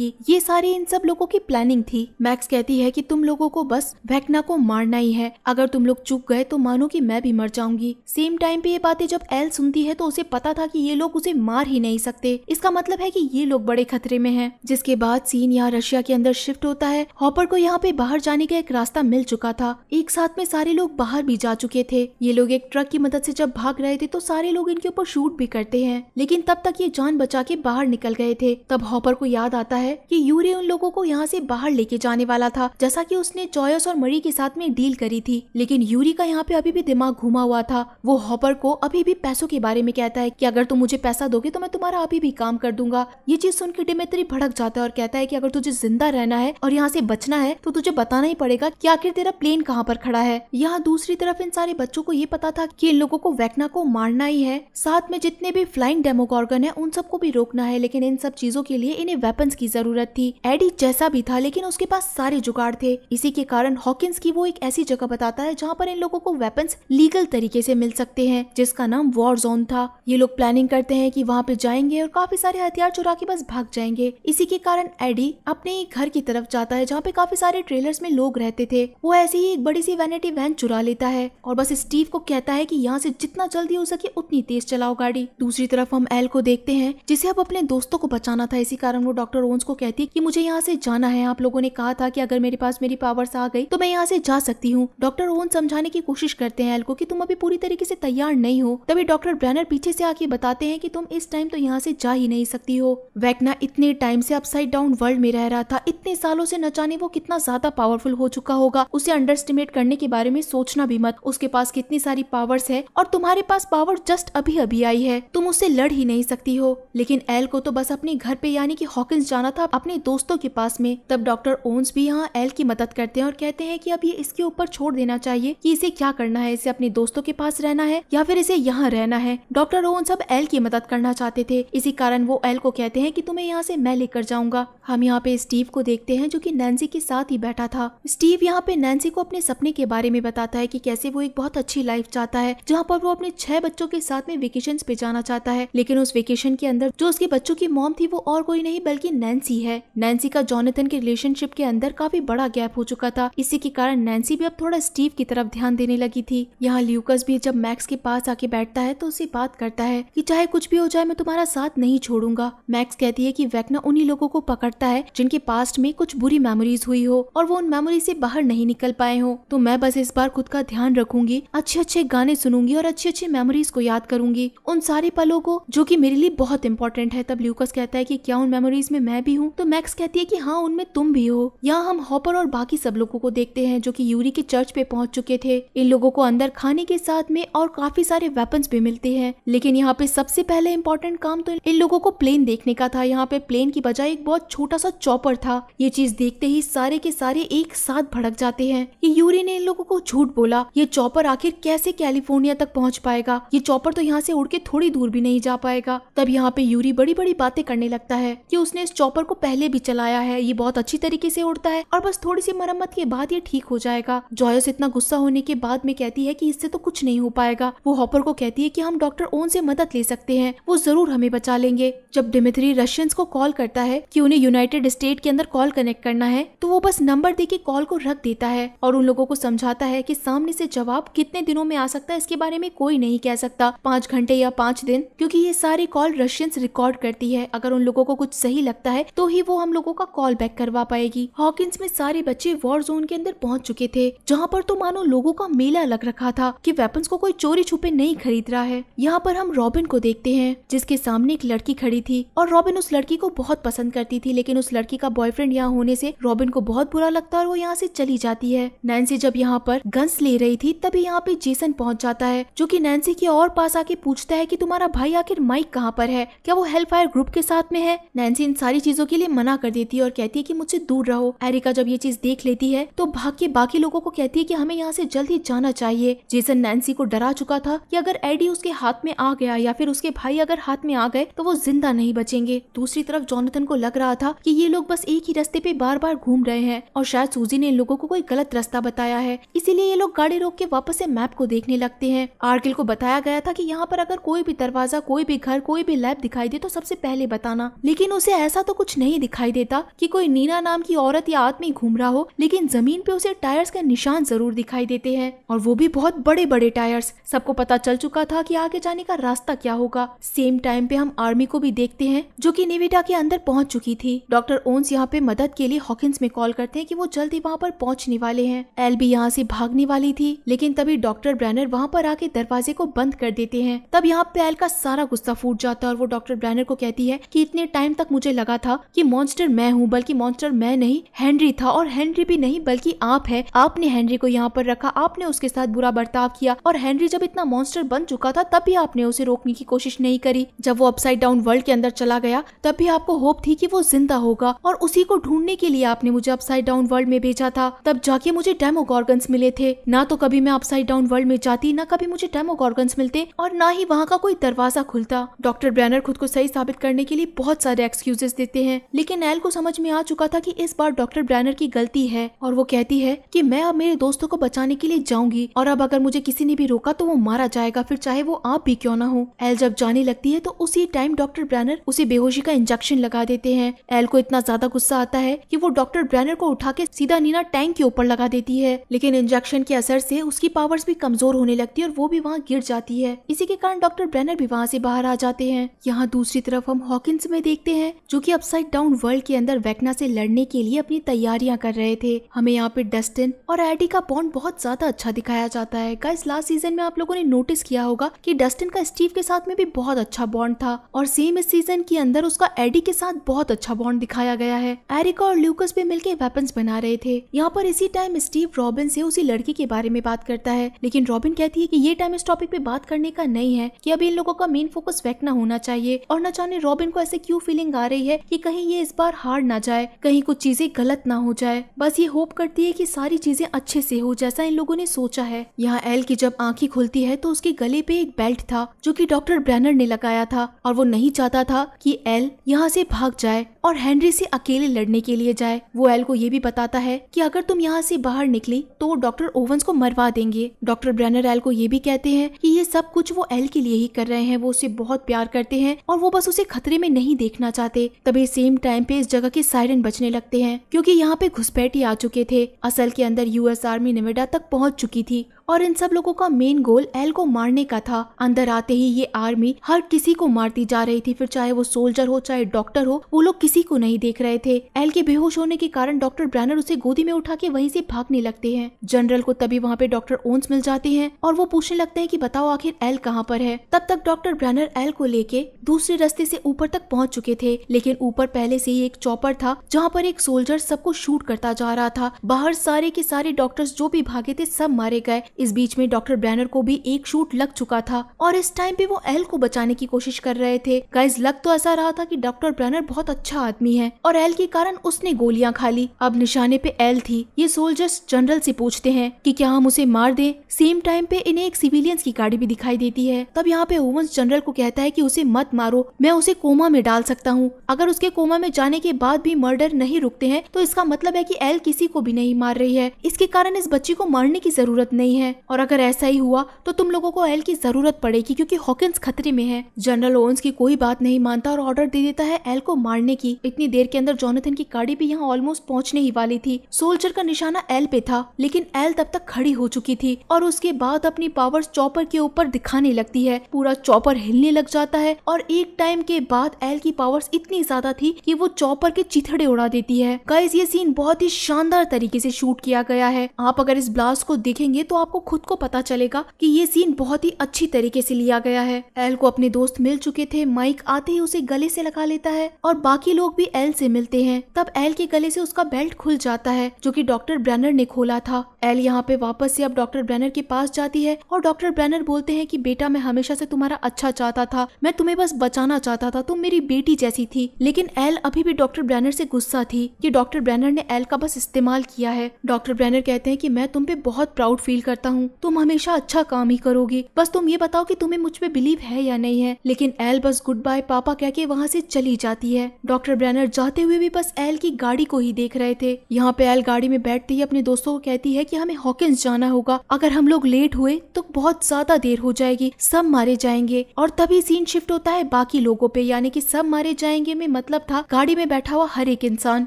जाएगी ये सारी इन सब लोगों की प्लानिंग थी मैक्स कहती है कि तुम लोगों को बस वैकना को मारना ही है अगर तुम लोग चुप गए तो मानो कि मैं भी मर जाऊंगी सेम टाइम पे ये बातें जब एल सुनती है तो उसे पता था कि ये लोग उसे मार ही नहीं सकते इसका मतलब है कि ये लोग बड़े खतरे में हैं जिसके बाद सीन यहाँ रशिया के अंदर शिफ्ट होता है हॉपर को यहाँ पे बाहर जाने का एक रास्ता मिल चुका था एक साथ में सारे लोग बाहर भी जा चुके थे ये लोग एक ट्रक की मदद से जब भाग रहे थे तो सारे लोग इनके ऊपर शूट भी करते हैं लेकिन तब तक ये जान बचा के बाहर निकल गए थे तब हॉपर को याद आता है है कि यूरे उन लोगों को यहाँ से बाहर लेके जाने वाला था जैसा कि उसने चॉयस और मरी के साथ में डील करी थी लेकिन यूरी का यहाँ पे अभी भी दिमाग घुमा हुआ था वो हॉपर को अभी भी पैसों के बारे में कहता है कि अगर तुम मुझे पैसा दोगे तो मैं तुम्हारा अभी भी काम कर दूंगा ये चीज के डिमेत्री भड़क जाता है और कहता है की अगर तुझे जिंदा रहना है और यहाँ से बचना है तो तुझे बताना ही पड़ेगा की आखिर तेरा प्लेन कहाँ पर खड़ा है यहाँ दूसरी तरफ इन सारे बच्चों को ये पता था की इन लोगों को वैकना को मारना ही है साथ में जितने भी फ्लाइंग डेमोकॉर्गन है उन सबको भी रोकना है लेकिन इन सब चीजों के लिए इन्हें वेपन्स की जरूरत थी एडी जैसा भी था लेकिन उसके पास सारे जुगाड़ थे इसी के कारण हॉकिंस की वो एक ऐसी जगह बताता है जहाँ पर इन लोगों को वेपन्स लीगल तरीके से मिल सकते हैं जिसका नाम वॉर जोन था ये लोग प्लानिंग करते हैं कि वहाँ पे जाएंगे और काफी सारे हथियार चुरा के बस भाग जाएंगे इसी के कारण एडी अपने घर की तरफ जाता है जहाँ पे काफी सारे ट्रेलर्स में लोग रहते थे वो ऐसे ही एक बड़ी सी वैनिटी वैन चुरा लेता है और बस स्टीव को कहता है कि यहाँ से जितना जल्दी हो सके उतनी तेज चलाओ गाड़ी दूसरी तरफ हम एल को देखते हैं जिसे अब अपने दोस्तों को बचाना था इसी कारण वो डॉक्टर ओन जोन्स को कहती है कि मुझे यहाँ से जाना है आप लोगों ने कहा था कि अगर मेरे पास मेरी पावर्स आ गई तो मैं यहाँ से जा सकती हूँ डॉक्टर ओन समझाने की कोशिश करते हैं एल को कि तुम अभी पूरी तरीके से तैयार नहीं हो तभी डॉक्टर ब्रैनर पीछे से आके बताते हैं कि तुम इस टाइम तो यहाँ से जा ही नहीं सकती हो वैकना इतने टाइम से अपसाइड डाउन वर्ल्ड में रह रहा था इतने सालों से न जाने वो कितना ज्यादा पावरफुल हो चुका होगा उसे अंडर करने के बारे में सोचना भी मत उसके पास कितनी सारी पावर्स है और तुम्हारे पास पावर जस्ट अभी अभी आई है तुम उससे लड़ ही नहीं सकती हो लेकिन एल को तो बस अपने घर पे यानी कि हॉकिंस जाना जाना था अपने दोस्तों के पास में तब डॉक्टर ओन्स भी यहाँ एल की मदद करते हैं और कहते हैं कि अब ये इसके ऊपर छोड़ देना चाहिए कि इसे क्या करना है इसे अपने दोस्तों के पास रहना है या फिर इसे यहाँ रहना है डॉक्टर ओन्स अब एल की मदद करना चाहते थे इसी कारण वो एल को कहते हैं की तुम्हें यहाँ ऐसी मैं लेकर जाऊंगा हम यहाँ पे स्टीव को देखते हैं जो की नैन्सी के साथ ही बैठा था स्टीव यहाँ पे नैन्सी को अपने सपने के बारे में बताता है की कैसे वो एक बहुत अच्छी लाइफ चाहता है जहाँ पर वो अपने छह बच्चों के साथ में वेकेशन पे जाना चाहता है लेकिन उस वेकेशन के अंदर जो उसके बच्चों की मॉम थी वो और कोई नहीं बल्कि नैन्सी नैन्सी है नैन्सी का जॉनथन के रिलेशनशिप के अंदर काफी बड़ा गैप हो चुका था इसी के कारण नैन्सी भी अब थोड़ा स्टीव की तरफ ध्यान देने लगी थी यहाँ ल्यूकस भी जब मैक्स के पास आके बैठता है तो उसे बात करता है कि चाहे कुछ भी हो जाए मैं तुम्हारा साथ नहीं छोड़ूंगा मैक्स कहती है कि वैकना उन्हीं लोगों को पकड़ता है जिनके पास्ट में कुछ बुरी मेमोरीज हुई हो और वो उन मेमोरी से बाहर नहीं निकल पाए हो तो मैं बस इस बार खुद का ध्यान रखूंगी अच्छे अच्छे गाने सुनूंगी और अच्छी अच्छी मेमोरीज को याद करूंगी उन सारे पलों को जो की मेरे लिए बहुत इंपॉर्टेंट है तब ल्यूकस कहता है की क्या उन मेमोरीज में मैं भी हूँ तो मैक्स कहती है कि हाँ उनमें तुम भी हो यहाँ हम हॉपर और बाकी सब लोगों को देखते हैं जो कि यूरी के चर्च पे पहुंच चुके थे इन लोगों को अंदर खाने के साथ में और काफी सारे वेपन्स भी मिलते हैं लेकिन यहाँ पे सबसे पहले इम्पोर्टेंट काम तो इन लोगों को प्लेन देखने का था यहाँ पे प्लेन की बजाय एक बहुत छोटा सा चौपर था ये चीज देखते ही सारे के सारे एक साथ भड़क जाते हैं ये यूरी ने इन लोगों को झूठ बोला ये चौपर आखिर कैसे कैलिफोर्निया तक पहुंच पाएगा ये चौपर तो यहाँ से उड़ के थोड़ी दूर भी नहीं जा पाएगा तब यहाँ पे यूरी बड़ी बड़ी बातें करने लगता है की उसने इस चौपर चॉपर को पहले भी चलाया है ये बहुत अच्छी तरीके से उड़ता है और बस थोड़ी सी मरम्मत के बाद ये ठीक हो जाएगा जॉयस इतना गुस्सा होने के बाद में कहती है की इससे तो कुछ नहीं हो पाएगा वो हॉपर को कहती है की हम डॉक्टर ओन से मदद ले सकते हैं वो जरूर हमें बचा लेंगे जब डिमिथ्री रशियंस को कॉल करता है की उन्हें यूनाइटेड स्टेट के अंदर कॉल कनेक्ट करना है तो वो बस नंबर दे के कॉल को रख देता है और उन लोगों को समझाता है की सामने से जवाब कितने दिनों में आ सकता है इसके बारे में कोई नहीं कह सकता पाँच घंटे या पाँच दिन क्योंकि ये सारी कॉल रशियंस रिकॉर्ड करती है अगर उन लोगों को कुछ सही लगता है तो ही वो हम लोगों का कॉल बैक करवा पाएगी हॉकिंस में सारे बच्चे वॉर जोन के अंदर पहुंच चुके थे जहाँ पर तो मानो लोगों का मेला लग रखा था कि वेपन्स को कोई चोरी छुपे नहीं खरीद रहा है यहाँ पर हम रॉबिन को देखते हैं जिसके सामने एक लड़की खड़ी थी और रॉबिन उस लड़की को बहुत पसंद करती थी लेकिन उस लड़की का बॉयफ्रेंड यहाँ होने से रॉबिन को बहुत बुरा लगता है और वो यहाँ से चली जाती है नैन्सी जब यहाँ पर गन्स ले रही थी तभी यहाँ पे जेसन पहुँच जाता है जो की नैन्सी के और पास आके पूछता है की तुम्हारा भाई आखिर माइक कहाँ पर है क्या वो हेल्प फायर ग्रुप के साथ में है नैन्सी इन सारी चीजों चीजों के लिए मना कर देती है और कहती है की मुझसे दूर रहो एरिका जब ये चीज देख लेती है तो भाग के बाकी लोगों को कहती है की हमें यहाँ से जल्द ही जाना चाहिए जेसन नैन्सी को डरा चुका था की अगर एडी उसके हाथ में आ गया या फिर उसके भाई अगर हाथ में आ गए तो वो जिंदा नहीं बचेंगे दूसरी तरफ जॉनथन को लग रहा था कि ये लोग बस एक ही रास्ते पे बार बार घूम रहे हैं और शायद सूजी ने इन लोगों को कोई गलत रास्ता बताया है इसीलिए ये लोग गाड़ी रोक के वापस से मैप को देखने लगते हैं आर्किल को बताया गया था कि यहाँ पर अगर कोई भी दरवाजा कोई भी घर कोई भी लैब दिखाई दे तो सबसे पहले बताना लेकिन उसे ऐसा तो कुछ कुछ नहीं दिखाई देता कि कोई नीना नाम की औरत या आदमी घूम रहा हो लेकिन जमीन पे उसे टायर्स के निशान जरूर दिखाई देते हैं और वो भी बहुत बड़े बड़े टायर्स सबको पता चल चुका था कि आगे जाने का रास्ता क्या होगा सेम टाइम पे हम आर्मी को भी देखते हैं जो की निविडा के अंदर पहुँच चुकी थी डॉक्टर ओन्स यहाँ पे मदद के लिए हॉकिंस में कॉल करते हैं की वो जल्दी वहाँ पर पहुँचने वाले है एल भी यहाँ से भागने वाली थी लेकिन तभी डॉक्टर ब्रैनर वहाँ पर आके दरवाजे को बंद कर देते हैं तब यहाँ पे एल का सारा गुस्सा फूट जाता है और वो डॉक्टर ब्रैनर को कहती है कि इतने टाइम तक मुझे लगा था लगा कि मॉन्स्टर मैं हूँ बल्कि मॉन्स्टर मैं नहीं हेनरी था और हेनरी भी नहीं बल्कि आप है आपने हेनरी को यहाँ पर रखा आपने उसके साथ बुरा बर्ताव किया और हेनरी जब इतना मॉन्स्टर बन चुका था तब भी आपने उसे रोकने की कोशिश नहीं करी जब वो अपसाइड डाउन वर्ल्ड के अंदर चला गया तब भी आपको होप थी की वो जिंदा होगा और उसी को ढूंढने के लिए आपने मुझे अपसाइड डाउन वर्ल्ड में भेजा था तब जाके मुझे डेमोगॉर्गन्स मिले थे ना तो कभी मैं अपसाइड डाउन वर्ल्ड में जाती ना कभी मुझे डेमोगॉर्गन्स मिलते और ना ही वहाँ का कोई दरवाजा खुलता डॉक्टर ब्रैनर खुद को सही साबित करने के लिए बहुत सारे एक्सक्यूजेस देते देखते हैं लेकिन एल को समझ में आ चुका था कि इस बार डॉक्टर ब्रैनर की गलती है और वो कहती है कि मैं अब मेरे दोस्तों को बचाने के लिए जाऊंगी और अब अगर मुझे किसी ने भी रोका तो वो मारा जाएगा फिर चाहे वो आप भी क्यों ना हो एल जब जाने लगती है तो उसी टाइम डॉक्टर ब्रैनर उसे बेहोशी का इंजेक्शन लगा देते हैं एल को इतना ज्यादा गुस्सा आता है की वो डॉक्टर ब्रैनर को उठा के सीधा नीना टैंक के ऊपर लगा देती है लेकिन इंजेक्शन के असर से उसकी पावर्स भी कमजोर होने लगती है और वो भी वहाँ गिर जाती है इसी के कारण डॉक्टर ब्रैनर भी वहाँ से बाहर आ जाते हैं यहाँ दूसरी तरफ हम हॉकिंस में देखते हैं जो की अब अपसाइड डाउन वर्ल्ड के अंदर वेकना से लड़ने के लिए अपनी तैयारियां कर रहे थे हमें यहाँ पे डस्टिन और एडी का बॉन्ड बहुत ज्यादा अच्छा दिखाया जाता है गाइस लास्ट सीजन में आप लोगों ने नोटिस किया होगा कि डस्टिन का स्टीव के साथ में भी बहुत अच्छा बॉन्ड था और सेम इस सीजन के अंदर उसका एडी के साथ बहुत अच्छा बॉन्ड दिखाया गया है एरिका और ल्यूकस भी मिलकर वेपन बना रहे थे यहाँ पर इसी टाइम स्टीव रॉबिन से उसी लड़की के बारे में बात करता है लेकिन रॉबिन कहती है की ये टाइम इस टॉपिक पे बात करने का नहीं है की अभी इन लोगों का मेन फोकस वेकना होना चाहिए और न जाने रॉबिन को ऐसे क्यूँ फीलिंग आ रही है की कहीं ये इस बार हार ना जाए कहीं कुछ चीजें गलत ना हो जाए बस ये होप करती है कि सारी चीजें अच्छे से हो जैसा इन लोगों ने सोचा है यहाँ एल की जब आंखें खुलती है तो उसके गले पे एक बेल्ट था जो कि डॉक्टर ब्रैनर ने लगाया था और वो नहीं चाहता था कि एल यहाँ से भाग जाए और हेनरी से अकेले लड़ने के लिए जाए वो एल को ये भी बताता है कि अगर तुम यहाँ से बाहर निकली तो वो डॉक्टर ओवंस को मरवा देंगे डॉक्टर ब्रैनर एल को ये भी कहते हैं कि ये सब कुछ वो एल के लिए ही कर रहे हैं वो उसे बहुत प्यार करते हैं और वो बस उसे खतरे में नहीं देखना चाहते तभी सेम टाइम पे इस जगह के साइरन बचने लगते हैं क्योंकि यहाँ पे घुसपैठी आ चुके थे असल के अंदर यूएस आर्मी नेवेडा तक पहुँच चुकी थी और इन सब लोगों का मेन गोल एल को मारने का था अंदर आते ही ये आर्मी हर किसी को मारती जा रही थी फिर चाहे वो सोल्जर हो चाहे डॉक्टर हो वो लोग किसी को नहीं देख रहे थे एल के बेहोश होने के कारण डॉक्टर ब्रैनर उसे गोदी में उठा के वहीं से भागने लगते हैं जनरल को तभी वहाँ पे डॉक्टर ओन्स मिल जाते हैं और वो पूछने लगते हैं कि बताओ आखिर एल कहाँ पर है तब तक डॉक्टर ब्रैनर एल को लेके दूसरे रास्ते से ऊपर तक पहुँच चुके थे लेकिन ऊपर पहले से ही एक चौपर था जहाँ पर एक सोल्जर सबको शूट करता जा रहा था बाहर सारे के सारे डॉक्टर्स जो भी भागे थे सब मारे गए इस बीच में डॉक्टर ब्रैनर को भी एक शूट लग चुका था और इस टाइम पे वो एल को बचाने की कोशिश कर रहे थे गाइज लग तो ऐसा रहा था कि डॉक्टर ब्रैनर बहुत अच्छा आदमी है और एल के कारण उसने गोलियां खा ली अब निशाने पे एल थी ये सोल्जर्स जनरल से पूछते हैं कि क्या हम उसे मार दें सेम टाइम पे इन्हें एक सिविलियंस की गाड़ी भी दिखाई देती है तब यहाँ पे ओवंस जनरल को कहता है कि उसे मत मारो मैं उसे कोमा में डाल सकता हूँ अगर उसके कोमा में जाने के बाद भी मर्डर नहीं रुकते हैं तो इसका मतलब है की एल किसी को भी नहीं मार रही है इसके कारण इस बच्ची को मारने की जरूरत नहीं है हैं और अगर ऐसा ही हुआ तो तुम लोगों को एल की जरूरत पड़ेगी क्योंकि हॉकिंस खतरे में है जनरल ओन्स की कोई बात नहीं मानता और ऑर्डर दे देता है एल को मारने की इतनी देर के अंदर जोनाथन की गाड़ी भी यहाँ ऑलमोस्ट पहुँचने ही वाली थी सोल्जर का निशाना एल पे था लेकिन एल तब तक खड़ी हो चुकी थी और उसके बाद अपनी पावर चॉपर के ऊपर दिखाने लगती है पूरा चॉपर हिलने लग जाता है और एक टाइम के बाद एल की पावर्स इतनी ज्यादा थी की वो चॉपर के चिथड़े उड़ा देती है गाइज ये सीन बहुत ही शानदार तरीके से शूट किया गया है आप अगर इस ब्लास्ट को देखेंगे तो आपको को खुद को पता चलेगा कि ये सीन बहुत ही अच्छी तरीके से लिया गया है एल को अपने दोस्त मिल चुके थे माइक आते ही उसे गले से लगा लेता है और बाकी लोग भी एल से मिलते हैं तब एल के गले से उसका बेल्ट खुल जाता है जो कि डॉक्टर ब्रैनर ने खोला था एल यहाँ पे वापस से अब डॉक्टर ब्रैनर के पास जाती है और डॉक्टर ब्रैनर बोलते हैं कि बेटा मैं हमेशा से तुम्हारा अच्छा चाहता था मैं तुम्हें बस बचाना चाहता था तुम मेरी बेटी जैसी थी लेकिन एल अभी भी डॉक्टर ब्रैनर से गुस्सा थी कि डॉक्टर ब्रैनर ने एल का बस इस्तेमाल किया है डॉक्टर ब्रैनर कहते हैं कि मैं तुम पे बहुत प्राउड फील करता चाहता हूँ तुम हमेशा अच्छा काम ही करोगी बस तुम ये बताओ कि तुम्हें मुझ पे बिलीव है या नहीं है लेकिन एल बस गुड बाय पापा कह के वहाँ से चली जाती है डॉक्टर ब्रैनर जाते हुए भी बस एल की गाड़ी को ही देख रहे थे यहाँ पे एल गाड़ी में बैठते ही अपने दोस्तों को कहती है की हमें हॉकिंस जाना होगा अगर हम लोग लेट हुए तो बहुत ज्यादा देर हो जाएगी सब मारे जाएंगे और तभी सीन शिफ्ट होता है बाकी लोगों पे यानी कि सब मारे जाएंगे में मतलब था गाड़ी में बैठा हुआ हर एक इंसान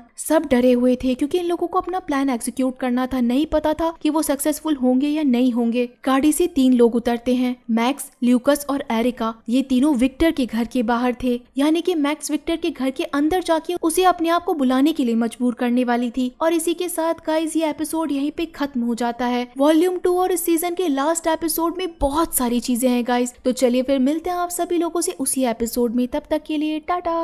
सब डरे हुए थे क्योंकि इन लोगों को अपना प्लान एग्जीक्यूट करना था नहीं पता था कि वो सक्सेसफुल होंगे या नहीं होंगे गाड़ी से तीन लोग उतरते हैं मैक्स ल्यूकस और एरिका ये तीनों विक्टर के घर के बाहर थे यानी कि मैक्स विक्टर के घर के अंदर जाके उसे अपने आप को बुलाने के लिए मजबूर करने वाली थी और इसी के साथ गाइज ये एपिसोड यही पे खत्म हो जाता है वॉल्यूम टू और इस सीजन के लास्ट एपिसोड में बहुत सारी चीजें हैं गाइज तो चलिए फिर मिलते हैं आप सभी लोगों से उसी एपिसोड में तब तक के लिए टाटा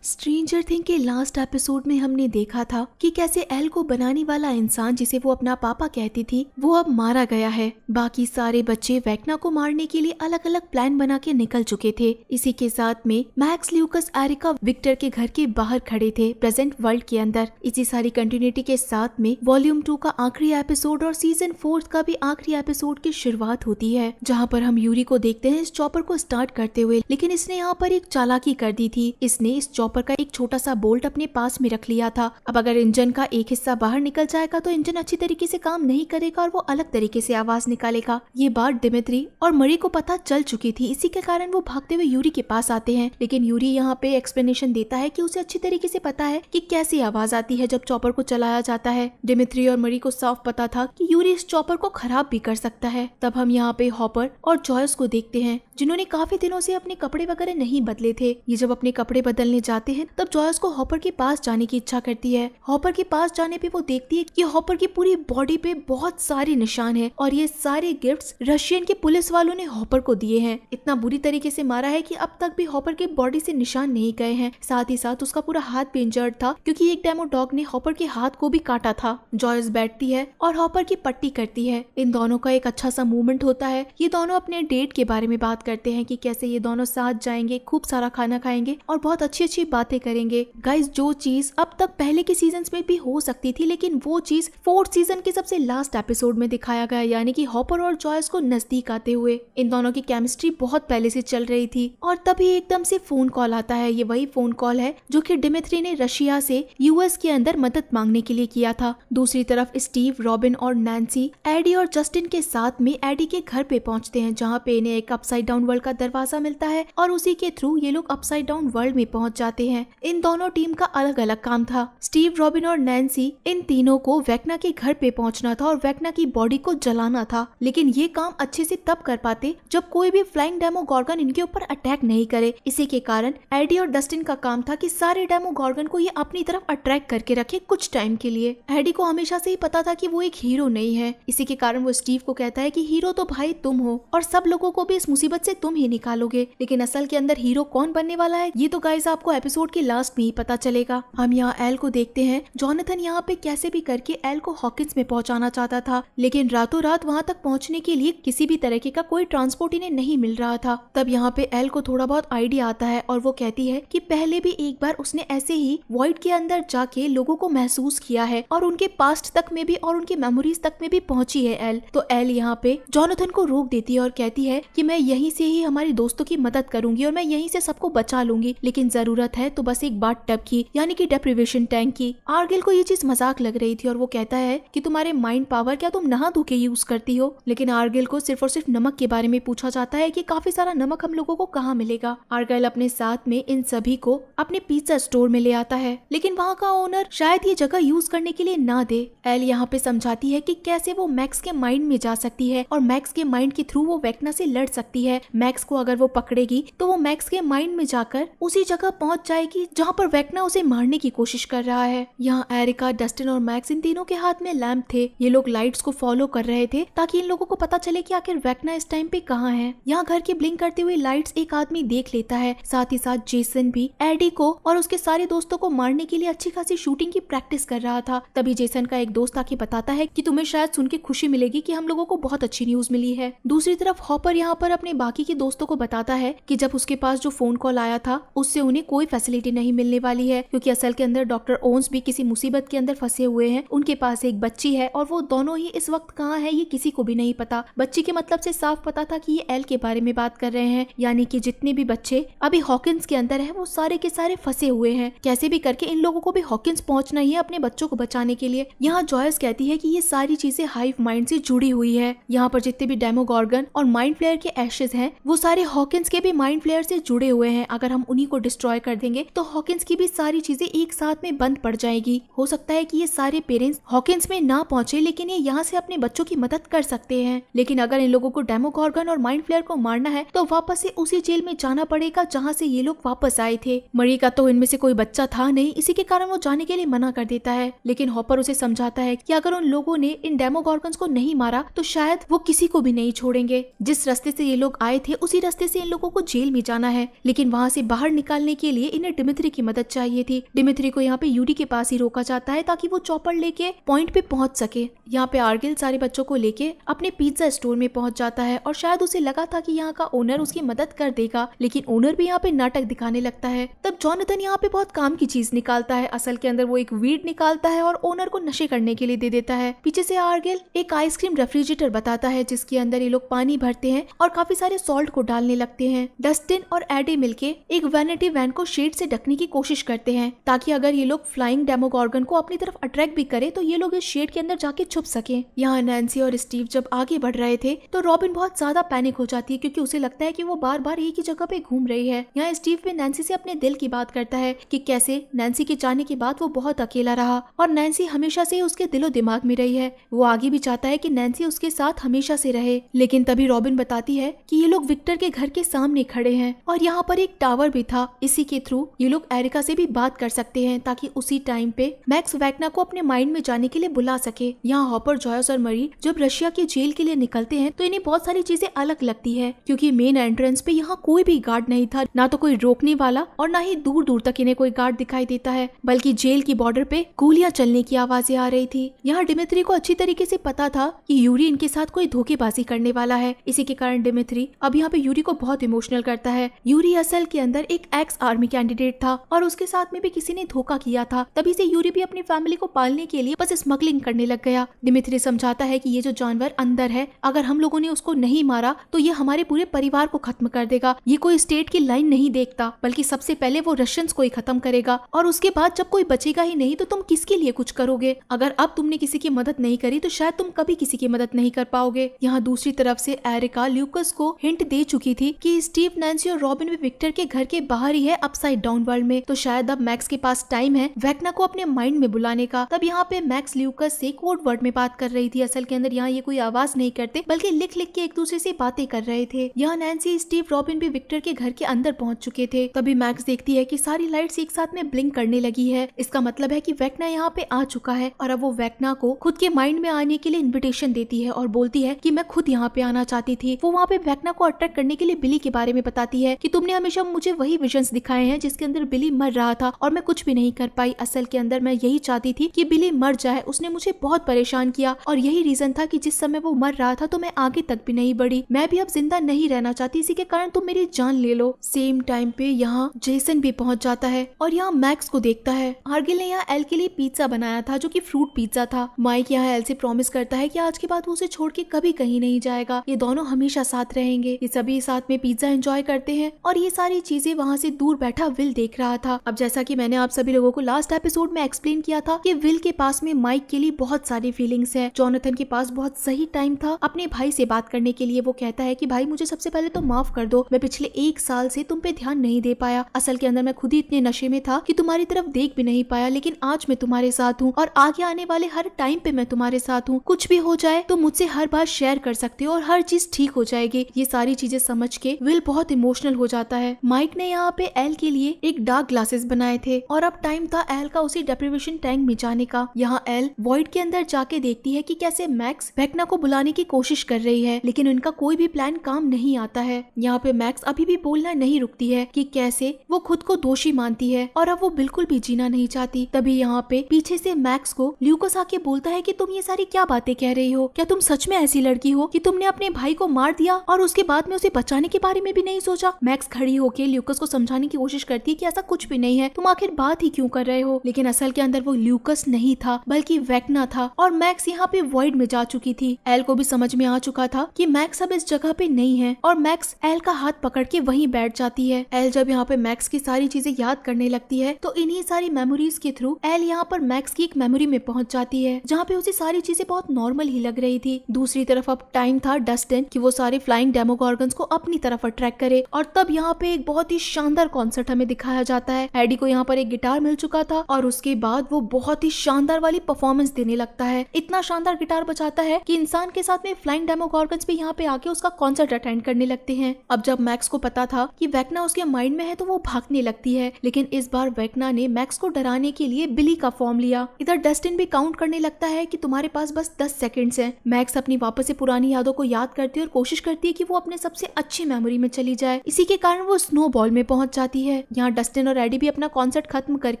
स्ट्रेंजर थिंग के लास्ट एपिसोड में हमने देखा था कि कैसे एल को बनाने वाला इंसान जिसे वो अपना पापा कहती थी वो अब मारा गया है बाकी सारे बच्चे वैक्ना को मारने के लिए अलग अलग प्लान बना के निकल चुके थे इसी के साथ में मैक्स ल्यूकस एरिका विक्टर के घर के बाहर खड़े थे प्रेजेंट वर्ल्ड के अंदर इसी सारी कंटिन्यूटी के साथ में वॉल्यूम टू का आखिरी एपिसोड और सीजन फोर्थ का भी आखिरी एपिसोड की शुरुआत होती है जहाँ पर हम यूरी को देखते हैं इस चॉपर को स्टार्ट करते हुए लेकिन इसने यहाँ पर एक चालाकी कर दी थी इसने इस चॉपर का एक छोटा सा बोल्ट अपने पास में रख लिया था था अब अगर इंजन का एक हिस्सा बाहर निकल जाएगा तो इंजन अच्छी तरीके से काम नहीं करेगा और वो अलग तरीके से आवाज निकालेगा ये बात डिमित्री और मरी को पता चल चुकी थी इसी के कारण वो भागते हुए यूरी के पास आते हैं लेकिन यूरी यहाँ पे एक्सप्लेनेशन देता है की उसे अच्छी तरीके से पता है की कैसी आवाज आती है जब चॉपर को चलाया जाता है डिमित्री और मरी को साफ पता था की यूरी इस चॉपर को खराब भी कर सकता है तब हम यहाँ पे हॉपर और जॉयस को देखते हैं जिन्होंने काफी दिनों से अपने कपड़े वगैरह नहीं बदले थे ये जब अपने कपड़े बदलने जाते हैं तब जॉयस को हॉपर के पास जाने की इच्छा कर करती है हॉपर के पास जाने पे वो देखती है कि हॉपर की पूरी बॉडी पे बहुत सारे निशान है और ये सारे गिफ्ट्स रशियन के पुलिस वालों ने हॉपर को दिए हैं इतना बुरी तरीके से मारा है कि अब तक भी हॉपर के बॉडी से निशान नहीं गए हैं साथ ही साथ उसका पूरा हाथ भी इंजर्ड था क्योंकि एक डेमो डॉग ने हॉपर के हाथ को भी काटा था जॉयस बैठती है और हॉपर की पट्टी करती है इन दोनों का एक अच्छा सा मूवमेंट होता है ये दोनों अपने डेट के बारे में बात करते हैं की कैसे ये दोनों साथ जाएंगे खूब सारा खाना खाएंगे और बहुत अच्छी अच्छी बातें करेंगे गाइज जो चीज अब तक पहले के सीजन में भी हो सकती थी लेकिन वो चीज फोर्थ सीजन के सबसे लास्ट एपिसोड में दिखाया गया यानी कि हॉपर और जॉयस को नजदीक आते हुए इन दोनों की केमिस्ट्री बहुत पहले से चल रही थी और तभी एकदम से फोन कॉल आता है ये वही फोन कॉल है जो कि डिमेथ्री ने रशिया से यूएस के अंदर मदद मांगने के लिए किया था दूसरी तरफ स्टीव रॉबिन और नैन्सी एडी और जस्टिन के साथ में एडी के घर पे पहुंचते हैं जहाँ पे इन्हें एक अपसाइड डाउन वर्ल्ड का दरवाजा मिलता है और उसी के थ्रू ये लोग अपसाइड डाउन वर्ल्ड में पहुंच जाते हैं इन दोनों टीम का अलग अलग काम था था स्टीव रॉबिन और नैन्सी इन तीनों को वैक्ना के घर पे पहुंचना था और वैक्ना की बॉडी को जलाना था लेकिन ये काम अच्छे से तब कर पाते जब कोई भी फ्लाइंग डेमो गॉर्गन इनके ऊपर अटैक नहीं करे इसी के कारण एडी और डस्टिन का काम था की सारे डेमो गॉर्गन को ये अपनी तरफ अट्रैक्ट करके रखे कुछ टाइम के लिए एडी को हमेशा से ही पता था की वो एक हीरो नहीं है इसी के कारण वो स्टीव को कहता है की हीरो तो भाई तुम हो और सब लोगों को भी इस मुसीबत से तुम ही निकालोगे लेकिन असल के अंदर हीरो कौन बनने वाला है ये तो गाइज आपको एपिसोड के लास्ट में ही पता चलेगा हम यहाँ एल को देखते हैं जॉनथन यहाँ पे कैसे भी करके एल को हॉकिस में पहुँचाना चाहता था लेकिन रातों रात वहाँ तक पहुँचने के लिए किसी भी तरीके का कोई ट्रांसपोर्ट इन्हें नहीं मिल रहा था तब यहाँ पे एल को थोड़ा बहुत आइडिया आता है और वो कहती है की पहले भी एक बार उसने ऐसे ही वाइट के अंदर जाके लोगो को महसूस किया है और उनके पास्ट तक में भी और उनके मेमोरीज तक में भी पहुँची है एल तो एल यहाँ पे जॉनथन को रोक देती है और कहती है की मैं यही से ही हमारे दोस्तों की मदद करूंगी और मैं यहीं से सबको बचा लूंगी लेकिन जरूरत है तो बस एक बात टप की यानी कि डेप्रिवेशन ऑक्सीजन टैंक की आर्गिल को ये चीज मजाक लग रही थी और वो कहता है कि तुम्हारे माइंड पावर क्या तुम नहा धोके यूज करती हो लेकिन आर्गिल को सिर्फ और सिर्फ नमक के बारे में पूछा जाता है की काफी सारा नमक हम लोगो को कहाँ मिलेगा आर्गिल अपने साथ में इन सभी को अपने पिज्जा स्टोर में ले आता है लेकिन वहाँ का ओनर शायद ये जगह यूज करने के लिए ना दे एल यहाँ पे समझाती है की कैसे वो मैक्स के माइंड में जा सकती है और मैक्स के माइंड के थ्रू वो वेक्ना से लड़ सकती है मैक्स को अगर वो पकड़ेगी तो वो मैक्स के माइंड में जाकर उसी जगह पहुंच जाएगी जहाँ पर वेक्ना उसे मारने की कोशिश कर रहा है यहाँ एरिका डस्टिन और मैक्स इन तीनों के हाथ में लैम्प थे ये लोग लाइट्स को फॉलो कर रहे थे ताकि इन लोगों को पता चले कि आखिर वैकना इस टाइम पे कहाँ है यहाँ घर की ब्लिंक करती हुई लाइट्स एक आदमी देख लेता है साथ ही साथ जेसन भी एडी को और उसके सारे दोस्तों को मारने के लिए अच्छी खासी शूटिंग की प्रैक्टिस कर रहा था तभी जेसन का एक दोस्त आके बताता है की तुम्हें शायद सुन के खुशी मिलेगी की हम लोगों को बहुत अच्छी न्यूज मिली है दूसरी तरफ हॉपर यहाँ पर अपने बाकी के दोस्तों को बताता है की जब उसके पास जो फोन कॉल आया था उससे उन्हें कोई फैसिलिटी नहीं मिलने वाली है क्यूँकी असल के अंदर डॉक्टर डॉक्टर ओन्स भी किसी मुसीबत के अंदर फंसे हुए हैं उनके पास एक बच्ची है और वो दोनों ही इस वक्त कहाँ है ये किसी को भी नहीं पता बच्ची के मतलब से साफ पता था कि ये एल के बारे में बात कर रहे हैं यानी कि जितने भी बच्चे अभी हॉकिंस के अंदर है वो सारे के सारे फंसे हुए हैं कैसे भी करके इन लोगों को भी हॉकिंस पहुँचना ही है अपने बच्चों को बचाने के लिए यहाँ जॉयस कहती है की ये सारी चीजें हाइव माइंड से जुड़ी हुई है यहाँ पर जितने भी डेमोगॉर्गन और माइंड फ्लेयर के एशेज है वो सारे हॉकिंस के भी माइंड फ्लेयर से जुड़े हुए हैं अगर हम उन्हीं को डिस्ट्रॉय कर देंगे तो हॉकिंस की भी सारी चीजें एक साथ में में बंद पड़ जाएगी हो सकता है कि ये सारे पेरेंट्स हॉकिंस में ना पहुंचे लेकिन ये यहाँ से अपने बच्चों की मदद कर सकते हैं लेकिन अगर इन लोगों को डेमोकॉर्गन और माइंड फ्लेयर को मारना है तो वापस से उसी जेल में जाना पड़ेगा जहाँ से ये लोग वापस आए थे मरी का तो इनमें से कोई बच्चा था नहीं इसी के कारण वो जाने के लिए मना कर देता है लेकिन हॉपर उसे समझाता है की अगर उन लोगों ने इन डेमोकॉर्गन को नहीं मारा तो शायद वो किसी को भी नहीं छोड़ेंगे जिस रस्ते ऐसी ये लोग आए थे उसी रस्ते ऐसी इन लोगों को जेल में जाना है लेकिन वहाँ ऐसी बाहर निकालने के लिए इन्हें डिमित्री की मदद चाहिए थी डिमित्री को यहाँ पे यूडी के पास ही रोका जाता है ताकि वो चौपड़ लेके पॉइंट पे पहुंच सके यहाँ पे आर्गिल सारे बच्चों को लेके अपने पिज्जा स्टोर में पहुंच जाता है और शायद उसे लगा था कि यहाँ का ओनर उसकी मदद कर देगा लेकिन ओनर भी यहाँ पे नाटक दिखाने लगता है तब जॉनथन यहाँ पे बहुत काम की चीज निकालता है असल के अंदर वो एक वीड निकालता है और ओनर को नशे करने के लिए दे देता है पीछे से आर्गिल एक आइसक्रीम रेफ्रिजरेटर बताता है जिसके अंदर ये लोग पानी भरते हैं और काफी सारे सॉल्ट को डालने लगते हैं डस्टिन और एडे मिलके एक वैनिटी वैन को शेड से ढकने की कोशिश करते हैं ताकि अगर ये लोग फ्लाइंग डेमोगॉर्गन को अपनी तरफ अट्रैक्ट भी करे तो ये लोग इस शेड के अंदर जाके छुप सके यहाँ नैन्सी और स्टीव जब आगे बढ़ रहे थे तो रॉबिन बहुत ज्यादा पैनिक हो जाती है क्योंकि उसे लगता है की वो बार बार एक ही जगह पे घूम रही है यहाँ स्टीव भी नैन्सी से अपने दिल की बात करता है की कैसे नैन्सी के जाने के बाद वो बहुत अकेला रहा और नैन्सी हमेशा से उसके दिलो दिमाग में रही है वो आगे भी चाहता है की नैन्सी उसके साथ हमेशा से रहे लेकिन तभी रॉबिन बताती है कि ये लोग विक्टर के घर के सामने खड़े हैं और यहाँ पर एक टावर भी था इसी के थ्रू ये लोग एरिका से भी बात कर सकते हैं ताकि उसी टाइम पे मैक्स वैकना को अपने माइंड में जाने के लिए बुला सके यहाँ हॉपर जॉयस और मरी जब रशिया की जेल के लिए निकलते हैं तो इन्हें बहुत सारी चीजें अलग लगती है क्योंकि मेन एंट्रेंस पे यहाँ कोई भी गार्ड नहीं था ना तो कोई रोकने वाला और ना ही दूर दूर तक इन्हें कोई गार्ड दिखाई देता है बल्कि जेल की बॉर्डर पे गोलियां चलने की आवाजें आ रही थी यहाँ डिमित्री को अच्छी तरीके से पता था की यूरी इनके साथ कोई धोखेबाजी करने वाला है इसी के कारण डिमित्री अब यहाँ पे यूरी को बहुत इमोशनल करता है यूरी असल के अंदर एक एक्स आर्मी कैंडिडेट था और उसके साथ में भी किसी ने धोखा किया था तभी से यूरी भी अपनी फैमिली को पालने के लिए बस स्मगलिंग करने लग गया दिमित्री समझाता है कि ये जो जानवर अंदर है अगर हम लोगों ने उसको नहीं मारा तो ये हमारे पूरे परिवार को खत्म कर देगा ये कोई स्टेट की लाइन नहीं देखता बल्कि सबसे पहले वो रशियंस को ही खत्म करेगा और उसके बाद जब कोई बचेगा ही नहीं तो तुम किसके लिए कुछ करोगे अगर अब तुमने किसी की मदद नहीं करी तो शायद तुम कभी किसी की मदद नहीं कर पाओगे यहाँ दूसरी तरफ से एरिका ल्यूकस को हिंट दे चुकी थी कि स्टीव नैन्सी और रॉबिन भी विक्टर के घर के बाहर ही है अपसाइड डाउन वर्ल्ड में तो शायद अब मैक्स के पास टाइम टाइम है वैकना को अपने माइंड में बुलाने का तब यहाँ पे मैक्स ल्यूकस से कोड वर्ड में बात कर रही थी असल के अंदर यहाँ ये कोई आवाज नहीं करते बल्कि लिख लिख के एक दूसरे से बातें कर रहे थे यहाँ नैन्सी स्टीव रॉबिन भी विक्टर के घर के अंदर पहुंच चुके थे तभी मैक्स देखती है की सारी लाइट्स एक साथ में ब्लिंक करने लगी है इसका मतलब है की वैक्ना यहाँ पे आ चुका है और अब वो वैक्ना को खुद के माइंड में आने के लिए इन्विटेशन देती है और बोलती है की मैं खुद यहाँ पे आना चाहती थी वो वहाँ पे वैक्ना को अट्रैक्ट करने के लिए बिली के बारे में बताती है की तुमने हमेशा मुझे वही विजन दिखाए हैं जिसके अंदर बिली मर रहा था और मैं कुछ भी नहीं कर पाई असल के अंदर मैं यही चाहती थी कि बिली मर जाए उसने मुझे बहुत परेशान किया और यही रीजन था कि जिस समय वो मर रहा था तो मैं आगे तक भी नहीं बढ़ी मैं भी अब जिंदा नहीं रहना चाहती इसी के कारण तुम मेरी जान ले लो सेम टाइम पे यहाँ जेसन भी पहुँच जाता है और यहाँ मैक्स को देखता है हार्गिल ने यहाँ एल के लिए पिज्जा बनाया था जो की फ्रूट पिज्जा था माइक यहाँ एल से प्रॉमिस करता है की आज के बाद वो उसे छोड़ के कभी कहीं नहीं जाएगा ये दोनों हमेशा साथ रहेंगे ये सभी साथ में पिज्जा एंजॉय करते हैं और ये सारी चीजें वहाँ से दूर बैठा विल देख रहा था अब जैसा की मैंने आप सभी लोगों लोगों को लास्ट एपिसोड में एक्सप्लेन किया था कि विल के पास में माइक के लिए बहुत सारी फीलिंग्स है जोनथन के पास बहुत सही टाइम था अपने भाई से बात करने के लिए वो कहता है की भाई मुझे सबसे पहले तो माफ कर दो मैं पिछले एक साल से तुम पे ध्यान नहीं दे पाया असल के अंदर मैं खुद ही इतने नशे में था की तुम्हारी तरफ देख भी नहीं पाया लेकिन आज मैं तुम्हारे साथ हूँ और आगे आने वाले हर टाइम पे मैं तुम्हारे साथ हूँ कुछ भी हो जाए तो मुझसे हर बार शेयर कर सकते हो और हर चीज ठीक हो जाएगी ये सारी चीजें समझ के विल बहुत इमोशनल हो जाता है माइक ने यहाँ पे एल के लिए एक डार्क ग्लासेस बनाए थे और अब टाइम टाइम था एल का उसी डेप्रिवेशन टैंक में जाने का यहाँ एल वॉइड के अंदर जाके देखती है कि कैसे मैक्स वेकना को बुलाने की कोशिश कर रही है लेकिन उनका कोई भी प्लान काम नहीं आता है यहाँ पे मैक्स अभी भी बोलना नहीं रुकती है कि कैसे वो खुद को दोषी मानती है और अब वो बिल्कुल भी जीना नहीं चाहती तभी यहाँ पे पीछे से मैक्स को ल्यूकस आके बोलता है कि तुम ये सारी क्या बातें कह रही हो क्या तुम सच में ऐसी लड़की हो कि तुमने अपने भाई को मार दिया और उसके बाद में उसे बचाने के बारे में भी नहीं सोचा मैक्स खड़ी होके ल्यूकस को समझाने की कोशिश करती है कि ऐसा कुछ भी नहीं है तुम आखिर बात ही क्यों कर रहे हो लेकिन असल के अंदर वो ल्यूकस नहीं था बल्कि वैकना था और मैक्स यहाँ पे वॉइड में जा चुकी थी एल को भी समझ में आ चुका था कि मैक्स अब इस जगह पे नहीं है और मैक्स एल का हाथ पकड़ के वहीं बैठ जाती है एल जब यहाँ पे मैक्स की सारी चीजें याद करने लगती है तो इन्हीं सारी मेमोरीज के थ्रू एल यहाँ पर मैक्स की एक मेमोरी में पहुंच जाती है जहाँ पे उसे सारी चीजें बहुत नॉर्मल ही लग रही थी दूसरी तरफ अब टाइम था डस्टिन कि वो सारे फ्लाइंग डेमोगॉर्गन्स को अपनी तरफ अट्रैक्ट करे और तब यहाँ पे एक बहुत ही शानदार कॉन्सर्ट हमें दिखाया जाता है एडी को यहाँ पर एक गिटार मिल मिल चुका था और उसके बाद वो बहुत ही शानदार वाली परफॉर्मेंस देने लगता है इतना शानदार गिटार बजाता है कि इंसान के साथ में फ्लाइंग डेमो भी यहाँ पे आके उसका कॉन्सर्ट अटेंड करने लगते हैं अब जब मैक्स को पता था कि वैकना उसके माइंड में है तो वो भागने लगती है लेकिन इस बार वैकना ने मैक्स को डराने के लिए बिली का फॉर्म लिया इधर डस्टिन भी काउंट करने लगता है की तुम्हारे पास बस दस सेकेंड है मैक्स अपनी वापस से पुरानी यादों को याद करती है और कोशिश करती है की वो अपने सबसे अच्छी मेमोरी में चली जाए इसी के कारण वो स्नो में पहुंच जाती है यहाँ डस्टिन और एडी भी अपना कॉन्सर्ट खत्म करके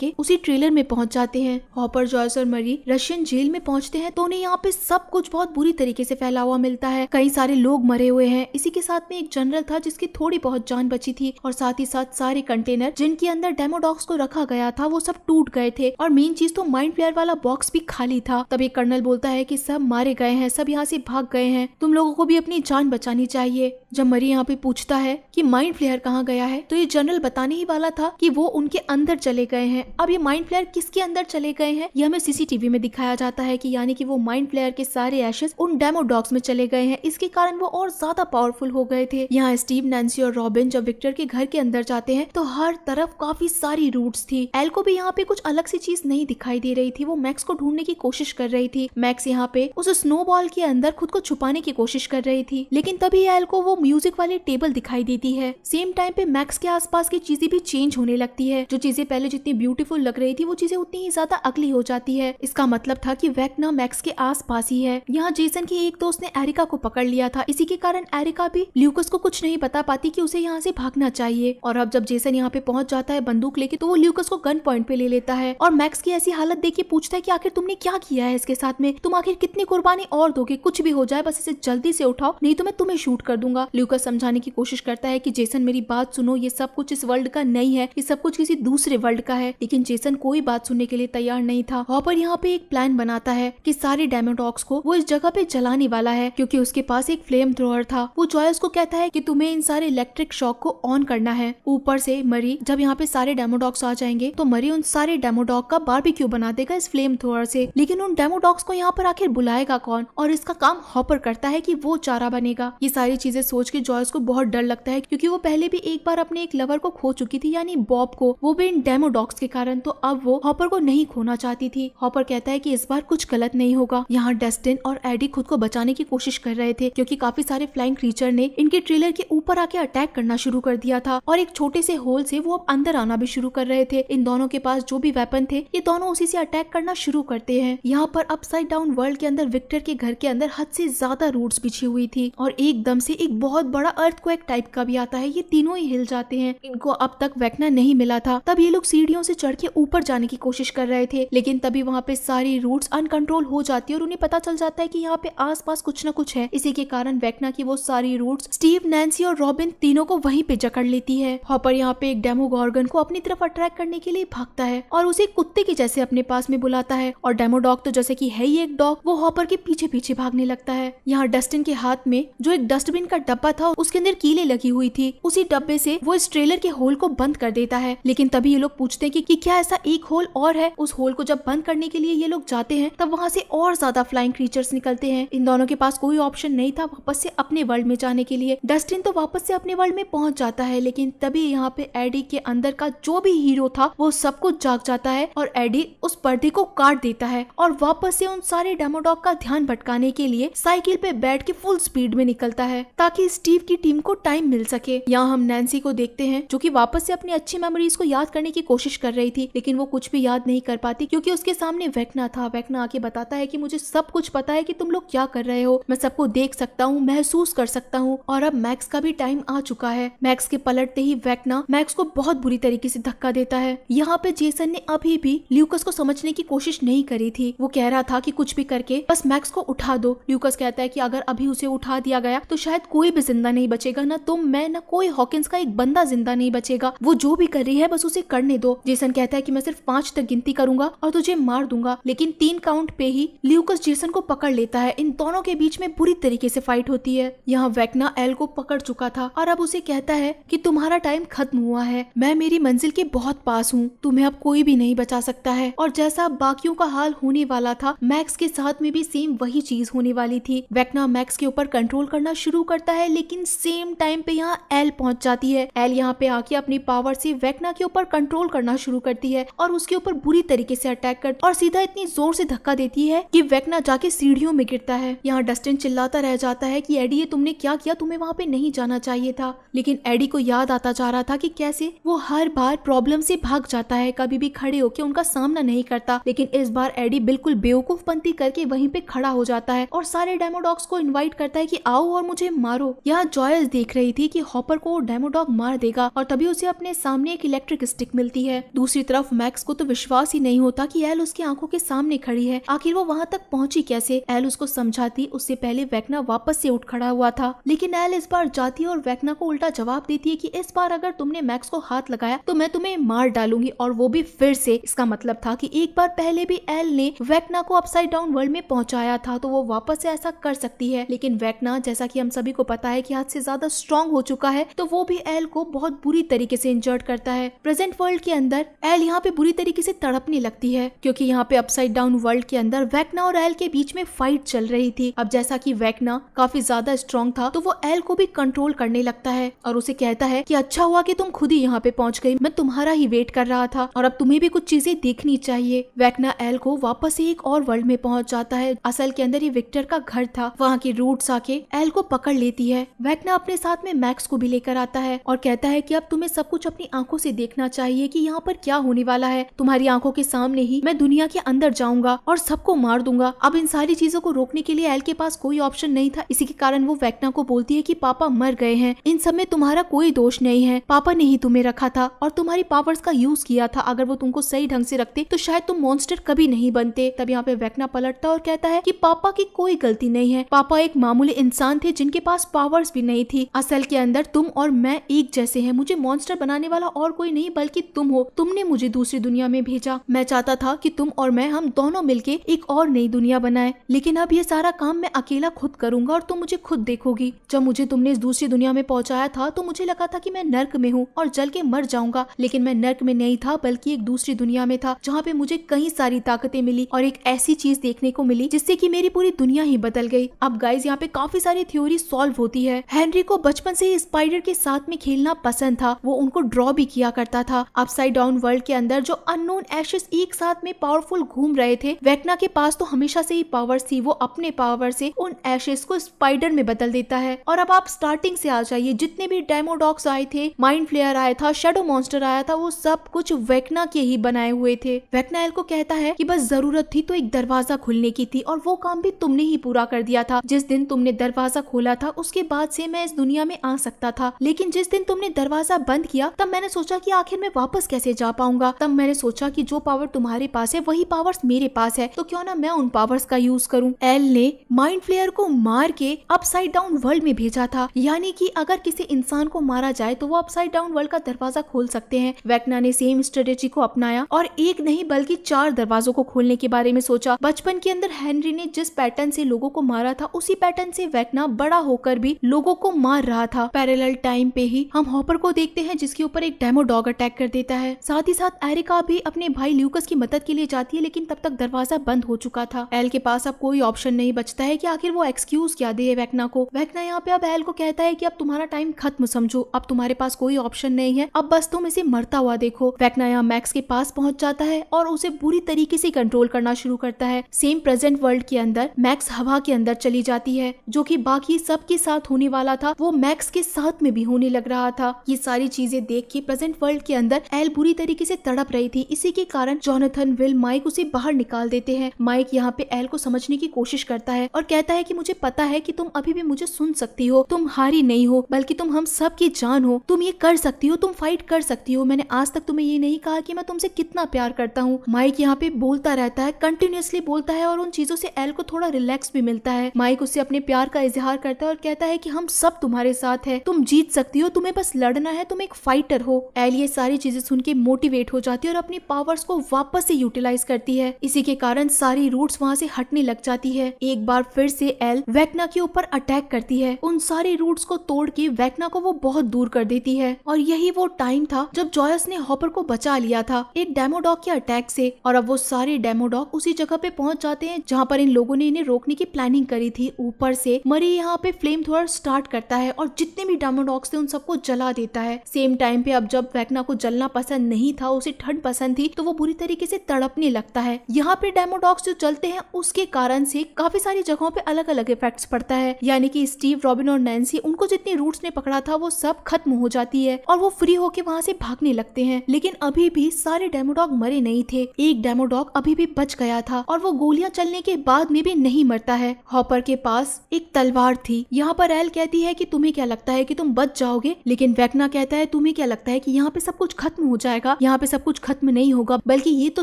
करके उसी ट्रेलर में पहुंच जाते हैं हॉपर जॉयस और मरी रशियन जेल में पहुंचते हैं तो उन्हें यहाँ पे सब कुछ बहुत बुरी तरीके से फैला हुआ मिलता है कई सारे लोग मरे हुए हैं इसी के साथ में एक जनरल था जिसकी थोड़ी बहुत जान बची थी और साथ ही साथ सारे कंटेनर जिनके अंदर डेमोडॉक्स को रखा गया था वो सब टूट गए थे और मेन चीज तो माइंड प्लेयर वाला बॉक्स भी खाली था तब एक कर्नल बोलता है की सब मारे गए हैं सब यहाँ से भाग गए हैं तुम लोगों को भी अपनी जान बचानी चाहिए जब मरी यहाँ पे पूछता है कि माइंड फ्लेयर कहाँ गया है तो ये जनरल बताने ही वाला था कि वो उनके अंदर चले गए हैं अब ये माइंड प्लेयर किसके अंदर चले गए हैं ये हमें सीसीटीवी में दिखाया जाता है कि यानी कि वो माइंड प्लेयर के सारे एशेस उन डेमो डॉग्स में चले गए हैं इसके कारण वो और ज्यादा पावरफुल हो गए थे यहाँ स्टीव नैन्सी और रॉबिन जब विक्टर के घर के अंदर जाते हैं तो हर तरफ काफी सारी रूट थी एल को भी यहाँ पे कुछ अलग सी चीज नहीं दिखाई दे रही थी वो मैक्स को ढूंढने की कोशिश कर रही थी मैक्स यहाँ पे उस स्नोबॉल के अंदर खुद को छुपाने की कोशिश कर रही थी लेकिन तभी एल को वो म्यूजिक वाली टेबल दिखाई देती है सेम टाइम पे मैक्स के आसपास की चीजें भी चेंज होने लगती है जो चीजें पहले जितनी ब्यूटी ब्यूटीफुल लग रही थी वो चीजें उतनी ही ज्यादा अगली हो जाती है इसका मतलब था कि वैक्ना मैक्स के आस पास ही है यहाँ जेसन की एक दोस्त ने एरिका को पकड़ लिया था इसी के कारण एरिका भी ल्यूकस को कुछ नहीं बता पाती की उसे यहाँ से भागना चाहिए और अब जब जेसन यहाँ पे पहुंच जाता है बंदूक लेके तो वो ल्यूकस को गन पॉइंट पे ले लेता है और मैक्स की ऐसी हालत देख के पूछता है की आखिर तुमने क्या किया है इसके साथ में तुम आखिर कितनी कुर्बानी और दोगे कुछ भी हो जाए बस इसे जल्दी से उठाओ नहीं तो मैं तुम्हें शूट कर दूंगा ल्यूकस समझाने की कोशिश करता है की जेसन मेरी बात सुनो ये सब कुछ इस वर्ल्ड का नहीं है ये सब कुछ किसी दूसरे वर्ल्ड का है लेकिन जेसन कोई बात सुनने के लिए तैयार नहीं था हॉपर यहाँ पे एक प्लान बनाता है कि सारे डेमोटॉक्स को वो इस जगह पे जलाने वाला है क्योंकि उसके पास एक फ्लेम थ्रोअर था वो जॉयस को कहता है कि तुम्हें इन सारे इलेक्ट्रिक शॉक को ऑन करना है ऊपर से मरी जब यहाँ पे सारे डेमोडॉक्स आ जाएंगे तो मरी उन सारे डेमोडॉक का बारबेक्यू बना देगा इस फ्लेम थ्रोअर से लेकिन उन डेमोडॉक्स को यहाँ पर आखिर बुलाएगा कौन और इसका काम हॉपर करता है की वो चारा बनेगा ये सारी चीजें सोच के जॉयस को बहुत डर लगता है क्यूँकी वो पहले भी एक बार अपने एक लवर को खो चुकी थी यानी बॉब को वो भी इन डेमोडॉक्स के कारण कारण तो अब वो हॉपर को नहीं खोना चाहती थी हॉपर कहता है की इस बार कुछ गलत नहीं होगा यहाँ डस्टिन और एडी खुद को बचाने की कोशिश कर रहे थे क्योंकि काफी सारे फ्लाइंग क्रीचर ने इनके ट्रेलर के ऊपर आके अटैक करना शुरू कर दिया था और एक छोटे से होल से वो अब अंदर आना भी शुरू कर रहे थे इन दोनों के पास जो भी वेपन थे ये दोनों उसी से अटैक करना शुरू करते हैं यहाँ पर अपसाइड डाउन वर्ल्ड के अंदर विक्टर के घर के अंदर हद से ज्यादा रूट बिछी हुई थी और एकदम से एक बहुत बड़ा अर्थ टाइप का भी आता है ये तीनों ही हिल जाते हैं इनको अब तक वैकना नहीं मिला था तब ये लोग सीढ़ियों से चढ़ चढ़ के ऊपर जाने की कोशिश कर रहे थे लेकिन तभी वहाँ पे सारी रूट्स अनकंट्रोल हो जाती है और उन्हें पता चल जाता है कि यहाँ पे आसपास कुछ ना कुछ है इसी के कारण वेकना की वो सारी रूट्स स्टीव नैन्सी और रॉबिन तीनों को वहीं पे जकड़ लेती है हॉपर यहाँ पे एक डेमो गॉर्गन को अपनी तरफ अट्रैक्ट करने के लिए भागता है और उसे कुत्ते के जैसे अपने पास में बुलाता है और डेमो डॉग तो जैसे की है ही एक डॉग वो हॉपर के पीछे पीछे भागने लगता है यहाँ डस्टिन के हाथ में जो एक डस्टबिन का डब्बा था उसके अंदर कीले लगी हुई थी उसी डब्बे से वो इस ट्रेलर के होल को बंद कर देता है लेकिन तभी ये लोग पूछते हैं कि, कि क्या ऐसा एक होल और है उस होल को जब बंद करने के लिए ये लोग जाते हैं तब वहाँ से और ज्यादा फ्लाइंग क्रीचर्स निकलते हैं इन दोनों के पास कोई ऑप्शन नहीं था वापस से अपने वर्ल्ड में जाने के लिए डस्टिन तो वापस से अपने वर्ल्ड में पहुंच जाता है लेकिन तभी यहाँ पे एडी के अंदर का जो भी हीरो था वो सब कुछ जाग जाता है और एडी उस पर्दे को काट देता है और वापस से उन सारे डेमोडॉग का ध्यान भटकाने के लिए साइकिल पे बैठ के फुल स्पीड में निकलता है ताकि स्टीव की टीम को टाइम मिल सके यहाँ हम नैन्सी को देखते हैं जो की वापस से अपनी अच्छी मेमोरीज को याद करने की कोशिश कर रही गई थी लेकिन वो कुछ भी याद नहीं कर पाती क्योंकि उसके सामने वैकना था वैकना आके बताता है कि मुझे सब कुछ पता है कि तुम लोग क्या कर रहे हो मैं सबको देख सकता हूँ महसूस कर सकता हूँ और अब मैक्स का भी टाइम आ चुका है मैक्स के पलटते ही वैकना मैक्स को बहुत बुरी तरीके से धक्का देता है यहाँ पे जेसन ने अभी भी ल्यूकस को समझने की कोशिश नहीं करी थी वो कह रहा था की कुछ भी करके बस मैक्स को उठा दो ल्यूकस कहता है की अगर अभी उसे उठा दिया गया तो शायद कोई भी जिंदा नहीं बचेगा न तुम मैं न कोई हॉकिस का एक बंदा जिंदा नहीं बचेगा वो जो भी कर रही है बस उसे करने दो जेसन जेसन कहता है कि मैं सिर्फ पांच तक गिनती करूंगा और तुझे मार दूंगा लेकिन तीन काउंट पे ही ल्यूकस जेसन को पकड़ लेता है इन दोनों के बीच में बुरी तरीके से फाइट होती है यहाँ वैकना एल को पकड़ चुका था और अब उसे कहता है कि तुम्हारा टाइम खत्म हुआ है मैं मेरी मंजिल के बहुत पास हूँ तुम्हें अब कोई भी नहीं बचा सकता है और जैसा बाकियों का हाल होने वाला था मैक्स के साथ में भी सेम वही चीज होने वाली थी वैकना मैक्स के ऊपर कंट्रोल करना शुरू करता है लेकिन सेम टाइम पे यहाँ एल पहुंच जाती है एल यहाँ पे आके अपनी पावर से वैकना के ऊपर कंट्रोल करना शुरू शुरू करती है और उसके ऊपर बुरी तरीके से अटैक कर और सीधा इतनी जोर से धक्का देती है कि वेकना जाके सीढ़ियों में गिरता है यहाँ डस्टिन चिल्लाता रह जाता है कि एडी ये तुमने क्या किया तुम्हें वहाँ पे नहीं जाना चाहिए था लेकिन एडी को याद आता जा रहा था की कैसे वो हर बार प्रॉब्लम से भाग जाता है कभी भी खड़े होकर उनका सामना नहीं करता लेकिन इस बार एडी बिल्कुल बेवकूफ बनती करके वहीं पे खड़ा हो जाता है और सारे डेमोडॉक्स को इनवाइट करता है कि आओ और मुझे मारो यहाँ जॉयस देख रही थी कि हॉपर को डेमोडॉग मार देगा और तभी उसे अपने सामने एक इलेक्ट्रिक स्टिक मिलती है दूसरी दूसरी तरफ मैक्स को तो विश्वास ही नहीं होता कि एल उसकी आंखों के सामने खड़ी है आखिर वो वहाँ तक पहुँची कैसे एल उसको समझाती उससे पहले वैकना वापस से उठ खड़ा हुआ था लेकिन एल इस बार जाती है और वैकना को उल्टा जवाब देती है की इस बार अगर तुमने मैक्स को हाथ लगाया तो मैं तुम्हें मार डालूंगी और वो भी फिर से इसका मतलब था कि एक बार पहले भी एल ने वैकना को अपसाइड डाउन वर्ल्ड में पहुंचाया था तो वो वापस से ऐसा कर सकती है लेकिन वैकना जैसा की हम सभी को पता है की हाथ से ज्यादा स्ट्रांग हो चुका है तो वो भी एल को बहुत बुरी तरीके से इंजर्ड करता है प्रेजेंट वर्ल्ड के अंदर एल यहाँ पे बुरी तरीके से तड़पने लगती है क्योंकि यहाँ पे अपसाइड डाउन वर्ल्ड के अंदर वैकना और एल के बीच में फाइट चल रही थी अब जैसा की वैकना काफी ज्यादा स्ट्रॉन्ग था तो वो एल को भी कंट्रोल करने लगता है और उसे कहता है की अच्छा हुआ की तुम खुद ही यहाँ पे पहुंच गई मैं तुम्हारा ही वेट कर रहा था और अब तुम्हें भी कुछ चीजें देखनी चाहिए वैकना एल को वापस ही एक और वर्ल्ड में पहुंच जाता है असल के अंदर ये विक्टर का घर था वहाँ की रूट आके एल को पकड़ लेती है वैकना अपने साथ में मैक्स को भी लेकर आता है और कहता है की अब तुम्हें सब कुछ अपनी आंखों से देखना चाहिए की यहाँ पर क्या क्या होने वाला है तुम्हारी आंखों के सामने ही मैं दुनिया के अंदर जाऊंगा और सबको मार दूंगा अब इन सारी चीजों को रोकने के लिए एल के पास कोई ऑप्शन नहीं था इसी के कारण वो वैक्ना को बोलती है की पापा मर गए हैं इन सब में तुम्हारा कोई दोष नहीं है पापा ने ही तुम्हें रखा था और तुम्हारी पावर्स का यूज किया था अगर वो तुमको सही ढंग से रखते तो शायद तुम मॉन्स्टर कभी नहीं बनते तब यहाँ पे वैक्ना पलटता और कहता है की पापा की कोई गलती नहीं है पापा एक मामूली इंसान थे जिनके पास पावर्स भी नहीं थी असल के अंदर तुम और मैं एक जैसे हैं मुझे मॉन्स्टर बनाने वाला और कोई नहीं बल्कि तुम हो तुमने ने मुझे दूसरी दुनिया में भेजा मैं चाहता था कि तुम और मैं हम दोनों मिलके एक और नई दुनिया बनाए लेकिन अब ये सारा काम मैं अकेला खुद करूंगा और तुम मुझे खुद देखोगी जब मुझे तुमने इस दूसरी दुनिया में पहुँचाया था तो मुझे लगा था की मैं नर्क में हूँ और जल के मर जाऊंगा लेकिन मैं नर्क में नहीं था बल्कि एक दूसरी दुनिया में था जहाँ पे मुझे कई सारी ताकतें मिली और एक ऐसी चीज देखने को मिली जिससे की मेरी पूरी दुनिया ही बदल गई अब गाइज यहाँ पे काफी सारी थ्योरी सॉल्व होती है हेनरी को बचपन से स्पाइडर के साथ में खेलना पसंद था वो उनको ड्रॉ भी किया करता था अपसाइड डाउन वर्ल्ड के अंदर जो अननोन एशेस एक साथ में पावरफुल घूम रहे थे वेक्ना के पास तो हमेशा से ही पावर थी वो अपने पावर से उन एशेस को स्पाइडर में बदल देता है और अब आप स्टार्टिंग से आ जाइए जितने भी डेमोडॉक्स आए थे माइंड फ्लेयर आया था शेडो मॉन्स्टर आया था वो सब कुछ वेकना के ही बनाए हुए थे वेकना एल को कहता है की बस जरूरत थी तो एक दरवाजा खुलने की थी और वो काम भी तुमने ही पूरा कर दिया था जिस दिन तुमने दरवाजा खोला था उसके बाद से मैं इस दुनिया में आ सकता था लेकिन जिस दिन तुमने दरवाजा बंद किया तब मैंने सोचा कि आखिर मैं वापस कैसे जा पाऊंगा तब मैंने सोचा कि जो पावर तुम्हारे पास है वही पावर्स मेरे पास है तो क्यों ना मैं उन पावर्स का यूज करूं एल ने माइंड फ्लेयर को मार के अपसाइड डाउन वर्ल्ड में भेजा था यानी कि अगर किसी इंसान को मारा जाए तो वो अपसाइड डाउन वर्ल्ड का दरवाजा खोल सकते हैं वैक्ना ने सेम स्ट्रेटेजी को अपनाया और एक नहीं बल्कि चार दरवाजों को खोलने के बारे में सोचा बचपन के अंदर हेनरी ने जिस पैटर्न से लोगों को मारा था उसी पैटर्न से वैक्ना बड़ा होकर भी लोगों को मार रहा था पैरेलल टाइम पे ही हम हॉपर को देखते हैं जिसके ऊपर एक डेमो डॉग अटैक कर देता है साथ ही साथ एरिका भी अपने भाई ल्यूकस की मदद के लिए जाती है लेकिन तब तक दरवाजा बंद हो चुका था एल के पास अब कोई ऑप्शन नहीं बचता है कि आखिर वो एक्सक्यूज क्या दे वैकना को वैकना यहाँ पे अब एल को कहता है कि अब तुम्हारा टाइम खत्म समझो अब तुम्हारे पास कोई ऑप्शन नहीं है अब बस तुम इसे मरता हुआ देखो वैकना यहाँ मैक्स के पास पहुँच जाता है और उसे बुरी तरीके से कंट्रोल करना शुरू करता है सेम प्रेजेंट वर्ल्ड के अंदर मैक्स हवा के अंदर चली जाती है जो कि बाकी सबके साथ होने वाला था वो मैक्स के साथ में भी होने लग रहा था ये सारी चीजें देख के प्रेजेंट वर्ल्ड के अंदर एल बुरी तरीके तरीके से तड़प रही थी इसी के कारण जोनथन विल माइक उसे बाहर निकाल देते हैं माइक यहाँ पे एल को समझने की कोशिश करता है और कहता है की मुझे पता है की तुम अभी भी मुझे सुन सकती हो तुम हारी नहीं हो बल्कि तुम हम सब की जान हो तुम ये कर सकती हो तुम फाइट कर सकती हो मैंने आज तक तुम्हें ये नहीं कहा कि मैं तुमसे कितना प्यार करता हूँ माइक यहाँ पे बोलता रहता है कंटिन्यूसली बोलता है और उन चीजों से एल को थोड़ा रिलैक्स भी मिलता है माइक उससे अपने प्यार का इजहार करता है और कहता है कि हम सब तुम्हारे साथ है तुम जीत सकती हो तुम्हें बस लड़ना है तुम एक फाइटर हो एल ये सारी चीजें सुन के मोटिव एक्टिवेट हो जाती है और अपनी पावर्स को वापस से यूटिलाइज करती है इसी के कारण सारी रूट्स वहाँ से हटने लग जाती है एक बार फिर से एल वैक्ना के ऊपर अटैक करती है उन सारी रूट्स को तोड़ के वैकना को वो बहुत दूर कर देती है और यही वो टाइम था जब जॉयस ने हॉपर को बचा लिया था एक डेमोडॉक के अटैक से और अब वो सारे डेमोडॉक उसी जगह पे पहुंच जाते हैं जहाँ पर इन लोगों ने इन्हें रोकने की प्लानिंग करी थी ऊपर से मरी यहाँ पे फ्लेम थोड़ा स्टार्ट करता है और जितने भी डेमोडॉक्स थे उन सबको जला देता है सेम टाइम पे अब जब वैक्ना को जलना पसंद नहीं नहीं था उसे ठंड पसंद थी तो वो बुरी तरीके से तड़पने लगता है यहाँ पे डेमोडॉक्स जो चलते हैं उसके कारण से काफी सारी जगहों पे अलग अलग इफेक्ट्स पड़ता है यानी कि स्टीव रॉबिन और नैन्सी उनको जितनी रूट्स ने पकड़ा था वो सब खत्म हो जाती है और वो फ्री होके वहाँ से भागने लगते हैं लेकिन अभी भी सारे डेमोडॉग मरे नहीं थे एक डेमोडॉग अभी भी बच गया था और वो गोलियां चलने के बाद में भी नहीं मरता है हॉपर के पास एक तलवार थी यहाँ पर एल कहती है की तुम्हें क्या लगता है की तुम बच जाओगे लेकिन वैकना कहता है तुम्हें क्या लगता है कि यहाँ पे सब कुछ खत्म हो जाएगा यहाँ पे सब कुछ खत्म नहीं होगा बल्कि ये तो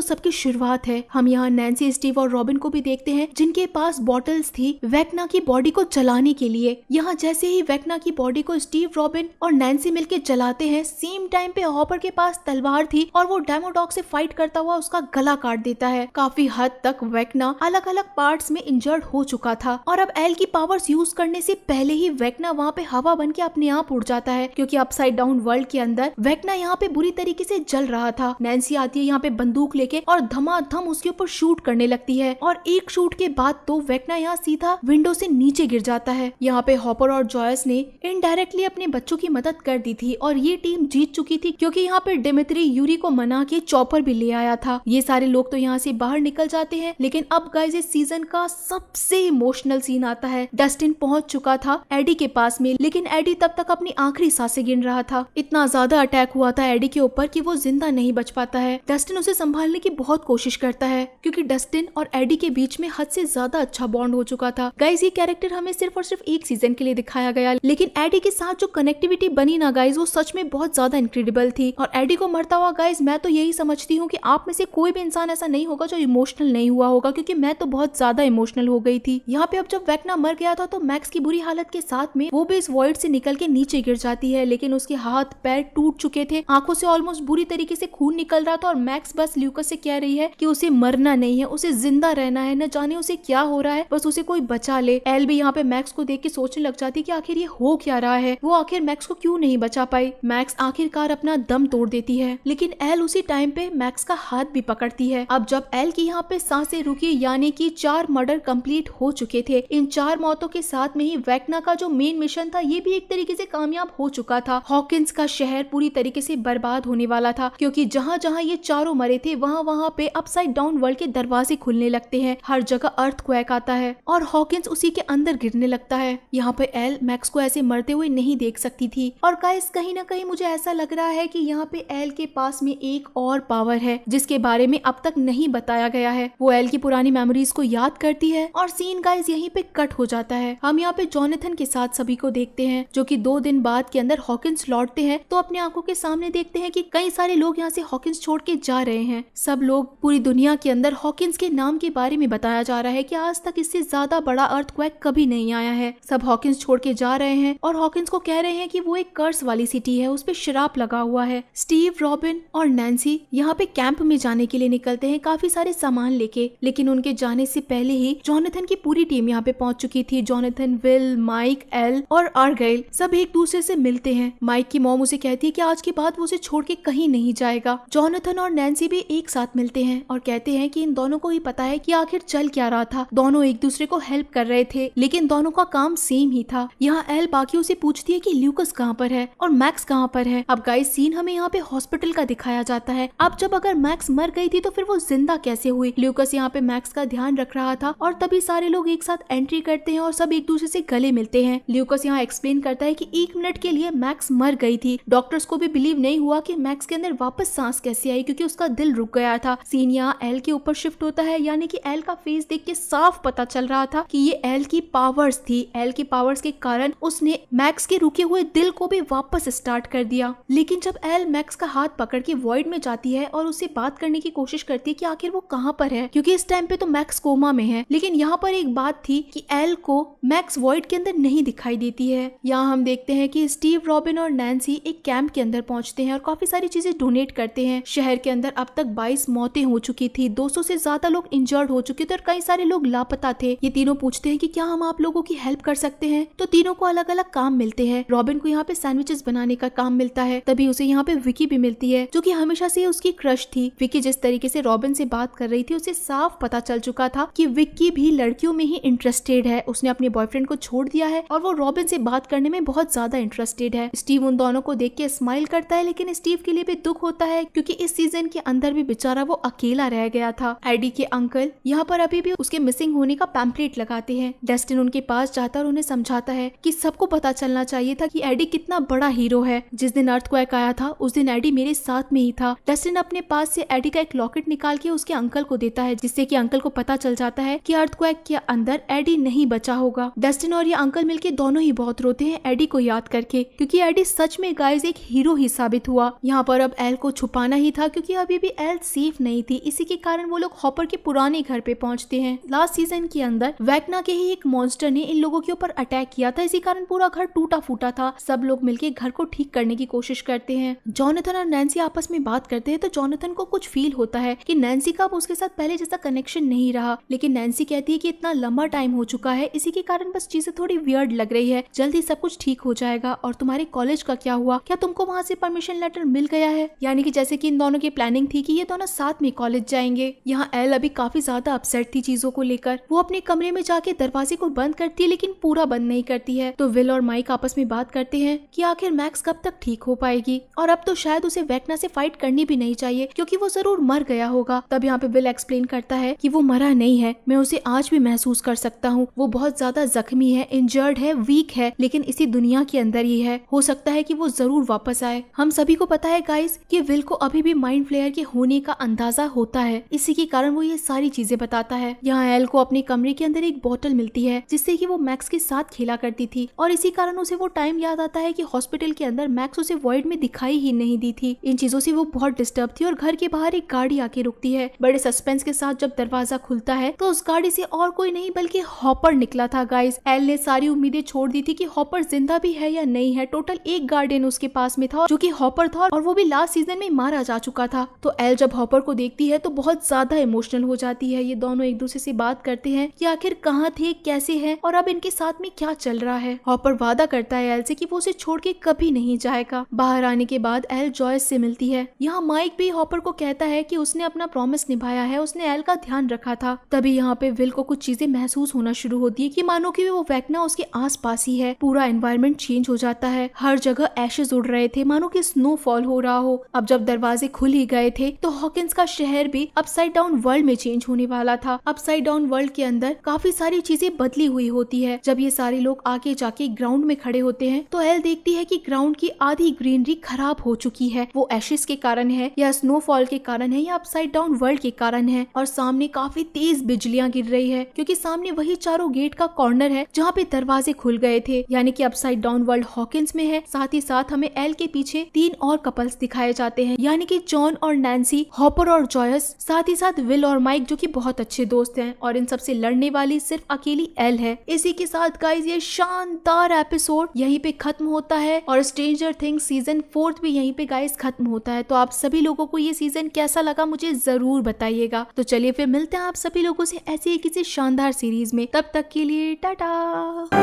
सबकी शुरुआत है हम यहाँ नैन्सी स्टीव और रॉबिन को भी देखते हैं जिनके पास बॉटल्स थी वैकना की बॉडी को चलाने के लिए यहाँ जैसे ही वैकना की बॉडी को स्टीव रॉबिन और नैन्सी मिलकर जलाते हैं सेम टाइम पे हॉपर के पास तलवार थी और वो डेमोडॉग से फाइट करता हुआ उसका गला काट देता है काफी हद तक वैकना अलग अलग पार्ट में इंजर्ड हो चुका था और अब एल की पावर्स यूज करने से पहले ही वैकना वहाँ पे हवा बन के अपने आप उड़ जाता है क्योंकि अपसाइड डाउन वर्ल्ड के अंदर वैकना यहाँ पे बुरी तरीके से जल रहा था नैन्सी आती है यहाँ पे बंदूक लेके और धमाधम उसके ऊपर शूट करने लगती है और एक शूट के बाद तो वेकना यहाँ सीधा विंडो से नीचे गिर जाता है यहाँ पे हॉपर और जॉयस ने इनडायरेक्टली अपने बच्चों की मदद कर दी थी और ये टीम जीत चुकी थी क्योंकि यहाँ पे डेमित्री यूरी को मना के चॉपर भी ले आया था ये सारे लोग तो यहाँ से बाहर निकल जाते हैं लेकिन अब गाइज इस सीजन का सबसे इमोशनल सीन आता है डस्टिन पहुंच चुका था एडी के पास में लेकिन एडी तब तक अपनी आखिरी सांसें गिन रहा था इतना ज्यादा अटैक हुआ था एडी के ऊपर की वो जिंदा जिंदा नहीं बच पाता है डस्टिन उसे संभालने की बहुत कोशिश करता है क्योंकि डस्टिन और एडी के बीच में हद से ज्यादा अच्छा बॉन्ड हो चुका था गाइज ये कैरेक्टर हमें सिर्फ और सिर्फ एक सीजन के लिए दिखाया गया लेकिन एडी के साथ जो कनेक्टिविटी बनी ना गाइज वो सच में बहुत ज्यादा इनक्रेडिबल थी और एडी को मरता हुआ गाइज मैं तो यही समझती हूँ की आप में से कोई भी इंसान ऐसा नहीं होगा जो इमोशनल नहीं हुआ होगा क्योंकि मैं तो बहुत ज्यादा इमोशनल हो गई थी यहाँ पे अब जब वैकना मर गया था तो मैक्स की बुरी हालत के साथ में वो भी इस वॉइड से निकल के नीचे गिर जाती है लेकिन उसके हाथ पैर टूट चुके थे आंखों से ऑलमोस्ट बुरी तरीके तरीके से खून निकल रहा था और मैक्स बस ल्यूकस से कह रही है कि उसे मरना नहीं है उसे जिंदा रहना है न जाने उसे क्या हो रहा है बस उसे कोई बचा ले एल भी यहाँ पे मैक्स को देख के सोचने लग जाती कि आखिर ये हो क्या रहा है वो आखिर मैक्स को क्यूँ नहीं बचा पाई मैक्स आखिरकार अपना दम तोड़ देती है लेकिन एल उसी टाइम पे मैक्स का हाथ भी पकड़ती है अब जब एल की यहाँ पे सांसें रुकी यानी कि चार मर्डर कंप्लीट हो चुके थे इन चार मौतों के साथ में ही वैक्ना का जो मेन मिशन था ये भी एक तरीके से कामयाब हो चुका था हॉकिस का शहर पूरी तरीके से बर्बाद होने वाला था क्योंकि जहाँ जहाँ ये चारों मरे थे वहाँ वहाँ पे अपसाइड डाउन वर्ल्ड के दरवाजे खुलने लगते हैं हर जगह अर्थ क्वैक आता है और हॉकिंस उसी के अंदर गिरने लगता है यहाँ पे एल मैक्स को ऐसे मरते हुए नहीं देख सकती थी और गाइस कहीं ना कहीं मुझे ऐसा लग रहा है की यहाँ पे एल के पास में एक और पावर है जिसके बारे में अब तक नहीं बताया गया है वो एल की पुरानी मेमोरीज को याद करती है और सीन गाइज यही पे कट हो जाता है हम यहाँ पे जोनेथन के साथ सभी को देखते हैं जो कि दो दिन बाद के अंदर हॉकिंस लौटते हैं तो अपने आंखों के सामने देखते हैं कि कई सारे लोग लोग यहाँ से हॉकिंस छोड़ के जा रहे हैं सब लोग पूरी दुनिया के अंदर हॉकिंस के नाम के बारे में बताया जा रहा है कि आज तक इससे ज्यादा बड़ा अर्थ कभी नहीं आया है सब हॉकिंस छोड़ के जा रहे हैं और हॉकिंस को कह रहे हैं कि वो एक कर्स वाली सिटी है उस पर शराब लगा हुआ है स्टीव रॉबिन और नैन्सी यहाँ पे कैंप में जाने के लिए निकलते हैं काफी सारे सामान लेके लेकिन उनके जाने से पहले ही जॉनथन की पूरी टीम यहाँ पे पहुंच चुकी थी जॉनथन विल माइक एल और आर सब एक दूसरे से मिलते हैं माइक की मोम उसे कहती है की आज के बाद वो उसे छोड़ के कहीं नहीं जाएगा जॉनथन और नैन्सी भी एक साथ मिलते हैं और कहते हैं कि इन दोनों को ही पता है कि आखिर चल क्या रहा था दोनों एक दूसरे को हेल्प कर रहे थे लेकिन दोनों का काम सेम ही था यहाँ एल बाकी उसे पूछती है कि ल्यूकस कहाँ पर है और मैक्स कहाँ पर है अब गाइस सीन हमें यहाँ पे हॉस्पिटल का दिखाया जाता है अब जब अगर मैक्स मर गई थी तो फिर वो जिंदा कैसे हुई ल्यूकस यहाँ पे मैक्स का ध्यान रख रहा था और तभी सारे लोग एक साथ एंट्री करते हैं और सब एक दूसरे से गले मिलते हैं ल्यूकस यहाँ एक्सप्लेन करता है की एक मिनट के लिए मैक्स मर गई थी डॉक्टर्स को भी बिलीव नहीं हुआ की मैक्स के अंदर वापस सांस कैसे आई क्योंकि उसका दिल रुक गया था सीन यहाँ एल के ऊपर शिफ्ट होता है यानी कि एल का फेस देख के साफ पता चल रहा था कि ये एल की पावर्स थी एल की पावर्स के कारण उसने मैक्स के रुके हुए दिल को भी वापस स्टार्ट कर दिया लेकिन जब एल मैक्स का हाथ पकड़ के वॉइड में जाती है और उससे बात करने की कोशिश करती है की आखिर वो कहाँ पर है क्यूँकी इस टाइम पे तो मैक्स कोमा में है लेकिन यहाँ पर एक बात थी की एल को मैक्स वॉइड के अंदर नहीं दिखाई देती है यहाँ हम देखते हैं की स्टीव रॉबिन और नैन्सी एक कैंप के अंदर पहुंचते हैं और काफी सारी चीजें डोनेट करते हैं शहर के अंदर अब तक बाईस मौतें हो चुकी थी 200 से ज्यादा लोग इंजर्ड हो चुके थे और कई सारे लोग लापता थे ये तीनों पूछते हैं कि क्या हम आप लोगों की हेल्प कर सकते हैं तो तीनों को अलग अलग काम मिलते हैं रॉबिन को यहाँ पे सैंडविचेस बनाने का काम मिलता है तभी उसे यहाँ पे विकी भी मिलती है जो की हमेशा से उसकी क्रश थी विकी जिस तरीके से रॉबिन से बात कर रही थी उसे साफ पता चल चुका था की विक्की भी लड़कियों में ही इंटरेस्टेड है उसने अपने बॉयफ्रेंड को छोड़ दिया है और वो रॉबिन से बात करने में बहुत ज्यादा इंटरेस्टेड है स्टीव उन दोनों को देख के स्माइल करता है लेकिन स्टीव के लिए भी दुख दुख होता है क्योंकि इस सीजन के अंदर भी बेचारा वो अकेला रह गया था एडी के अंकल यहाँ पर अभी भी उसके मिसिंग होने का पैम्पलेट लगाते हैं डेस्टिन उनके पास जाता और उन्हें समझाता है कि सबको पता चलना चाहिए था कि एडी कितना बड़ा हीरो है जिस दिन अर्थ आया था उस दिन एडी मेरे साथ में ही था डेस्टिन अपने पास से एडी का एक लॉकेट निकाल के उसके अंकल को देता है जिससे की अंकल को पता चल जाता है की अर्थ के अंदर एडी नहीं बचा होगा डेस्टिन और ये अंकल मिलके दोनों ही बहुत रोते हैं एडी को याद करके क्योंकि एडी सच में गाइस एक हीरो ही साबित हुआ यहाँ पर अब एल को छुपाना ही था क्योंकि अभी भी एल सेफ नहीं थी इसी के कारण वो लोग हॉपर के पुराने घर पे पहुंचते हैं लास्ट सीजन के अंदर वैकना के ही एक मॉन्स्टर ने इन लोगों के ऊपर अटैक किया था इसी कारण पूरा घर टूटा फूटा था सब लोग मिलकर घर को ठीक करने की कोशिश करते हैं जॉनथन और नैन्सी आपस में बात करते हैं तो जॉनथन को कुछ फील होता है की नैन्सी का अब उसके साथ पहले जैसा कनेक्शन नहीं रहा लेकिन नैन्सी कहती है की इतना लंबा टाइम हो चुका है इसी के कारण बस चीजें थोड़ी वियर्ड लग रही है जल्द ही सब कुछ ठीक हो जाएगा और तुम्हारे कॉलेज का क्या हुआ क्या तुमको वहाँ से परमिशन लेटर मिल गया है यानी कि जैसे कि इन दोनों की प्लानिंग थी कि ये दोनों साथ में कॉलेज जाएंगे यहाँ एल अभी काफी ज्यादा अपसेट थी चीजों को लेकर वो अपने कमरे में जाके दरवाजे को बंद करती है लेकिन पूरा बंद नहीं करती है तो विल और माइक आपस में बात करते हैं की आखिर मैक्स कब तक ठीक हो पाएगी और अब तो शायद उसे वेकना से फाइट करनी भी नहीं चाहिए क्योंकि वो जरूर मर गया होगा तब यहाँ पे विल एक्सप्लेन करता है की वो मरा नहीं है मैं उसे आज भी महसूस कर सकता हूँ वो बहुत ज्यादा जख्मी है इंजर्ड है वीक है लेकिन इसी दुनिया के अंदर ही है हो सकता है कि वो जरूर वापस आए हम सभी को पता है गाइस कि विल को अभी भी माइंड फ्लेयर के होने का अंदाजा होता है इसी के कारण वो ये सारी चीजें बताता है यहाँ एल को अपने कमरे के अंदर एक बोतल मिलती है जिससे कि वो मैक्स के साथ खेला करती थी और इसी कारण उसे वो टाइम याद आता है कि हॉस्पिटल के अंदर मैक्स उसे वॉइड में दिखाई ही नहीं दी थी इन चीजों से वो बहुत डिस्टर्ब थी और घर के बाहर एक गाड़ी आके रुकती है बड़े सस्पेंस के साथ जब दरवाजा खुलता है तो उस गाड़ी से और कोई नहीं बल्कि हॉपर निकला था गाइस एल ने सारी उम्मीदें छोड़ दी थी कि हॉपर जिंदा भी है या नहीं है टोटल एक गार्डियन उसके पास में था जो कि हॉपर था और वो भी लास्ट सीजन में मारा जा चुका था तो एल जब हॉपर को देखती है तो बहुत ज्यादा इमोशनल हो जाती है ये दोनों एक दूसरे से बात करते हैं कि आखिर कहाँ थे कैसे हैं और अब इनके साथ में क्या चल रहा है हॉपर वादा करता है एल से कि वो उसे छोड़ के कभी नहीं जाएगा बाहर आने के बाद एल जॉयस से मिलती है यहाँ माइक भी हॉपर को कहता है की उसने अपना प्रोमिस निभाया है उसने एल का ध्यान रखा था तभी यहाँ पे विल को कुछ चीजें महसूस होना शुरू होती है की मानो की वो वैक्ना उसके पास ही है पूरा एनवायरमेंट चेंज हो जाता है हर जगह एशेज उड़ रहे थे मानो की स्नो फॉल हो रहा हो अब जब दरवाजे खुल ही गए थे तो हॉकिंस का शहर भी अपसाइड डाउन वर्ल्ड में चेंज होने वाला था अपसाइड डाउन वर्ल्ड के अंदर काफी सारी चीजें बदली हुई होती है जब ये सारे लोग आगे जाके ग्राउंड में खड़े होते हैं तो एल देखती है की ग्राउंड की आधी ग्रीनरी खराब हो चुकी है वो एशिस के कारण है या स्नोफॉल के कारण है या अपसाइड डाउन वर्ल्ड के कारण है और सामने काफी तेज बिजलियाँ गिर रही है क्योंकि सामने वही चारों गेट का कॉर्नर है जहाँ पे दरवाजे खुल गए थे यानी कि अपसाइड डाउन वर्ल्ड हॉकिंस में है साथ ही साथ हमें एल के पीछे तीन और कपल्स दिखाए जाते हैं यानी कि जॉन और नैन्सी हॉपर और जॉयस साथ ही साथ विल और माइक जो कि बहुत अच्छे दोस्त हैं और इन सबसे लड़ने वाली सिर्फ अकेली एल है इसी के साथ गाइज ये शानदार एपिसोड यहीं पे खत्म होता है और स्ट्रेंजर थिंग सीजन फोर्थ भी यहीं पे गाइज खत्म होता है तो आप सभी लोगों को ये सीजन कैसा लगा मुझे जरूर बताइएगा तो चलिए फिर मिलते हैं आप सभी लोगों से ऐसी ही किसी शानदार सीरीज में तब तक के लिए टाटा